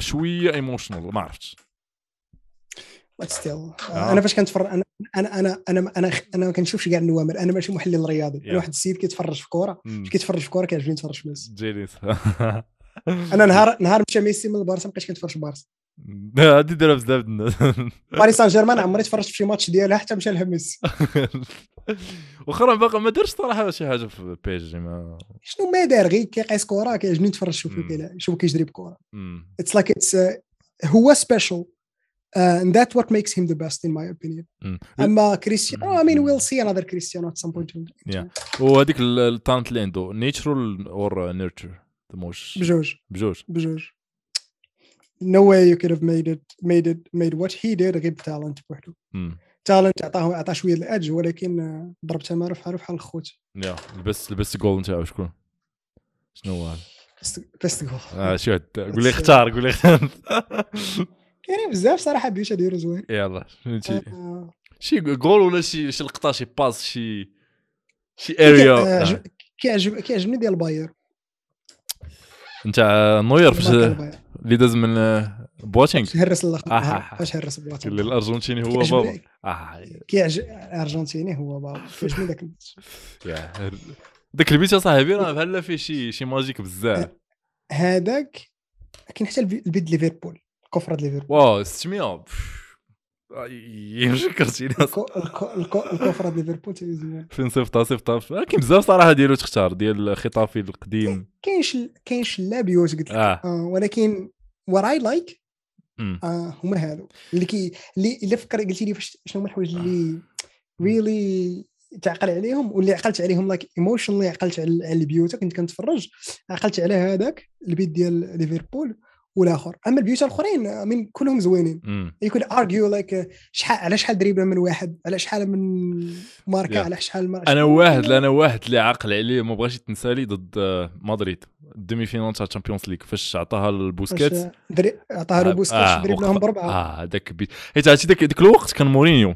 شويه ايموشنال ما عرفتش ستيل آه، آه. انا فاش كنتفرج انا انا انا انا انا, أنا ما كنشوفش كاع النوامر انا ماشي محلل رياضي انا واحد السيد كيتفرج في كوره كيتفرج في كوره كيعجبني نتفرج في الناس انا نهار نهار مشى ميسي من البارسا ما بقيتش كنتفرج بارسا هادي دايره بزاف الناس باريس سان جيرمان عمري تفرجت في شي ماتش ديالها حتى مشى لها ميسي راه باقي ما دارش صراحه شي حاجه في بي اس جي ما شنو ما دار غير كيقيس كره كيعجبني نتفرج شوف شوف كيجري بكره اتس لايك اتس uh, هو سبيشال uh, and that what makes him the best in my opinion اما كريستيانو I mean we'll see another كريستيانو at some point وهذيك التالنت اللي عنده نيتشرال اور نيرتشر مش بجوج بجوج بجوج no way you could have made it made it made what he did غير بتالنت بوحدو تالنت عطاه عطاه شويه الادج ولكن آه، ضرب تماره في بحال الخوت يا لبس لبس جول نتاعه شكون شنو هو بس جول اه شو قول لي اختار قول لي اختار كاينين بزاف صراحه بيش يديروا زوين يلا شي آه. شي جول ولا شي شي لقطه شي باس شي شي اريا كيعجبني آه، ديال باير انت نوير اللي داز من بواتينغ هرس الاخر آه، فاش آه، آه. هرس بواتينغ الارجنتيني هو بابا كي الارجنتيني هو بابا كيعجبني ذاك داك البيت صاحبي راه بحال فيه شي شي ماجيك بزاف هذاك كاين حتى البيت ليفربول الكفره ديال ليفربول واو 600 يفكرتي الكفره ديال ليفربول تاع زوين فين صيفطها صيفطها كاين بزاف صراحه ديالو تختار ديال الخطافي القديم كاين كاين شلابيوت قلت لك آه. آه، ولكن وات اي لايك هما هادو اللي كي اللي الا فكر قلتي لي شنو هما الحوايج اللي ريلي تعقل عليهم واللي عقلت عليهم لايك ايموشنلي عقلت على البيوت كنت كنتفرج عقلت على هذاك البيت ديال ليفربول والاخر اما البيوت الاخرين من كلهم زوينين يكون ارجيو لايك شحال على شحال دريبه من واحد على شحال من ماركه على شحال ما انا واحد انا واحد اللي عاقل عليه ما بغاش يتنسالي ضد آه، مدريد الدمي فينال تاع الشامبيونز ليغ فاش عطاها لبوسكيت آه، عطاها آه، لبوسكيت لهم بربعه اه هذاك حيت عرفتي ذاك الوقت كان مورينيو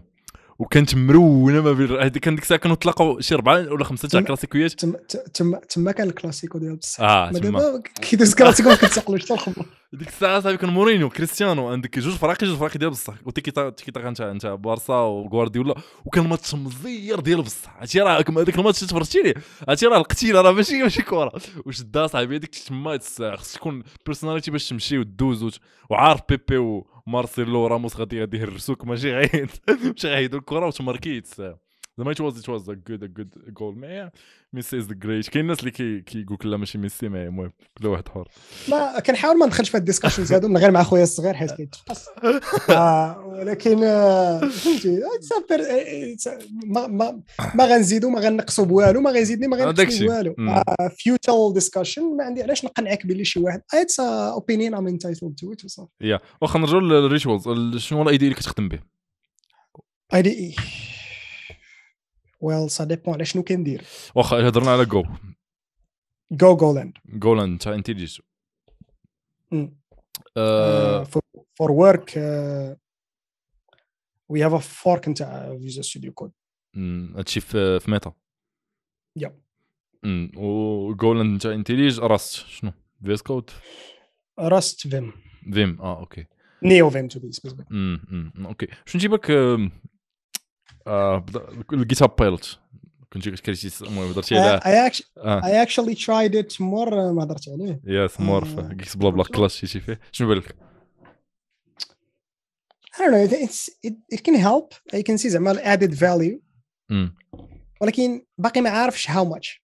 وكانت مرونه ما بين كان ديك الساعه كانوا تلاقوا شي اربعه ولا خمسه تاع الكلاسيكويات تما تما تما كان الكلاسيكو ديال بصح اه كي كيدوز كلاسيكو ما كتسقلوش حتى الخمر ديك الساعه صاحبي كان مورينيو كريستيانو عندك جوج فراقي جوج فراقي ديال بصح تيكي تاكا انت انت بارسا وغوارديولا وكان ماتش مزير ديال بصح عرفتي راه هذاك الماتش تفرجتي ليه عرفتي راه القتيله راه ماشي ماشي كره وشدها صاحبي هذيك تما خصك تكون بيرسوناليتي باش تمشي ودوز وعارف بيبي مارسيلو راموس غادي يهرسوك ماشي غايد ماشي غايدو الكره وتماركيت زعما تواز تواز it جود ا جود جول مي ميسي از جريت كاين الناس اللي كيقول لا ماشي ميسي مي المهم كل واحد حر ما كنحاول ما ندخلش في الديسكشنز هادو من غير مع خويا الصغير حيت كيتفقص آه، ولكن آه، فهمتي ما ما ما غنزيدو ما غنقصو بوالو ما غيزيدني ما غنقصو بوالو فيوتال آه، ديسكشن ما عندي علاش نقنعك باللي شي واحد اتس اوبينيون ام انتايتلد تو ات يا واخا نرجعوا للريتشوالز شنو هو الايدي اللي كتخدم به اي دي اي ويل سا ديبون على شنو كندير واخا هضرنا على جو جو جولاند جولاند تاع انتيجيسو فور ورك وي هاف ا فورك نتاع فيزا ستوديو كود هادشي في ميتا يا و جولاند تاع انتيجيس راست شنو فيس كود راست فيم فيم اه اوكي نيو فيم تو بي سبيسيفيك اوكي شنو جيبك uh, الجيت بايلوت كنت كريتي درتي هضرتي على اي اكشلي ترايد ات مور ما هضرت عليه يس مور كيكس بلا بلا كلاش شي فيه شنو بالك I don't know it's it, it can help you can see زعما added value ولكن باقي ما عارفش how much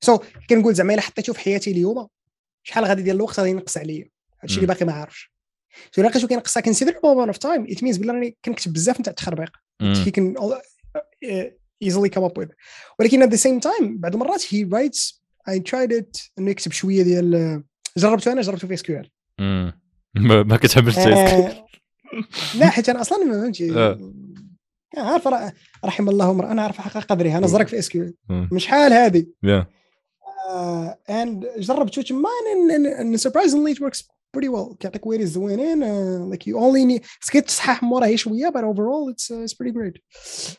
سو so, كنقول زعما الا حطيته في حياتي اليوم شحال غادي ديال الوقت غادي ينقص عليا هادشي اللي باقي ما عارفش سو الا لقيتو كاين قصه كنسيدر مومون اوف تايم ات مينز بلي راني كنكتب بزاف نتاع التخربيق هي كان ايزلي كم اب ويز ولكن ات ذا سيم تايم بعض المرات هي رايتس اي ترايد ات انه يكتب شويه ديال آه، جربته انا جربته في اس كيو ال ما كتحملش آه، لا حيت انا اصلا ما فهمتش آه. عارف رحم الله امرأة انا عارف حق قدري انا زرك في اس كيو من شحال هذه اند جربته تما ان سربرايزنلي ات وركس pretty well كيعطيك ويريز زوينين uh, يو اونلي only need سكيت تصحح موراه شويه but overall it's uh, it's pretty great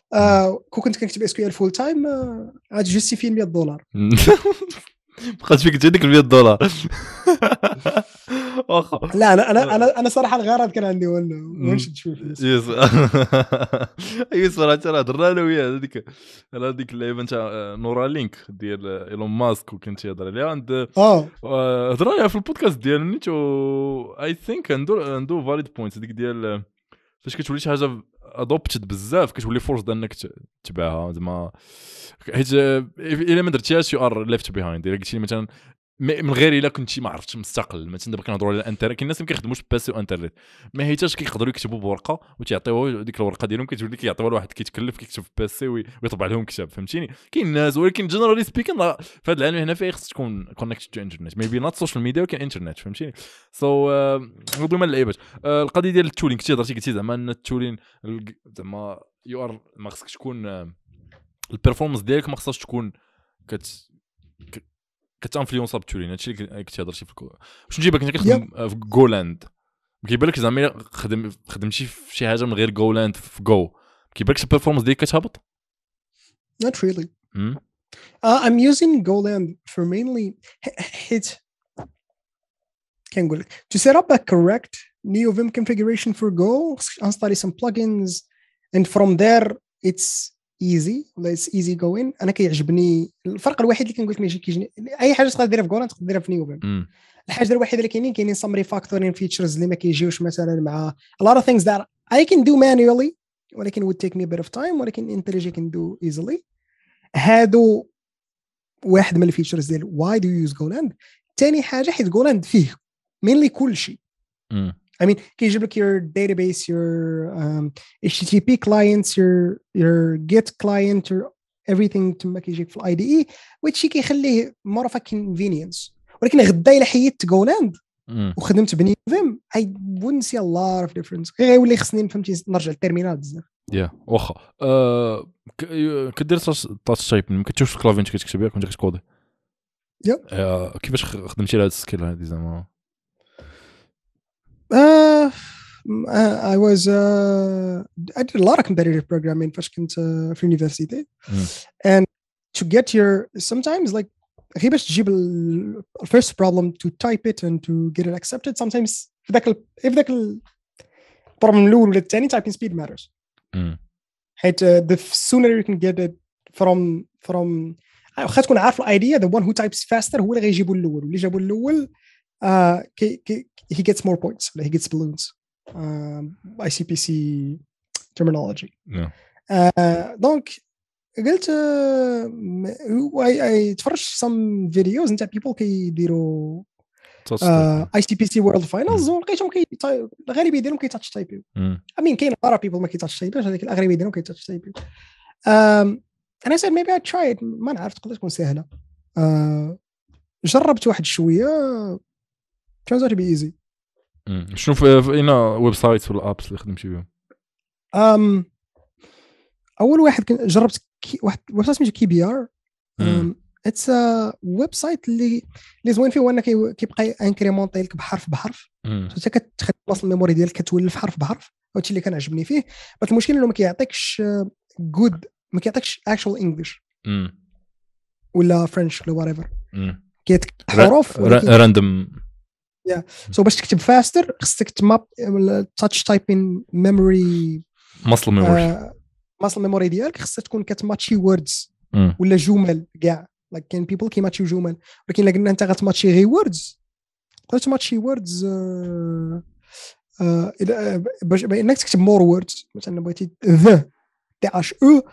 كون mm. uh, كنت كنكتب اس كيو ال فول تايم عاد جوستيفين 100 دولار بقات فيك تجي ديك 100 دولار لا انا انا انا انا صراحه الغرض كان عندي ولا وش تشوف يس يس راه درنا وياه هذيك على هذيك اللعيبه آه، نتاع نورا لينك ديال ايلون ماسك وكان تيهضر عليها عند آه. آه، هضرنا عليها في البودكاست ديال نيت اي ثينك عنده عنده فاليد بوينت هذيك ديال فاش كتولي شي حاجه ادوبتد بزاف كتولي فرصه انك تبعها زعما حيت الا ما درتيهاش يو ار ليفت بيهايند الا قلتي مثلا من غير الا كنتي ما عرفتش مستقل مثلا دابا كنهضروا على الانترنت كاين الناس اللي ما كيخدموش باسي وانترنت ما حيتاش كيقدروا يكتبوا بورقه وتيعطيوها ديك الورقه ديالهم كتولي يعطيوها لواحد كيتكلف كيكتب في باسي ويطبع لهم كتاب فهمتيني كاين ناس ولكن جنرالي سبيكين في هذا العالم هنا فيه خص تكون كونكتد تو انترنت ميبي نات سوشيال ميديا ولكن انترنت فهمتيني سو آه، هادو هما اللعيبات آه، القضيه ديال التولين كنتي هضرتي قلتي زعما ان التولين زعما يو ار ما خصك تكون آه، البيرفورمانس ديالك ما خصهاش تكون كت كتانفلونسا بالتورين هادشي اللي كنت هضرتي في الكو... شنو جيبك انت كتخدم yeah. في جولاند ما كيبانلك زعما خدم خدمتي في شي حاجه من غير جولاند في جو ما كيبانلكش البيرفورمانس ديالك كتهبط not really mm. uh, I'm using Goland for mainly hit كنقول لك to set up a correct NeoVim configuration for Go install some plugins and from there it's ايزي والله اتس ايزي جوين انا كيعجبني الفرق الوحيد اللي كنقول لك ماشي كيجني اي حاجه تقدر ديرها في جولان تقدر ديرها في نيوبان الحاجه الوحيده اللي كاينين كاينين سمري فاكتورين فيتشرز اللي ما كيجيوش مثلا مع a lot of things that I can do manually ولكن would take me a bit of time ولكن انتليجي can do easily هادو واحد من الفيتشرز ديال why do you use Goland ثاني حاجه حيت جولاند فيه mainly كل شيء I mean, كيجيب لك your database, your um, HTTP clients, your your Git client, your everything تما كيجيك في الاي دي اي وهادشي كيخليه مور اوف convenience ولكن غدا الا حيدت جولاند وخدمت بني فيم اي wouldn't see a lot of difference غير غيولي خصني فهمتي نرجع للتيرمينال بزاف يا واخا كدير تاتش تايب ما كتشوفش الكلافي انت كتكتب ياك وانت كتكودي يا كيفاش خدمتي على هاد السكيل هذه زعما Uh, mm, uh, I was uh, I did a lot of competitive programming for Tashkent uh, university, mm. and to get your sometimes like uh, first problem to type it and to get it accepted sometimes if that problem ذاك البروبلم الاول typing speed matters حيت mm. the sooner you can get it from from واخا تكون the one who types faster who will uh, he gets more points. He gets balloons. Um, ICPC terminology. No. Uh, donc قلت اي تفرجت سام فيديوز نتاع بيبل كيديروا اي سي بي سي وورلد فاينلز ولقيتهم كي الغالبيه ديالهم كيتاتش تايبيو امين كاين راه بيبل ما كيتاتش تايبيو هذيك الاغلبيه ديالهم كيتاتش تايبيو انا سير ميبي اي تراي ما نعرف تقدر تكون سهله جربت واحد شويه كان زعما بي ايزي شنو في هنا ويب سايتس ولا ابس اللي خدمتي بهم ام um, اول واحد جربت واحد ويب سايت سميتو كي بي ار اتس ويب سايت اللي اللي زوين فيه هو انك كيبقى انكريمونتي لك بحرف بحرف حتى كتخلي الميموري ديالك كتولف حرف بحرف هادشي اللي كان عجبني فيه بس المشكل انه ما كيعطيكش جود uh, ما كيعطيكش اكشوال انجلش ولا فرنش ولا وات ايفر كيعطيك حروف راندوم يا سو hmm. باش تكتب فاستر خصك تماب تاتش تايبين ميموري مصل ميموري مصل ميموري ديالك خصها تكون كتماتشي ووردز hmm. ولا جمل كاع لايك كاين بيبل كيماتشيو جمل ولكن الا قلنا انت غاتماتشي غير ووردز تقدر تماتشي ووردز آه، آه، آه، باش انك تكتب مور ووردز مثلا بغيتي ذا تي اش او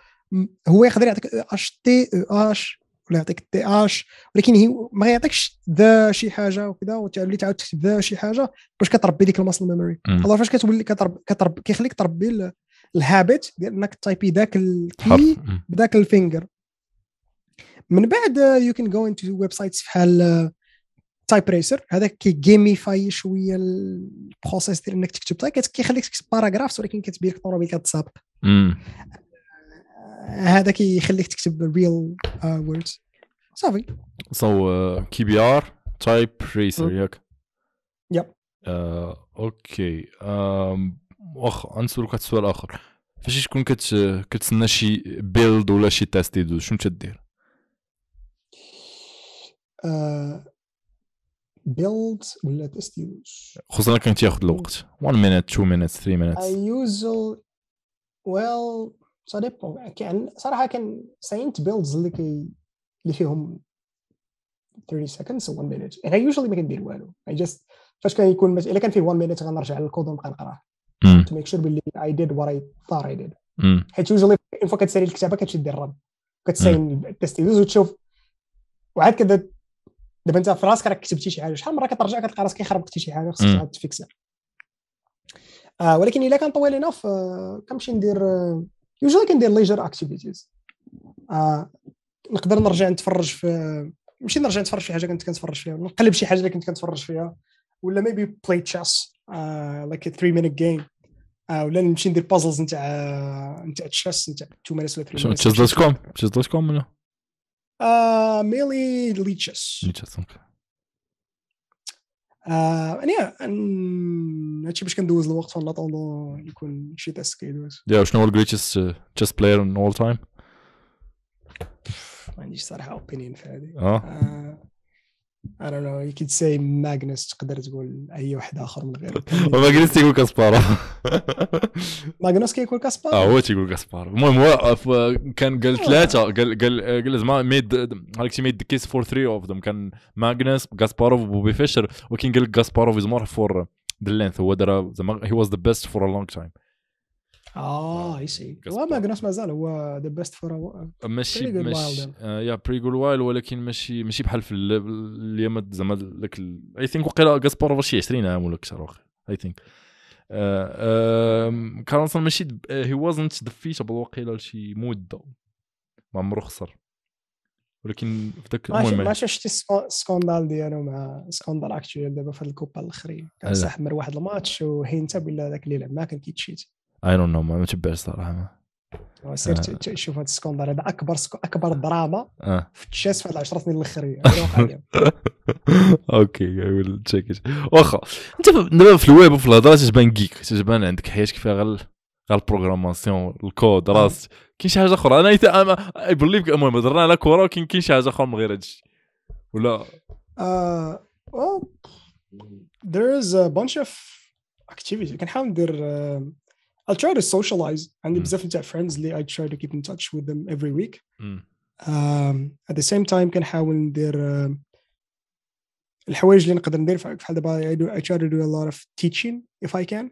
هو يقدر يعطيك اش تي او اش ولا يعطيك تي اش ولكن هي ما يعطيكش ذا شي حاجه وكذا وتولي تعاود تكتب ذا شي حاجه باش كتربي ديك الماسل ميموري الله فاش كتولي كتربي كيخليك تربي الهابيت ديال انك تايبي ذاك الكي بذاك الفينجر من بعد يو كان جو انتو ويب سايتس بحال تايب ريسر هذا جيميفاي شويه البروسيس ديال انك تكتب تايب كيخليك تكتب باراغرافس ولكن كتبين لك طوموبيل كتسابق هذا كيخليك تكتب ريل ووردز uh, صافي سو كي بي ار تايب ريسر ياك ياب اوكي واخا غنسولك واحد السؤال اخر فاش تكون كتسنى شي بيلد ولا شي تيست يدوز شنو تدير بيلد uh, ولا تيست يدوز خصوصا كان تياخذ الوقت 1 مينيت 2 مينيت 3 مينيت اي يوزل ويل سا ديبون كان صراحه كان ساينت بيلدز اللي كي اللي فيهم 30 seconds و 1 minute انا يوجوالي ما كندير والو I just فاش كان يكون الا كان فيه 1 minute غنرجع للكود ونبقى نقراه تو ميك شور باللي اي ديد وات اي thought I ديد حيت يوجوالي اون فوا كتسالي الكتابه كتشد الرب كتساين التست وتشوف وعاد كذا دابا انت في راسك راك كتبتي شي حاجه شحال من مره كترجع كتلقى راسك خربقتي شي حاجه خصك عاد تفيكسها آه ولكن الا كان طويل انف آه كنمشي ندير آه يوجوالي كندير ليجر اكتيفيتيز نقدر نرجع نتفرج في ماشي نرجع نتفرج في حاجه كنت كنتفرج فيها نقلب شي حاجه اللي كنت كنتفرج فيها ولا ميبي بلاي تشيس لايك 3 مينيت جيم ولا نمشي ندير بازلز نتاع نتاع تشيس نتاع 2 مينيت ولا 3 مينيت تشيس دوت كوم تشيس دوت كوم ولا ميلي ليتشيس ليتشيس اوكي آه يعني هادشي باش كندوز الوقت ولا طوندو يكون شي تاسك كيدوز يا شنو هو الجريتست تشيس بلاير ان اول تايم ما عنديش صراحه اوبينيون في هذه I don't know you could say Magnus تقدر تقول اي واحد اخر من غير ماغنس تيقول كاسبارو ماجنوس كيقول كاسبارو اه هو تيقول كاسبارو المهم هو آه، كان قال آه. ثلاثه قال قال قال زعما ميد هذاك ميد كيس فور ثري اوف ذم كان ماجنوس كاسباروف وبوبي فيشر ولكن قال لك كاسباروف از مور فور ذا لينث هو دار زعما هي واز ذا بيست فور ا لونج تايم اه اي سي ماغنوس مازال هو ذا بيست فور ماشي ماشي يا بريغول وايل ولكن ماشي ماشي بحال في اليوم زعما ذاك اي ثينك وقيلا غاسبار شي 20 عام ولا اكثر واقيلا اي ثينك كارلسون ماشي هي وازنت دفيتابل وقيلا لشي مده ما عمرو خسر ولكن في ذاك المهم ما شفتي السكوندال ديالو مع سكوندال اكتويال دابا في الكوبا الاخرين كان سحمر واحد الماتش وهينتا بلا ذاك اللي لعب معاه كان كيتشيت اي دون نو ما متبعش صراحه سير تشوف هذا السكوندر هذا اكبر اكبر دراما آه. في تشيس في 10 سنين الاخرين اوكي اي ويل تشيك ات واخا انت دابا في الويب وفي الهضره تتبان جيك تتبان عندك حياتك فيها غير غير البروغراماسيون الكود آه. راس كاين شي حاجه اخرى انا اي بليف المهم هضرنا على كره ولكن كاين شي حاجه اخرى من غير هادشي ولا آه، there is a bunch of اكتيفيتي كنحاول ندير I'll try to socialize, and mm. definitely I try to keep in touch with them every week. Mm. Um, at the same time can have uh, um, الحوايج اللي I, do, I try to do a lot of teaching if I can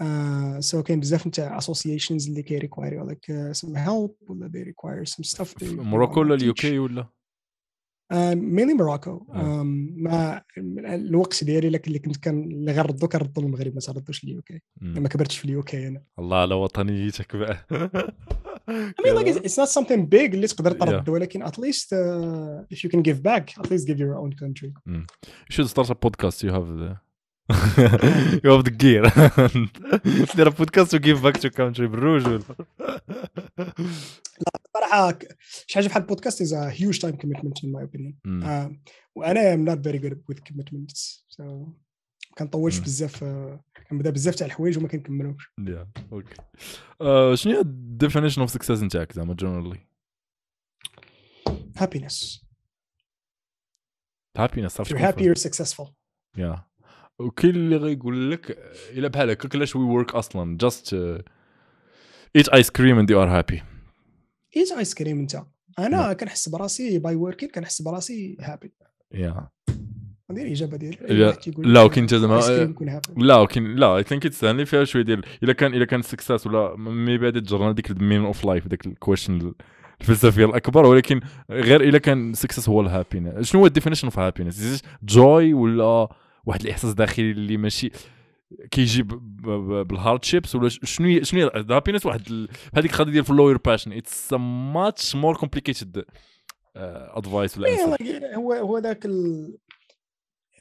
uh, so can definitely نتاع associations اللي require like uh, some help or they require some stuff Morocco, موروكو UK, or. آه، آه. مينلي موراكو ما الوقت ديالي لكن اللي كنت كان اللي غردو كنردو للمغرب ما تعرضوش لليو كي ما كبرتش في اليوكي انا الله على وطنيتك بقى I mean like it's, not something big اللي تقدر ترد ولكن at least uh, if you can give back at least give your own country you should start a podcast you have the يو هاف ذا جير دير بودكاست وجيف باك تو كونتري بالروج ولا لا صراحه شي حاجه بحال البودكاست از هيوج تايم كوميتمنت ان ماي اوبينيون وانا ام نوت فيري جود وذ كوميتمنتس ما كنطولش بزاف آه، كنبدا بزاف تاع الحوايج وما كنكملوش يا اوكي شنو هي الديفينيشن اوف سكسيس نتاعك زعما جنرالي هابينس هابينس you're happy you're successful yeah وكاين اللي غيقول لك الا بحال هكاك علاش وي ورك اصلا جاست ايت ايس كريم اند يو ار هابي ايت ايس كريم انت انا كنحس براسي باي وركين كنحس براسي هابي يا هذه الاجابه ديال لا ولكن انت زعما آه، لا ولكن لا اي ثينك اتس لي فيها شويه ديال الا كان الا كان سكسس ولا مي بعد تجرنا ديك المين اوف لايف ديك الكويشن الفلسفيه الاكبر ولكن غير الا كان سكسس هو الهابينس شنو هو الديفينيشن اوف هابينس جوي ولا واحد الاحساس داخلي اللي ماشي كيجي بالهاردشيبس ولا شنو شنو الهابينس واحد هذيك ديك ديال في اللوير باشن اتس ماتش مور كومبليكيتد ادفايس ولا إيه، إيه، هو هو ذاك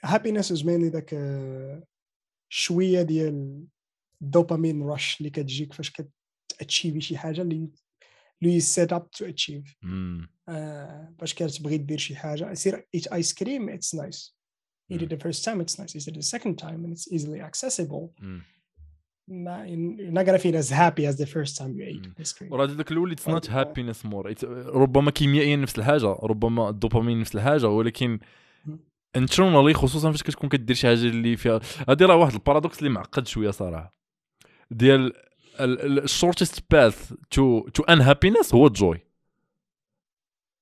هابينس از مينلي ذاك آه، شويه ديال الدوبامين رش اللي كتجيك فاش كتاتشيفي شي حاجه اللي لو سيت اب تو اتشيف فاش كتبغي دير شي حاجه سير ايت ايس كريم اتس نايس you hmm. did the first time it's nice you did the second time and it's easily accessible hmm. not, you're not gonna feel as happy as the first time you ate ice hmm. cream it's not happiness more it's uh, ربما كيميائيا نفس الحاجه ربما الدوبامين نفس الحاجه ولكن انترنالي خصوصا فاش كتكون كدير شي حاجه اللي فيها هذه راه واحد البارادوكس اللي معقد شويه صراحه ديال الشورتست باث تو تو ان هابينس هو الجوي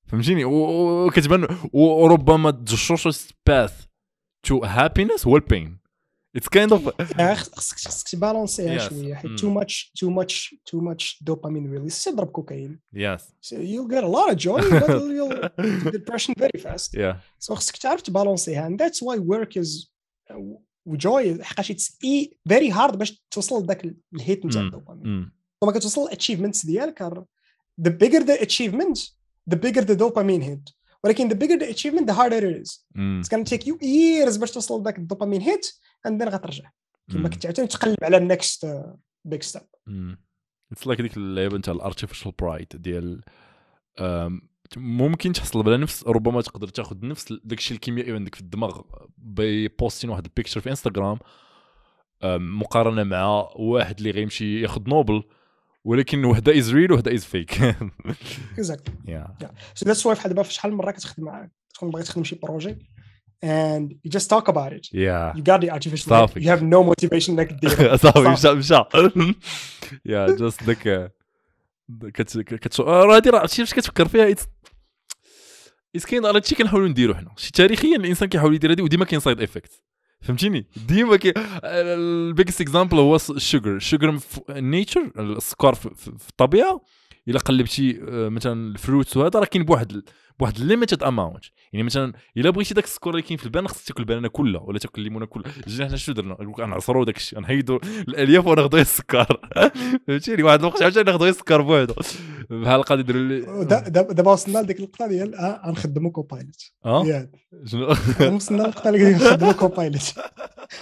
فهمتيني وكتبان وربما الشورتست باث to happiness or pain it's kind of balance تبالونسيها شويه حيت too much too much too much dopamine release تضرب yes so you'll get a lot of joy but you'll depression very fast yeah so to balance تبالونسيها and that's why work is joy. Uh, حقاش it's very hard باش توصل لذاك الهيت نتاع mm. الدوبامين وما mm. كتوصل الاتشيفمنتس achievements. the bigger the achievement the bigger the dopamine hit ولكن the bigger the achievement the harder it is it's gonna take you years باش توصل لذاك الدوبامين هيت and then غترجع كما كنت عاوتاني تقلب على النكست uh, big step it's like ديك اللعبه نتاع الارتيفيشال برايد ديال ممكن تحصل بلا نفس ربما تقدر تاخذ نفس داكشي الكيميائي عندك في الدماغ ببوستين واحد البيكتشر في انستغرام مقارنه مع واحد اللي غيمشي ياخذ نوبل ولكن وحده از ريل وحده از فيك اكزاكتلي يا سو ذاتس واي فحال دابا شحال من مره كتخدم مع تكون باغي تخدم شي بروجي and you just talk about it. Yeah. You got the artificial صافي. You have no motivation انك دير. صافي مشى مشى. يا جاست ذاك كتشوف راه هادي راه عرفتي فاش كتفكر فيها اتس كاين راه هادشي كنحاولوا نديرو حنا شي تاريخيا الانسان كيحاول يدير هادي وديما كاين سايد افكت فهمتيني ديما كي البيجست اكزامبل هو الشوغر الشوغر نيتشر السكر في الطبيعه الا قلبتي آه، مثلا الفروتس وهذا راه كاين بواحد بواحد ليميتد اماونت يعني مثلا الا بغيتي داك السكور اللي كاين في البان خصك تاكل البنانه كلها ولا تاكل الليمونه كلها جينا حنا شنو درنا نقول لك نعصروا داك الشيء نحيدوا الالياف وناخذوا السكر فهمتيني واحد الوقت عاوتاني ناخذوا السكر بوحدو بحال القضيه ديال دابا وصلنا لديك النقطه ديال آه، غنخدموا كوبايلوت اه شنو وصلنا للنقطه اللي غنخدموا كوبايلوت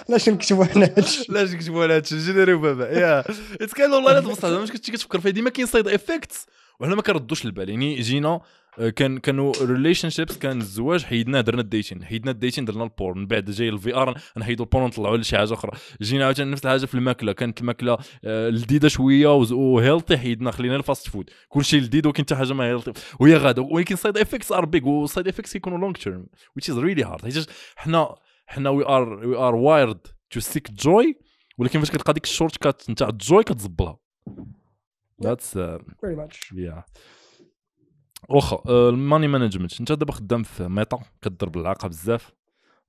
علاش نكتبوا حنا هادشي علاش نكتبوا على هادشي جينيريو بابا يا اتس والله لا تبسط ملي كنتي كتفكر فيه ديما كاين سايد افكتس وحنا ما كنردوش البال يعني جينا آه، كان كانوا ريليشن شيبس كان الزواج حيدناه درنا الديتين حيدنا الديتين درنا البور من بعد جاي الفي ار نحيدوا البور نطلعوا لشي حاجه اخرى جينا عاوتاني نفس الحاجه في الماكله كانت الماكله آه، لذيذه شويه وهيلثي حيدنا خلينا الفاست فود كلشي لذيذ ولكن حتى حاجه ما هيلثي وهي غاده ولكن سايد افكتس ار بيغ وسايد افكتس كيكونوا لونج تيرم ويتش از ريلي هارد حيت حنا حنا وي ار وي ار وايرد تو سيك جوي ولكن فاش كتلقى ديك الشورت كات نتاع الجوي كتزبلها That's uh, very much. Yeah. واخا الماني آه، مانجمنت انت دابا خدام في ميتا كضرب العاقه بزاف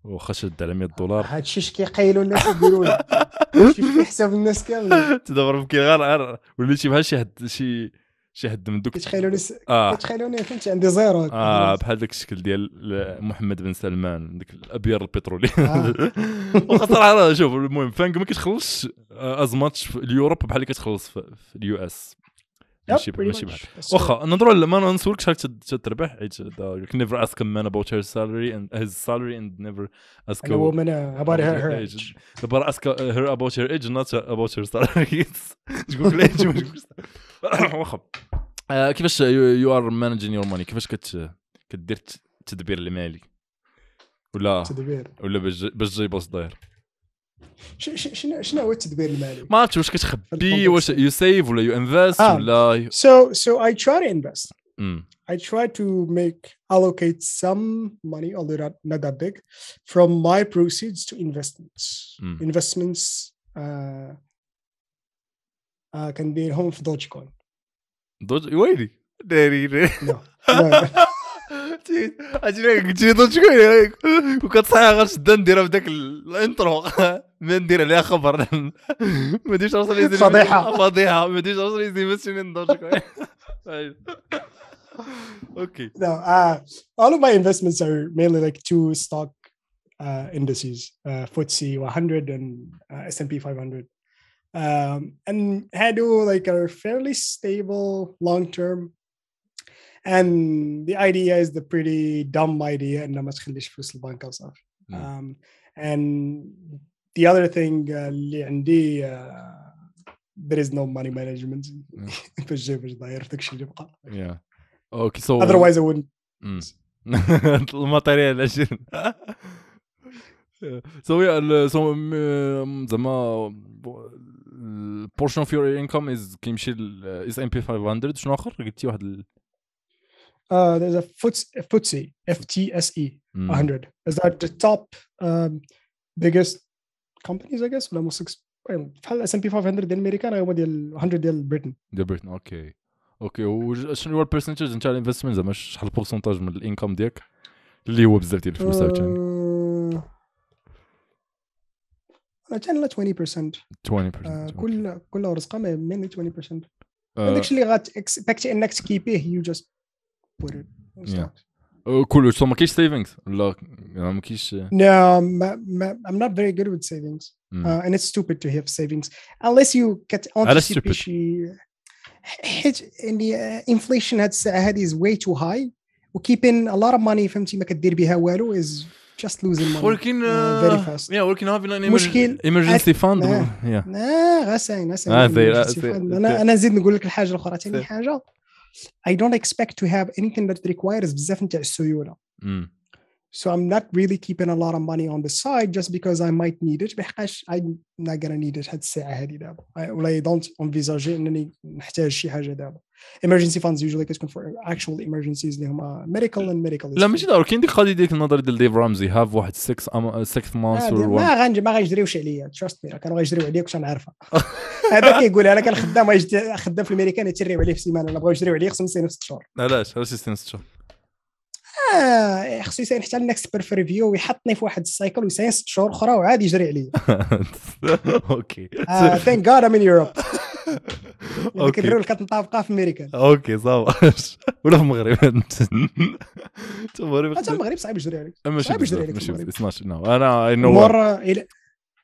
واخا شاد على 100 دولار هادشي اش كيقيلوا الناس يديروا شوف كيحسب الناس كامل انت دابا يمكن غير وليتي بحال شي حد شي شي حد من دوك كتخيلوني س... آه. كتخيلوني فهمتي عندي زيرو اه بحال داك الشكل ديال محمد بن سلمان داك الابيار البترولي آه. واخا صراحه شوف المهم فانك ما كتخلصش ازماتش آه، في اليوروب بحال اللي كتخلص في اليو اس ماشي ماشي بحال واخا نهضروا على ما نسولكش شحال تربح حيت يو كان نيفر اسك مان اباوت هير سالري اند هيز سالري اند نيفر اسك ا وومن اباوت هير ايج نيفر اسك هير اباوت هير ايج نوت اباوت هير سالري تقول لي الايج واخا كيفاش يو ار مانجين يور ماني كيفاش كدير التدبير المالي ولا التدبير ولا باش جيبو صداير شنو شنو التدبير المالي؟ ما عرفت واش كتخبي واش يو سيف ولا يو انفست ولا I try to make allocate some money, although not, that big, from my proceeds to investments. Mm. Investments uh, uh, can be home for Dogecoin. Doge, wait, there, there. No. قلتي لي غنشد نديرها الانترو ما ندير عليها خبر ما فضيحه فضيحه ما okay. No, uh, all of my investments are mainly like two stock uh, indices, uh, FTSE 100 and uh, S&P 500. Um, and Hado like are fairly stable long term and the idea is the pretty dumb idea انه ما تخليش فلوس البنك او صار um, and the other thing اللي uh, عندي uh, there is no money management yeah okay so otherwise I wouldn't الماتيريال hmm. اجل So, the زعما um, um, portion of your income is كيمشي uh, is MP 500 uh, there's a FTSE, FTSE, FTSE mm. 100. Is that the top um, biggest companies, I guess, ولا most فهل اس ام بي 500 ديال امريكان هما ديال 100 ديال بريتن ديال بريتن اوكي اوكي وشنو هو البرسنتج نتاع الانفستمنت زعما شحال البورسنتاج من الانكم ديالك اللي هو بزاف ديال الفلوس عاوتاني عاوتاني 20% 20% كل كل رزقه ما مني 20% هذاك الشيء اللي غاتكسبكت انك تكيبيه يو جاست بويرن كله سو ما كاينش سيفينغز لا ما كاينش no I'm not very good with savings hmm. uh, and it's stupid to have savings unless you get anticipate شي حيت يعني inflation هاد الساعه هادي is way too high وكيبين a lot of money فهمتي ما كدير بها والو is just losing money ولكن فيري فاست يا ولكن هافي لان مشكل ايمرجنسي فاند لا غساين غساين انا انا نزيد نقول لك الحاجه الاخرى ثاني حاجه I don't expect to have anything that requires بزاف نتاع السيوله. So I'm not really keeping a lot of money on the side just because I might need it بحقاش I'm not gonna need it هاد الساعة هادي دابا ولا I don't envisage انني نحتاج شي حاجة دابا emergency funds usually كتكون for actual emergencies اللي هما medical and medical لا ماشي ضروري كاين ديك القضية ديك النظرة ديال ديف رامزي هاف واحد 6 6 مانس ما غنج ما غيجريوش عليا تراست مي كانوا غيجريو عليا كنت غنعرفها هذا كيقولها انا كان خدام خدام في الميريكان تيريو عليه في سيمانه ولا بغاو يجريو عليا خصهم يستنى 6 شهور علاش علاش يستنى 6 شهور اه خصو يسال حتى النكست بيرف ريفيو ويحطني في واحد السايكل ويسالني ست شهور اخرى وعادي يجري عليا اوكي ثانك جاد ام ان يوروب اوكي الرول كتنطابقها في امريكا اوكي صافا ولا في المغرب انت المغرب حتى المغرب صعيب يجري عليك صعيب يجري عليك ماشي سماش انا اي نو مور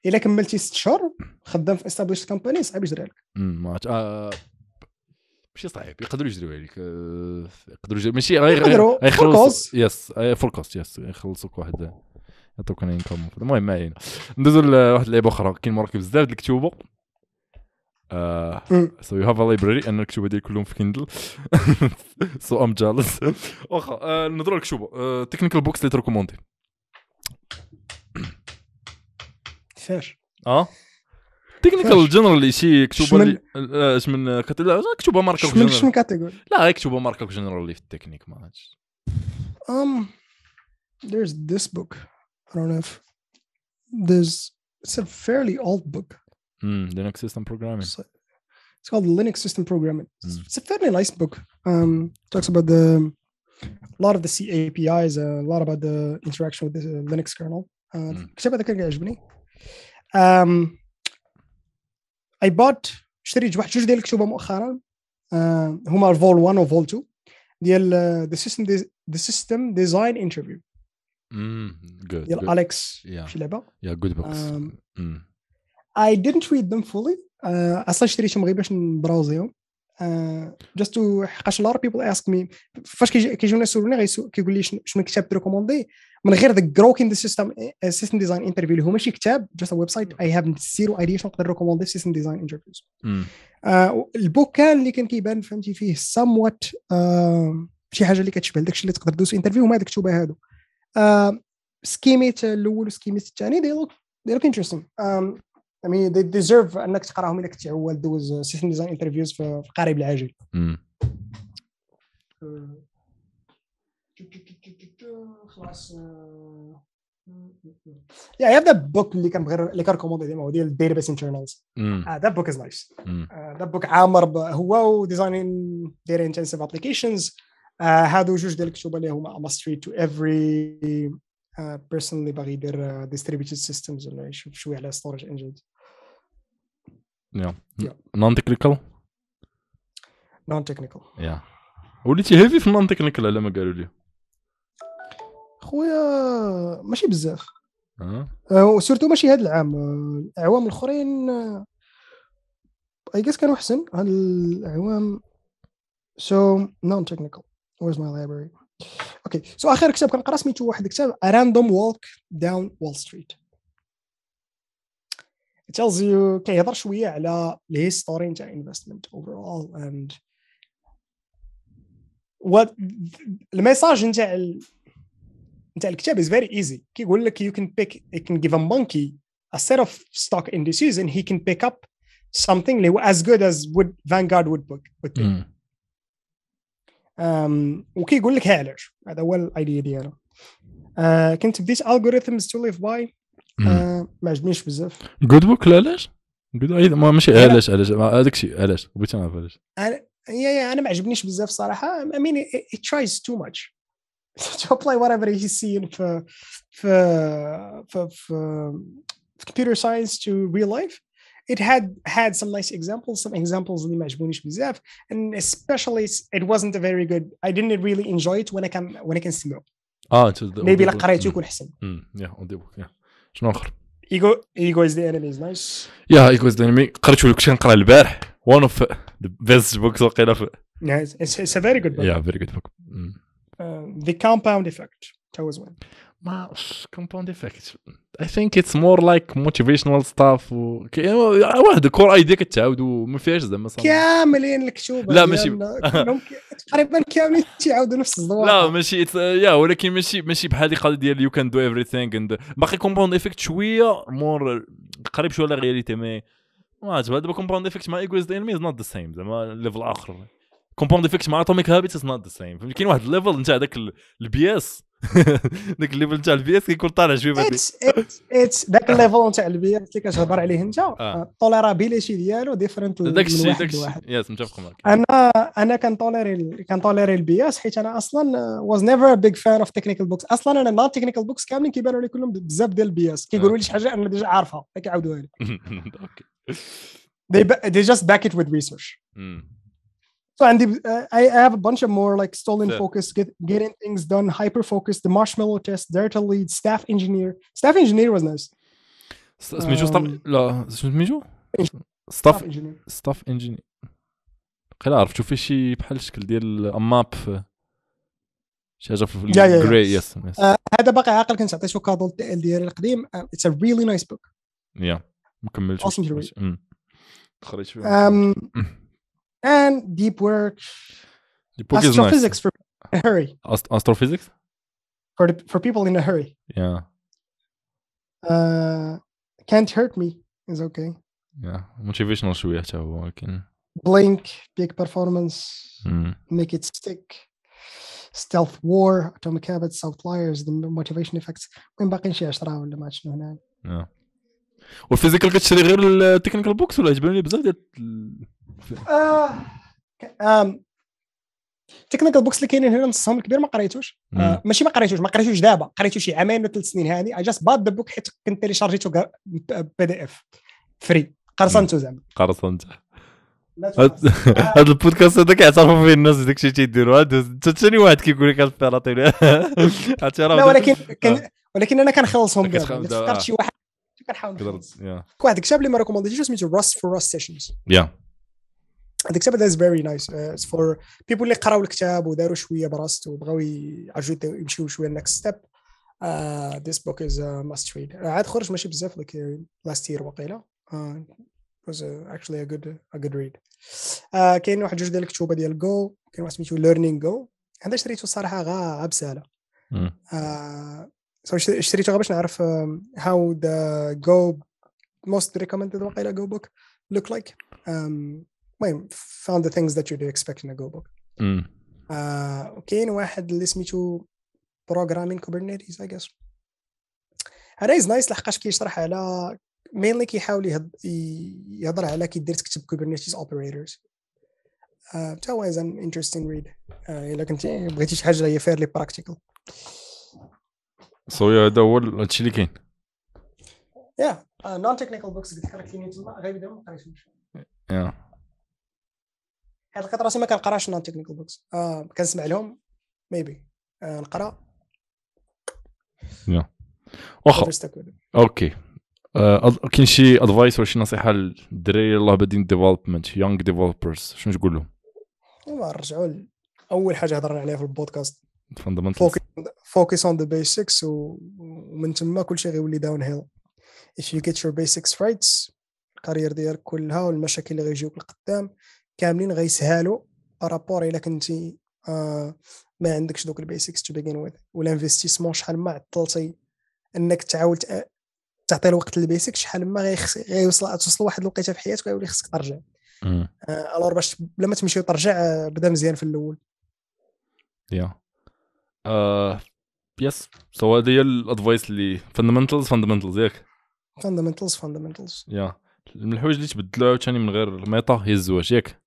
الا كملتي ست شهور خدام في استابليش كومباني صعيب يجري عليك ماشي صعيب يقدروا يجريو عليك آه، يقدروا يجريو ماشي غير يخلصوا يس كوست يس يخلصوك واحد آه، يعطوك انا انكم المهم ما علينا ندوزو لواحد اللعيبه اخرى كاين مراكب بزاف الكتوبه سو يو هاف ا لايبراري انا الكتوبه ديالي كلهم في كيندل سو ام جالس واخا على الكتوبه تكنيكال بوكس اللي تركوموندي كيفاش؟ اه تكنيكال جنرال اللي يكتب شمن كتب ماركه شمن شمن كاتيجوري لا يكتب ماركه جنرال في التكنيك ما عرفتش um there's this book I don't know if there's it's a fairly old book. Mm, Linux it's called Linux System Programming. Mm. It's a fairly nice book. Um, talks about the a lot of the C APIs, uh, a lot about the interaction with the uh, Linux kernel. Uh, mm. um, اي بوت شريت واحد جوج آه، ديال الكتب مؤخرا هما الفول 1 وفول 2 ديال ذا سيستم ذا سيستم ديزاين انترفيو ديال اليكس شي لعبه يا جود بوكس اي didn't read them fully آه، اصلا شريتهم غير باش نبراوزيهم آه، جاست تو حقاش لار بيبل اسك مي فاش كيجيونا يسولوني كيقول لي شنو الكتاب تريكوموندي من غير ذا جروك ان ذا سيستم سيستم ديزاين انترفيو اللي هو ماشي كتاب جاست ويب سايت اي هاف زيرو ايديا شنو نقدر ريكوموندي في سيستم ديزاين انترفيوز البوك كان اللي كان كيبان فهمتي فيه سام آه، وات شي حاجه اللي كتشبه داكشي اللي تقدر دوز انترفيو وما هذوك التوبه هادو آه، سكيميت الاول وسكيميت الثاني دي لوك دي لوك انتريستينغ I يعني mean they deserve انك تقراهم الا كنتي عوال دوز سيستم ديزاين انترفيوز في القريب العاجل خلاص يا هذا بوك اللي كان بغير اللي كنريكوموندي ديما آه، آه، هو ديال الداتا بيس انترنالز ذا بوك از نايس ذا بوك عامر هو وديزاينين ديتا انتنسيف ابليكيشنز هادو جوج ديال الكتب اللي هما ماستري تو افري بيرسون اللي باغي يدير ديستريبيوتد آه، سيستمز ولا يشوف شويه على ستورج انجنز Ja. ja. نون-technical؟ نون-technical. يا وليتي هيفي في النون-technical على ما قالوا لي خويا ماشي بزاف سورتو ماشي هذا العام الاعوام الاخرين اي جيس كانوا احسن هاد الاعوام سو نون تكنيكال ويرز ماي لايبراري اوكي سو اخر كتاب كنقرا سميتو واحد الكتاب راندوم ووك داون وول ستريت it tells you كيهضر شويه على الهيستوري نتاع انفستمنت اوفرول اند what الميساج نتاع نتاع الكتاب is very easy كيقول لك you can pick you can give a monkey a set of stock indices and he can pick up something اللي هو as good as would Vanguard would book would pick. Mm. Um, وكيقول لك علاش هذا هو الايديا ديالو uh, كنت بديت algorithms to live by ما عجبنيش بزاف جود بوك لا علاش ماشي علاش علاش هذاك الشيء علاش بغيت نعرف علاش يا يا انا ما عجبنيش بزاف صراحه I mean it, tries too much to apply whatever he's seen for for, في في, computer science to real life it had had some nice examples some examples اللي ما عجبونيش بزاف and especially it wasn't a very good I didn't really enjoy it when I can when I can see اه maybe لو قريته يكون احسن. yeah on the book yeah شنو اخر ايجو ايجو از ذا انمي از نايس يا ايجو از ذا انمي قريت لك شي نقرا البارح وان اوف ذا بيست بوكس وقيله في اتس ا فيري جود بوك يا فيري جود بوك ذا كومباوند افكت that was one ما كومباوند افكت اي ثينك اتس مور لايك موتيفيشنال ستاف واحد الكور ايديا كتعاود وما فيهاش زعما كاملين الكتوبه لا ماشي تقريبا كاملين تيعاودوا نفس الزوار لا ماشي يا ولكن ماشي ماشي بحال القضيه ديال يو كان دو ايفري ثينك باقي كومباوند افكت شويه مور قريب شويه للرياليتي مي ما عجبها دابا كومباوند افكت مع ايكويز دي انميز نوت ذا سيم زعما ليفل اخر كومباوند افكت مع اتوميك هابيتس نوت ذا سيم كاين واحد الليفل نتاع ذاك البياس داك الليفل تاع البي اس كيكون طالع شويه اتس ذاك الليفل تاع البي اس اللي كتهضر عليه انت آه. التوليرابيليتي ديالو ديفرنت داك الشيء داك الشيء ياس متفق معك انا انا كنطوليري كنطوليري البي اس حيت انا اصلا واز نيفر بيج فان اوف تكنيكال بوكس اصلا انا نار تكنيكال بوكس كاملين كيبانوا لي كلهم بزاف ديال البي اس كيقولوا لي شي حاجه انا ديجا عارفها كيعاودوها لي they they just back it with research So and the, I have a bunch of more like stolen yeah. focus, get, getting things done, hyper focus, the marshmallow test, data lead, staff engineer. Staff engineer was nice. um, staff engineer staff engineer ستاف انجينير قيلا شي بحال الشكل ديال اماب شي حاجه في الجري يس هذا باقي عاقل عطيتو كادو تي ال ديالي القديم اتس ا ريلي نايس بوك يا مكملتش خريت فيه and deep work. Deep work astrophysics nice. for a hurry. Ast- astrophysics for the, for people in a hurry. Yeah. Uh, can't hurt me is okay. Yeah, motivational شوية حتى هو ولكن. Blink, big performance, mm. make it stick. Stealth War, Atomic Habits, Outliers, the Motivation Effects وين باقيين شي 10 ولا ما عرفت شنو هنا. والفيزيكال كتشري غير التكنيكال بوكس ولا عجبوني بزاف ديال آه. تكنيكال بوكس اللي كاينين هنا نصهم الكبير ما قريتوش آه ماشي ما قريتوش ما قريتوش دابا قريتو شي عامين ولا ثلاث سنين هذه اي جاست باد ذا بوك حيت كنت اللي شارجيتو بي دي اف فري قرصنتو زعما قرصنته هذا البودكاست هذا كيعترفوا فيه الناس داك الشيء تيديروا انت ثاني واحد كيقول لك لا ولكن كان ولكن انا كنخلصهم دابا فكرت شي واحد كنحاول واحد الكتاب اللي ما ريكومونديتيش سميتو راست فور راست سيشنز يا هذاك الكتاب ذاتس فيري نايس فور بيبول اللي قراو الكتاب وداروا شويه براست وبغاو يعرفوا يمشيو شويه النكست ستيب ذيس بوك از ماست ريد عاد خرج ماشي بزاف لك لاست يير وقيله واز اكشلي ا جود ا جود ريد كاين واحد جوج ديال الكتوبه ديال جو كاين واحد سميتو ليرنينغ جو هذا شريته الصراحه غا غا بساله uh, شريته غا باش نعرف هاو ذا جو موست ريكومندد وقيله جو بوك لوك لايك المهم found the things that you'd expect in a go book وكاين mm. uh, واحد اللي سميتو بروجرامين كوبرنيتيز اي جاس هذا از نايس لحقاش كيشرح على مينلي كيحاول يهضر على كي دير تكتب كوبرنيتيز اوبريتورز تا هو از ان انتريستينغ ريد الا كنت بغيتي شي حاجه هي فيرلي براكتيكال صويا هذا هو هادشي اللي كاين يا نون تكنيكال بوكس قلت لك راه كاينين تما غير بدا ما قريتهمش يا حيت لقيت راسي ما كنقراش نون تكنيكال بوكس آه كنسمع لهم ميبي آه نقرا واخا اوكي آه، كاين شي ادفايس ولا شي نصيحه للدراري الله بادين ديفلوبمنت يونغ ديفلوبرز شنو تقول لهم؟ نرجعوا اول حاجه هضرنا عليها في البودكاست فوكس اون ذا بيسكس ومن تما شيء غيولي داون هيل if you get your basics right الكارير ديالك كلها والمشاكل اللي غيجيوك لقدام كاملين غيسهالوا بارابور الا كنتي آه، ما عندكش دوك البيسكس تو بيجين ويز انفستيسمون شحال ما عطلتي انك تعاود آه، تعطي الوقت للبيسك شحال ما غيوصل توصل واحد الوقيته في حياتك ويولي خصك ترجع آه، الور باش بلا ما تمشي وترجع بدا مزيان في الاول يا يس سو هذه هي الادفايس اللي فاندمنتالز فاندمنتالز ياك فاندمنتالز فاندمنتالز يا من الحوايج اللي تبدلوا عاوتاني من غير الميطا هي الزواج ياك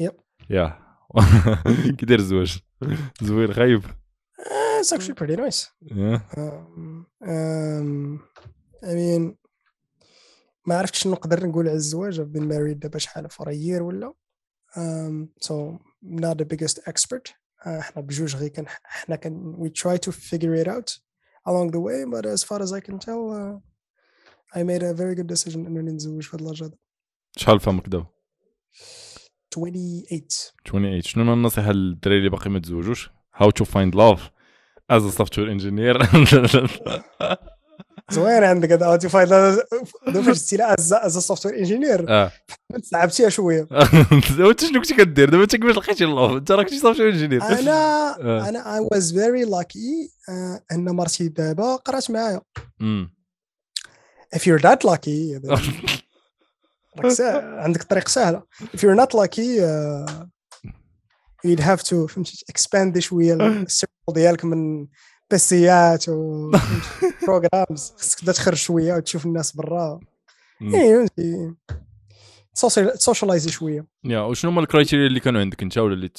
يب يا كي داير الزواج زوين خايب It's actually pretty nice. Yeah. Um, um, I mean, ما عرفتش شنو نقدر نقول على الزواج I've been married دابا شحال for a year ولا um, so I'm not the biggest expert احنا بجوج غير كان احنا كان we try to figure it out along the way but as far as I can tell uh, I made a very good decision انني نتزوج في هاد الجاد شحال فمك دابا؟ 28 28 شنو النصيحه للدراري اللي باقي ما تزوجوش هاو تو فايند لاف از ا سوفتوير انجينير زوين عندك هذا هاو تو فايند لاف فاش جبتي از ا سوفتوير انجينير تعبتيها شويه انت شنو كنتي كدير دابا انت كيفاش لقيتي لاف انت راك شي انجينير انا آه. انا اي واز فيري لاكي ان مرتي دابا قرات معايا if you're that lucky عندك طريق سهله if you're not lucky uh, you'd have to فهمتي اكسباندي شويه السيركل ديالك من بيسيات و بروجرامز خصك تبدا تخرج شويه وتشوف الناس برا يعني إيه، تسوشيالايزي شويه يا وشنو هما الكرايتيريا اللي كانوا عندك انت ولا اللي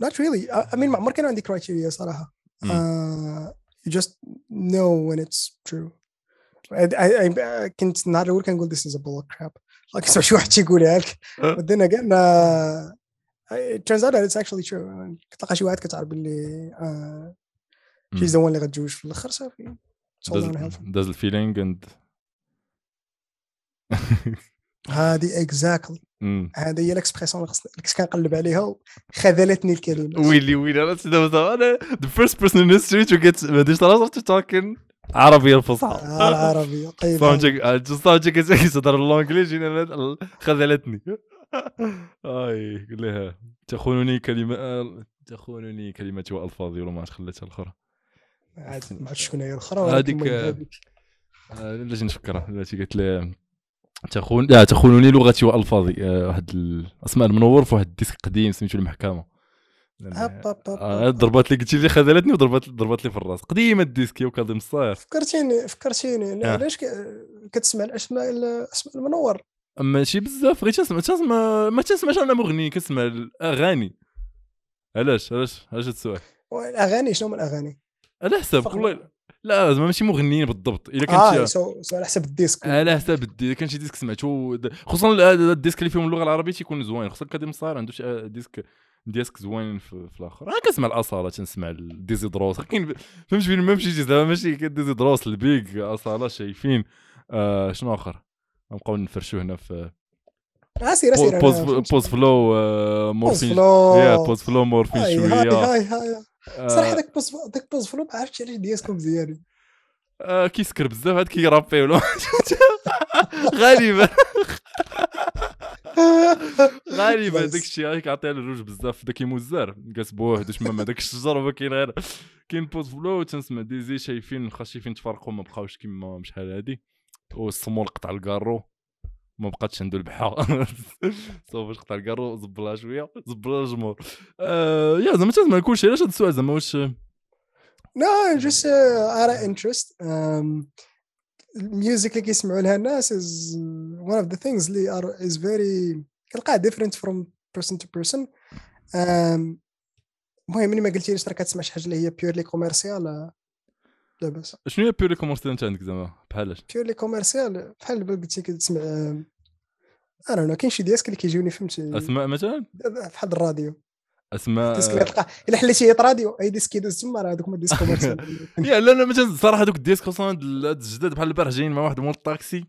نوت ريلي اي مين ما عمر كان عندي كرايتيريا صراحه آه، you just know when it's true كنت النهار الاول كنقول ذيس از بول كراب كنسمع شي واحد تيقولها لك بعدين أه؟ it turns out that it's actually true كتلقى شي واحد كتعرف باللي شي one اللي غتجوج في الاخر صافي داز الفيلينغ اند هذه اكزاكتلي هذه هي الاكسبريسيون اللي كنت كنقلب عليها خذلتني الكلمه ويلي ويلي انا ذا فيرست بيرسون ان هيستوري تو جيت ما هذيش تو توكن عربي الفصحى عربي صوتك صوتك آه، صدر الانجليزي خذلتني اي قول لها تخونني كلمه آه، تخونني كلمتي والفاظي وما خلتها الاخرى ما عرفت شكون هي الاخرى هذيك لا آه، نفكرها التي قالت لي تخون لا تخونني لغتي والفاظي واحد اسماء المنور في واحد الديسك قديم سميتو المحكمه آه، ضربات لي قلتي لي خذلتني وضربات ضربات لي في الراس قديمه الديسكي وكاظم الصاير فكرتيني فكرتيني علاش آه. كتسمع الاسماء اسماء المنور ماشي بزاف غير تسمع تسمع ما تسمعش انا مغني كتسمع الاغاني علاش علاش علاش السؤال الاغاني شنو من الاغاني على حسب والله لا زعما ماشي مغنيين بالضبط الا كان آه على حسب الديسك على حسب الديسك كان شي ديسك سمعتو خصوصا الديسك اللي فيهم اللغه العربيه تيكون زوين خصوصا كاظم الصاير عنده شي آه، ديسك ديسك زوينين في, في الاخر انا كنسمع الاصاله تنسمع ديزيدروس كاين فهمت فين ما زعما ماشي ديزيدروس البيك اصاله شايفين آه شنو اخر غنبقاو نفرشوا هنا في آه، سير سير بوز بوز فلو آه، مورفين يا بوز فلو مورفين شويه هاي هاي هاي آه، صراحه داك بوز داك بوز فلو ما عرفتش علاش ديسكو مزيان كيسكر بزاف هاد كيرابي ولا غالبا غريب يعني هذاك الشيء غير كيعطيها الروج بزاف دا كيموزر كتبوه دوش ما داك الشجر ما كاين غير كاين بوز فلو تنسمع ديزي شايفين خاشيفين شايفين تفرقوا ما بقاوش كيما شحال هادي والسمول قطع الكارو ما بقاتش عنده البحه صافي قطع الكارو زبلها شويه زبلها الجمهور آه، يا زعما تسمع شيء علاش هذا السؤال زعما واش نو جوست ار انترست الميوزك اللي كيسمعوا لها الناس از one اوف ذا ثينجز اللي ار از فيري كنلقاها ديفرنت فروم بيرسون تو بيرسون المهم ملي ما قلتيليش راه كتسمع شي حاجه اللي هي بيورلي كوميرسيال لاباس شنو هي بيورلي كوميرسيال انت عندك زعما بحال اش بيورلي كوميرسيال بحال اللي قلتي كتسمع انا آه، كاين شي ديسك اللي كيجوني فهمتي اسماء مثلا بحال الراديو اسماء ديسك اللي تلقاه الا حليتي راديو اي ديسك يدوز تما راه هذوك الديسك يا لا لا مثلا الصراحه هذوك الديسك خصوصا الجداد بحال البارح جايين مع واحد مول الطاكسي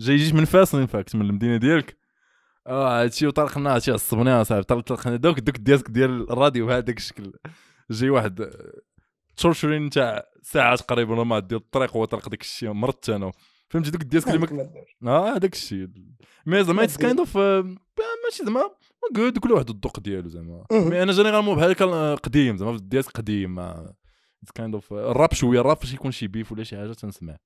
جاي يجيك من فاس فاكت من المدينه ديالك اه هادشي وطلقنا هادشي عصبنا صاحبي طرقنا دوك دوك الديسك ديال الراديو بهذاك الشكل جاي واحد آه، تشورشرين تاع ساعات قريبا ما ديال الطريق هو طرق داك الشيء مرت انا فهمتي دوك الديسك اللي ما اه داك الشيء مي زعما اتس كايند اوف ماشي زعما غود كل واحد الذوق ديالو زعما مي انا جينيرالمون بحال آه، قديم زعما في الديسك قديم اتس آه، كايند اوف آه، الراب شويه الراب فاش يكون شي بيف ولا شي حاجه تنسمع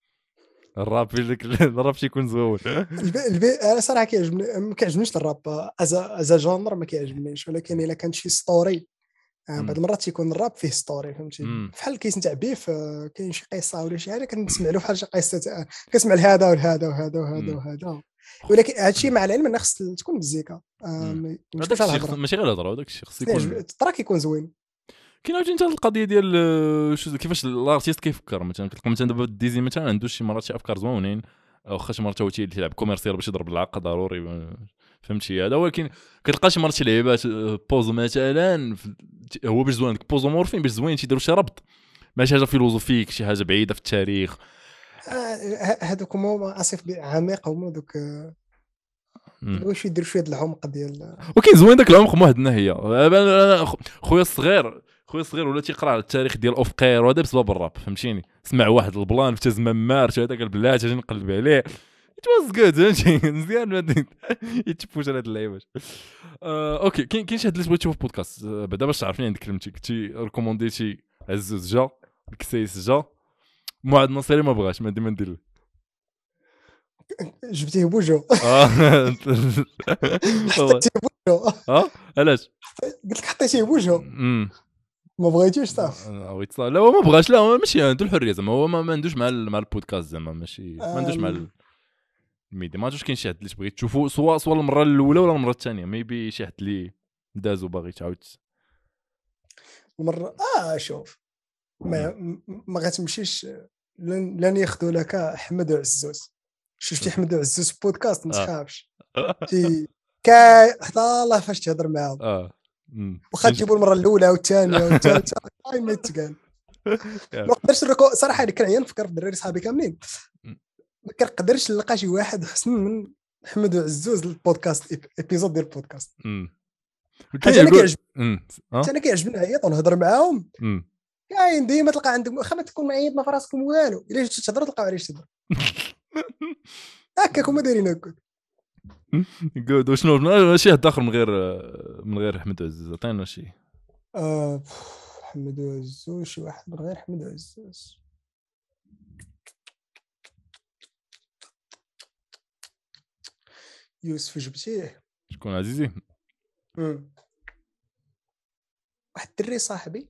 الراب ديك الراب يكون زوين البي انا صراحه كيعجبني ما كيعجبنيش الراب از از جونر ما كيعجبنيش ولكن الا كان شي ستوري آه، بعض المرات تيكون الراب فيه ستوري فهمتي بحال نتاع به كاين شي قصه ولا شي حاجه كنسمع له بحال شي قصه آه، كنسمع لهذا ولهذا وهذا وهذا وهذا آه. ولكن هادشي مع العلم انه خص تكون مزيكا ماشي غير الهضره هذاك الشيء خص نعم، يكون التراك يكون زوين كاين عاوتاني حتى القضيه ديال كيفاش الارتيست كيفكر مثلا كتلقى مثلا دابا ديزي مثلا عنده شي مرات شي افكار زوينين او شي مرات هو تيلعب كوميرسيال باش يضرب العاقه ضروري فهمتي هذا ولكن كتلقى شي مرات لعيبات بوزو مثلا هو باش زوين بوز بوزو مورفين باش زوين تيديروا شي ربط ماشي شي حاجه فيلوزوفيك شي حاجه بعيده في التاريخ آه، هذوك هما اسف عميق هما دوك آه، واش يدير شويه العمق ديال آه، ولكن زوين داك العمق من واحد الناحيه خويا الصغير خويا صغير ولا تيقرا على التاريخ ديال قير وهذا بسبب الراب فهمتيني سمع واحد البلان في تزممار شو هذاك البلاد اجي نقلب عليه ات واز جود فهمتي مزيان يتشبوش على هاد اللعيبات آه، اوكي كاين كاين شي حد اللي بغيت تشوف بودكاست آه، بعدا باش تعرفني عندك كلمتي كنتي ريكومونديتي عزوز جا الكسيس جا معاد نصيري ما بغاش ما ديما ندير جبتيه بوجو آه. حطيتيه بوجو اه علاش قلت لك حطيتيه بوجهه ما بغيتيش صافي آه، لا هو ما بغاش لا هو ماشي عنده الحريه زعما هو ما عندوش مع مع البودكاست زعما ماشي ما آه، عندوش مع الميديا ما عرفتش كاين شي حد اللي بغيت تشوفو سوا سوا المره الاولى ولا المره الثانيه ميبي شي حد اللي داز وباغي تعاود المره اه شوف ما ما غتمشيش لن, لن ياخذوا لك احمد وعزوز شفتي احمد وعزوز بودكاست ما آه. تخافش كاي حتى الله فاش تهضر معاهم وخا تجيبوا المره الاولى والثانيه والثالثه ما يتقال ما يعني قدرش صراحه انا كنعيا نفكر في الدراري صحابي كاملين ما كنقدرش نلقى شي واحد احسن من محمد وعزوز البودكاست ابيزود ديال البودكاست حتى انا كيعجبني حتى انا كيعجبني نعيط ونهضر معاهم كاين ديما تلقى عندك واخا ما تكون معيط ما في راسكم والو الا جيتو تهضر تلقاو علاش تهضر هكاك هما دايرين هكاك جود وشنو شيء اخر من غير من غير حمد عزوز عطينا شي آه، حمد عزوز شي واحد من غير حمد عزوز يوسف جبتيه شكون عزيزي واحد الدري صاحبي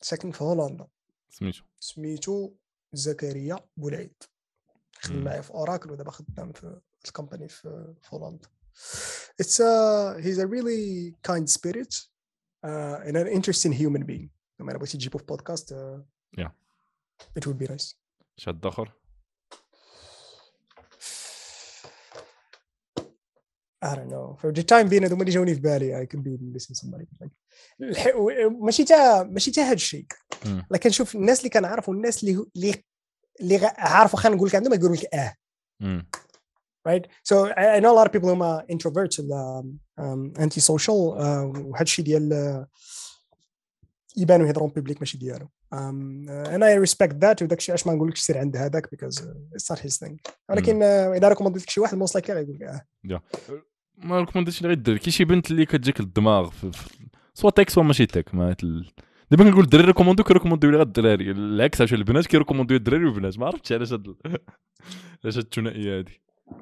ساكن في هولندا سميتو سميتو زكريا بولعيد خدم معايا في اوراكل ودابا خدام في الكومباني في, في هولندا it's a uh, he's a really kind spirit uh, and an interesting human being no matter what you جيبه في بودكاست uh, yeah it would be nice شد اخر I don't know for the time being هذوما اللي جاوني في بالي I could be missing somebody like uh, ماشي تا ماشي تا هاد الشيء لكن شوف الناس اللي كنعرف الناس اللي اللي اللي عارفوا خلينا نقول لك عندهم يقولوا لك اه right so I, I, know a lot of people who are introverts and um, um, antisocial uh, وهادشي ديال آه، يبانوا يهضروا بوبليك ماشي ديالو um, آه، and I respect that وداك الشيء اش ما نقولكش سير عند هذاك because uh, it's not his thing ولكن اذا ريكومونديت لك شي واحد موست لايكلي غيقول لك اه ما ريكومونديتش غير غيدير كاين شي بنت اللي كتجيك للدماغ سوا تيك سوا ماشي تيك مثل دابا كنقول الدراري ريكوموندو كيريكوموندو لي غير الدراري العكس عشان البنات كيريكوموندو الدراري والبنات ما عرفتش علاش هاد علاش هاد الثنائيه هادي I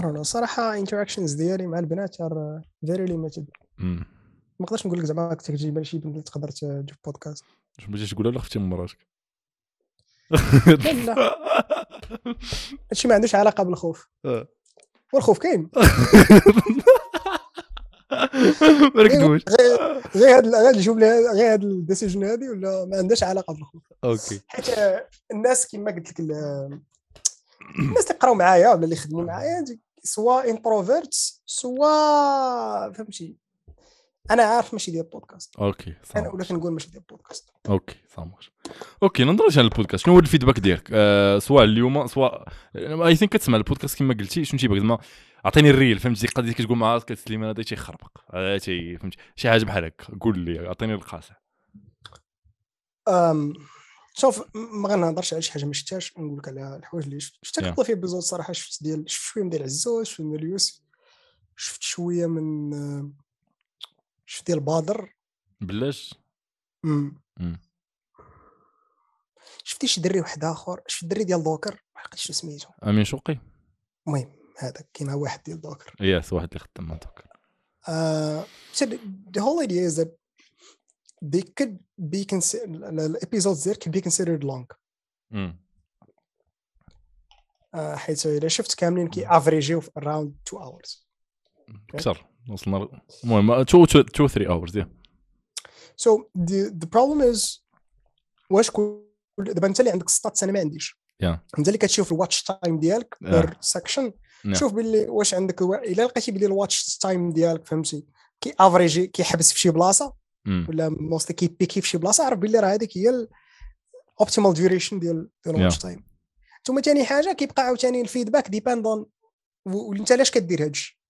don't know صراحة interactions ديالي مع البنات are very limited ما نقدرش نقول لك زعما كنت تجيب شي بنت تقدر تجيب بودكاست شنو بغيتي تقول ولا خفتي من مراتك؟ لا هادشي ما عندوش علاقة بالخوف آه. والخوف كاين ما ركبوش غير هاد غير الجمله غير هاد الديسيجن هادي ولا ما عندهاش علاقه بالخوف اوكي حيت الناس كما قلت لك الناس اللي قراو معايا ولا اللي خدموا معايا آه. سوا انتروفيرت سوا فهمتي انا عارف ماشي ديال البودكاست اوكي انا ولا كنقول ماشي ديال البودكاست اوكي صامر اوكي نهضروش على البودكاست شنو هو الفيدباك ديالك أه سواء اليوم سواء اي ثينك كتسمع البودكاست كما قلتي شنو تيبغي زعما اعطيني الريل فهمت شي قضيه كتقول مع راسك سليمان هذا تيخربق هذا فهمت شي حاجه بحال هكا قول لي اعطيني القاصع شوف ما غنهضرش على شي حاجه ما شفتهاش نقول لك على الحوايج اللي شفت شفت لطيف بزاف صراحه شفت ديال شفت شويه من ديال عزوز شفت من اليوسف شفت شويه من شفت ديال بدر بلاش امم شفتي شي دري واحد اخر شفت دري ديال دوكر ما عرفتش سميتو امين شوقي المهم هذاك كاين واحد ديال دوكر يس واحد اللي خدم مع دوكر آه، so the, the whole idea is that they could be considered الابيزودز there could be considered long mm. uh, حيت اذا شفت كاملين كي افريجيو في around 2 hours اكثر وصلنا المهم 2 آه، 3 hours yeah so the the problem is واش كل دابا انت اللي عندك 16 سنه ما عنديش انت اللي كتشوف الواتش تايم ديالك بير سكشن شوف باللي واش عندك الا لقيتي باللي الواتش تايم ديالك فهمتي كي افريجي كيحبس في شي بلاصه ولا موست كيبيكي في شي بلاصه عرف باللي راه هذيك هي الاوبتيمال ديوريشن ديال الواتش تايم ثم ثاني حاجه كيبقى عاوتاني الفيدباك ديبيند اون وانت علاش كدير هادشي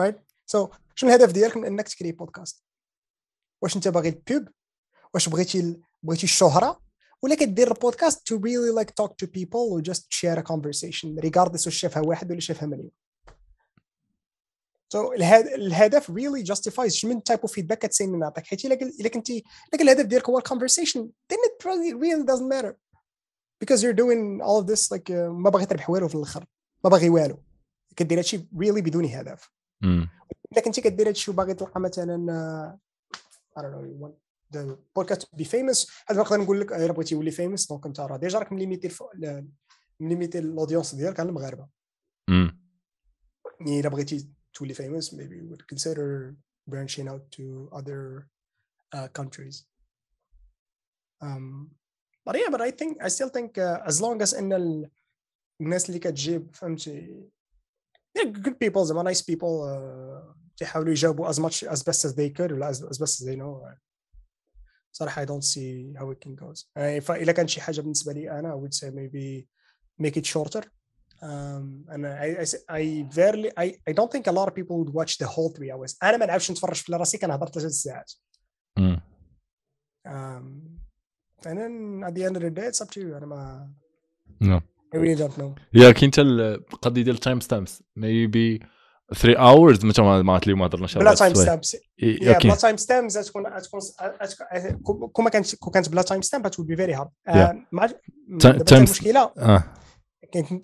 رايت سو شنو الهدف ديالك من انك تكري بودكاست واش انت باغي البوب واش بغيتي بغيتي الشهره ولكن دير podcast to really like talk to people or just share a conversation regardless واش شافها واحد ولا شافها مليون سو so, الهدف really justifies شمن type of feedback كتسيني نعطيك حيت الا كنتي لكن الهدف ديالك هو الكونفرسيشن then it probably really doesn't matter because you're doing all of this like uh, ما باغي تربح والو في الاخر ما باغي والو كدير هادشي really بدون هدف الا كنتي كدير هادشي وباغي تلقى مثلا uh, I don't know you want بودكاست بي فيمس هذا نقدر نقول لك الا بغيتي يولي فيمس دونك انت راه ديجا راك مليميتي الف... مليميتي الاودينس ديالك على المغاربه يعني الا بغيتي تولي فيمس maybe you would consider branching out to other uh, countries um, but yeah but I think I still think uh, as long as ان الناس اللي كتجيب فهمتي yeah, good people زعما nice people uh, تيحاولوا يجاوبوا as much as best as they could ولا as, as best as they know صراحه I don't see how it can go يعني uh, فاذا كان شي حاجه بالنسبه لي انا I would say maybe make it shorter um, and I, I, I barely I, I don't think a lot of people would watch the whole three hours انا ما نعرفش نتفرج في راسي كنهضر ثلاث ساعات um, and then at the end of the day it's up to you انا ما no. I really don't know yeah كاين حتى القضيه ديال التايم ستامبس maybe 3 اورز متى ما قالت لي ما هضرناش بلا تايم ستامبس بلا تايم ستامبس غتكون غتكون كما كانت كون كانت بلا تايم ستامب غتكون بي فيري هارد تايم المشكله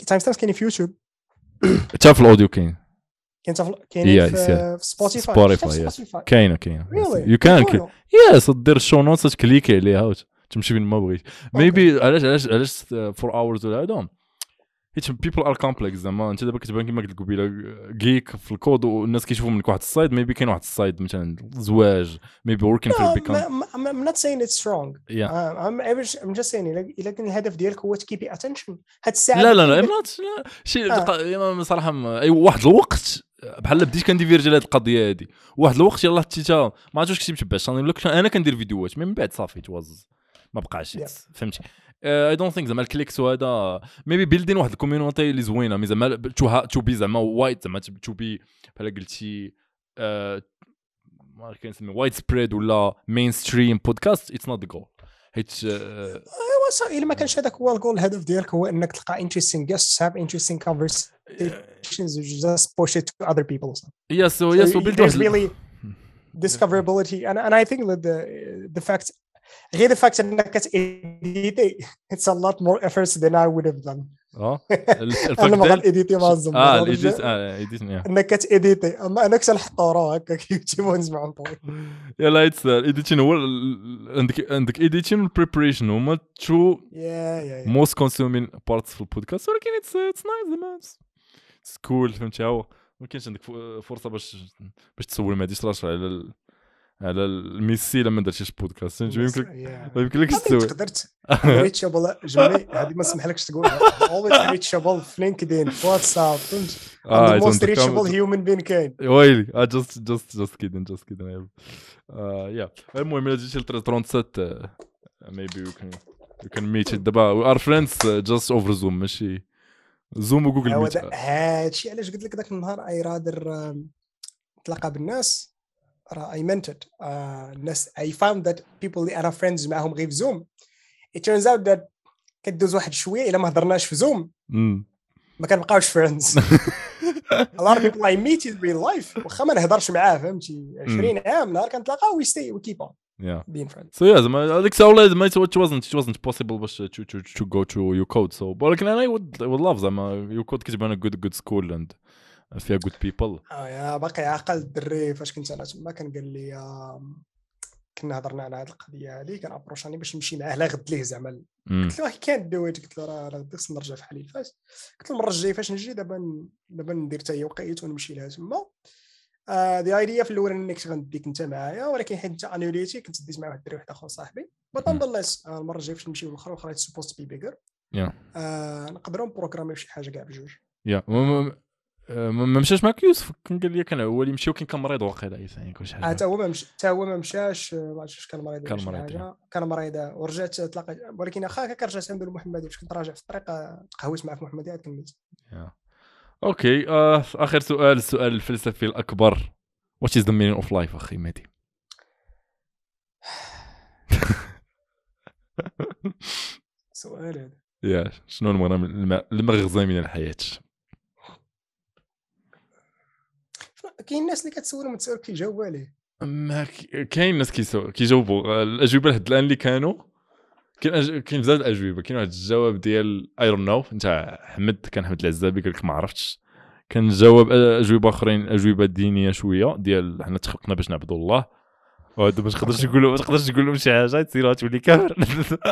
تايم ستامبس كاين في يوتيوب حتى في الاوديو كاين كاين في كاين في سبوتيفاي سبوتيفاي كاينه كاينه يو كان يس دير الشو نوتس تكليكي عليها تمشي فين ما بغيت ميبي علاش علاش علاش 4 اورز ولا هادو حيت بيبل ار كومبلكس زعما انت دابا كتبان كما قلت قبيله جيك في الكود والناس كيشوفوا منك واحد السايد ميبي كاين واحد السايد مثلا زواج ميبي وركين في البيكون I'm not سين اتس رونغ yeah. uh, I'm, I'm just الا كان الهدف ديالك هو تكيبي اتنشن هاد الساعه لا لا لا I'm شي آه. نعم، صراحه اي واحد الوقت بحال بديت كنديفيرجي لهاد القضيه هادي واحد الوقت يلاه حتى ما عرفتش واش كنت متبع انا كندير فيديوهات من بعد صافي توز ما بقاش yeah. فهمتي اي دونت ثينك زعما الكليكس وهذا ميبي بيلدين واحد الكوميونيتي اللي زوينه مي زعما تو تو بي زعما وايد زعما تو بي بحال قلتي ما كنسمي وايد سبريد ولا مين ستريم بودكاست اتس نوت ذا جول حيت ايوا الا ما كانش هذاك هو الجول الهدف ديالك هو انك تلقى انتريستين جيست هاف انتريستين كونفرسيشنز جاست بوش ات تو اذر بيبل يس يس وبيلد discoverability and, and i think that the the fact غير الفاكت انك كتإديتي اتس ا لوت مور افورتس ذان اي وود هاف دان اه انا ما غنإديتي مع الزمر اه الايديت اه ايديت انك كتإديتي اما انا كنت نحطو راه هكا كيكتبو نسمعو نطوي يلا اتس الايديتين هو عندك عندك ايديتين والبريبريشن هما تو موست كونسيومين بارتس في البودكاست ولكن اتس اتس نايس زعما اتس كول فهمتي هو ما كانش عندك فرصه باش باش تسول ما ديش على على ميسي لما درتي شي بودكاست يمكن يمكن لك تسوي تقدر ريتشابل جوني هذه ما سمحلكش تقولها اولويز ريتشابل في لينكدين في واتساب فهمت موست ريتشابل هيومن بين كاين ويلي جاست جاست جاست كيدين جاست كيدين يا المهم الا جيتي ل 37 ميبي يو كان يو كان ميت دابا وي ار فريندز جاست اوفر زوم ماشي زوم وجوجل ميت هادشي علاش قلت لك ذاك النهار اي رادر نتلاقى بالناس I meant it. Uh, I found that people اللي أنا friends معاهم غير في زوم it turns out that كدوز واحد شوية إلا ما هضرناش في زوم ما كنبقاوش friends. a lot of people I meet in real life واخا ما نهضرش معاه فهمتي 20 عام نهار كنتلاقاو we stay we keep on. Yeah. Being friends. So yeah, زعما هذيك الساولة زعما it wasn't it wasn't possible باش to, to, to go to your code so ولكن I would I would love زعما your code كتبان a good good school and فيها جود بيبل انا باقي عاقل الدري فاش كنت انا تما كان قال لي كنا هضرنا على هذه القضيه هذه كان ابروشاني باش نمشي معاه لا غد ليه زعما قلت له أه، كان دويت قلت له راه غادي خصني نرجع فحال الفاس قلت له المره الجايه فاش نجي دابا دابا ندير حتى هي وقيت ونمشي لها تما دي آه، ايديا في الاول انك غنديك انت معايا ولكن حيت انت انوليتي كنت ديت مع واحد الدري واحد اخر صاحبي بط نضلت آه، المره الجايه فاش نمشي الاخرى الاخرى سبوست بي بيجر نقدروا نبروغراميو شي حاجه كاع بجوج يا أه، ما مشاش معك يوسف كان قال لي كان هو اللي مشى وكان كان مريض واقيلا يعني كل شيء حتى آه، هو ما مش حتى هو ما مشاش أه، ما عرفتش كان مريض إيه. كان مريض كان مريض ورجعت تلاقيت ولكن اخاك هكا رجعت عند محمد باش كنت راجع في الطريق تقهويت معك في عاد كملت اوكي اخر سؤال السؤال الفلسفي الاكبر وات از ذا مينين اوف لايف اخي مهدي سؤال هذا يا شنو المغزى من الحياه كاين الناس اللي كتسولهم التساؤل كيجاوبوا عليه ما كاين الناس كيجاوبوا الاجوبه لحد الان اللي كانوا كاين كاين بزاف الاجوبه كاين واحد الجواب ديال اي دون نو نتاع حمد كان حمد العزابي قال لك ما عرفتش كان جواب اجوبه اخرين اجوبه دينيه شويه ديال حنا تخلقنا باش نعبدوا الله وهذا ما تقدرش تقول ما تقدرش تقول لهم شي حاجه تصير تولي كافر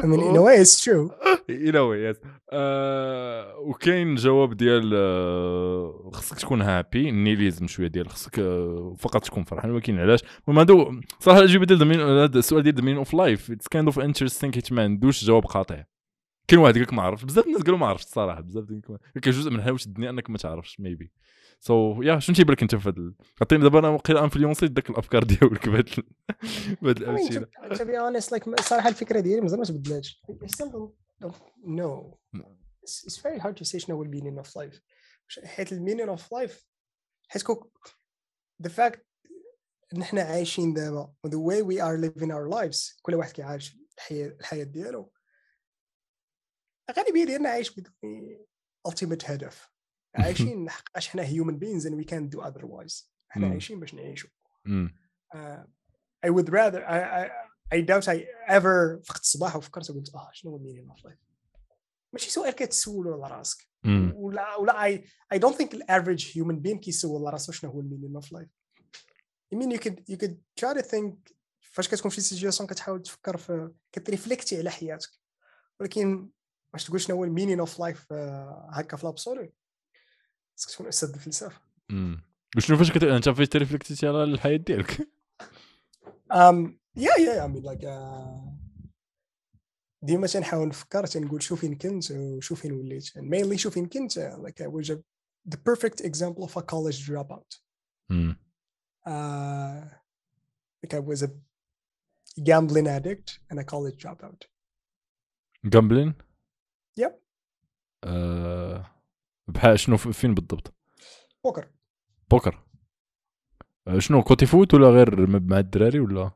I mean in a way it's true in a way yes uh, وكاين جواب ديال uh, خصك تكون هابي النيليزم شويه ديال خصك uh, فقط تكون فرحان ولكن علاش المهم هادو صراحه الاجوبه ديال هذا السؤال ديال دومين اوف لايف اتس كايند اوف انترستينغ حيت ما عندوش جواب قاطع كاين واحد قال لك ما عرفش، بزاف الناس قالوا ما عرفتش الصراحه بزاف كاين جزء من حلاوه الدنيا انك ما تعرفش ميبي سو يا شنو تيبان لك انت في هذا عطيني دابا انا وقيلا انفلونسي داك الافكار ديالك بهاد بهاد الامثله تو بي اونست لايك الصراحه الفكره ديالي مازال ما تبدلاتش نو اتس فيري هارد تو سي شنو هو المينين اوف لايف حيت المينين اوف لايف حيت كوك ذا فاكت ان احنا عايشين دابا ذا واي وي ار ليفين اور لايفز كل واحد كيعايش الحياه الحياه ديالو الغالبيه ديالنا عايش بدون ultimate هدف عايشين لحقاش حنا هيومن بينز وي we دو do otherwise حنا عايشين باش نعيشوا اي آه، I would rather I, اي ايفر doubt I ever فقت الصباح وفكرت وقلت اه شنو هو المينين اوف لايف ماشي سؤال كتسولو على راسك ولا ولا اي اي دونت ثينك الافريج هيومن بين كيسول على راسو شنو هو المينين اوف لايف I mean you could you could try to think فاش كتكون في سيتياسيون كتحاول تفكر في كتريفليكتي على حياتك ولكن باش تقول شنو هو المينين اوف لايف هكا في لابسولو خصك تكون استاذ الفلسفه وشنو فاش كت... انت فاش تريفلكتيتي على الحياه ديالك ام يا يا مي لايك ديما تنحاول نفكر تنقول شو فين كنت وشو فين وليت مينلي شو فين كنت لايك اي واز ذا بيرفكت اكزامبل اوف ا كوليج دروب اوت like I was a gambling addict and a college dropout. Gambling? Yep. Uh, بحال شنو فين بالضبط بوكر بوكر آه، شنو كوتي فوت ولا غير مع الدراري ولا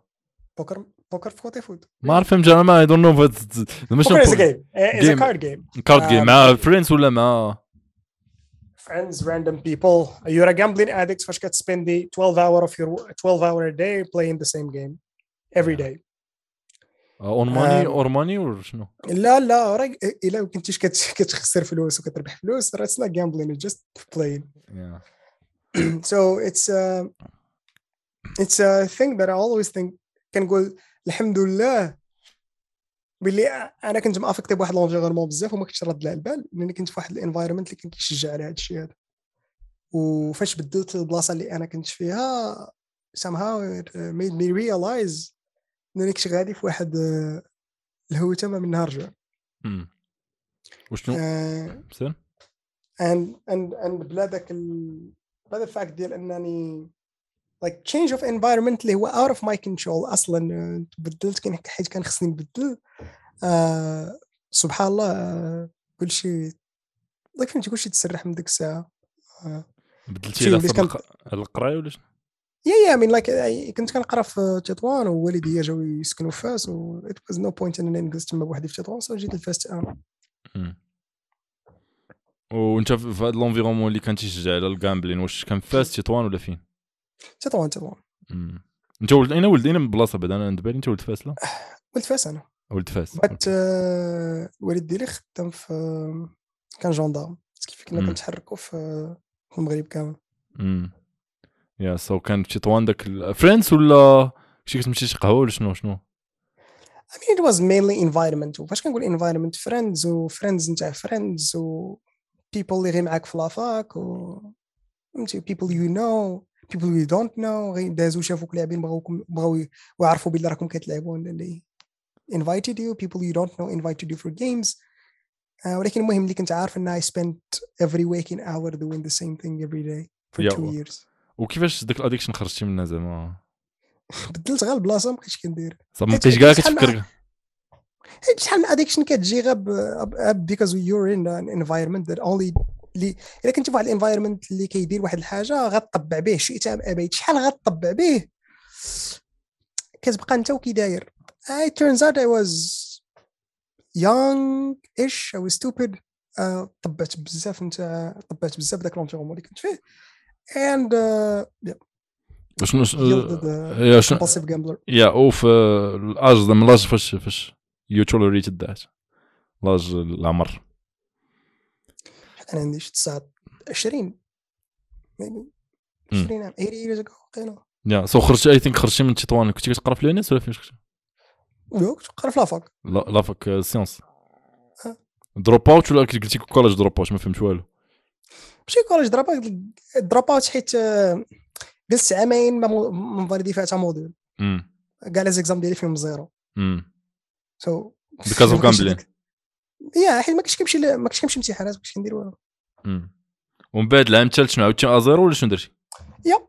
بوكر بوكر في كوتي فوت ما عرفت فهمت انا ما اي دون نو بوكر از جيم از كارد جيم كارد جيم مع فريندز ولا مع friends random people يو a gambling addict فاش كتسبندي 12 اور of your 12 اور a day playing the same game every day اورماني آه، اورماني ولا شنو؟ لا لا راه الا ما كنتيش كتخسر فلوس وكتربح فلوس راه اتس جامبلين جاست بلاين سو اتس اتس ا ثينغ ذات اي اولويز ثينك كنقول الحمد لله باللي انا كنت مافكتي بواحد لونجيرمون بزاف وما كنتش رد على البال لاني كنت في واحد الانفايرمنت اللي كان كيشجع على هذا الشيء هذا وفاش بدلت البلاصه اللي انا كنت فيها somehow it uh, made me realize نريكش كنت غادي في واحد آه، الهوته ما من نهار جوع وشنو مثلا اند اند اند بلا ذاك بلا الفاكت ديال انني لايك تشينج اوف انفايرمنت اللي هو اوت اوف ماي كنترول اصلا آه، تبدلت حيت كان خصني نبدل uh, سبحان الله كل كلشي لايك فهمتي كلشي تسرح من ديك الساعه uh, بدلتي على القرايه ولا شنو يا يا من لايك كنت كنقرا في تطوان ووالدي جاو يسكنوا في فاس و ات واز نو بوينت انني نجلس تما بوحدي في تطوان سو جيت لفاس انا وانت في هذا الانفيرومون اللي كان تيشجع على الجامبلين واش كان فاس تطوان ولا فين؟ تطوان تطوان انت ولد اين ولد اين من بلاصه بعد انا بالي انت ولد فاس لا؟ ولد فاس انا ولد فاس بات الوالد آه، ديالي خدام في كان جوندارم كيف كنا كنتحركوا في المغرب كامل يا سو كان شي طوان داك فريندز ولا شي كنت مشيتي قهوه ولا شنو شنو I mean it was mainly environment وفاش كنقول environment friends و friends نتاع friends و people اللي غير معاك في لافاك و فهمتي people you know people you don't know غير دازو شافوك لاعبين بغاوكم بغاو يعرفوا بلي راكم كتلعبوا اللي invited you people you don't know invited you for games uh, ولكن المهم اللي كنت عارف ان I spent every waking hour doing the same thing every day for yeah. two years وكيفاش ديك الاديكشن خرجتي منها زعما بدلت غير البلاصه ما بقيتش كندير ما بقيتش كاع كتفكر حيت شحال من اديكشن كتجي غير بيكوز يور ان انفايرمنت ذات اونلي اللي الا كنت في واحد الانفايرمنت اللي كيدير واحد الحاجه غتطبع به شئت ام ابيت شحال غتطبع به كتبقى انت وكي داير اي turns اوت اي واز يونغ ish I was آه، طبعت بزاف نتاع طبعت بزاف داك لونتيغمون اللي كنت فيه and uh, yeah. شنو يا شنو باسيف جامبلر يا اوف ذا ملاز فاش فاش يو توليريت ذات لاز العمر انا عندي 29 20 عام 80 years ago قيلو يا سو خرجت اي ثينك خرجتي من تطوان كنتي كتقرا في لونيس ولا فين كنتي؟ لا كنت كنقرا في لافاك لافاك سيونس دروب اوت ولا كنت قلتي كولاج دروب اوت ما فهمت والو ماشي كولج دروب دروب اوت حيت آه، جلست عامين ما فاليدي فيها حتى موديل كاع لي زيكزام ديالي فيهم زيرو سو بيكاز اوف غامبلين يا حيت ما كنتش كنمشي ما كنتش كنمشي امتحانات ما كنتش كندير والو ومن بعد العام الثالث شنو عاودتي ازيرو ولا شنو درتي؟ يا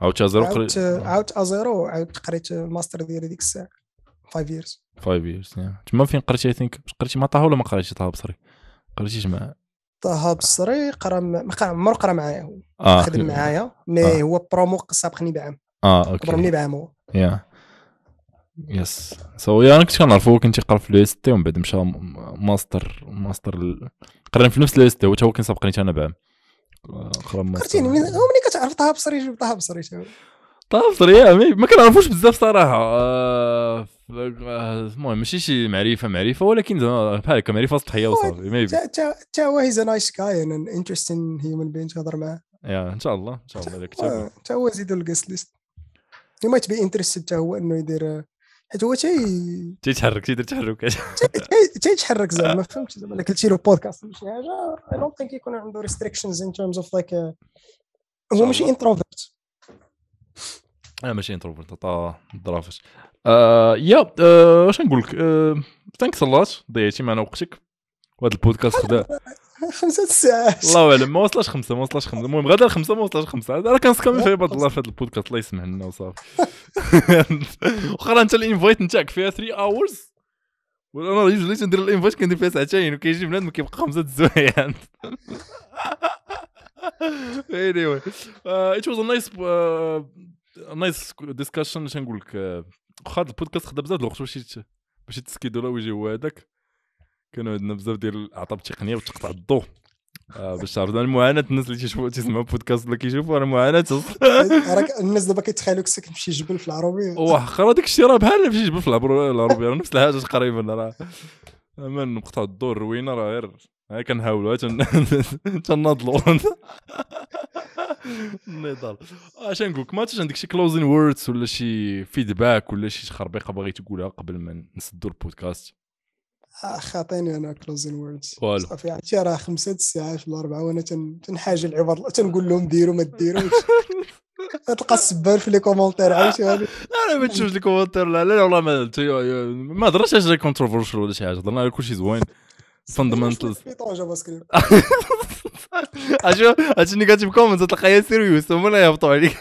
عاودت ازيرو عاودت ا ازيرو عاودت قريت الماستر ديالي ديك الساعه 5 ييرز 5 ييرز تما فين قريتي اي ثينك قريتي مع طه ولا ما قريتي طه بصري؟ قريتي مع طه بصري قرا ما عمر قرا معايا هو آه. خدم معايا مي آه. هو برومو سابقني بعام اه اوكي مني بعام هو يا يس سو انا كنت كنعرفو كنت يقرا في لو اس تي ومن بعد مشى ماستر ماستر قرا في نفس لو اس تي هو كان سابقني انا بعام عرفتيني ملي كتعرف طه بصري جيب طه بصري طه بصري ما كنعرفوش بزاف صراحه آه، المهم ماشي شي معرفه معرفه ولكن زعما بحال هكا معرفه سطحيه وصافي ميبي تا هو هيز نايس جاي ان انترستين هيومن بين تهضر معاه يا ان شاء الله ان شاء الله داك تا هو زيدو الكاس ليست يو مايت بي انترستد تا هو انه يدير حيت آه، هو تي تيتحرك تيدير تحركات تيتحرك زعما فهمت زعما قلتي له بودكاست ولا شي حاجه اي دونت ثينك يكون عنده ريستريكشنز آه، ان ترمز اوف لايك هو ماشي انتروفيرت انا ماشي انتروفيرت طا الظرافش آه، يا آه، واش نقول لك ثانكس اللات ضيعتي معنا وقتك وهذا البودكاست خدا خمسة ساعات الله اعلم ما وصلش خمسة ما وصلش خمسة المهم غدا الخمسة ما وصلش خمسة راه كنسكامي في عباد الله في هذا البودكاست الله يسمح لنا وصافي واخا انت الانفايت نتاعك فيها 3 اورز وانا يوجولي تندير الانفايت كندير فيها ساعتين وكيجي بنادم كيبقى خمسة الزوايع anyway uh, it was a nice uh, nice discussion شنو نقول لك واخا هاد البودكاست خدا بزاف الوقت باش باش يتسكيدو لا ويجي هو هذاك كانوا عندنا بزاف ديال الاعطاب التقنيه وتقطع الضوء آه باش تعرف المعاناه الناس اللي تيشوفوا تيسمعوا بودكاست ولا كيشوفوا راه معاناه راك الناس دابا كيتخيلوك ساك تمشي جبل في العربيه واه راه داك الشيء راه بحال مشي جبل في العربيه نفس الحاجه تقريبا راه اما نقطع الضوء الروينه راه غير كنحاولوا تناضلوا النضال اش نقول لك ما عندك شي كلوزين ووردز ولا شي فيدباك ولا شي خربيقه باغي تقولها قبل ما نسدو البودكاست عطيني آه، انا كلوزين ووردز صافي عرفتي يعني راه خمسة الساعات ولا أربعة وانا تنحاج العباد تنقول لهم ديروا ما ديروش تلقى السبان في لي كومونتير عرفتي لا ما تشوفش لي كومونتير لا لا والله ما ما على شي كونتروفيرشل ولا شي حاجه هضرنا على كلشي زوين فاندمنتالز بيطون جافا سكريبت هادشي كاتب كومنت تلقايا سيريوس هما اللي يهبطوا عليك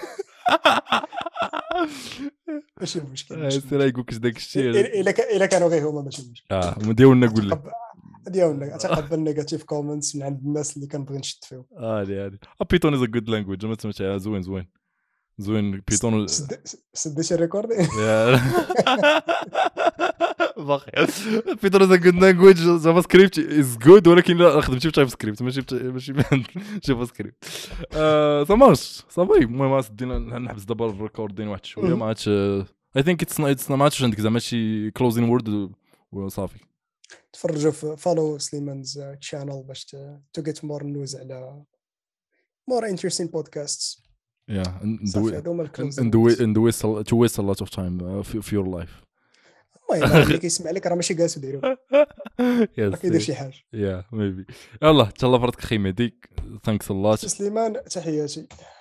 ماشي مشكل سير يقول لك داك الشيء الا كانوا غير هما ماشي مشكل اه ديالنا قول لك ديالنا اتقبل نيجاتيف كومنتس من عند الناس اللي كنبغي نشد فيهم اه هادي هادي بيتون از ا جود لانجويج ما تسمعش زوين زوين Zvin, pitonul. Sunt, sunt, sunt de ce recorde? Yeah. pitonul se gândește în gând, JavaScript. It's good, doar că nu știu ce JavaScript. Nu știu ce JavaScript. Să mă aș, să băi, mă aș din un abs double record din match. Mă mm. Mm-hmm. aș, uh, I think it's not, it's not match, pentru că și closing word, uh, we're on Safi. تفرجوا في فولو سليمانز تشانل باش تو جيت مور نوز على مور انتريستين بودكاست يا ان تو ويست لوت اوف تايم في يور لايف المهم اللي كيسمع لك راه ماشي جالس يديرو راه كيدير شي حاجه يا ميبي يلاه تهلا فراتك خيمه ديك ثانكس الله سليمان تحياتي